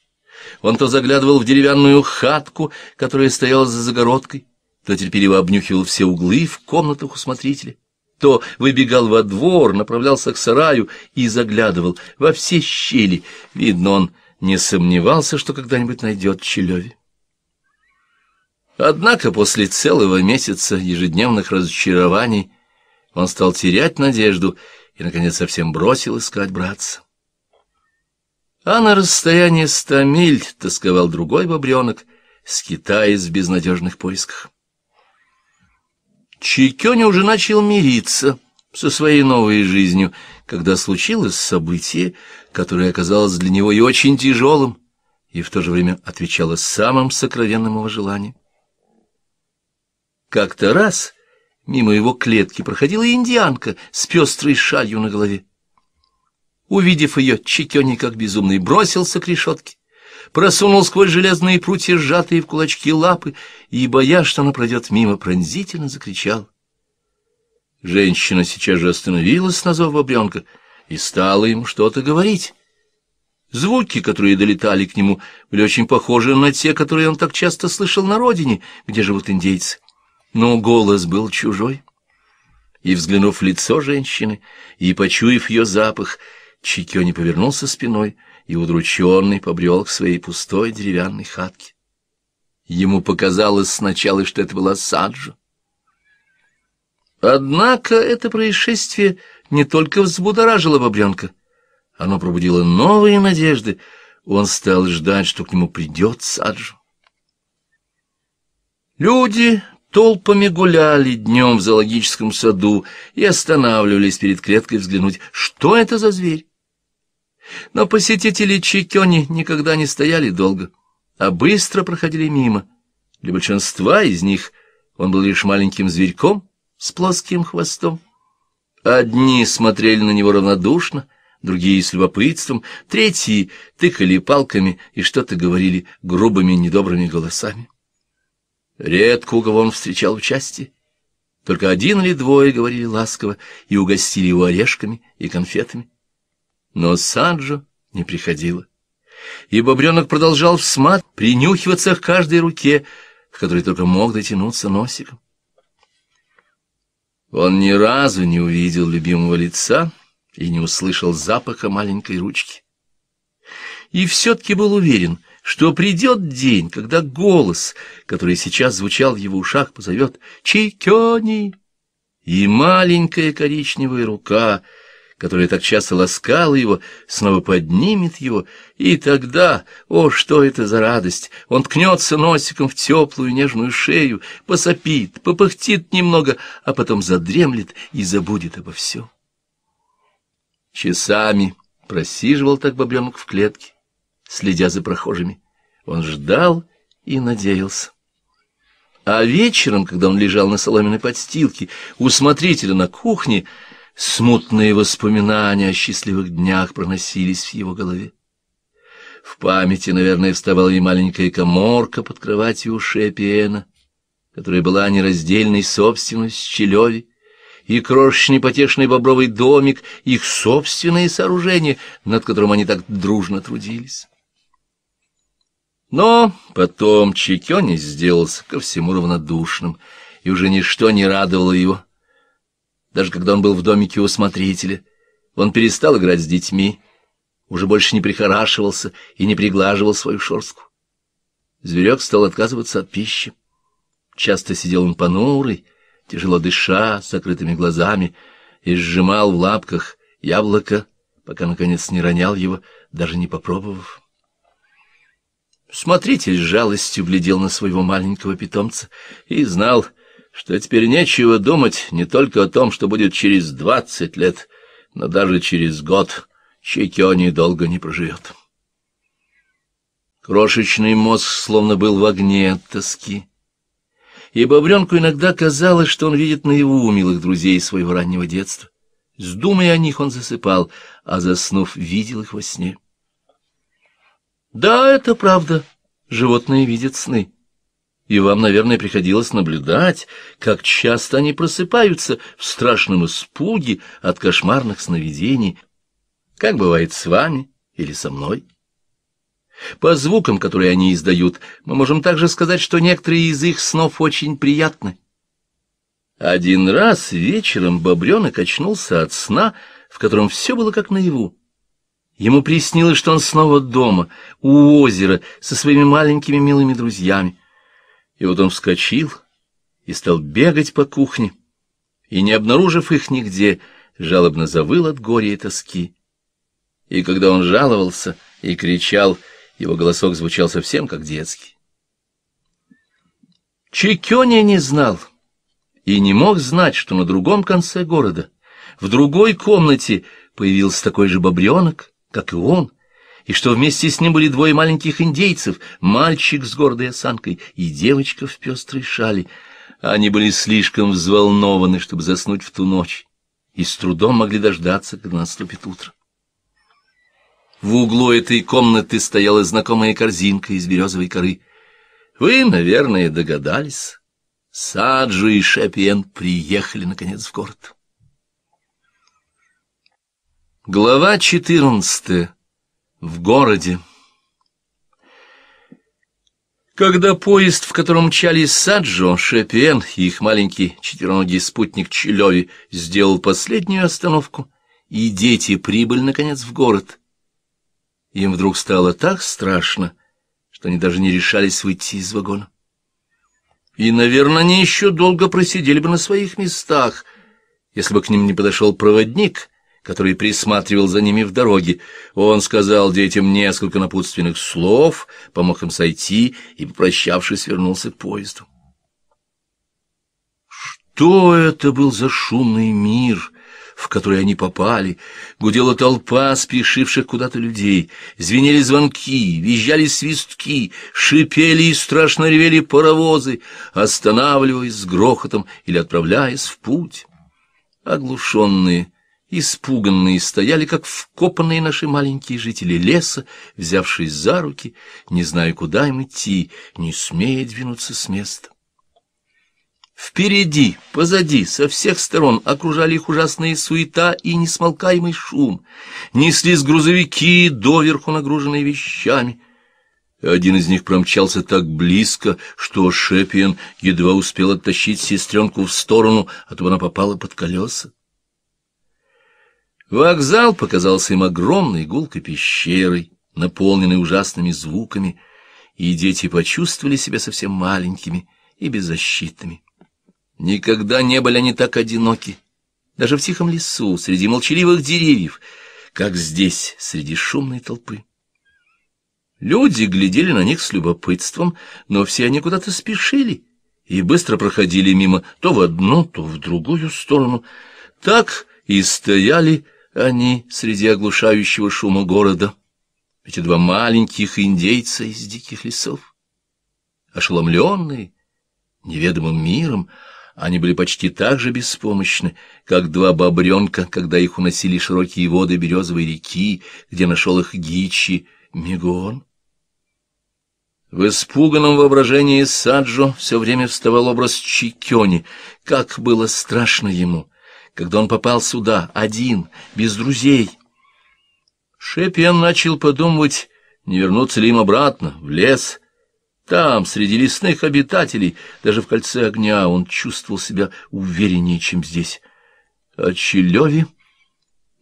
Он то заглядывал в деревянную хатку, которая стояла за загородкой, то терпеливо обнюхивал все углы в комнатах у смотрителя то выбегал во двор, направлялся к сараю и заглядывал во все щели. Видно, он не сомневался, что когда-нибудь найдет Челеви. Однако после целого месяца ежедневных разочарований он стал терять надежду и, наконец, совсем бросил искать братца. А на расстоянии ста миль тосковал другой бобренок, скитаясь в безнадежных поисках. Чайкёня уже начал мириться со своей новой жизнью, когда случилось событие, которое оказалось для него и очень тяжелым, и в то же время отвечало самым сокровенным его желаниям. Как-то раз мимо его клетки проходила индианка с пестрой шалью на голове. Увидев ее, Чикёни как безумный бросился к решетке просунул сквозь железные прутья, сжатые в кулачки лапы, и, боясь, что она пройдет мимо, пронзительно закричал. Женщина сейчас же остановилась на зов бобренка и стала им что-то говорить. Звуки, которые долетали к нему, были очень похожи на те, которые он так часто слышал на родине, где живут индейцы. Но голос был чужой. И, взглянув в лицо женщины, и почуяв ее запах, Чикиони повернулся спиной — и удрученный побрел к своей пустой деревянной хатке. Ему показалось сначала, что это была Саджа. Однако это происшествие не только взбудоражило Бобренка. Оно пробудило новые надежды. Он стал ждать, что к нему придет Саджу. Люди толпами гуляли днем в зоологическом саду и останавливались перед клеткой взглянуть, что это за зверь. Но посетители Чикёни никогда не стояли долго, а быстро проходили мимо. Для большинства из них он был лишь маленьким зверьком с плоским хвостом. Одни смотрели на него равнодушно, другие — с любопытством, третьи тыкали палками и что-то говорили грубыми недобрыми голосами. Редко у кого он встречал участие. Только один или двое говорили ласково и угостили его орешками и конфетами. Но Санджо не приходило. И бобренок продолжал всмат принюхиваться к каждой руке, в которой только мог дотянуться носиком. Он ни разу не увидел любимого лица и не услышал запаха маленькой ручки. И все-таки был уверен, что придет день, когда голос, который сейчас звучал в его ушах, позовет «Чикёни!» И маленькая коричневая рука — которая так часто ласкала его, снова поднимет его, и тогда, о, что это за радость, он ткнется носиком в теплую нежную шею, посопит, попыхтит немного, а потом задремлет и забудет обо всем. Часами просиживал так бобренок в клетке, следя за прохожими. Он ждал и надеялся. А вечером, когда он лежал на соломенной подстилке, у смотрителя на кухне, Смутные воспоминания о счастливых днях проносились в его голове. В памяти, наверное, вставала и маленькая коморка под кроватью у Шепиэна, которая была нераздельной собственностью Челеви, и крошечный потешный бобровый домик, их собственное сооружение, над которым они так дружно трудились. Но потом Чекёни сделался ко всему равнодушным, и уже ничто не радовало его, даже когда он был в домике у смотрителя. Он перестал играть с детьми, уже больше не прихорашивался и не приглаживал свою шерстку. Зверек стал отказываться от пищи. Часто сидел он понурый, тяжело дыша, с закрытыми глазами, и сжимал в лапках яблоко, пока, наконец, не ронял его, даже не попробовав. Смотритель с жалостью глядел на своего маленького питомца и знал, что теперь нечего думать не только о том, что будет через двадцать лет, но даже через год Чекиони долго не проживет. Крошечный мозг словно был в огне от тоски. И Бобренку иногда казалось, что он видит наяву милых друзей своего раннего детства. С думой о них он засыпал, а заснув, видел их во сне. Да, это правда, животные видят сны и вам, наверное, приходилось наблюдать, как часто они просыпаются в страшном испуге от кошмарных сновидений, как бывает с вами или со мной. По звукам, которые они издают, мы можем также сказать, что некоторые из их снов очень приятны. Один раз вечером бобрёнок очнулся от сна, в котором все было как наяву. Ему приснилось, что он снова дома, у озера, со своими маленькими милыми друзьями. И вот он вскочил и стал бегать по кухне, и, не обнаружив их нигде, жалобно завыл от горя и тоски. И когда он жаловался и кричал, его голосок звучал совсем как детский. Чекёня не знал и не мог знать, что на другом конце города, в другой комнате, появился такой же бобренок, как и он, и что вместе с ним были двое маленьких индейцев, мальчик с гордой осанкой и девочка в пестрой шали. Они были слишком взволнованы, чтобы заснуть в ту ночь, и с трудом могли дождаться, когда наступит утро. В углу этой комнаты стояла знакомая корзинка из березовой коры. Вы, наверное, догадались. Саджи и Шепиен приехали, наконец, в город. Глава четырнадцатая в городе. Когда поезд, в котором мчались Саджо, Шепиен и их маленький четвероногий спутник Челеви, сделал последнюю остановку, и дети прибыли, наконец, в город, им вдруг стало так страшно, что они даже не решались выйти из вагона. И, наверное, они еще долго просидели бы на своих местах, если бы к ним не подошел проводник — который присматривал за ними в дороге. Он сказал детям несколько напутственных слов, помог им сойти и, попрощавшись, вернулся к поезду. Что это был за шумный мир, в который они попали? Гудела толпа спешивших куда-то людей, звенели звонки, визжали свистки, шипели и страшно ревели паровозы, останавливаясь с грохотом или отправляясь в путь. Оглушенные, испуганные, стояли, как вкопанные наши маленькие жители леса, взявшись за руки, не зная, куда им идти, не смея двинуться с места. Впереди, позади, со всех сторон окружали их ужасные суета и несмолкаемый шум. Неслись грузовики, доверху нагруженные вещами. Один из них промчался так близко, что Шепиен едва успел оттащить сестренку в сторону, а то она попала под колеса. Вокзал показался им огромной гулкой пещерой, наполненной ужасными звуками, и дети почувствовали себя совсем маленькими и беззащитными. Никогда не были они так одиноки, даже в тихом лесу, среди молчаливых деревьев, как здесь, среди шумной толпы. Люди глядели на них с любопытством, но все они куда-то спешили и быстро проходили мимо то в одну, то в другую сторону. Так и стояли они среди оглушающего шума города, эти два маленьких индейца из диких лесов. Ошеломленные, неведомым миром, они были почти так же беспомощны, как два бобренка, когда их уносили широкие воды березовой реки, где нашел их Гичи Мегон. В испуганном воображении Саджо все время вставал образ Чикёни, как было страшно ему — когда он попал сюда, один, без друзей. Шепен начал подумывать, не вернуться ли им обратно, в лес. Там, среди лесных обитателей, даже в кольце огня, он чувствовал себя увереннее, чем здесь. А Челеви...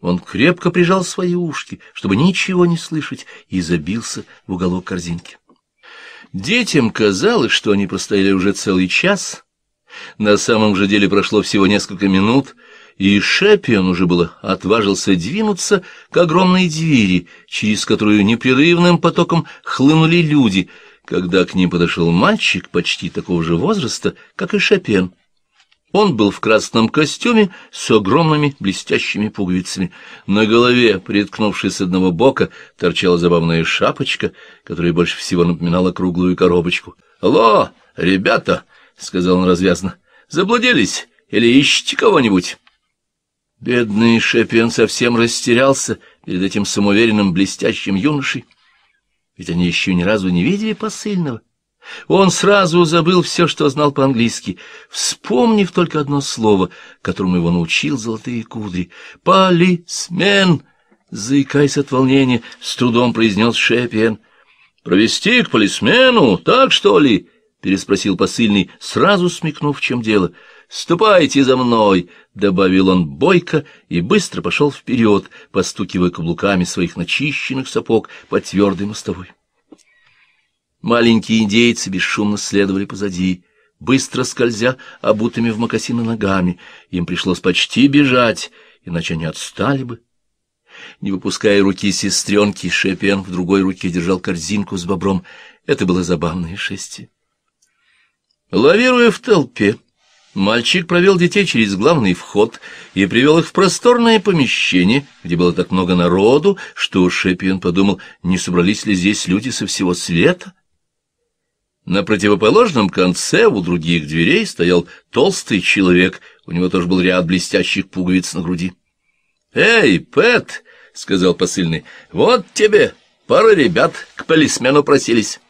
Он крепко прижал свои ушки, чтобы ничего не слышать, и забился в уголок корзинки. Детям казалось, что они простояли уже целый час. На самом же деле прошло всего несколько минут, и Шепион уже было отважился двинуться к огромной двери, через которую непрерывным потоком хлынули люди, когда к ним подошел мальчик почти такого же возраста, как и Шепион. Он был в красном костюме с огромными блестящими пуговицами. На голове, приткнувшись с одного бока, торчала забавная шапочка, которая больше всего напоминала круглую коробочку. «Алло, ребята!» — сказал он развязно. «Заблудились? Или ищете кого-нибудь?» Бедный Шепен совсем растерялся перед этим самоуверенным блестящим юношей, ведь они еще ни разу не видели посыльного. Он сразу забыл все, что знал по-английски, вспомнив только одно слово, которому его научил золотые кудри. «Полисмен!» — заикаясь от волнения, с трудом произнес Шепен. «Провести к полисмену? Так, что ли?» — переспросил посыльный, сразу смекнув, в чем дело — «Ступайте за мной!» — добавил он бойко и быстро пошел вперед, постукивая каблуками своих начищенных сапог по твердой мостовой. Маленькие индейцы бесшумно следовали позади, быстро скользя обутыми в мокасины ногами. Им пришлось почти бежать, иначе они отстали бы. Не выпуская руки сестренки, Шепен в другой руке держал корзинку с бобром. Это было забавное шествие. Лавируя в толпе, Мальчик провел детей через главный вход и привел их в просторное помещение, где было так много народу, что Шепион подумал, не собрались ли здесь люди со всего света. На противоположном конце у других дверей стоял толстый человек, у него тоже был ряд блестящих пуговиц на груди. «Эй, Пэт!» — сказал посыльный. «Вот тебе пара ребят к полисмену просились».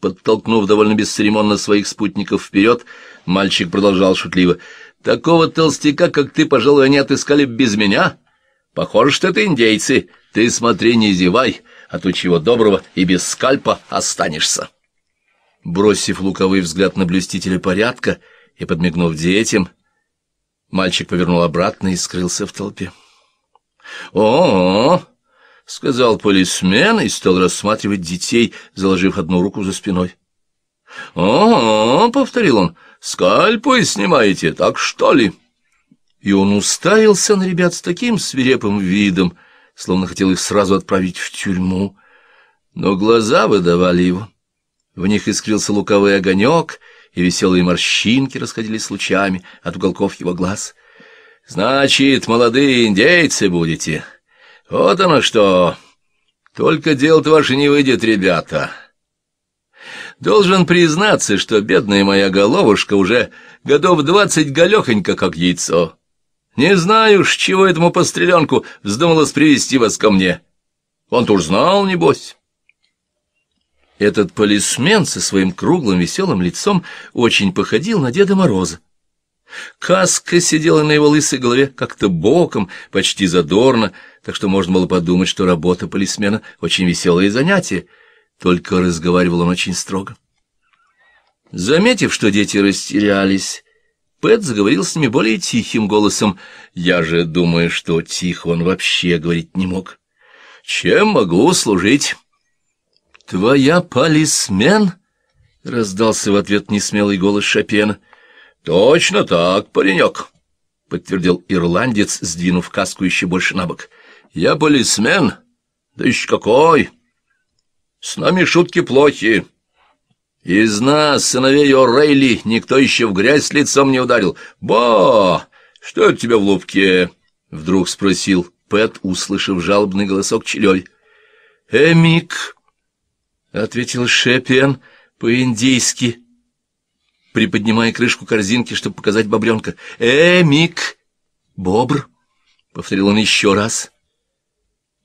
Подтолкнув довольно бесцеремонно своих спутников вперед, — Мальчик продолжал шутливо. «Такого толстяка, как ты, пожалуй, они отыскали без меня. Похоже, что это индейцы. Ты смотри, не зевай, а то чего доброго и без скальпа останешься». Бросив луковый взгляд на блюстителя порядка и подмигнув детям, мальчик повернул обратно и скрылся в толпе. «О-о-о!» — сказал полисмен и стал рассматривать детей, заложив одну руку за спиной. «О-о-о!» — повторил он. «Скальпы снимаете, так что ли?» И он уставился на ребят с таким свирепым видом, словно хотел их сразу отправить в тюрьму. Но глаза выдавали его. В них искрился луковый огонек, и веселые морщинки расходились лучами от уголков его глаз. «Значит, молодые индейцы будете. Вот оно что! Только дело-то ваше не выйдет, ребята!» Должен признаться, что бедная моя головушка уже годов двадцать галехонька, как яйцо. Не знаю, уж чего этому постреленку вздумалось привести вас ко мне. Он-то уж знал, небось. Этот полисмен со своим круглым веселым лицом очень походил на Деда Мороза. Каска сидела на его лысой голове как-то боком, почти задорно, так что можно было подумать, что работа полисмена — очень веселое занятие — только разговаривал он очень строго. Заметив, что дети растерялись, Пэт заговорил с ними более тихим голосом. Я же думаю, что тихо он вообще говорить не мог. «Чем могу служить?» «Твоя полисмен?» — раздался в ответ несмелый голос Шопена. «Точно так, паренек», — подтвердил ирландец, сдвинув каску еще больше на бок. «Я полисмен? Да еще какой!» С нами шутки плохи. Из нас, сыновей О'Рейли, никто еще в грязь лицом не ударил. Бо! Что это тебя в лобке? Вдруг спросил Пэт, услышав жалобный голосок Челёй. Эмик, ответил Шепен по-индийски, приподнимая крышку корзинки, чтобы показать бобренка. Эмик, бобр, повторил он еще раз.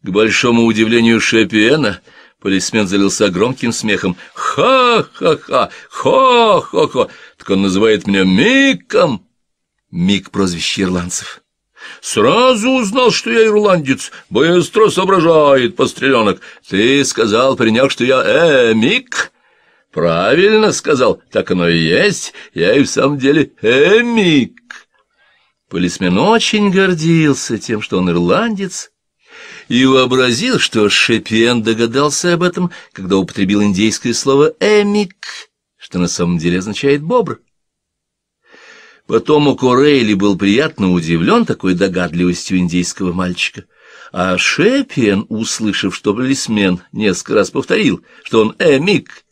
К большому удивлению Шепиена, — Полисмен залился громким смехом. «Ха-ха-ха! Хо-хо-хо! Так он называет меня Миком!» Мик — прозвище ирландцев. «Сразу узнал, что я ирландец. Быстро соображает, постреленок. Ты сказал, паренек, что я э, Мик?» «Правильно сказал. Так оно и есть. Я и в самом деле э, Мик». Полисмен очень гордился тем, что он ирландец, — и вообразил, что Шепен догадался об этом, когда употребил индейское слово «эмик», что на самом деле означает «бобр». Потом у Окорейли был приятно удивлен такой догадливостью индейского мальчика. А Шепен, услышав, что полисмен несколько раз повторил, что он «эмик»,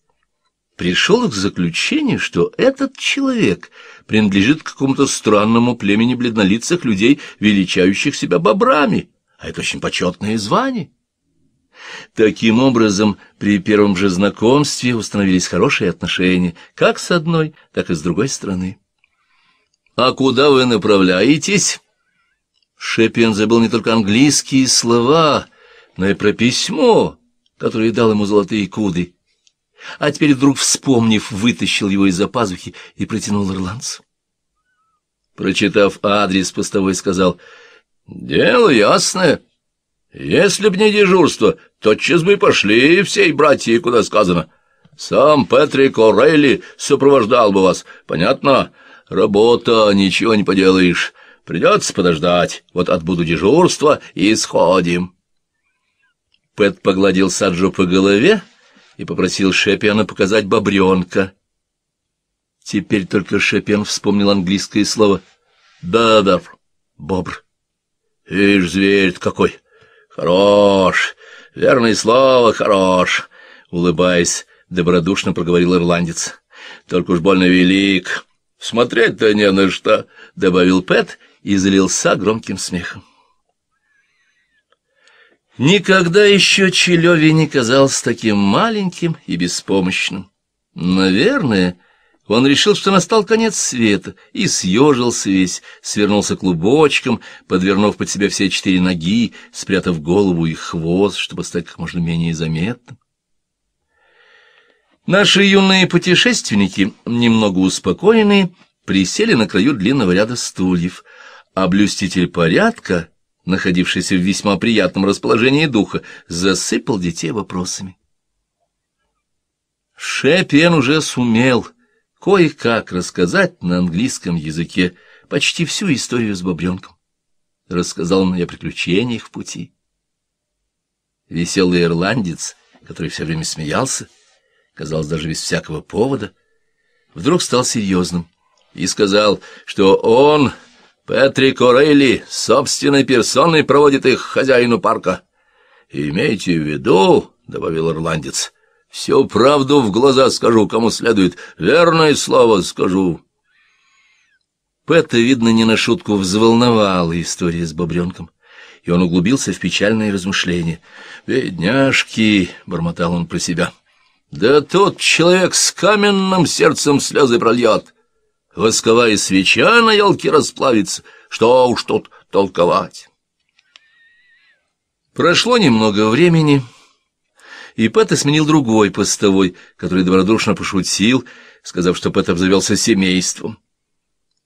пришел к заключению, что этот человек принадлежит к какому-то странному племени бледнолицых людей, величающих себя бобрами а это очень почетное звание. Таким образом, при первом же знакомстве установились хорошие отношения как с одной, так и с другой стороны. «А куда вы направляетесь?» Шепин забыл не только английские слова, но и про письмо, которое дал ему золотые куды. А теперь вдруг, вспомнив, вытащил его из-за пазухи и протянул ирландцу. Прочитав адрес, постовой сказал — Дело ясное. Если б не дежурство, тотчас бы пошли всей братья, куда сказано. Сам Петрик Орелли сопровождал бы вас. Понятно? Работа, ничего не поделаешь. Придется подождать. Вот отбуду дежурство и сходим. Пэт погладил Саджо по голове и попросил Шепиана показать бобренка. Теперь только Шепен вспомнил английское слово «бобр». «Бобр». Ишь, зверь какой! Хорош! Верное слово, хорош! Улыбаясь, добродушно проговорил ирландец. Только уж больно велик. Смотреть-то не на что, добавил Пэт и залился громким смехом. Никогда еще Челеви не казался таким маленьким и беспомощным. Наверное, — он решил, что настал конец света, и съежился весь, свернулся клубочком, подвернув под себя все четыре ноги, спрятав голову и хвост, чтобы стать как можно менее заметным. Наши юные путешественники, немного успокоенные, присели на краю длинного ряда стульев, а блюститель порядка, находившийся в весьма приятном расположении духа, засыпал детей вопросами. Шепен уже сумел кое-как рассказать на английском языке почти всю историю с бобренком. Рассказал он мне о приключениях в пути. Веселый ирландец, который все время смеялся, казалось, даже без всякого повода, вдруг стал серьезным и сказал, что он, Патрик Орелли, собственной персоной проводит их хозяину парка. «Имейте в виду», — добавил ирландец, — Всю правду в глаза скажу, кому следует. Верное слово скажу. Пэта, видно, не на шутку взволновала история с бобренком, и он углубился в печальные размышления. «Бедняжки!» — бормотал он про себя. «Да тот человек с каменным сердцем слезы прольет. Восковая свеча на елке расплавится. Что уж тут толковать!» Прошло немного времени и Пэта сменил другой постовой, который добродушно пошутил, сказав, что Пэт обзавелся семейством.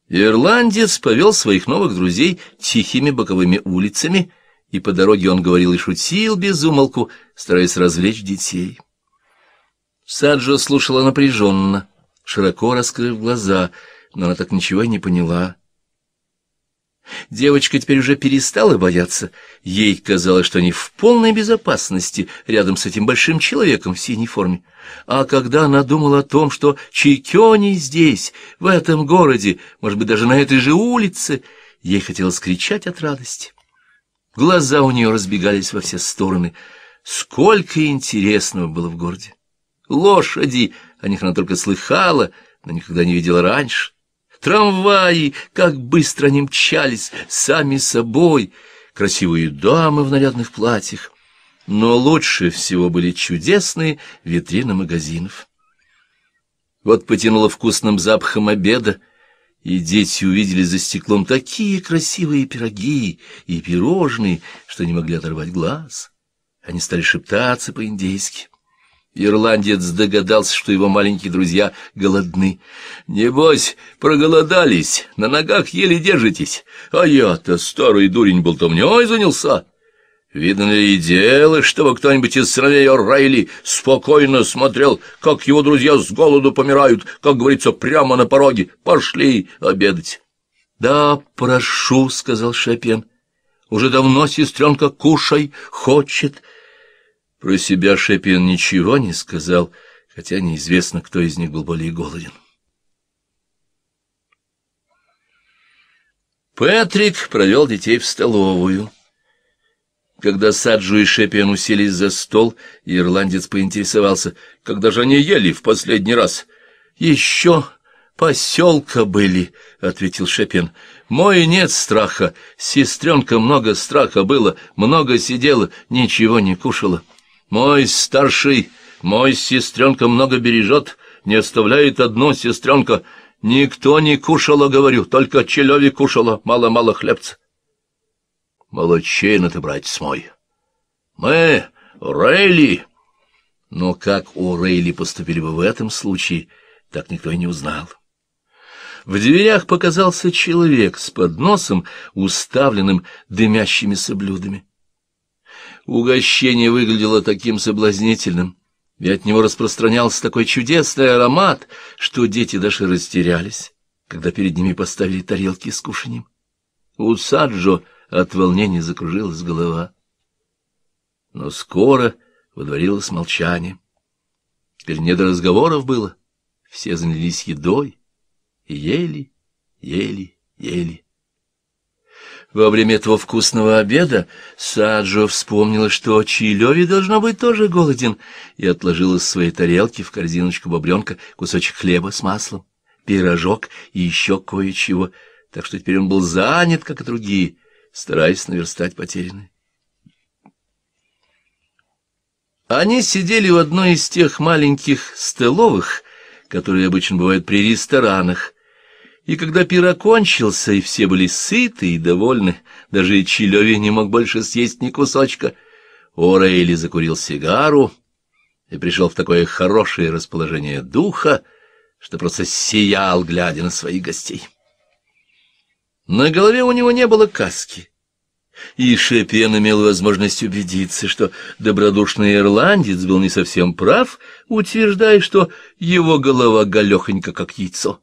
Ирландец повел своих новых друзей тихими боковыми улицами, и по дороге он говорил и шутил без умолку, стараясь развлечь детей. Саджо слушала напряженно, широко раскрыв глаза, но она так ничего и не поняла. Девочка теперь уже перестала бояться. Ей казалось, что они в полной безопасности рядом с этим большим человеком в синей форме. А когда она думала о том, что Чикёни здесь, в этом городе, может быть, даже на этой же улице, ей хотелось кричать от радости. Глаза у нее разбегались во все стороны. Сколько интересного было в городе! Лошади, о них она только слыхала, но никогда не видела раньше. Трамваи, как быстро они мчались, сами собой, красивые дамы в нарядных платьях. Но лучше всего были чудесные витрины магазинов. Вот потянуло вкусным запахом обеда, и дети увидели за стеклом такие красивые пироги и пирожные, что не могли оторвать глаз. Они стали шептаться по-индейски. Ирландец догадался, что его маленькие друзья голодны. «Небось, проголодались, на ногах еле держитесь, а я-то старый дурень болтовней занялся». Видно ли и дело, чтобы кто-нибудь из сыновей Орайли спокойно смотрел, как его друзья с голоду помирают, как говорится, прямо на пороге. Пошли обедать. — Да, прошу, — сказал Шепен. — Уже давно сестренка кушай хочет. — про себя Шепин ничего не сказал, хотя неизвестно, кто из них был более голоден. Петрик провел детей в столовую. Когда Саджу и Шепиан уселись за стол, ирландец поинтересовался, когда же они ели в последний раз. «Еще поселка были», — ответил Шепиан. «Мой нет страха. Сестренка много страха было, много сидела, ничего не кушала». Мой старший, мой сестренка много бережет, не оставляет одну сестренка. Никто не кушала, говорю, только Челеви кушала, мало-мало хлебца. Молодчина ты, братец мой. Мы, Рейли... Но как у Рейли поступили бы в этом случае, так никто и не узнал. В дверях показался человек с подносом, уставленным дымящимися блюдами. Угощение выглядело таким соблазнительным, и от него распространялся такой чудесный аромат, что дети даже растерялись, когда перед ними поставили тарелки с кушанием. У Саджо от волнения закружилась голова. Но скоро водворилось молчание. Теперь не до разговоров было. Все занялись едой и ели, ели, ели. Во время этого вкусного обеда Саджо вспомнила, что Чилеви должно быть тоже голоден, и отложила с своей тарелки в корзиночку бобренка кусочек хлеба с маслом, пирожок и еще кое-чего, так что теперь он был занят, как и другие, стараясь наверстать потерянное. Они сидели в одной из тех маленьких столовых, которые обычно бывают при ресторанах, и когда пир окончился, и все были сыты и довольны, даже и Чилеви не мог больше съесть ни кусочка, Орейли закурил сигару и пришел в такое хорошее расположение духа, что просто сиял, глядя на своих гостей. На голове у него не было каски, и Шепен имел возможность убедиться, что добродушный ирландец был не совсем прав, утверждая, что его голова галехонька, как яйцо.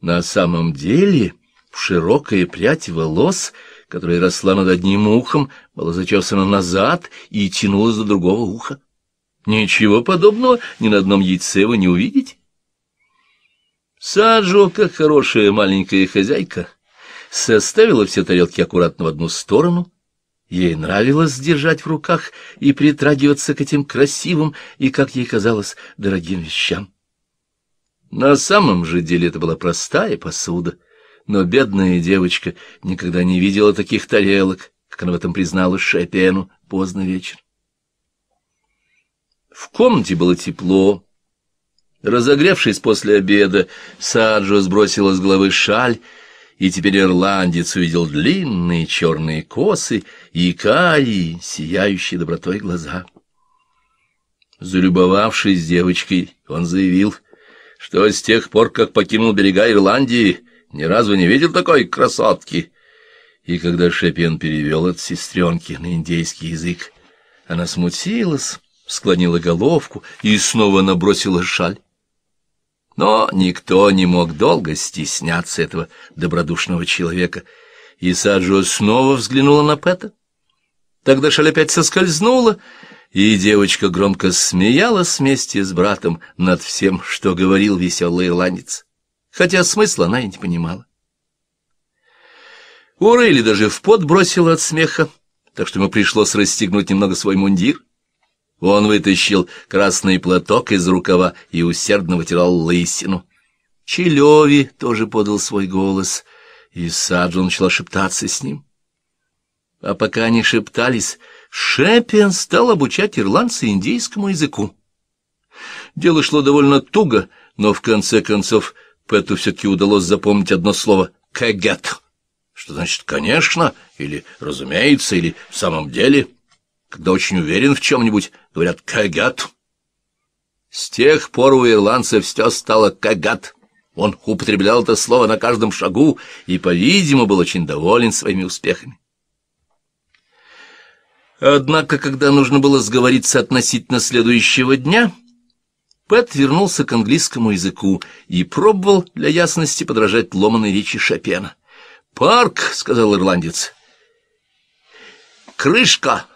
На самом деле широкая прядь волос, которая росла над одним ухом, была зачесана назад и тянулась до другого уха. Ничего подобного ни на одном яйце вы не увидите. Саджо, как хорошая маленькая хозяйка, составила все тарелки аккуратно в одну сторону. Ей нравилось держать в руках и притрагиваться к этим красивым и, как ей казалось, дорогим вещам. На самом же деле это была простая посуда, но бедная девочка никогда не видела таких тарелок, как она в этом призналась Шопену поздно вечер. В комнате было тепло. Разогревшись после обеда, Саджо сбросила с головы шаль, и теперь ирландец увидел длинные черные косы и карии, сияющие добротой глаза. Залюбовавшись девочкой, он заявил — что с тех пор, как покинул берега Ирландии, ни разу не видел такой красотки. И когда Шепен перевел от сестренки на индейский язык, она смутилась, склонила головку и снова набросила шаль. Но никто не мог долго стесняться этого добродушного человека, и Саджо снова взглянула на Пэта. Тогда шаль опять соскользнула, и девочка громко смеялась вместе с братом над всем, что говорил веселый ирландец, хотя смысла она и не понимала. Урели даже в пот бросила от смеха, так что ему пришлось расстегнуть немного свой мундир. Он вытащил красный платок из рукава и усердно вытирал лысину. Челеви тоже подал свой голос, и Саджо начала шептаться с ним. А пока они шептались, Шеппин стал обучать ирландца индейскому языку. Дело шло довольно туго, но в конце концов Пэту все-таки удалось запомнить одно слово «кэгет», что значит «конечно» или «разумеется» или «в самом деле». Когда очень уверен в чем-нибудь, говорят «кэгет». С тех пор у ирландца все стало «кагат». Он употреблял это слово на каждом шагу и, по-видимому, был очень доволен своими успехами. Однако, когда нужно было сговориться относительно следующего дня, Пэт вернулся к английскому языку и пробовал для ясности подражать ломаной речи Шопена. «Парк», — сказал ирландец, — «крышка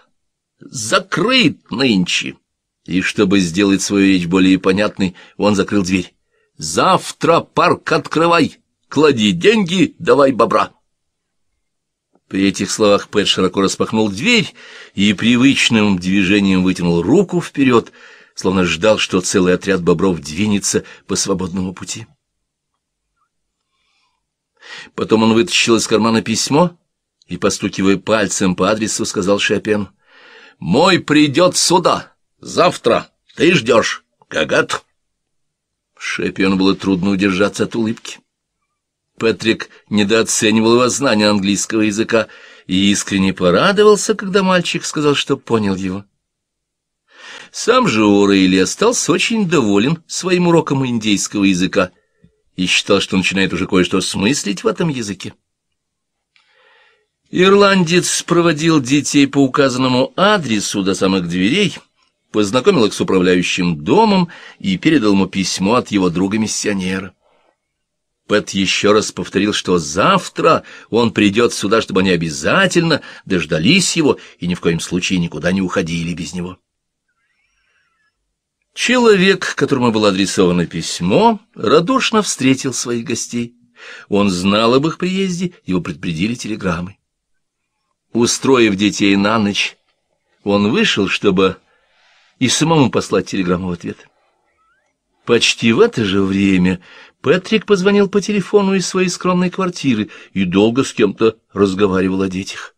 закрыт нынче». И чтобы сделать свою речь более понятной, он закрыл дверь. «Завтра парк открывай, клади деньги, давай бобра». При этих словах Пэт широко распахнул дверь и привычным движением вытянул руку вперед, словно ждал, что целый отряд бобров двинется по свободному пути. Потом он вытащил из кармана письмо и, постукивая пальцем по адресу, сказал Шепен, «Мой придет сюда. Завтра. Ты ждешь. гагат». Шепен было трудно удержаться от улыбки. Петрик недооценивал его знания английского языка и искренне порадовался, когда мальчик сказал, что понял его. Сам же Орейли остался очень доволен своим уроком индейского языка и считал, что начинает уже кое-что смыслить в этом языке. Ирландец проводил детей по указанному адресу до самых дверей, познакомил их с управляющим домом и передал ему письмо от его друга-миссионера. Пэт еще раз повторил, что завтра он придет сюда, чтобы они обязательно дождались его и ни в коем случае никуда не уходили без него. Человек, которому было адресовано письмо, радушно встретил своих гостей. Он знал об их приезде, его предупредили телеграммы. Устроив детей на ночь, он вышел, чтобы и самому послать телеграмму в ответ. Почти в это же время Патрик позвонил по телефону из своей скромной квартиры и долго с кем-то разговаривал о детях.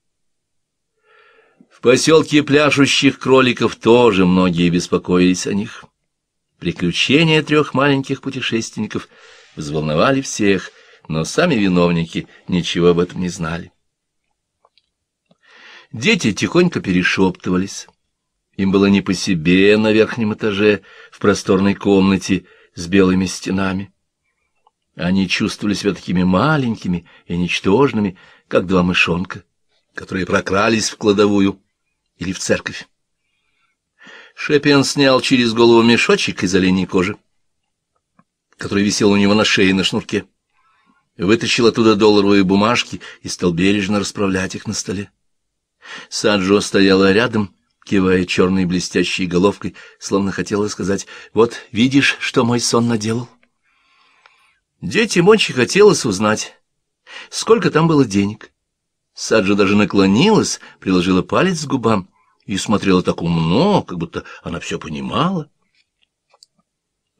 В поселке пляшущих кроликов тоже многие беспокоились о них. Приключения трех маленьких путешественников взволновали всех, но сами виновники ничего об этом не знали. Дети тихонько перешептывались. Им было не по себе на верхнем этаже, в просторной комнате с белыми стенами. Они чувствовали себя такими маленькими и ничтожными, как два мышонка, которые прокрались в кладовую или в церковь. Шепен снял через голову мешочек из оленей кожи, который висел у него на шее на шнурке, вытащил оттуда долларовые бумажки и стал бережно расправлять их на столе. Саджо стояла рядом кивая черной блестящей головкой, словно хотела сказать «Вот видишь, что мой сон наделал». Детям очень хотелось узнать, сколько там было денег. Саджа даже наклонилась, приложила палец к губам и смотрела так умно, как будто она все понимала.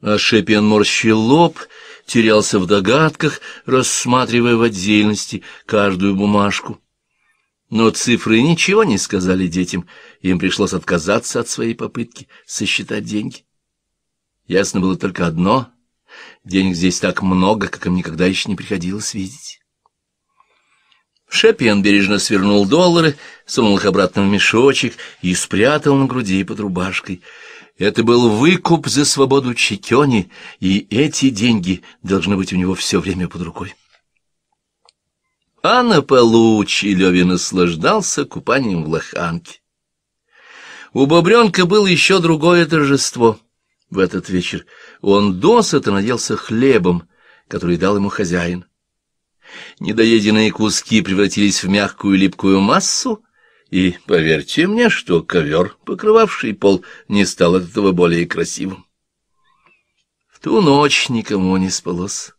А Шепиан морщил лоб, терялся в догадках, рассматривая в отдельности каждую бумажку. Но цифры ничего не сказали детям, им пришлось отказаться от своей попытки сосчитать деньги. Ясно было только одно — денег здесь так много, как им никогда еще не приходилось видеть. Шепиан бережно свернул доллары, сунул их обратно в мешочек и спрятал на груди под рубашкой. Это был выкуп за свободу Чекёни, и эти деньги должны быть у него все время под рукой. А на полу Леви наслаждался купанием в лоханке. У Бобренка было еще другое торжество в этот вечер. Он досыта наделся хлебом, который дал ему хозяин. Недоеденные куски превратились в мягкую липкую массу, и, поверьте мне, что ковер, покрывавший пол, не стал от этого более красивым. В ту ночь никому не спалось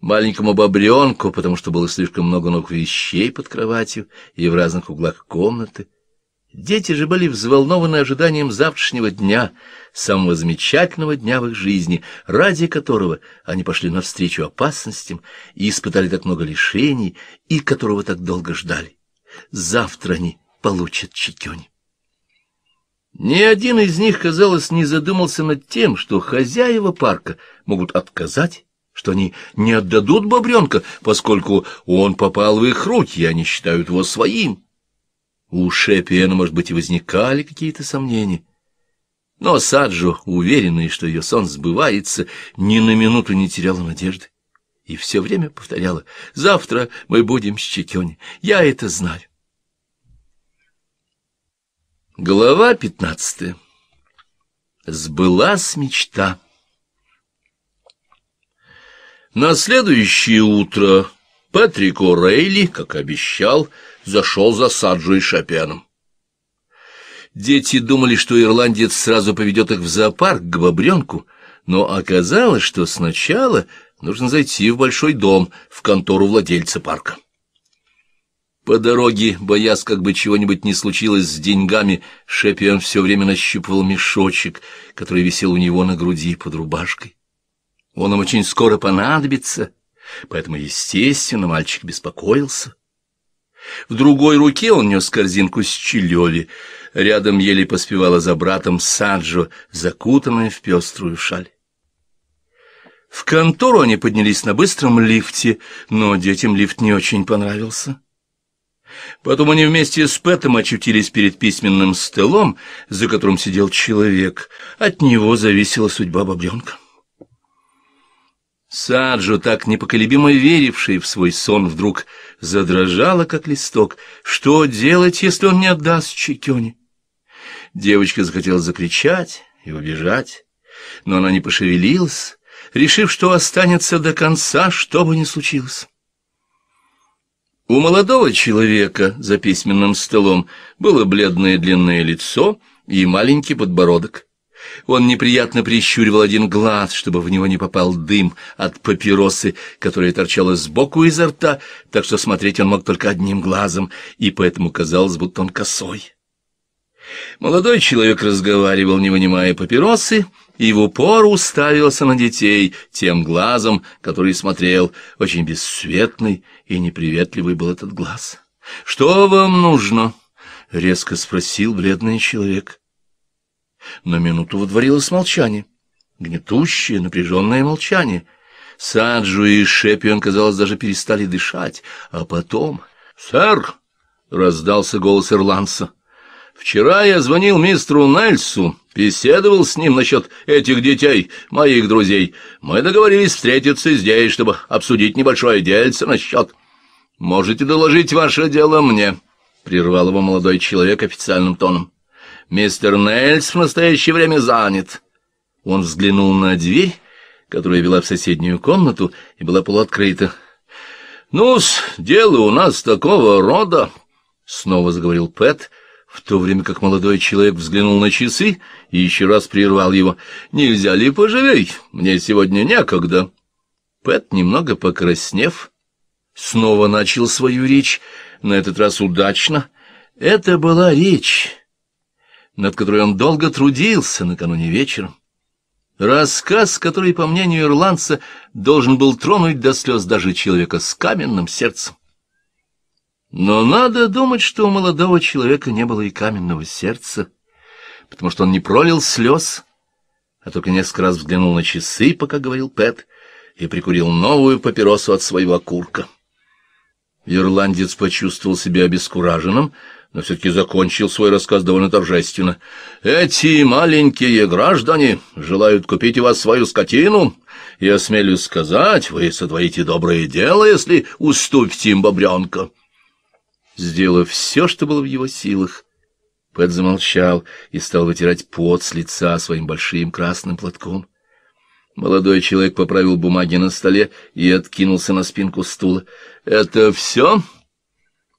маленькому бобренку, потому что было слишком много новых вещей под кроватью и в разных углах комнаты. Дети же были взволнованы ожиданием завтрашнего дня, самого замечательного дня в их жизни, ради которого они пошли навстречу опасностям и испытали так много лишений, и которого так долго ждали. Завтра они получат чекёнь. Ни один из них, казалось, не задумался над тем, что хозяева парка могут отказать что они не отдадут бобренка, поскольку он попал в их руки, и они считают его своим. У Шепиена, может быть, и возникали какие-то сомнения. Но Саджо, уверенный, что ее сон сбывается, ни на минуту не теряла надежды. И все время повторяла, «Завтра мы будем с Чекёни, я это знаю». Глава пятнадцатая. Сбылась мечта. На следующее утро Патрик О'Рейли, как обещал, зашел за Саджу и Шопеном. Дети думали, что ирландец сразу поведет их в зоопарк к бобренку, но оказалось, что сначала нужно зайти в большой дом, в контору владельца парка. По дороге, боясь, как бы чего-нибудь не случилось с деньгами, Шепиан все время нащупывал мешочек, который висел у него на груди под рубашкой. Он им очень скоро понадобится, поэтому, естественно, мальчик беспокоился. В другой руке он нес корзинку с челеви. Рядом еле поспевала за братом Саджо, закутанная в пеструю шаль. В контору они поднялись на быстром лифте, но детям лифт не очень понравился. Потом они вместе с Пэтом очутились перед письменным столом, за которым сидел человек. От него зависела судьба бобренка. Саджо, так непоколебимо веривший в свой сон, вдруг задрожала, как листок. Что делать, если он не отдаст Чикёне? Девочка захотела закричать и убежать, но она не пошевелилась, решив, что останется до конца, что бы ни случилось. У молодого человека за письменным столом было бледное длинное лицо и маленький подбородок. Он неприятно прищуривал один глаз, чтобы в него не попал дым от папиросы, которая торчала сбоку изо рта, так что смотреть он мог только одним глазом, и поэтому казалось, будто он косой. Молодой человек разговаривал, не вынимая папиросы, и в упор уставился на детей тем глазом, который смотрел. Очень бесцветный и неприветливый был этот глаз. «Что вам нужно?» — резко спросил бледный человек. На минуту водворилось молчание. Гнетущее, напряженное молчание. Саджу и Шепион, казалось, даже перестали дышать. А потом... «Сэр!» — раздался голос ирландца. «Вчера я звонил мистеру Нельсу, беседовал с ним насчет этих детей, моих друзей. Мы договорились встретиться здесь, чтобы обсудить небольшое дельце насчет...» «Можете доложить ваше дело мне», — прервал его молодой человек официальным тоном. Мистер Нельс в настоящее время занят. Он взглянул на дверь, которая вела в соседнюю комнату и была полуоткрыта. ну с дело у нас такого рода, — снова заговорил Пэт, в то время как молодой человек взглянул на часы и еще раз прервал его. — Нельзя ли поживей? Мне сегодня некогда. Пэт, немного покраснев, снова начал свою речь, на этот раз удачно. Это была речь над которой он долго трудился накануне вечером. Рассказ, который, по мнению ирландца, должен был тронуть до слез даже человека с каменным сердцем. Но надо думать, что у молодого человека не было и каменного сердца, потому что он не пролил слез, а только несколько раз взглянул на часы, пока говорил Пэт, и прикурил новую папиросу от своего курка. Ирландец почувствовал себя обескураженным, но все-таки закончил свой рассказ довольно торжественно. «Эти маленькие граждане желают купить у вас свою скотину, и, осмелюсь сказать, вы сотворите доброе дело, если уступите им бобренка». Сделав все, что было в его силах, Пэт замолчал и стал вытирать пот с лица своим большим красным платком. Молодой человек поправил бумаги на столе и откинулся на спинку стула. «Это все?»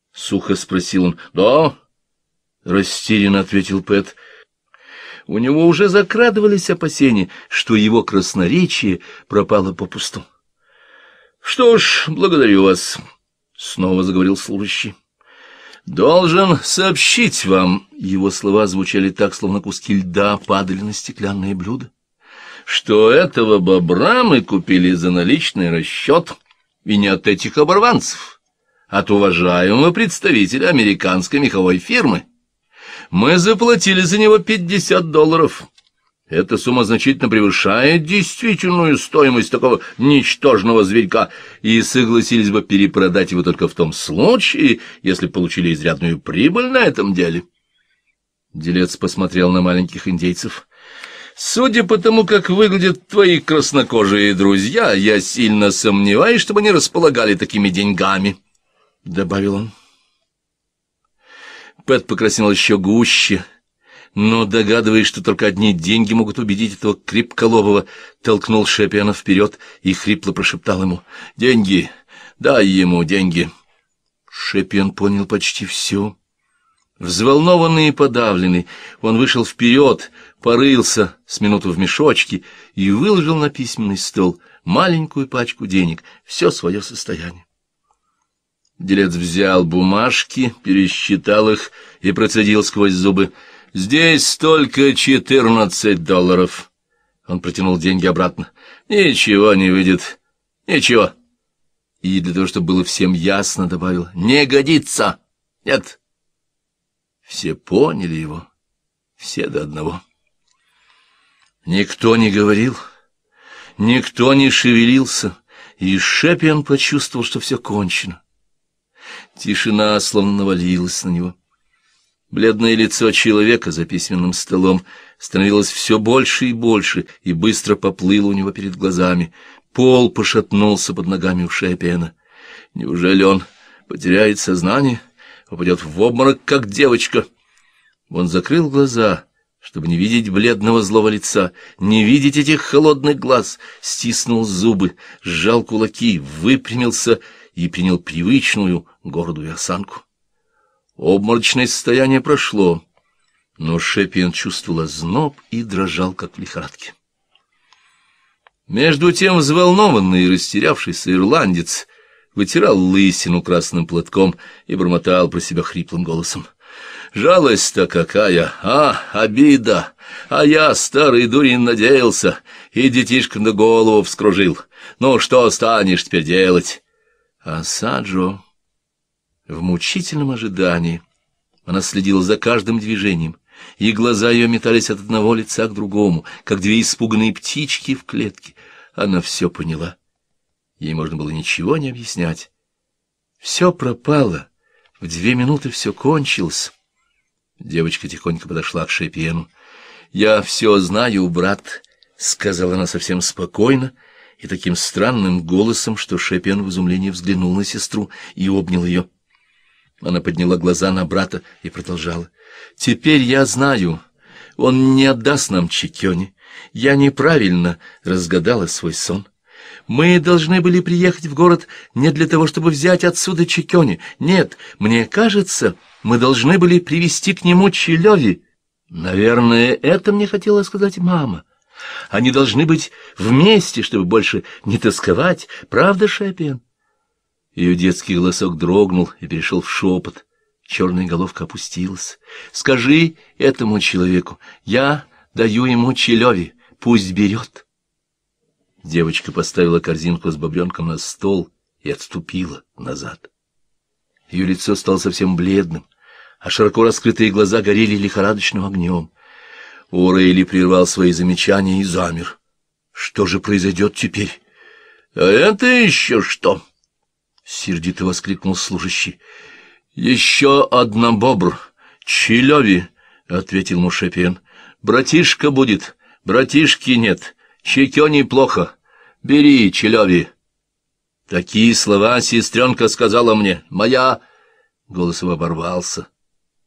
— сухо спросил он. «Да?» — растерянно ответил Пэт. У него уже закрадывались опасения, что его красноречие пропало попусту. «Что ж, благодарю вас», — снова заговорил служащий. «Должен сообщить вам...» — его слова звучали так, словно куски льда падали на стеклянное блюдо. «Что этого бобра мы купили за наличный расчет, и не от этих оборванцев» от уважаемого представителя американской меховой фирмы. Мы заплатили за него 50 долларов. Эта сумма значительно превышает действительную стоимость такого ничтожного зверька, и согласились бы перепродать его только в том случае, если получили изрядную прибыль на этом деле. Делец посмотрел на маленьких индейцев. «Судя по тому, как выглядят твои краснокожие друзья, я сильно сомневаюсь, чтобы они располагали такими деньгами» добавил он. Пэт покраснел еще гуще, но, догадываясь, что только одни деньги могут убедить этого крепколобого, толкнул Шепиана вперед и хрипло прошептал ему «Деньги! Дай ему деньги!» Шепиан понял почти все. Взволнованный и подавленный, он вышел вперед, порылся с минуту в мешочке и выложил на письменный стол маленькую пачку денег, все свое состояние. Делец взял бумажки, пересчитал их и процедил сквозь зубы. «Здесь только четырнадцать долларов». Он протянул деньги обратно. «Ничего не выйдет. Ничего». И для того, чтобы было всем ясно, добавил. «Не годится. Нет». Все поняли его. Все до одного. Никто не говорил. Никто не шевелился. И Шепин почувствовал, что все кончено. Тишина словно навалилась на него. Бледное лицо человека за письменным столом становилось все больше и больше, и быстро поплыло у него перед глазами. Пол пошатнулся под ногами у Шепена. Неужели он потеряет сознание, упадет в обморок, как девочка? Он закрыл глаза, чтобы не видеть бледного злого лица, не видеть этих холодных глаз, стиснул зубы, сжал кулаки, выпрямился и принял привычную, гордую осанку. Обморочное состояние прошло, но Шепин чувствовал зноб и дрожал, как в лихорадке. Между тем взволнованный и растерявшийся ирландец вытирал лысину красным платком и бормотал про себя хриплым голосом. «Жалость-то какая! А, обида! А я, старый дурин, надеялся, и детишкам на голову вскружил. Ну, что станешь теперь делать?» «А Саджо...» в мучительном ожидании. Она следила за каждым движением, и глаза ее метались от одного лица к другому, как две испуганные птички в клетке. Она все поняла. Ей можно было ничего не объяснять. Все пропало. В две минуты все кончилось. Девочка тихонько подошла к Шепену. «Я все знаю, брат», — сказала она совсем спокойно и таким странным голосом, что Шепен в изумлении взглянул на сестру и обнял ее. Она подняла глаза на брата и продолжала. «Теперь я знаю, он не отдаст нам Чекёни. Я неправильно разгадала свой сон. Мы должны были приехать в город не для того, чтобы взять отсюда Чекёни. Нет, мне кажется, мы должны были привести к нему Челёви. Наверное, это мне хотела сказать мама». Они должны быть вместе, чтобы больше не тосковать. Правда, Шепиан? Ее детский голосок дрогнул и перешел в шепот. Черная головка опустилась. «Скажи этому человеку, я даю ему челеви, пусть берет». Девочка поставила корзинку с бобренком на стол и отступила назад. Ее лицо стало совсем бледным, а широко раскрытые глаза горели лихорадочным огнем. Орейли прервал свои замечания и замер. «Что же произойдет теперь?» а «Это еще что?» Сердито воскликнул служащий. «Еще одна бобр! Челеви!» — ответил Мушепиен. «Братишка будет, братишки нет, чекени плохо. Бери, Челеви!» Такие слова сестренка сказала мне. «Моя...» — голос его оборвался.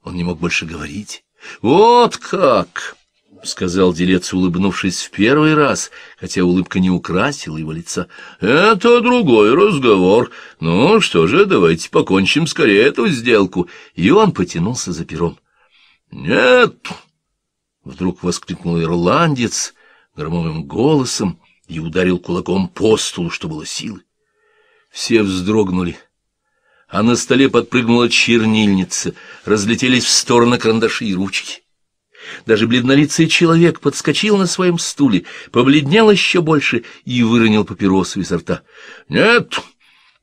Он не мог больше говорить. «Вот как!» — сказал делец, улыбнувшись в первый раз, хотя улыбка не украсила его лица. — Это другой разговор. Ну что же, давайте покончим скорее эту сделку. И он потянулся за пером. — Нет! — вдруг воскликнул ирландец громовым голосом и ударил кулаком по столу, что было силы. Все вздрогнули, а на столе подпрыгнула чернильница, разлетелись в стороны карандаши и ручки. Даже бледнолицый человек подскочил на своем стуле, побледнел еще больше и выронил папиросу изо рта. — Нет,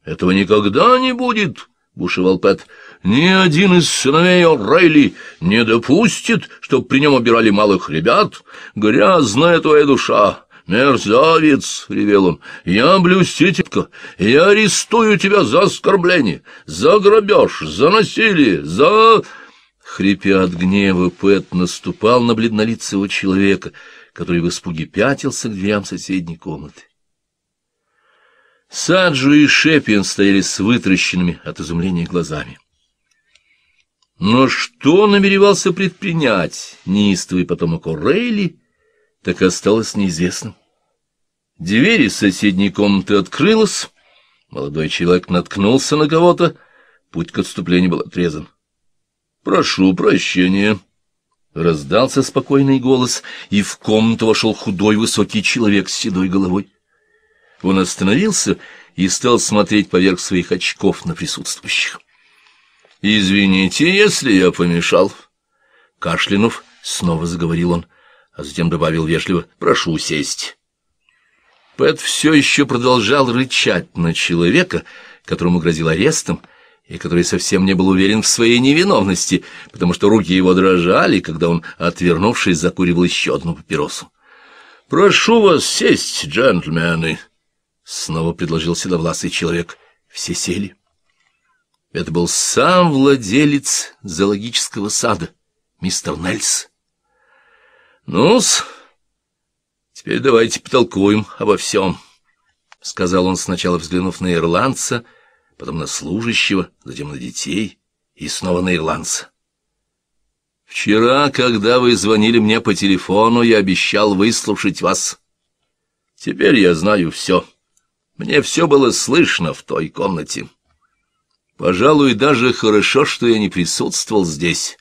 этого никогда не будет, — бушевал Пэт. — Ни один из сыновей Орейли не допустит, чтоб при нем убирали малых ребят. Грязная твоя душа! «Мерзавец!» — ревел он. «Я блюстителька! Я арестую тебя за оскорбление, за грабеж, за насилие, за...» Хрипя от гнева, Пэт наступал на бледнолицего человека, который в испуге пятился к дверям соседней комнаты. Саджу и Шепин стояли с вытращенными от изумления глазами. Но что намеревался предпринять неистовый потомок Орейли, так и осталось неизвестным. Двери соседней комнаты открылась, молодой человек наткнулся на кого-то, путь к отступлению был отрезан. «Прошу прощения». Раздался спокойный голос, и в комнату вошел худой высокий человек с седой головой. Он остановился и стал смотреть поверх своих очков на присутствующих. «Извините, если я помешал». Кашлянув снова заговорил он, а затем добавил вежливо «Прошу сесть». Пэт все еще продолжал рычать на человека, которому грозил арестом, — и который совсем не был уверен в своей невиновности, потому что руки его дрожали, когда он, отвернувшись, закуривал еще одну папиросу. — Прошу вас сесть, джентльмены! — снова предложил седовласый человек. Все сели. Это был сам владелец зоологического сада, мистер Нельс. Ну-с, теперь давайте потолкуем обо всем, — сказал он, сначала взглянув на ирландца, — потом на служащего, затем на детей и снова на ирландца. «Вчера, когда вы звонили мне по телефону, я обещал выслушать вас. Теперь я знаю все. Мне все было слышно в той комнате. Пожалуй, даже хорошо, что я не присутствовал здесь,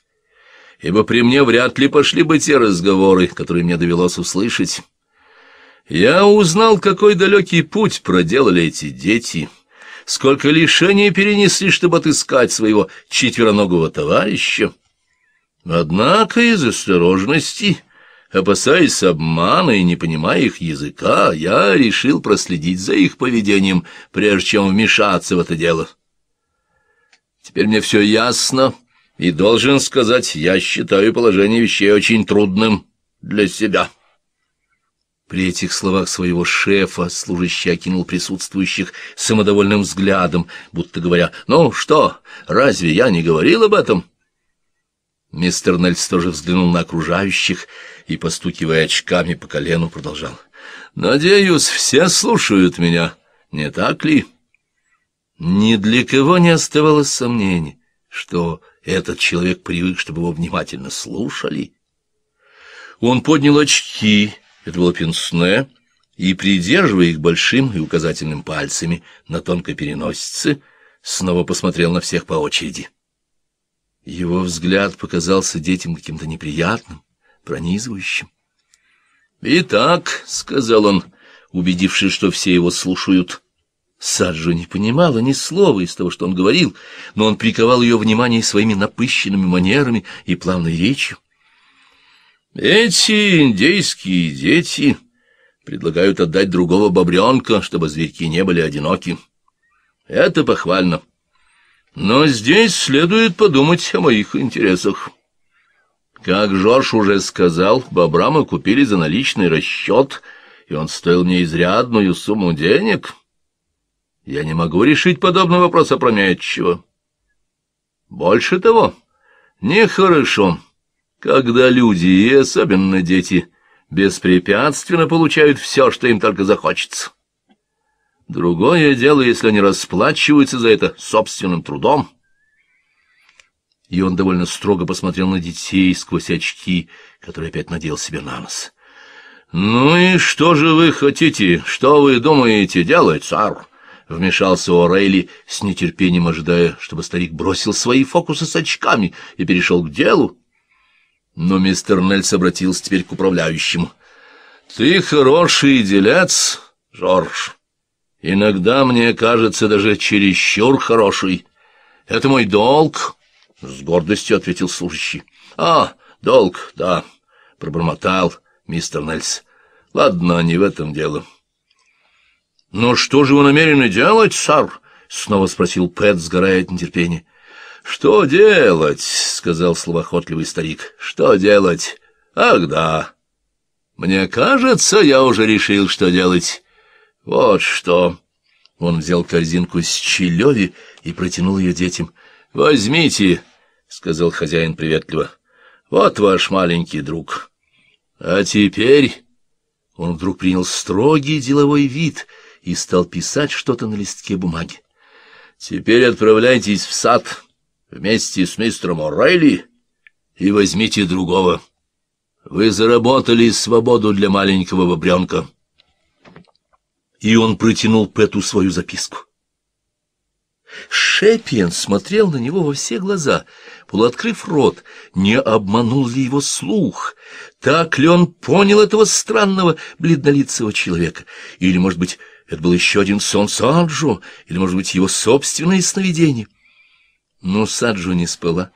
ибо при мне вряд ли пошли бы те разговоры, которые мне довелось услышать. Я узнал, какой далекий путь проделали эти дети» сколько лишений перенесли, чтобы отыскать своего четвероногого товарища. Однако из осторожности, опасаясь обмана и не понимая их языка, я решил проследить за их поведением, прежде чем вмешаться в это дело. Теперь мне все ясно, и должен сказать, я считаю положение вещей очень трудным для себя». При этих словах своего шефа служащий окинул присутствующих самодовольным взглядом, будто говоря, «Ну что, разве я не говорил об этом?» Мистер Нельс тоже взглянул на окружающих и, постукивая очками по колену, продолжал. «Надеюсь, все слушают меня, не так ли?» Ни для кого не оставалось сомнений, что этот человек привык, чтобы его внимательно слушали. Он поднял очки это было пенсне, и, придерживая их большим и указательным пальцами на тонкой переносице, снова посмотрел на всех по очереди. Его взгляд показался детям каким-то неприятным, пронизывающим. «Итак», — сказал он, убедившись, что все его слушают, Саджо не понимала ни слова из того, что он говорил, но он приковал ее внимание своими напыщенными манерами и плавной речью. Эти индейские дети предлагают отдать другого бобренка, чтобы зверьки не были одиноки. Это похвально. Но здесь следует подумать о моих интересах. Как Жорж уже сказал, бобра мы купили за наличный расчет, и он стоил мне изрядную сумму денег. Я не могу решить подобный вопрос опрометчиво. Больше того, нехорошо. хорошо когда люди, и особенно дети, беспрепятственно получают все, что им только захочется. Другое дело, если они расплачиваются за это собственным трудом. И он довольно строго посмотрел на детей сквозь очки, которые опять надел себе на нос. — Ну и что же вы хотите? Что вы думаете делать, сар? — вмешался Орейли, с нетерпением ожидая, чтобы старик бросил свои фокусы с очками и перешел к делу. Но мистер Нельс обратился теперь к управляющему. «Ты хороший делец, Жорж. Иногда мне кажется даже чересчур хороший. Это мой долг». — с гордостью ответил служащий. — А, долг, да, — пробормотал мистер Нельс. — Ладно, не в этом дело. «Ну — Но что же вы намерены делать, сэр? — снова спросил Пэт, сгорая от нетерпения. «Что делать?» — сказал словоохотливый старик. «Что делать? Ах, да! Мне кажется, я уже решил, что делать. Вот что!» Он взял корзинку с челеви и протянул ее детям. «Возьмите!» — сказал хозяин приветливо. «Вот ваш маленький друг. А теперь...» Он вдруг принял строгий деловой вид и стал писать что-то на листке бумаги. «Теперь отправляйтесь в сад» вместе с мистером О'Рейли и возьмите другого. Вы заработали свободу для маленького бобренка. И он протянул Пэту свою записку. Шеппиен смотрел на него во все глаза, полуоткрыв рот, не обманул ли его слух, так ли он понял этого странного бледнолицего человека, или, может быть, это был еще один сон Санджо, или, может быть, его собственное сновидение. Но Саджу не спала.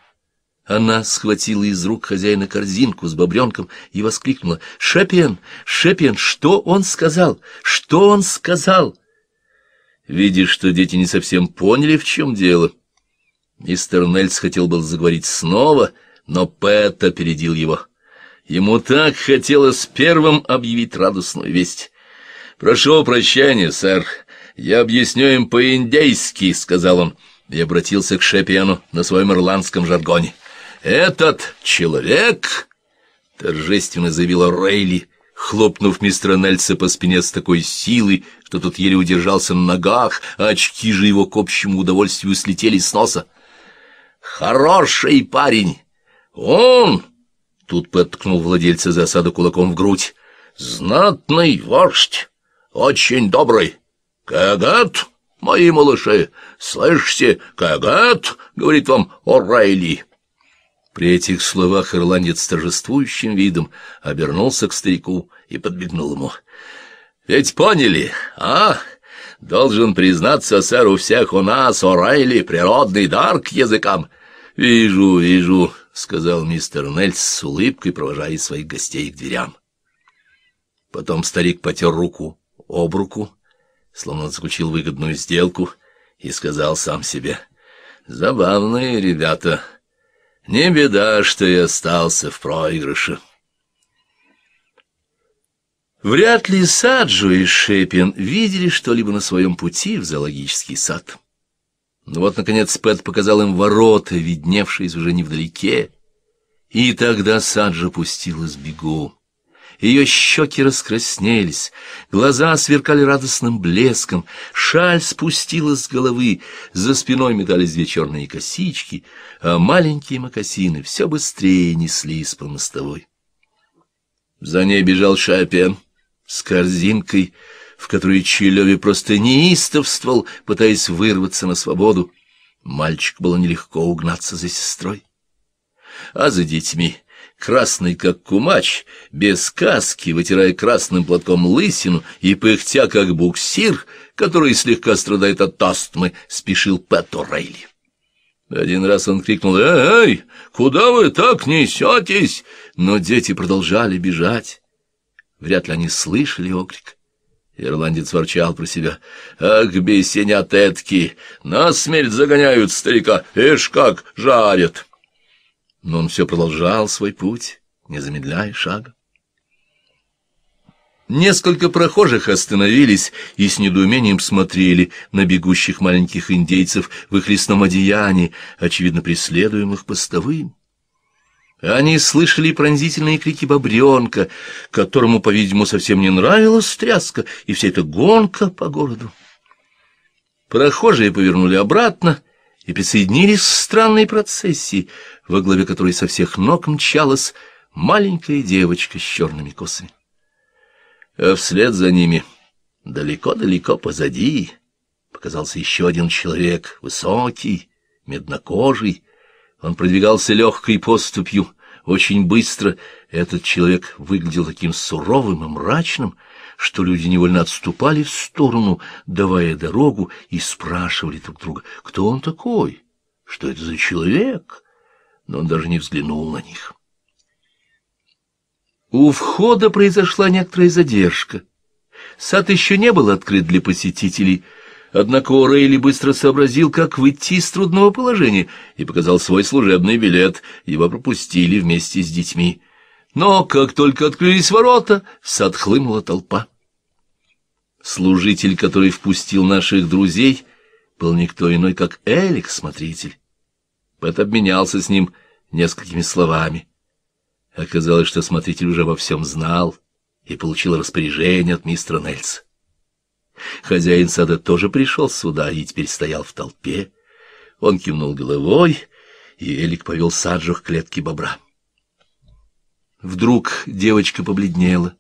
Она схватила из рук хозяина корзинку с бобренком и воскликнула. «Шепен! Шепен! Что он сказал? Что он сказал?» Видя, что дети не совсем поняли, в чем дело, мистер Нельс хотел был заговорить снова, но Пэт опередил его. Ему так хотелось первым объявить радостную весть. «Прошу прощения, сэр. Я объясню им по-индейски», — сказал он и обратился к Шепиану на своем ирландском жаргоне. «Этот человек...» — торжественно заявила Рейли, хлопнув мистера Нельса по спине с такой силой, что тот еле удержался на ногах, а очки же его к общему удовольствию слетели с носа. «Хороший парень! Он...» — тут подкнул владельца засаду кулаком в грудь. «Знатный вождь! Очень добрый! Кагат!» мои малыши, слышите, кагат, — говорит вам О'Райли. При этих словах ирландец торжествующим видом обернулся к старику и подмигнул ему. — Ведь поняли, а? Должен признаться, сэр, у всех у нас, О'Райли, природный дар к языкам. — Вижу, вижу, — сказал мистер Нельс с улыбкой, провожая своих гостей к дверям. Потом старик потер руку об руку словно заключил выгодную сделку, и сказал сам себе, «Забавные ребята, не беда, что я остался в проигрыше». Вряд ли Саджу и Шепин видели что-либо на своем пути в зоологический сад. Но ну вот, наконец, Пэт показал им ворота, видневшиеся уже невдалеке, и тогда Саджа пустилась бегом. Ее щеки раскраснелись, глаза сверкали радостным блеском, шаль спустилась с головы, за спиной метались две черные косички, а маленькие мокасины все быстрее неслись по мостовой. За ней бежал Шапен с корзинкой, в которой Чилеви просто неистовствовал, пытаясь вырваться на свободу. Мальчик было нелегко угнаться за сестрой, а за детьми красный как кумач, без каски, вытирая красным платком лысину и пыхтя как буксир, который слегка страдает от астмы, спешил Пэт О'Рейли. Один раз он крикнул «Эй, эй, куда вы так несетесь?» Но дети продолжали бежать. Вряд ли они слышали окрик. Ирландец ворчал про себя. «Ах, бесенят этки! Насмерть загоняют старика! Ишь как жарят!» но он все продолжал свой путь, не замедляя шага. Несколько прохожих остановились и с недоумением смотрели на бегущих маленьких индейцев в их лесном одеянии, очевидно преследуемых постовым. Они слышали пронзительные крики бобренка, которому, по-видимому, совсем не нравилась тряска и вся эта гонка по городу. Прохожие повернули обратно и присоединились к странной процессии, во главе которой со всех ног мчалась маленькая девочка с черными косами. А вслед за ними, далеко-далеко позади, показался еще один человек, высокий, меднокожий. Он продвигался легкой поступью, очень быстро. Этот человек выглядел таким суровым и мрачным, что люди невольно отступали в сторону, давая дорогу, и спрашивали друг друга, кто он такой, что это за человек, но он даже не взглянул на них. У входа произошла некоторая задержка. Сад еще не был открыт для посетителей, однако Орейли быстро сообразил, как выйти из трудного положения, и показал свой служебный билет, его пропустили вместе с детьми. Но как только открылись ворота, сад хлынула толпа. Служитель, который впустил наших друзей, был никто иной, как Элик, смотритель. Пэт обменялся с ним несколькими словами. Оказалось, что смотритель уже во всем знал и получил распоряжение от мистера Нельса. Хозяин сада тоже пришел сюда и теперь стоял в толпе. Он кивнул головой, и Элик повел Саджу к клетке бобра. Вдруг девочка побледнела.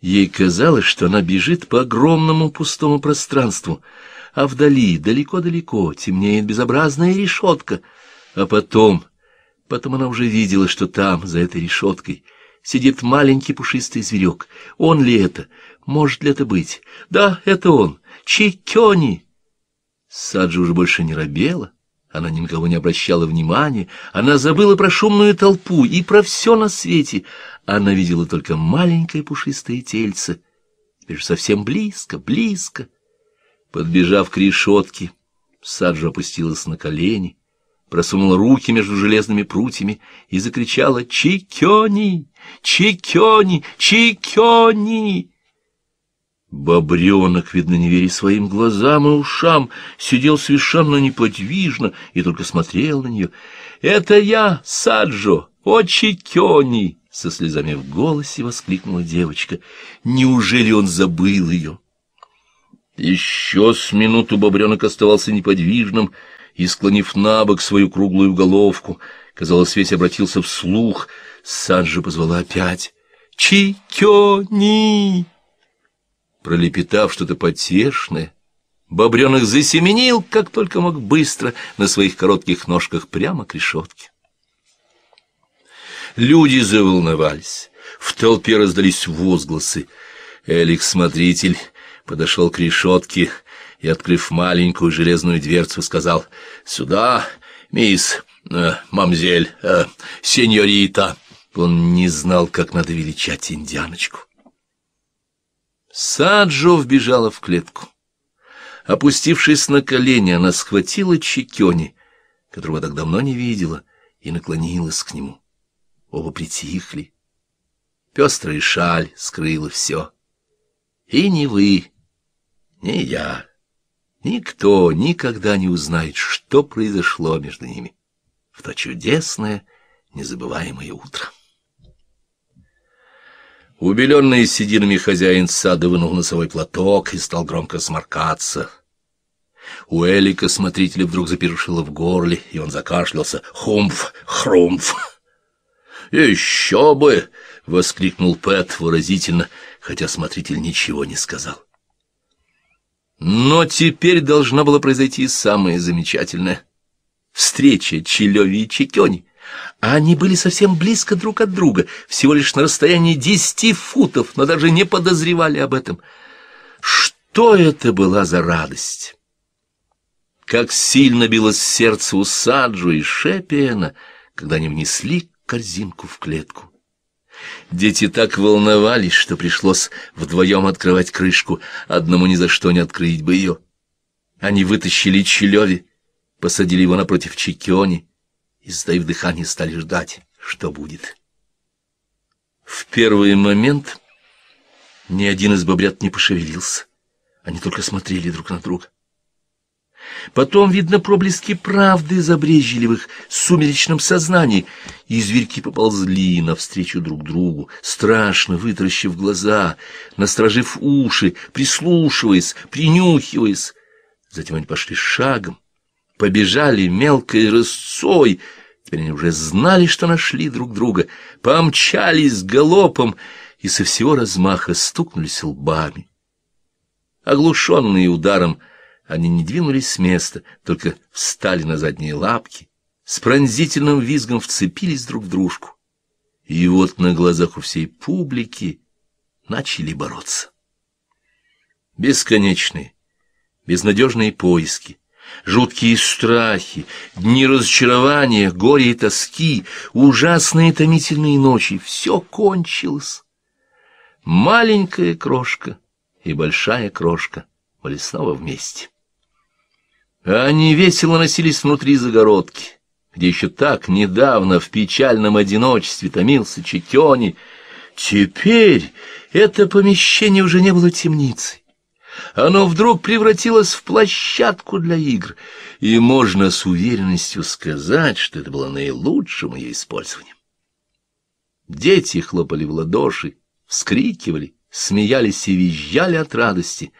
Ей казалось, что она бежит по огромному пустому пространству, а вдали, далеко-далеко, темнеет безобразная решетка. А потом, потом она уже видела, что там, за этой решеткой, сидит маленький пушистый зверек. Он ли это? Может ли это быть? Да, это он. Чикёни! Саджи уже больше не робела. Она никого не обращала внимания, она забыла про шумную толпу и про все на свете. Она видела только маленькое пушистое тельце, теперь совсем близко, близко. Подбежав к решетке, Саджа опустилась на колени, просунула руки между железными прутьями и закричала «Чикёни! Чикёни! Чикёни!» Бобренок, видно, не веря своим глазам и ушам, сидел совершенно неподвижно и только смотрел на нее. «Это я, Саджо, о Чикёни!» со слезами в голосе воскликнула девочка. Неужели он забыл ее? Еще с минуту бобренок оставался неподвижным и, склонив на бок свою круглую головку, казалось, весь обратился вслух. Санжа позвала опять. «Чикёни!» Пролепетав что-то потешное, бобренок засеменил, как только мог быстро, на своих коротких ножках прямо к решетке. Люди заволновались. В толпе раздались возгласы. Элик-смотритель подошел к решетке и, открыв маленькую железную дверцу, сказал «Сюда, мисс, э, мамзель, э, сеньорита». Он не знал, как надо величать индианочку. Саджо вбежала в клетку. Опустившись на колени, она схватила Чикёни, которого так давно не видела, и наклонилась к нему. Оба притихли. Пестрая шаль скрыла все. И ни вы, ни я, никто никогда не узнает, что произошло между ними в то чудесное, незабываемое утро. Убеленный сединами хозяин сада вынул носовой платок и стал громко сморкаться. У Элика смотрителя вдруг запершило в горле, и он закашлялся. «Хумф! Хрумф!» «Еще бы!» — воскликнул Пэт выразительно, хотя смотритель ничего не сказал. Но теперь должна была произойти самое замечательное. Встреча Челеви и Чекёни. они были совсем близко друг от друга, всего лишь на расстоянии десяти футов, но даже не подозревали об этом. Что это была за радость? Как сильно билось сердце у Саджу и Шепиена, когда они внесли корзинку в клетку. Дети так волновались, что пришлось вдвоем открывать крышку, одному ни за что не открыть бы ее. Они вытащили Челеви, посадили его напротив Чикиони и, сдаив дыхание, стали ждать, что будет. В первый момент ни один из бобрят не пошевелился. Они только смотрели друг на друга. Потом, видно, проблески правды забрежили в их сумеречном сознании, и зверьки поползли навстречу друг другу, страшно вытаращив глаза, насторожив уши, прислушиваясь, принюхиваясь. Затем они пошли шагом, побежали мелкой рысцой, теперь они уже знали, что нашли друг друга, помчались галопом и со всего размаха стукнулись лбами. Оглушенные ударом, они не двинулись с места, только встали на задние лапки, с пронзительным визгом вцепились друг в дружку. И вот на глазах у всей публики начали бороться. Бесконечные, безнадежные поиски, жуткие страхи, дни разочарования, горе и тоски, ужасные томительные ночи — все кончилось. Маленькая крошка и большая крошка были снова вместе. Они весело носились внутри загородки, где еще так недавно в печальном одиночестве томился Чекёни. Теперь это помещение уже не было темницей. Оно вдруг превратилось в площадку для игр, и можно с уверенностью сказать, что это было наилучшим ее использованием. Дети хлопали в ладоши, вскрикивали, смеялись и визжали от радости,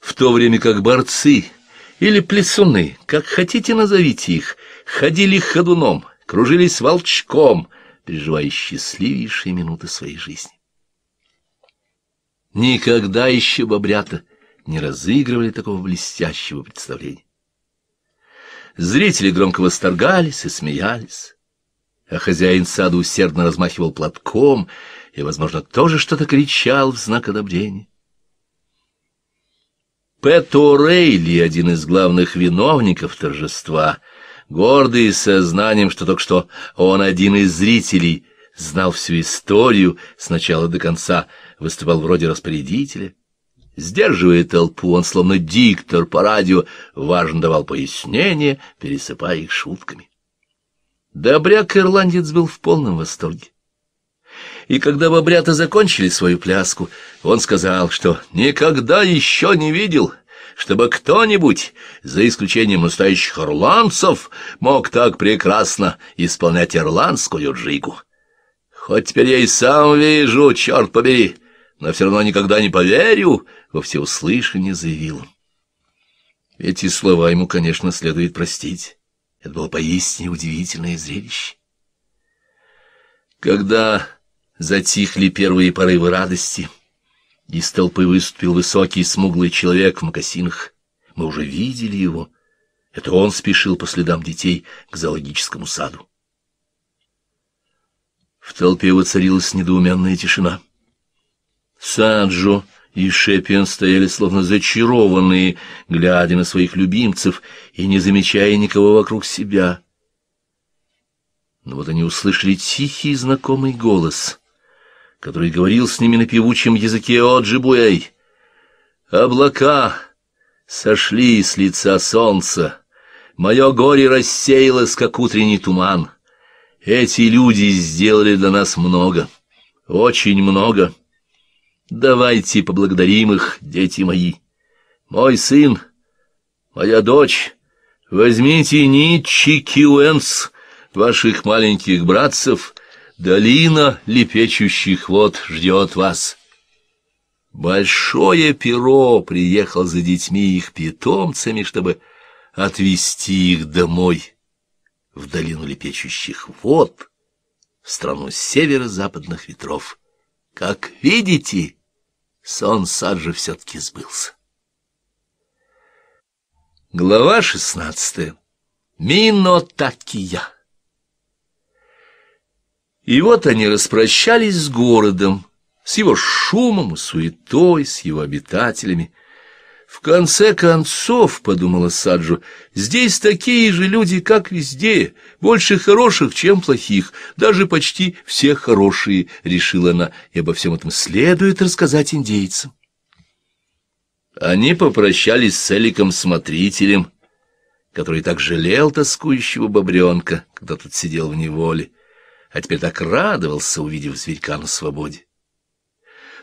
в то время как борцы — или плесуны, как хотите назовите их, ходили ходуном, кружились волчком, переживая счастливейшие минуты своей жизни. Никогда еще бобрята не разыгрывали такого блестящего представления. Зрители громко восторгались и смеялись, а хозяин сада усердно размахивал платком и, возможно, тоже что-то кричал в знак одобрения. Пэт О'Рейли, один из главных виновников торжества, гордый сознанием, что только что он один из зрителей, знал всю историю с начала до конца, выступал вроде распорядителя. Сдерживая толпу, он, словно диктор по радио, важно давал пояснения, пересыпая их шутками. Добряк-ирландец был в полном восторге и когда бобрята закончили свою пляску, он сказал, что никогда еще не видел, чтобы кто-нибудь, за исключением настоящих ирландцев, мог так прекрасно исполнять ирландскую джигу. Хоть теперь я и сам вижу, черт побери, но все равно никогда не поверю, — во всеуслышание заявил Эти слова ему, конечно, следует простить. Это было поистине удивительное зрелище. Когда Затихли первые порывы радости. Из толпы выступил высокий смуглый человек в мокасинах. Мы уже видели его. Это он спешил по следам детей к зоологическому саду. В толпе воцарилась недоуменная тишина. Саджо и Шепин стояли словно зачарованные, глядя на своих любимцев и не замечая никого вокруг себя. Но вот они услышали тихий знакомый голос который говорил с ними на певучем языке Оджибуэй. «Облака сошли с лица солнца, мое горе рассеялось, как утренний туман. Эти люди сделали для нас много, очень много. Давайте поблагодарим их, дети мои. Мой сын, моя дочь, возьмите нитчи Киуэнс, ваших маленьких братцев» Долина лепечущих вод ждет вас. Большое перо приехал за детьми и их питомцами, чтобы отвезти их домой, в долину лепечущих вод, в страну северо-западных ветров. Как видите, сон саджа все-таки сбылся. Глава шестнадцатая. Минотакия. И вот они распрощались с городом, с его шумом и суетой, с его обитателями. В конце концов, — подумала Саджу, — здесь такие же люди, как везде, больше хороших, чем плохих, даже почти все хорошие, — решила она, — и обо всем этом следует рассказать индейцам. Они попрощались с Эликом-смотрителем, который так жалел тоскующего бобренка, когда тот сидел в неволе а теперь так радовался, увидев зверька на свободе.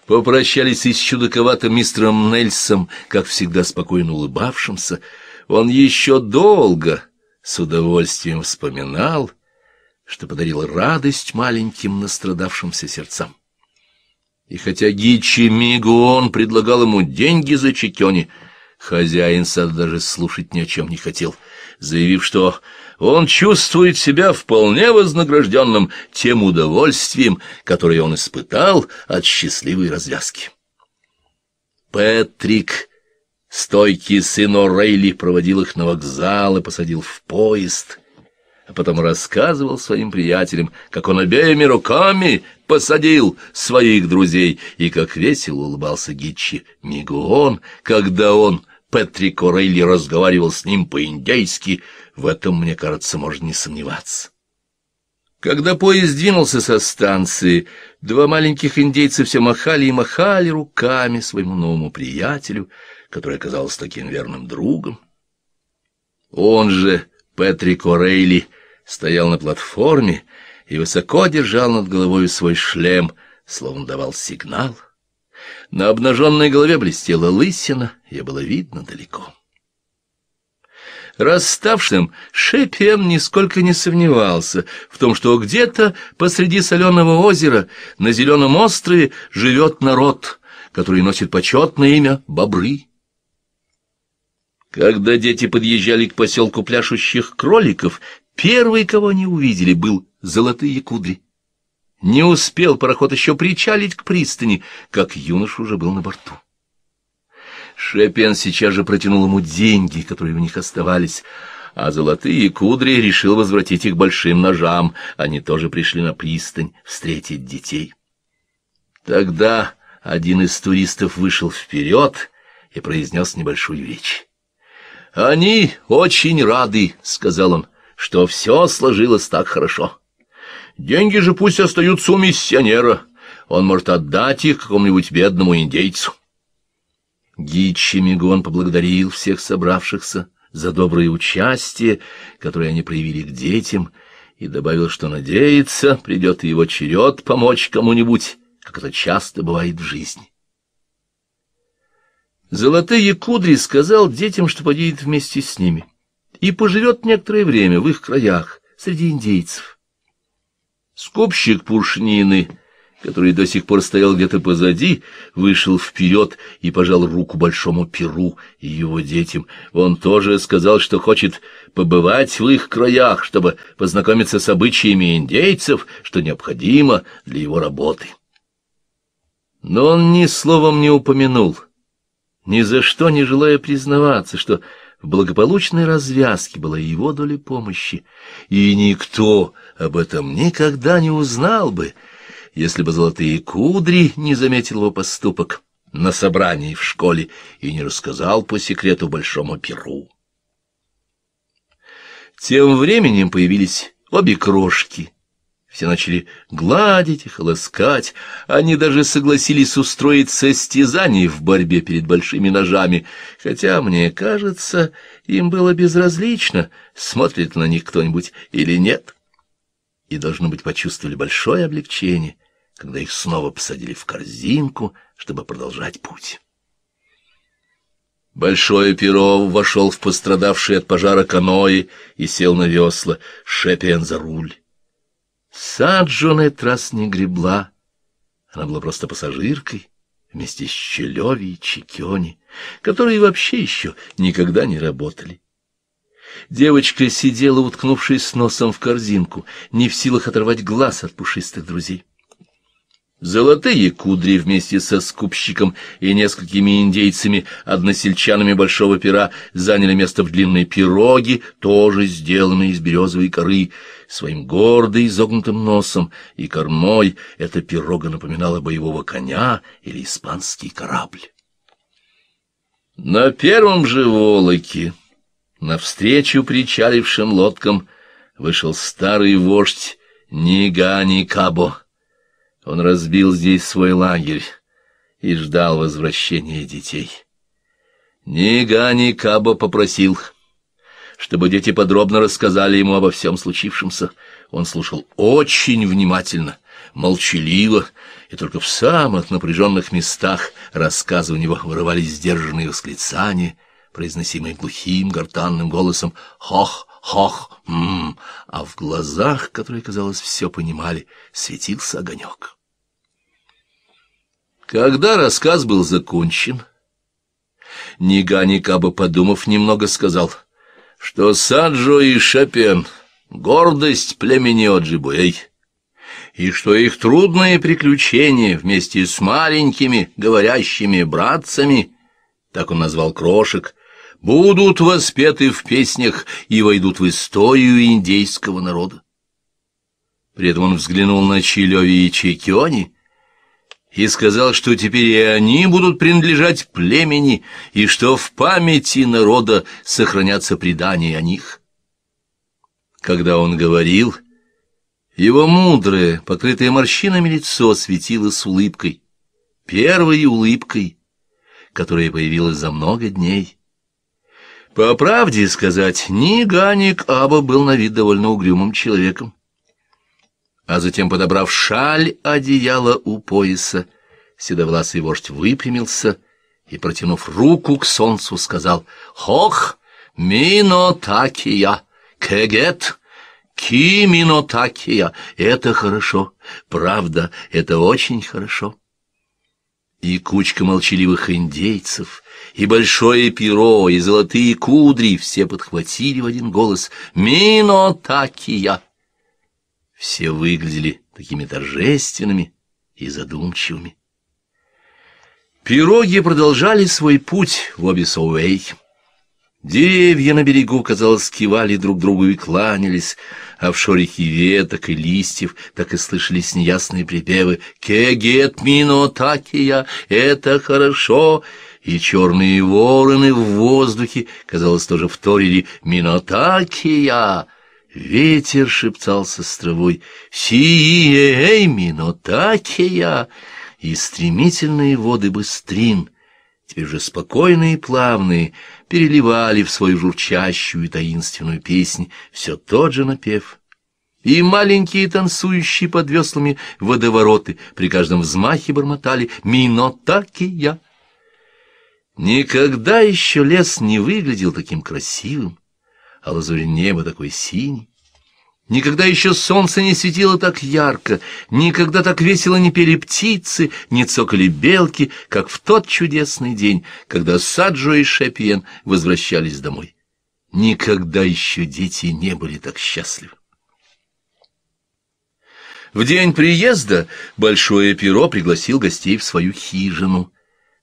Попрощались и с чудаковатым мистером Нельсом, как всегда спокойно улыбавшимся. Он еще долго с удовольствием вспоминал, что подарил радость маленьким настрадавшимся сердцам. И хотя Гичи Мигуон предлагал ему деньги за чекени, хозяин сад даже слушать ни о чем не хотел — заявив, что он чувствует себя вполне вознагражденным тем удовольствием, которое он испытал от счастливой развязки. Пэтрик, стойкий сын О'Рейли, проводил их на вокзал и посадил в поезд, а потом рассказывал своим приятелям, как он обеими руками посадил своих друзей и как весело улыбался Гитчи Мигуон, когда он Патрик Орейли разговаривал с ним по-индейски, в этом, мне кажется, можно не сомневаться. Когда поезд двинулся со станции, два маленьких индейца все махали и махали руками своему новому приятелю, который оказался таким верным другом. Он же, Патрик Орейли, стоял на платформе и высоко держал над головой свой шлем, словно давал сигнал — на обнаженной голове блестела лысина, и было видно далеко. Расставшим Шепем нисколько не сомневался в том, что где-то посреди соленого озера на зеленом острове живет народ, который носит почетное имя Бобры. Когда дети подъезжали к поселку пляшущих кроликов, первый, кого они увидели, был золотые кудри. Не успел пароход еще причалить к пристани, как юноша уже был на борту. Шепен сейчас же протянул ему деньги, которые у них оставались, а золотые кудри решил возвратить их большим ножам. Они тоже пришли на пристань встретить детей. Тогда один из туристов вышел вперед и произнес небольшую речь. «Они очень рады», — сказал он, — «что все сложилось так хорошо». Деньги же пусть остаются у миссионера. Он может отдать их какому-нибудь бедному индейцу. Гичи Мигон поблагодарил всех собравшихся за доброе участие, которое они проявили к детям, и добавил, что надеется, придет его черед помочь кому-нибудь, как это часто бывает в жизни. Золотые кудри сказал детям, что поедет вместе с ними, и поживет некоторое время в их краях, среди индейцев. Скупщик пуршнины, который до сих пор стоял где-то позади, вышел вперед и пожал руку большому перу и его детям. Он тоже сказал, что хочет побывать в их краях, чтобы познакомиться с обычаями индейцев, что необходимо для его работы. Но он ни словом не упомянул, ни за что не желая признаваться, что благополучной развязке была его доля помощи, и никто об этом никогда не узнал бы, если бы золотые кудри не заметил его поступок на собрании в школе и не рассказал по секрету большому перу. Тем временем появились обе крошки — все начали гладить и ласкать. Они даже согласились устроить состязание в борьбе перед большими ножами, хотя, мне кажется, им было безразлично, смотрит на них кто-нибудь или нет. И, должно быть, почувствовали большое облегчение, когда их снова посадили в корзинку, чтобы продолжать путь. Большое перо вошел в пострадавший от пожара каноэ и сел на весла, Шепиен за руль. Саджуна трасс не гребла. Она была просто пассажиркой вместе с Челеви и Чекёни, которые вообще еще никогда не работали. Девочка сидела, уткнувшись носом в корзинку, не в силах оторвать глаз от пушистых друзей. Золотые кудри вместе со скупщиком и несколькими индейцами-односельчанами большого пера заняли место в длинной пироге, тоже сделанной из березовой коры — Своим гордо изогнутым носом и кормой эта пирога напоминала боевого коня или испанский корабль. На первом же волоке, навстречу причалившим лодкам, вышел старый вождь Нигани Кабо. Он разбил здесь свой лагерь и ждал возвращения детей. Нигани Кабо попросил — чтобы дети подробно рассказали ему обо всем случившемся. Он слушал очень внимательно, молчаливо, и только в самых напряженных местах рассказы у него вырывались сдержанные восклицания, произносимые глухим гортанным голосом «Хох, хох, мм, а в глазах, которые, казалось, все понимали, светился огонек. Когда рассказ был закончен, Нига Никаба, подумав немного, сказал — что Саджо и Шопен — гордость племени Оджибуэй, и что их трудные приключения вместе с маленькими говорящими братцами, так он назвал крошек, будут воспеты в песнях и войдут в историю индейского народа. При этом он взглянул на Чилеви и Чекиони, и сказал, что теперь и они будут принадлежать племени, и что в памяти народа сохранятся предания о них. Когда он говорил, его мудрое, покрытое морщинами лицо светило с улыбкой, первой улыбкой, которая появилась за много дней. По правде сказать, ни Ганик Аба был на вид довольно угрюмым человеком а затем, подобрав шаль одеяла у пояса, седовласый вождь выпрямился и, протянув руку к солнцу, сказал «Хох, минотакия, кегет, ки минотакия, это хорошо, правда, это очень хорошо». И кучка молчаливых индейцев, и большое перо, и золотые кудри все подхватили в один голос «Минотакия» все выглядели такими торжественными и задумчивыми. Пироги продолжали свой путь в обе Соуэй. Деревья на берегу, казалось, кивали друг другу и кланялись, а в шорихе веток и листьев так и слышались неясные припевы «Кегет мино такия, это хорошо!» И черные вороны в воздухе, казалось, тоже вторили «Мино такия!» Ветер шептался с травой «Сие эйми, но такия!» И стремительные воды быстрин, теперь же спокойные и плавные, переливали в свою журчащую и таинственную песнь все тот же напев. И маленькие танцующие под веслами водовороты при каждом взмахе бормотали я. Никогда еще лес не выглядел таким красивым а лазурь неба такой синий. Никогда еще солнце не светило так ярко, никогда так весело не пели птицы, не цокали белки, как в тот чудесный день, когда Саджо и Шепиен возвращались домой. Никогда еще дети не были так счастливы. В день приезда Большое Перо пригласил гостей в свою хижину —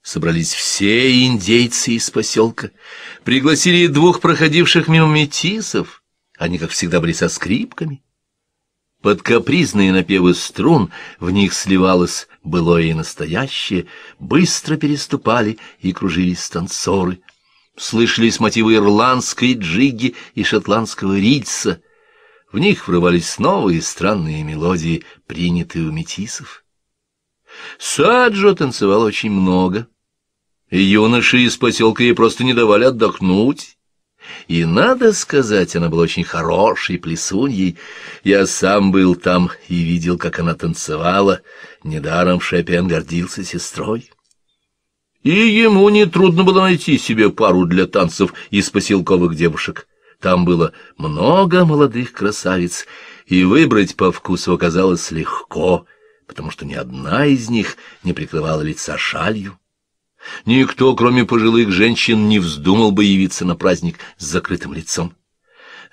собрались все индейцы из поселка, пригласили двух проходивших мимо метисов, они, как всегда, были со скрипками. Под капризные напевы струн в них сливалось былое и настоящее, быстро переступали и кружились танцоры. Слышались мотивы ирландской джиги и шотландского рильса. В них врывались новые странные мелодии, принятые у метисов. Саджо танцевал очень много — Юноши из поселка ей просто не давали отдохнуть. И, надо сказать, она была очень хорошей плесуньей. Я сам был там и видел, как она танцевала. Недаром Шопен гордился сестрой. И ему нетрудно было найти себе пару для танцев из поселковых девушек. Там было много молодых красавиц, и выбрать по вкусу оказалось легко, потому что ни одна из них не прикрывала лица шалью. Никто, кроме пожилых женщин, не вздумал бы явиться на праздник с закрытым лицом.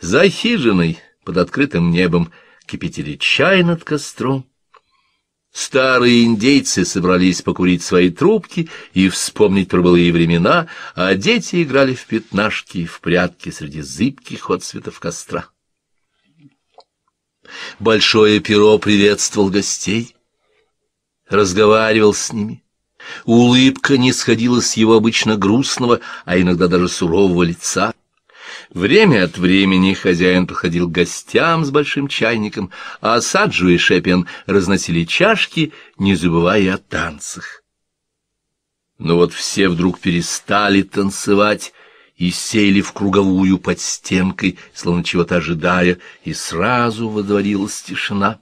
За хижиной под открытым небом кипятили чай над костром. Старые индейцы собрались покурить свои трубки и вспомнить про былые времена, а дети играли в пятнашки и в прятки среди зыбких отцветов костра. Большое перо приветствовал гостей, разговаривал с ними. Улыбка не сходила с его обычно грустного, а иногда даже сурового лица. Время от времени хозяин подходил к гостям с большим чайником, а Саджу и Шепин разносили чашки, не забывая о танцах. Но вот все вдруг перестали танцевать и сели в круговую под стенкой, словно чего-то ожидая, и сразу водворилась тишина.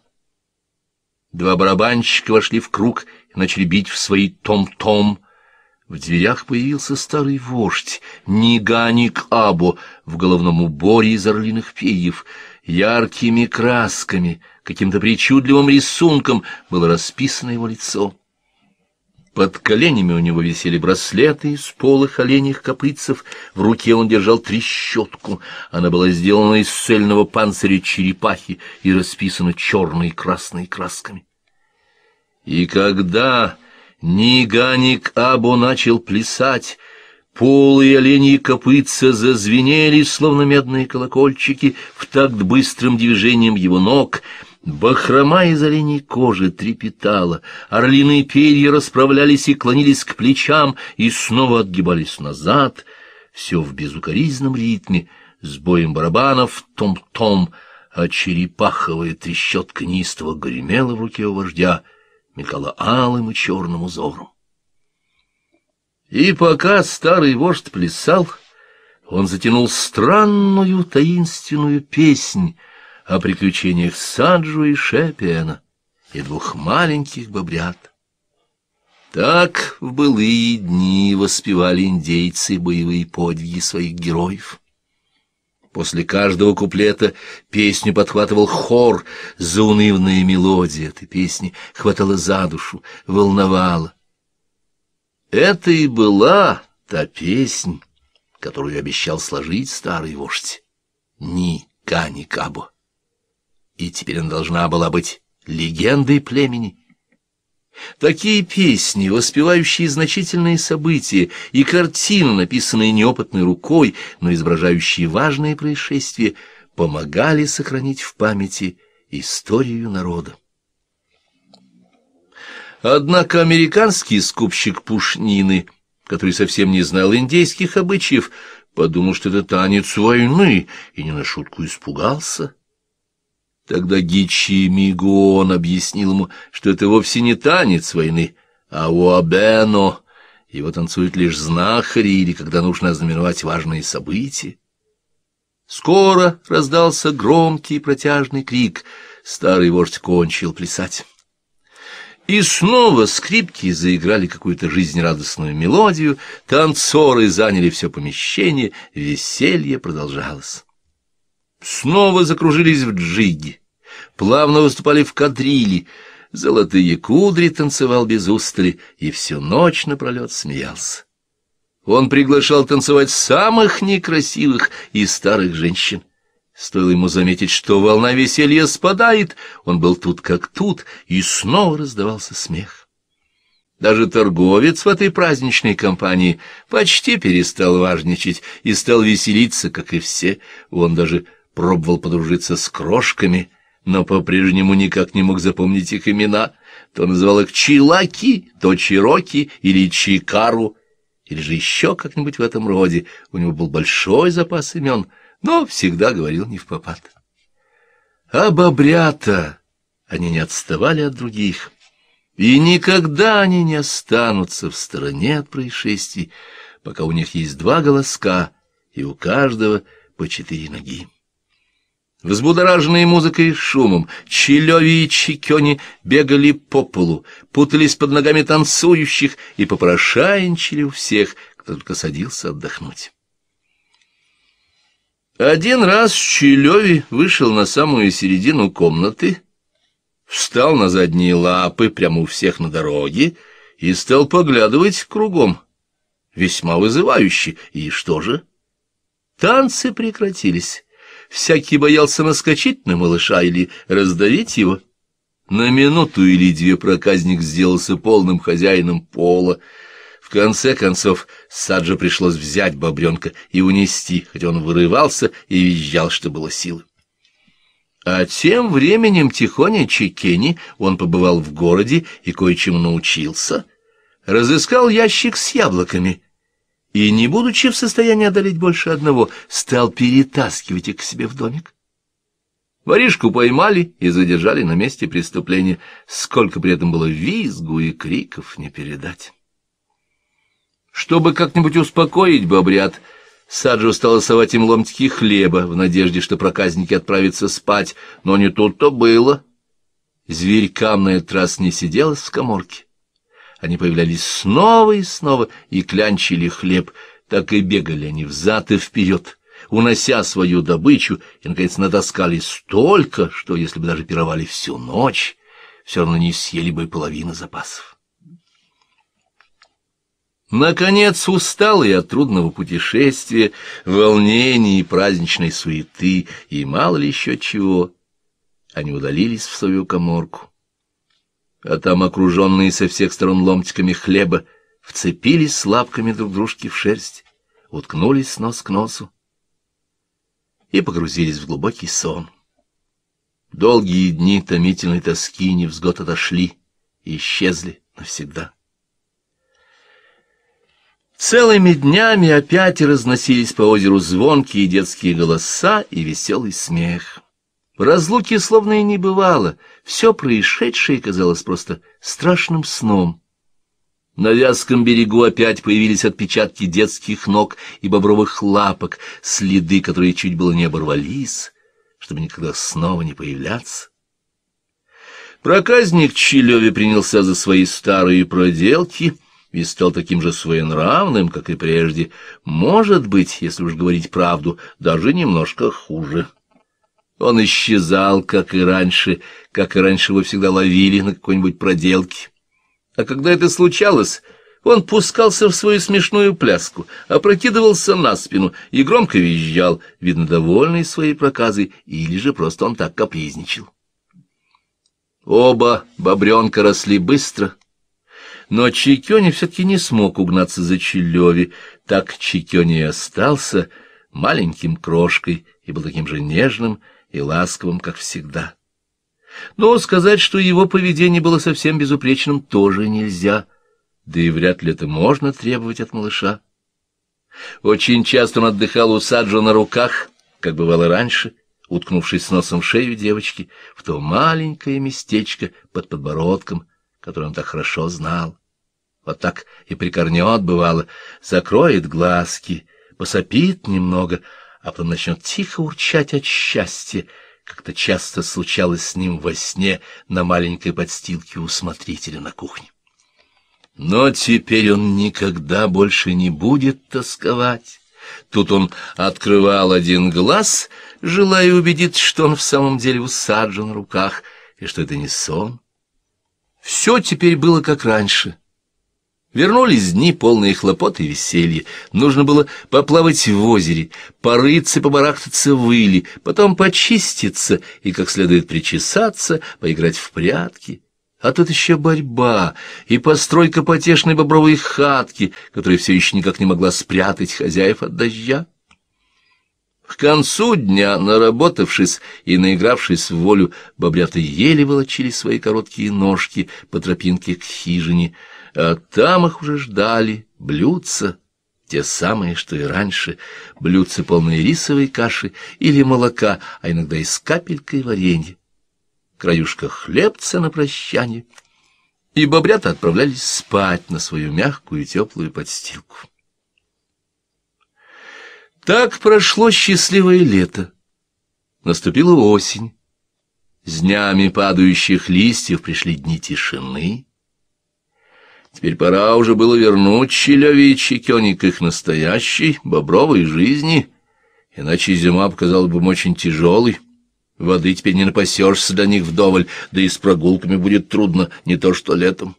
Два барабанщика вошли в круг — и начали бить в свои том-том. В дверях появился старый вождь, Ниганик Або, в головном уборе из орлиных перьев. Яркими красками, каким-то причудливым рисунком было расписано его лицо. Под коленями у него висели браслеты из полых оленьих копытцев, в руке он держал трещотку. Она была сделана из цельного панциря черепахи и расписана черной и красной красками. И когда Ниганик Абу начал плясать, полые оленьи копытца зазвенели, словно медные колокольчики, в такт быстрым движением его ног — Бахрома из оленей кожи трепетала, орлиные перья расправлялись и клонились к плечам, и снова отгибались назад, все в безукоризном ритме, с боем барабанов том-том, а черепаховая трещотка неистово гремела в руке у вождя — мелькала алым и черным узором. И пока старый вождь плясал, он затянул странную таинственную песнь о приключениях Саджу и Шепиена и двух маленьких бобрят. Так в былые дни воспевали индейцы боевые подвиги своих героев. После каждого куплета песню подхватывал хор, заунывная мелодия этой песни хватала за душу, волновала. Это и была та песнь, которую обещал сложить старый вождь. Ника Никабо. И теперь она должна была быть легендой племени, Такие песни, воспевающие значительные события и картины, написанные неопытной рукой, но изображающие важные происшествия, помогали сохранить в памяти историю народа. Однако американский скупщик пушнины, который совсем не знал индейских обычаев, подумал, что это танец войны, и не на шутку испугался. Тогда Гичи Мигуон объяснил ему, что это вовсе не танец войны, а уабено, его танцуют лишь знахари или когда нужно ознаменовать важные события. Скоро раздался громкий протяжный крик. Старый вождь кончил плясать. И снова скрипки заиграли какую-то жизнерадостную мелодию, танцоры заняли все помещение, веселье продолжалось. Снова закружились в джиги плавно выступали в кадрили, золотые кудри танцевал без устали и всю ночь напролет смеялся. Он приглашал танцевать самых некрасивых и старых женщин. Стоило ему заметить, что волна веселья спадает, он был тут как тут, и снова раздавался смех. Даже торговец в этой праздничной компании почти перестал важничать и стал веселиться, как и все. Он даже пробовал подружиться с крошками — но по-прежнему никак не мог запомнить их имена. То называл их Чилаки, то Чироки или Чикару, или же еще как-нибудь в этом роде. У него был большой запас имен, но всегда говорил не в попад. А бобрята! Они не отставали от других. И никогда они не останутся в стороне от происшествий, пока у них есть два голоска, и у каждого по четыре ноги. Взбудораженные музыкой и шумом, Чилеви и Чикёни бегали по полу, путались под ногами танцующих и попрошайничали у всех, кто только садился отдохнуть. Один раз Чилеви вышел на самую середину комнаты, встал на задние лапы прямо у всех на дороге и стал поглядывать кругом, весьма вызывающе. И что же? Танцы прекратились всякий боялся наскочить на малыша или раздавить его. На минуту или две проказник сделался полным хозяином пола. В конце концов, Саджа пришлось взять бобренка и унести, хотя он вырывался и визжал, что было силы. А тем временем тихоня Чекени он побывал в городе и кое-чему научился. Разыскал ящик с яблоками — и, не будучи в состоянии одолеть больше одного, стал перетаскивать их к себе в домик. Воришку поймали и задержали на месте преступления. Сколько при этом было визгу и криков не передать. Чтобы как-нибудь успокоить бобрят, Саджу стала совать им ломтики хлеба в надежде, что проказники отправятся спать, но не тут-то было. Зверь камный трасс не сидел в коморке. Они появлялись снова и снова и клянчили хлеб. Так и бегали они взад и вперед, унося свою добычу, и, наконец, натаскали столько, что, если бы даже пировали всю ночь, все равно не съели бы половину запасов. Наконец, усталые от трудного путешествия, волнений и праздничной суеты, и мало ли еще чего, они удалились в свою коморку а там окруженные со всех сторон ломтиками хлеба вцепились лапками друг дружки в шерсть, уткнулись нос к носу и погрузились в глубокий сон. Долгие дни томительной тоски невзгод отошли и исчезли навсегда. Целыми днями опять разносились по озеру звонкие детские голоса и веселый смех. Разлуки словно и не бывало, все происшедшее казалось просто страшным сном. На вязком берегу опять появились отпечатки детских ног и бобровых лапок, следы, которые чуть было не оборвались, чтобы никогда снова не появляться. Проказник Чилеви принялся за свои старые проделки и стал таким же своенравным, как и прежде. Может быть, если уж говорить правду, даже немножко хуже. Он исчезал, как и раньше, как и раньше его всегда ловили на какой-нибудь проделке. А когда это случалось, он пускался в свою смешную пляску, опрокидывался на спину и громко визжал, видно, довольный своей проказой, или же просто он так капризничал. Оба бобренка росли быстро, но Чикёни все-таки не смог угнаться за Челеви, так Чикёни и остался маленьким крошкой и был таким же нежным, и ласковым, как всегда. Но сказать, что его поведение было совсем безупречным, тоже нельзя, да и вряд ли это можно требовать от малыша. Очень часто он отдыхал у Саджа на руках, как бывало раньше, уткнувшись носом в шею девочки, в то маленькое местечко под подбородком, которое он так хорошо знал. Вот так и прикорнет, бывало, закроет глазки, посопит немного — а потом начнет тихо урчать от счастья, как-то часто случалось с ним во сне на маленькой подстилке у смотрителя на кухне. Но теперь он никогда больше не будет тосковать. Тут он открывал один глаз, желая убедиться, что он в самом деле усаджен в руках, и что это не сон. Все теперь было как раньше, Вернулись дни, полные хлопот и веселья. Нужно было поплавать в озере, порыться, побарахтаться в иле, потом почиститься и как следует причесаться, поиграть в прятки. А тут еще борьба и постройка потешной бобровой хатки, которая все еще никак не могла спрятать хозяев от дождя. К концу дня, наработавшись и наигравшись в волю, бобрята еле волочили свои короткие ножки по тропинке к хижине — а там их уже ждали блюдца, те самые, что и раньше, блюдцы полные рисовой каши или молока, а иногда и с капелькой варенья, краюшка хлебца на прощание, и бобрята отправлялись спать на свою мягкую и теплую подстилку. Так прошло счастливое лето. Наступила осень. С днями падающих листьев пришли дни тишины, Теперь пора уже было вернуть Щелеве и Чекёни к их настоящей, бобровой жизни, иначе зима показалась бы им очень тяжелой. Воды теперь не напасешься до них вдоволь, да и с прогулками будет трудно, не то что летом.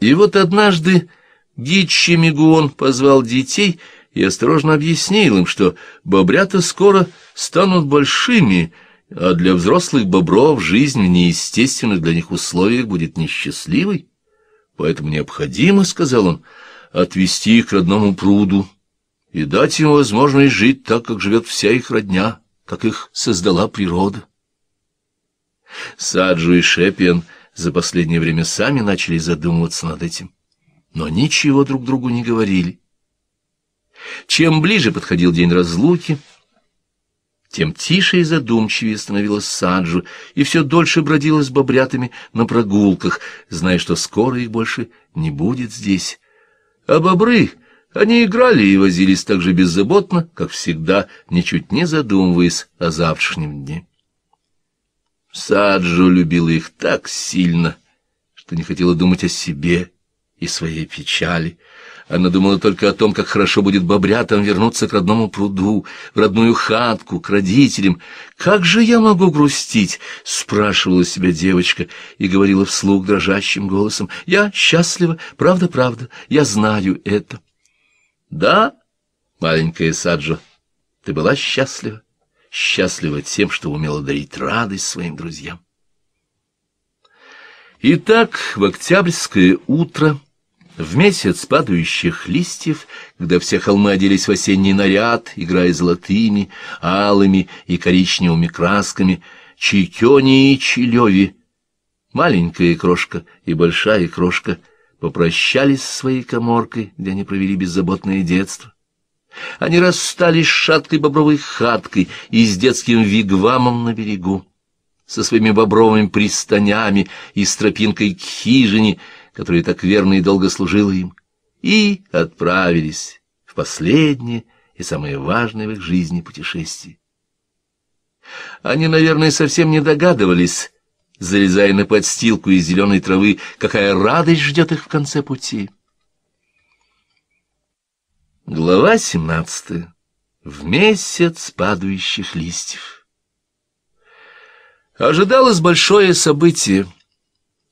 И вот однажды Гитчи Мигуон позвал детей и осторожно объяснил им, что бобрята скоро станут большими, а для взрослых бобров жизнь в неестественных для них условиях будет несчастливой. Поэтому необходимо, — сказал он, — отвести их к родному пруду и дать им возможность жить так, как живет вся их родня, как их создала природа. Саджу и Шепиан за последнее время сами начали задумываться над этим, но ничего друг другу не говорили. Чем ближе подходил день разлуки, — тем тише и задумчивее становилась Санджу, и все дольше бродила с бобрятами на прогулках, зная, что скоро их больше не будет здесь. А бобры, они играли и возились так же беззаботно, как всегда, ничуть не задумываясь о завтрашнем дне. Саджу любила их так сильно, что не хотела думать о себе и своей печали — она думала только о том, как хорошо будет бобрятам вернуться к родному пруду, в родную хатку, к родителям. «Как же я могу грустить?» — спрашивала себя девочка и говорила вслух дрожащим голосом. «Я счастлива, правда-правда, я знаю это». «Да, маленькая Саджо, ты была счастлива, счастлива тем, что умела дарить радость своим друзьям». Итак, в октябрьское утро... В месяц падающих листьев, когда все холмы оделись в осенний наряд, играя золотыми, алыми и коричневыми красками, чайкёни и чилёви, маленькая крошка и большая крошка попрощались со своей коморкой, где они провели беззаботное детство. Они расстались с шаткой бобровой хаткой и с детским вигвамом на берегу, со своими бобровыми пристанями и с тропинкой к хижине — которая так верно и долго служила им, и отправились в последнее и самое важное в их жизни путешествие. Они, наверное, совсем не догадывались, залезая на подстилку из зеленой травы, какая радость ждет их в конце пути. Глава семнадцатая. В месяц падающих листьев. Ожидалось большое событие —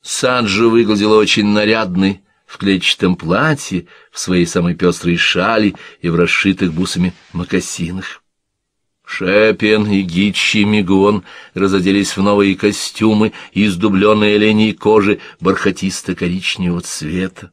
Санджа выглядела очень нарядной, в клетчатом платье, в своей самой пестрой шали и в расшитых бусами мокасинах. Шепен и Гичи Мигон разоделись в новые костюмы из дубленной оленей кожи бархатисто-коричневого цвета.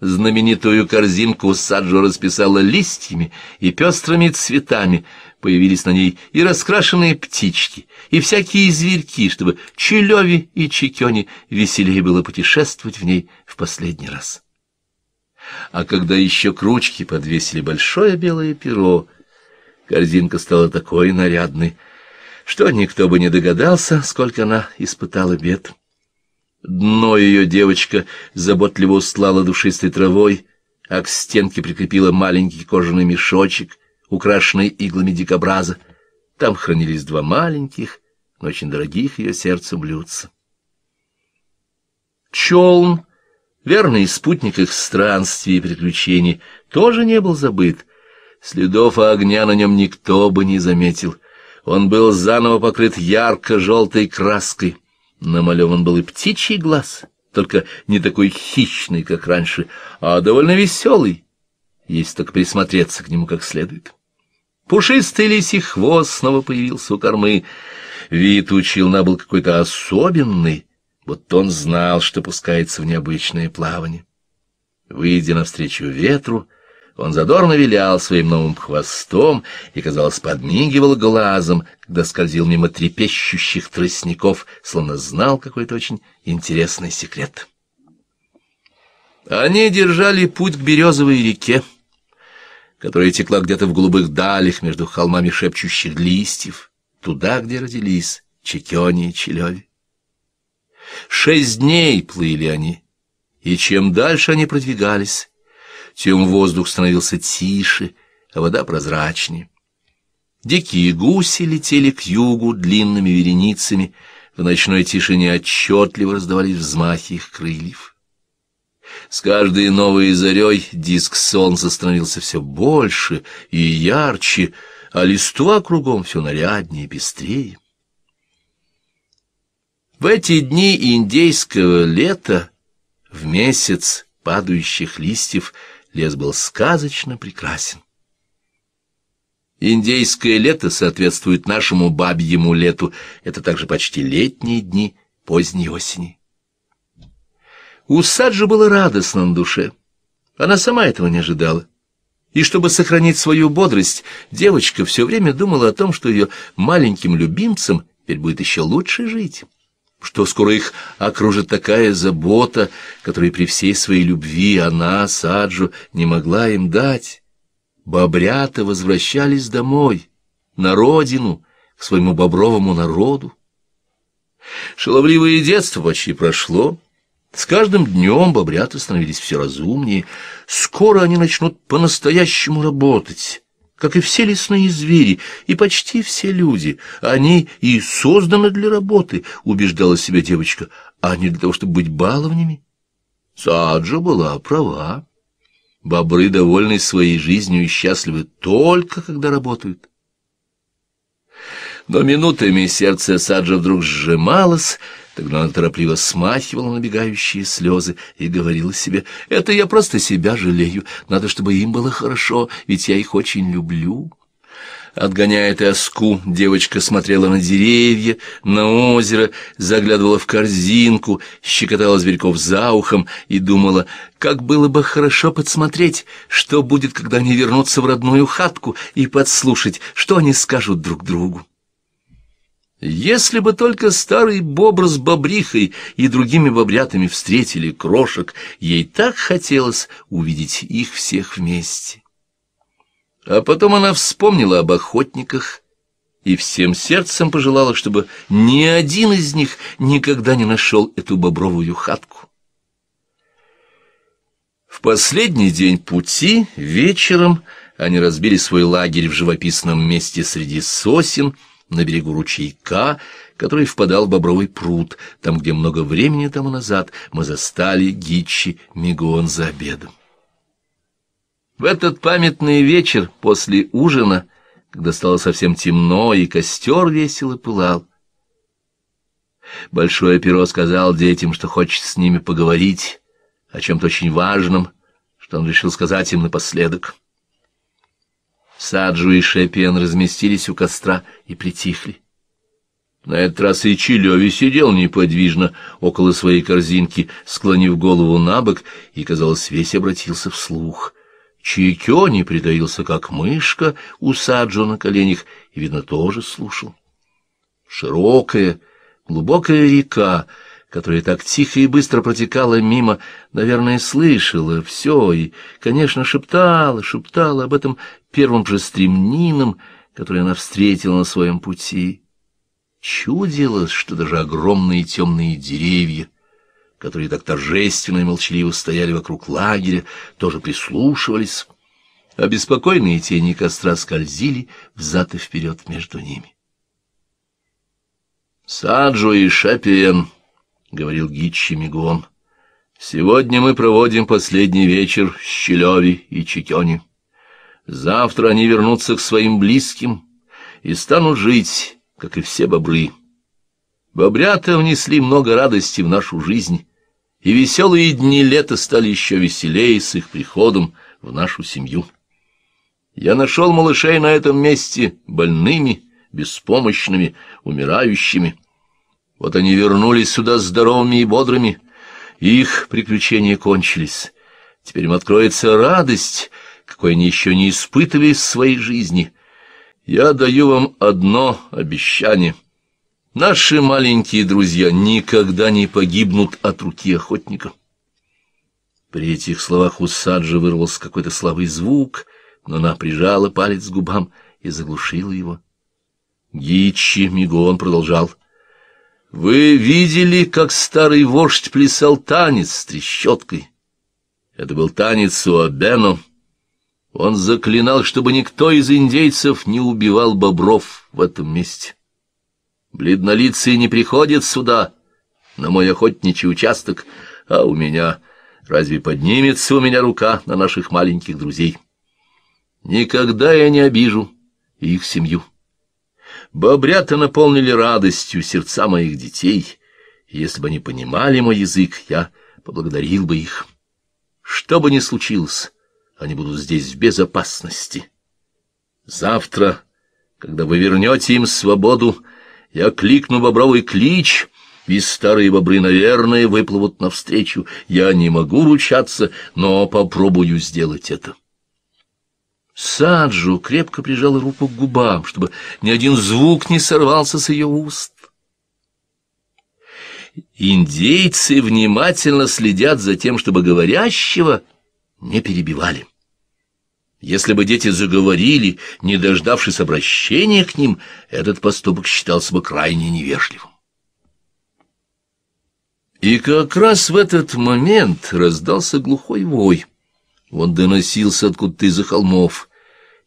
Знаменитую корзинку Саджо расписала листьями и пестрыми цветами, появились на ней и раскрашенные птички, и всякие зверьки, чтобы Чулеви и Чекёне веселее было путешествовать в ней в последний раз. А когда еще к ручке подвесили большое белое перо, корзинка стала такой нарядной, что никто бы не догадался, сколько она испытала бед. Дно ее девочка заботливо услала душистой травой, а к стенке прикрепила маленький кожаный мешочек, украшенной иглами дикобраза. Там хранились два маленьких, но очень дорогих ее сердцу блюдца. Челн, верный спутник их странствий и приключений, тоже не был забыт. Следов огня на нем никто бы не заметил. Он был заново покрыт ярко-желтой краской. Намалеван был и птичий глаз, только не такой хищный, как раньше, а довольно веселый, если так присмотреться к нему как следует. Пушистый лисий хвост снова появился у кормы. Вид у челна был какой-то особенный, вот он знал, что пускается в необычное плавание. Выйдя навстречу ветру, он задорно вилял своим новым хвостом и, казалось, подмигивал глазом, когда скользил мимо трепещущих тростников, словно знал какой-то очень интересный секрет. Они держали путь к Березовой реке которая текла где-то в голубых далях между холмами шепчущих листьев, туда, где родились Чекёни и Челёви. Шесть дней плыли они, и чем дальше они продвигались, тем воздух становился тише, а вода прозрачнее. Дикие гуси летели к югу длинными вереницами, в ночной тишине отчетливо раздавались взмахи их крыльев. С каждой новой зарей диск солнца становился все больше и ярче, а листва кругом все наряднее и пестрее. В эти дни индейского лета, в месяц падающих листьев, лес был сказочно прекрасен. Индейское лето соответствует нашему бабьему лету. Это также почти летние дни поздней осени. У Саджи было радостно на душе. Она сама этого не ожидала. И чтобы сохранить свою бодрость, девочка все время думала о том, что ее маленьким любимцам теперь будет еще лучше жить, что скоро их окружит такая забота, которую при всей своей любви она, Саджу, не могла им дать. Бобрята возвращались домой, на родину, к своему бобровому народу. Шаловливое детство почти прошло, — с каждым днем бобрята становились все разумнее. Скоро они начнут по-настоящему работать, как и все лесные звери, и почти все люди. Они и созданы для работы, убеждала себя девочка, а не для того, чтобы быть баловнями. Саджа была права. Бобры, довольны своей жизнью и счастливы только, когда работают. Но минутами сердце Саджа вдруг сжималось, Тогда она торопливо смахивала набегающие слезы и говорила себе, «Это я просто себя жалею, надо, чтобы им было хорошо, ведь я их очень люблю». Отгоняя тоску, девочка смотрела на деревья, на озеро, заглядывала в корзинку, щекотала зверьков за ухом и думала, как было бы хорошо подсмотреть, что будет, когда они вернутся в родную хатку, и подслушать, что они скажут друг другу. Если бы только старый бобр с бобрихой и другими бобрятами встретили крошек, ей так хотелось увидеть их всех вместе. А потом она вспомнила об охотниках и всем сердцем пожелала, чтобы ни один из них никогда не нашел эту бобровую хатку. В последний день пути вечером они разбили свой лагерь в живописном месте среди сосен — на берегу ручейка, который впадал в Бобровый пруд, там, где много времени тому назад мы застали Гичи Мигон за обедом. В этот памятный вечер после ужина, когда стало совсем темно и костер весело пылал, Большое перо сказал детям, что хочет с ними поговорить о чем-то очень важном, что он решил сказать им напоследок. Саджу и Шепен разместились у костра и притихли. На этот раз и Чилеви сидел неподвижно около своей корзинки, склонив голову на бок, и, казалось, весь обратился вслух. Чикёни притаился, как мышка, у Саджо на коленях, и, видно, тоже слушал. Широкая, глубокая река, которая так тихо и быстро протекала мимо, наверное, слышала все и, конечно, шептала, шептала об этом первым же стремнином, который она встретила на своем пути. Чудилось, что даже огромные темные деревья, которые так торжественно и молчаливо стояли вокруг лагеря, тоже прислушивались, а беспокойные тени костра скользили взад и вперед между ними. «Саджо и Шапиен», — говорил Гитчи Мигон, — «сегодня мы проводим последний вечер с Щелеве и Чекёне». Завтра они вернутся к своим близким и станут жить, как и все бобры. Бобрята внесли много радости в нашу жизнь, и веселые дни лета стали еще веселее с их приходом в нашу семью. Я нашел малышей на этом месте больными, беспомощными, умирающими. Вот они вернулись сюда здоровыми и бодрыми. Их приключения кончились. Теперь им откроется радость, какой они еще не испытывали в своей жизни. Я даю вам одно обещание. Наши маленькие друзья никогда не погибнут от руки охотника. При этих словах у Саджи вырвался какой-то слабый звук, но она прижала палец к губам и заглушила его. Гичи Мигон продолжал. «Вы видели, как старый вождь плясал танец с трещоткой?» Это был танец у Абену, он заклинал, чтобы никто из индейцев не убивал бобров в этом месте. Бледнолицые не приходят сюда, на мой охотничий участок, а у меня... Разве поднимется у меня рука на наших маленьких друзей? Никогда я не обижу их семью. Бобрята наполнили радостью сердца моих детей. Если бы они понимали мой язык, я поблагодарил бы их. Что бы ни случилось они будут здесь в безопасности. Завтра, когда вы вернете им свободу, я кликну бобровый клич, и старые бобры, наверное, выплывут навстречу. Я не могу ручаться, но попробую сделать это. Саджу крепко прижала руку к губам, чтобы ни один звук не сорвался с ее уст. Индейцы внимательно следят за тем, чтобы говорящего не перебивали. Если бы дети заговорили, не дождавшись обращения к ним, этот поступок считался бы крайне невежливым. И как раз в этот момент раздался глухой вой. Он доносился откуда-то из-за холмов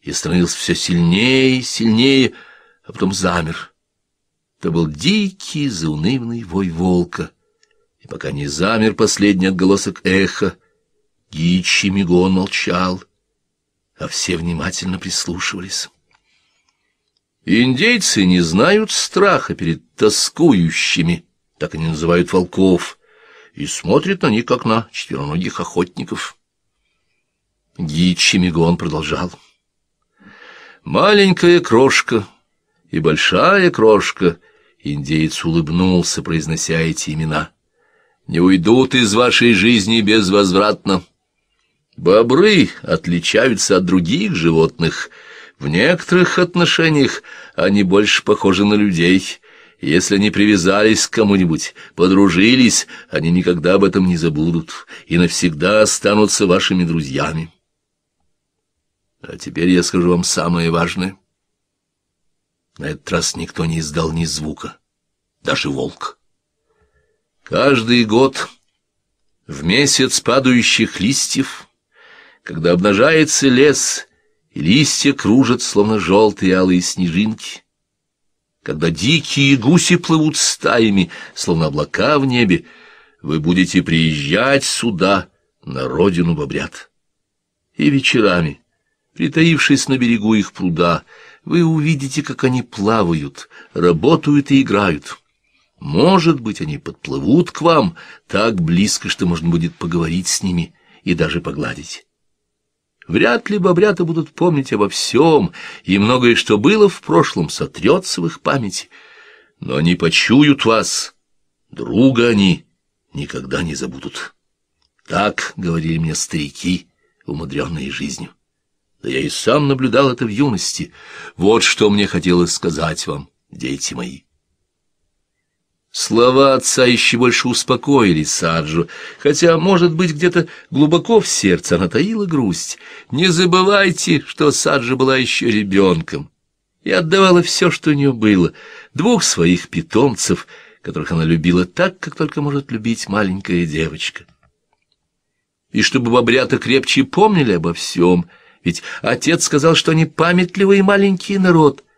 и становился все сильнее и сильнее, а потом замер. Это был дикий, заунывный вой волка. И пока не замер последний отголосок эха, Гичи Мигон молчал — а все внимательно прислушивались. Индейцы не знают страха перед тоскующими, так они называют волков, и смотрят на них, как на четвероногих охотников. Гичи Мигон продолжал. «Маленькая крошка и большая крошка», — Индейец улыбнулся, произнося эти имена, — «не уйдут из вашей жизни безвозвратно». Бобры отличаются от других животных. В некоторых отношениях они больше похожи на людей. Если они привязались к кому-нибудь, подружились, они никогда об этом не забудут и навсегда останутся вашими друзьями. А теперь я скажу вам самое важное. На этот раз никто не издал ни звука, даже волк. Каждый год в месяц падающих листьев когда обнажается лес, и листья кружат, словно желтые алые снежинки, когда дикие гуси плывут стаями, словно облака в небе, вы будете приезжать сюда, на родину бобрят. И вечерами, притаившись на берегу их пруда, вы увидите, как они плавают, работают и играют. Может быть, они подплывут к вам так близко, что можно будет поговорить с ними и даже погладить. Вряд ли бобрята будут помнить обо всем, и многое, что было в прошлом, сотрется в их памяти. Но они почуют вас, друга они никогда не забудут. Так говорили мне старики, умудренные жизнью. Да я и сам наблюдал это в юности. Вот что мне хотелось сказать вам, дети мои. Слова отца еще больше успокоили Саджу, хотя, может быть, где-то глубоко в сердце она таила грусть. Не забывайте, что Саджа была еще ребенком и отдавала все, что у нее было, двух своих питомцев, которых она любила так, как только может любить маленькая девочка. И чтобы бобрята крепче помнили обо всем, ведь отец сказал, что они памятливый маленький народ —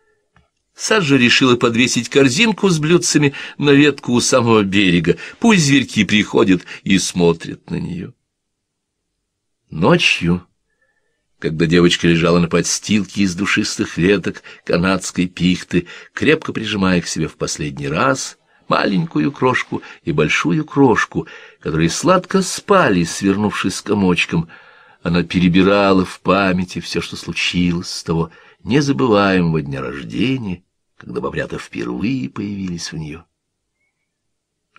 Саджа решила подвесить корзинку с блюдцами на ветку у самого берега. Пусть зверьки приходят и смотрят на нее. Ночью, когда девочка лежала на подстилке из душистых веток канадской пихты, крепко прижимая к себе в последний раз маленькую крошку и большую крошку, которые сладко спали, свернувшись комочком, она перебирала в памяти все, что случилось с того незабываемого дня рождения, когда бобрята впервые появились в нее.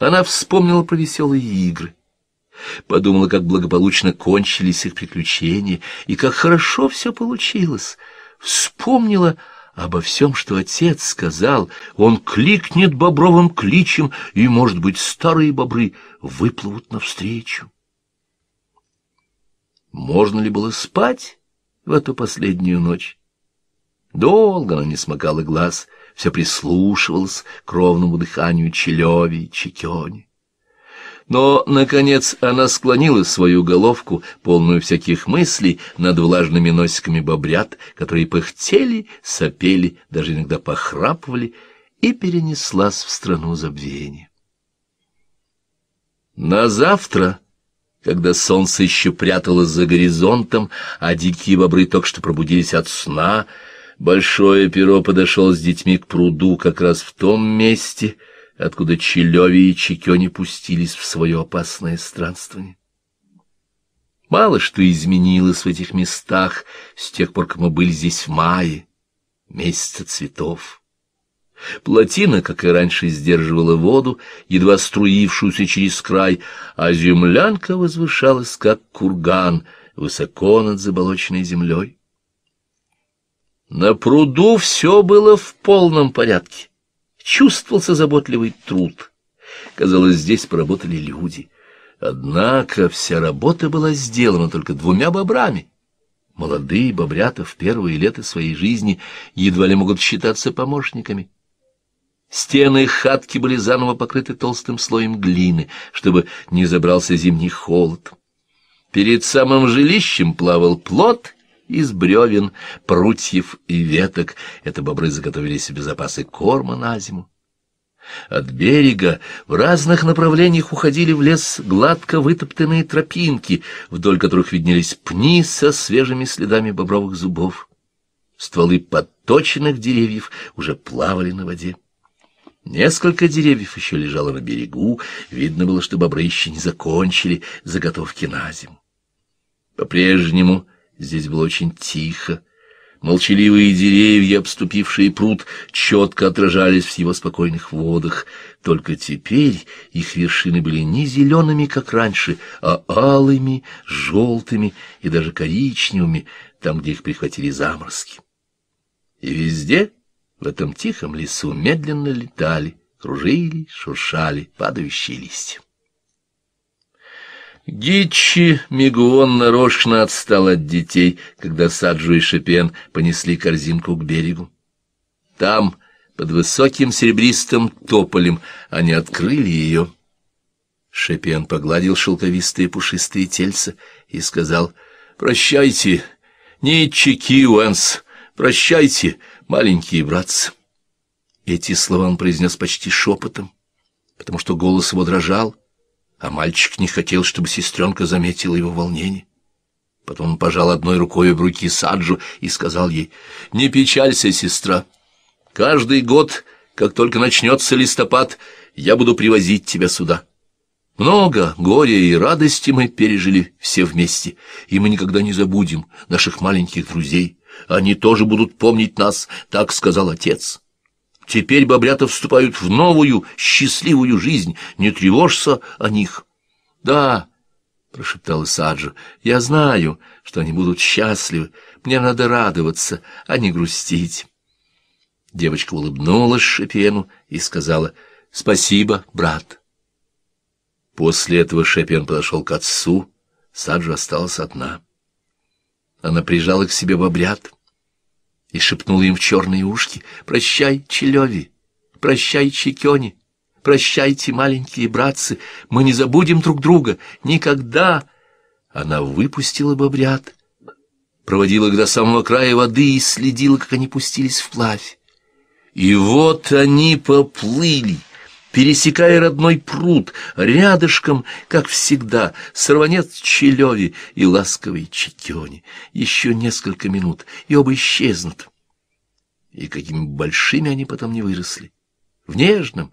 Она вспомнила про веселые игры, подумала, как благополучно кончились их приключения и как хорошо все получилось. Вспомнила обо всем, что отец сказал. Он кликнет бобровым кличем, и, может быть, старые бобры выплывут навстречу. Можно ли было спать в эту последнюю ночь? Долго она не смыкала глаз — все прислушивалась к ровному дыханию Челеви и Чекени. Но, наконец, она склонила свою головку, полную всяких мыслей, над влажными носиками бобрят, которые пыхтели, сопели, даже иногда похрапывали, и перенеслась в страну забвения. На завтра, когда солнце еще пряталось за горизонтом, а дикие бобры только что пробудились от сна — Большое перо подошел с детьми к пруду как раз в том месте, откуда Челеви и Чекёни пустились в свое опасное странствование. Мало что изменилось в этих местах с тех пор, как мы были здесь в мае, месяца цветов. Плотина, как и раньше, сдерживала воду, едва струившуюся через край, а землянка возвышалась, как курган, высоко над заболоченной землей. На пруду все было в полном порядке. Чувствовался заботливый труд. Казалось, здесь поработали люди. Однако вся работа была сделана только двумя бобрами. Молодые бобрята в первые лето своей жизни едва ли могут считаться помощниками. Стены хатки были заново покрыты толстым слоем глины, чтобы не забрался зимний холод. Перед самым жилищем плавал плот — из бревен, прутьев и веток. Это бобры заготовили себе запасы корма на зиму. От берега в разных направлениях уходили в лес гладко вытоптанные тропинки, вдоль которых виднелись пни со свежими следами бобровых зубов. Стволы подточенных деревьев уже плавали на воде. Несколько деревьев еще лежало на берегу, видно было, что бобры еще не закончили заготовки на зиму. По-прежнему Здесь было очень тихо. Молчаливые деревья, обступившие пруд, четко отражались в его спокойных водах. Только теперь их вершины были не зелеными, как раньше, а алыми, желтыми и даже коричневыми, там, где их прихватили заморозки. И везде, в этом тихом лесу, медленно летали, кружили, шуршали падающие листья. Гичи Мигуон нарочно отстал от детей, когда Саджу и Шипен понесли корзинку к берегу. Там, под высоким серебристым тополем, они открыли ее. Шипен погладил шелковистые пушистые тельца и сказал, «Прощайте, Ничики Уэнс, прощайте, маленькие братцы». Эти слова он произнес почти шепотом, потому что голос его дрожал, а мальчик не хотел, чтобы сестренка заметила его волнение. Потом он пожал одной рукой в руки Саджу и сказал ей, «Не печалься, сестра. Каждый год, как только начнется листопад, я буду привозить тебя сюда. Много горя и радости мы пережили все вместе, и мы никогда не забудем наших маленьких друзей. Они тоже будут помнить нас, — так сказал отец». Теперь бобрята вступают в новую, счастливую жизнь. Не тревожься о них. — Да, — прошептал Саджа, — я знаю, что они будут счастливы. Мне надо радоваться, а не грустить. Девочка улыбнулась Шепену и сказала «Спасибо, брат». После этого Шепен подошел к отцу, Саджа осталась одна. Она прижала к себе бобрят и шепнула им в черные ушки «Прощай, Челеви! Прощай, Чекени! Прощайте, маленькие братцы! Мы не забудем друг друга! Никогда!» Она выпустила бобрят, проводила их до самого края воды и следила, как они пустились вплавь. И вот они поплыли пересекая родной пруд, рядышком, как всегда, сорванец Челеви и ласковый Чекёни. Еще несколько минут, и оба исчезнут. И какими большими они потом не выросли. В нежном,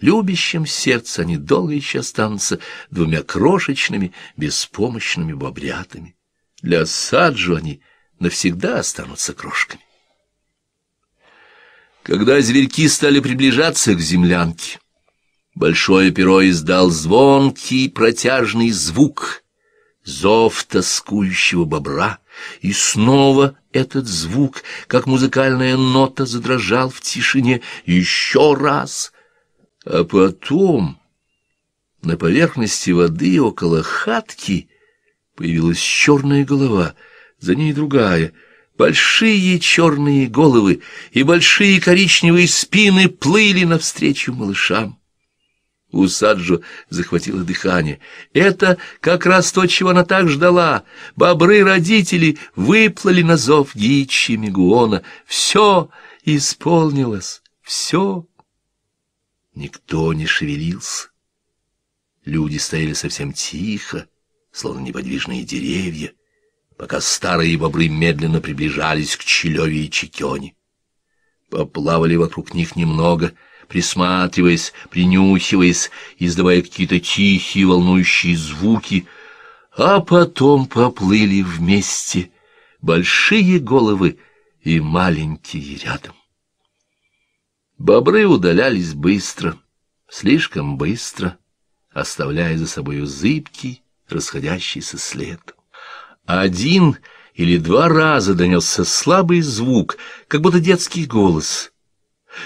любящем сердце они долго еще останутся двумя крошечными, беспомощными бобрятами. Для Саджу они навсегда останутся крошками. Когда зверьки стали приближаться к землянке, Большое перо издал звонкий протяжный звук, зов тоскующего бобра, и снова этот звук, как музыкальная нота, задрожал в тишине еще раз. А потом на поверхности воды около хатки появилась черная голова, за ней другая — Большие черные головы и большие коричневые спины плыли навстречу малышам. У Саджо захватило дыхание. Это как раз то, чего она так ждала. Бобры-родители выплыли на зов Гичи Мигуона. Все исполнилось, все. Никто не шевелился. Люди стояли совсем тихо, словно неподвижные деревья, пока старые бобры медленно приближались к Челеве и Чекёне. Поплавали вокруг них немного — присматриваясь, принюхиваясь, издавая какие-то тихие волнующие звуки, а потом поплыли вместе большие головы и маленькие рядом. Бобры удалялись быстро, слишком быстро, оставляя за собой зыбкий, расходящийся след. Один или два раза донесся слабый звук, как будто детский голос —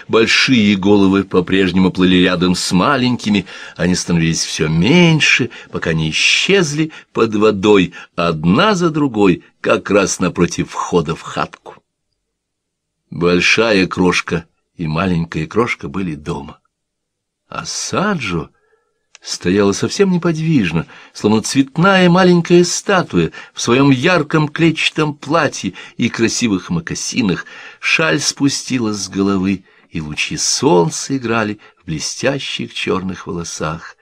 Большие головы по-прежнему плыли рядом с маленькими, они становились все меньше, пока не исчезли под водой, одна за другой, как раз напротив входа в хатку. Большая крошка и маленькая крошка были дома. А Саджо стояла совсем неподвижно, словно цветная маленькая статуя в своем ярком клетчатом платье и красивых мокасинах. Шаль спустилась с головы, и лучи солнца играли в блестящих черных волосах.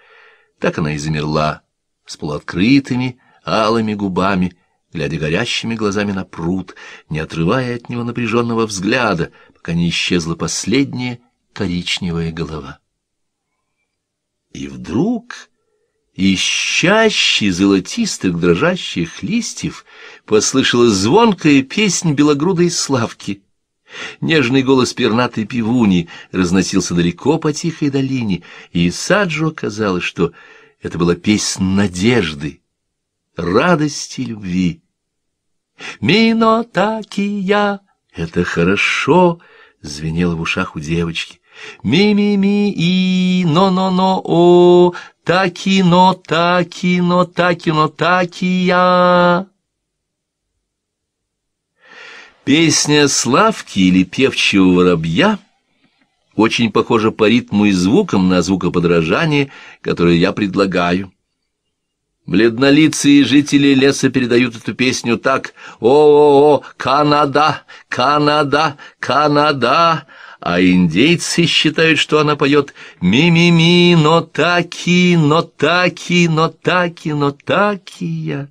Так она и замерла, с полуоткрытыми, алыми губами, глядя горящими глазами на пруд, не отрывая от него напряженного взгляда, пока не исчезла последняя коричневая голова. И вдруг... Из чащи золотистых дрожащих листьев послышалась звонкая песнь белогрудой Славки — Нежный голос пернатой пивуни разносился далеко по тихой долине, и Саджо казалось, что это была песнь надежды, радости, любви. «Мино таки я!» — это хорошо, — звенело в ушах у девочки. «Ми-ми-ми и но-но-но о, таки-но, таки-но, таки-но, таки я!» Песня Славки или певчего воробья очень похожа по ритму и звукам на звукоподражание, которое я предлагаю. Бледнолицые жители леса передают эту песню так «О-о-о, Канада, Канада, Канада!» А индейцы считают, что она поет «Ми-ми-ми, но таки, но таки, но таки, но таки я».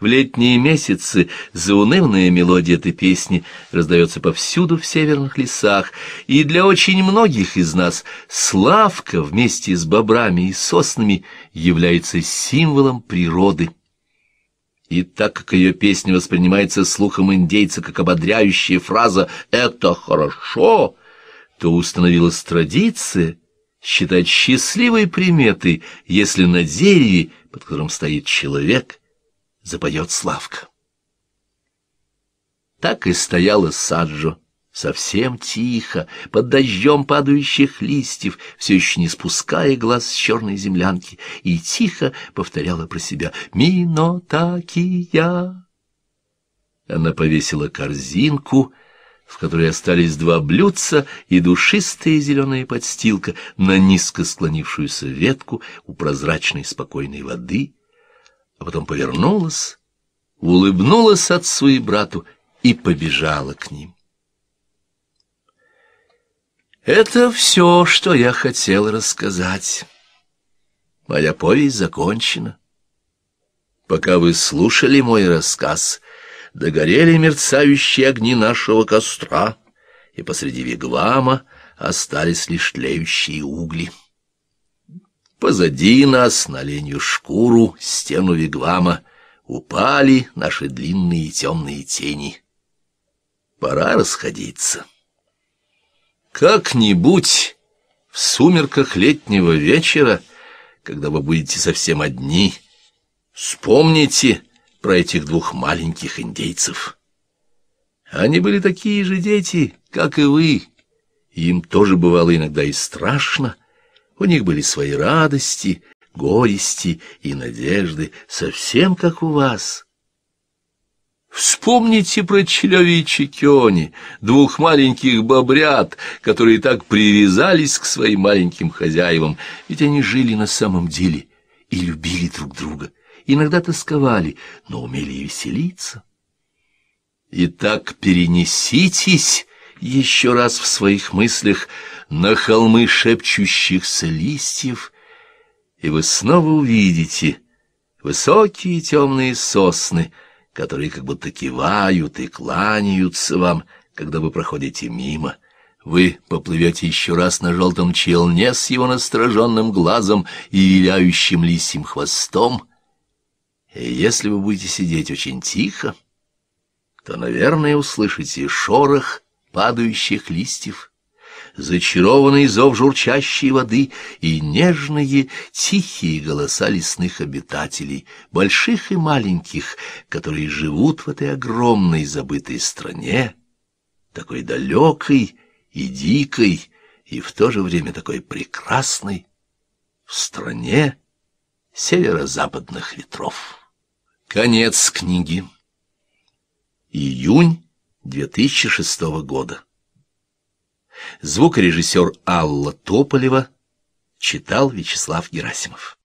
В летние месяцы заунывная мелодия этой песни раздается повсюду в северных лесах, и для очень многих из нас Славка вместе с бобрами и соснами является символом природы. И так как ее песня воспринимается слухом индейца как ободряющая фраза «это хорошо», то установилась традиция считать счастливой приметой, если на дереве, под которым стоит человек – запоет Славка. Так и стояла Саджо, совсем тихо, под дождем падающих листьев, все еще не спуская глаз с черной землянки, и тихо повторяла про себя «Мино такия». Она повесила корзинку — в которой остались два блюдца и душистая зеленая подстилка на низко склонившуюся ветку у прозрачной спокойной воды, а потом повернулась, улыбнулась от своей брату и побежала к ним. Это все, что я хотел рассказать. Моя повесть закончена. Пока вы слушали мой рассказ, догорели мерцающие огни нашего костра, и посреди вигвама остались лишь тлеющие угли. Позади нас на ленью шкуру стену вигвама упали наши длинные темные тени. Пора расходиться. Как-нибудь в сумерках летнего вечера, когда вы будете совсем одни, вспомните про этих двух маленьких индейцев. Они были такие же дети, как и вы. Им тоже бывало иногда и страшно, — у них были свои радости, горести и надежды, совсем как у вас. Вспомните про Челеви Кёни, двух маленьких бобрят, которые так привязались к своим маленьким хозяевам, ведь они жили на самом деле и любили друг друга, иногда тосковали, но умели и веселиться. Итак, перенеситесь еще раз в своих мыслях на холмы шепчущихся листьев, и вы снова увидите высокие темные сосны, которые как будто кивают и кланяются вам, когда вы проходите мимо. Вы поплывете еще раз на желтом челне с его настороженным глазом и виляющим лисьим хвостом, и если вы будете сидеть очень тихо, то, наверное, услышите шорох падающих листьев, зачарованный зов журчащей воды и нежные, тихие голоса лесных обитателей, больших и маленьких, которые живут в этой огромной забытой стране, такой далекой и дикой, и в то же время такой прекрасной, в стране северо-западных ветров. Конец книги. Июнь 2006 года. Звукорежиссер Алла Тополева читал Вячеслав Герасимов.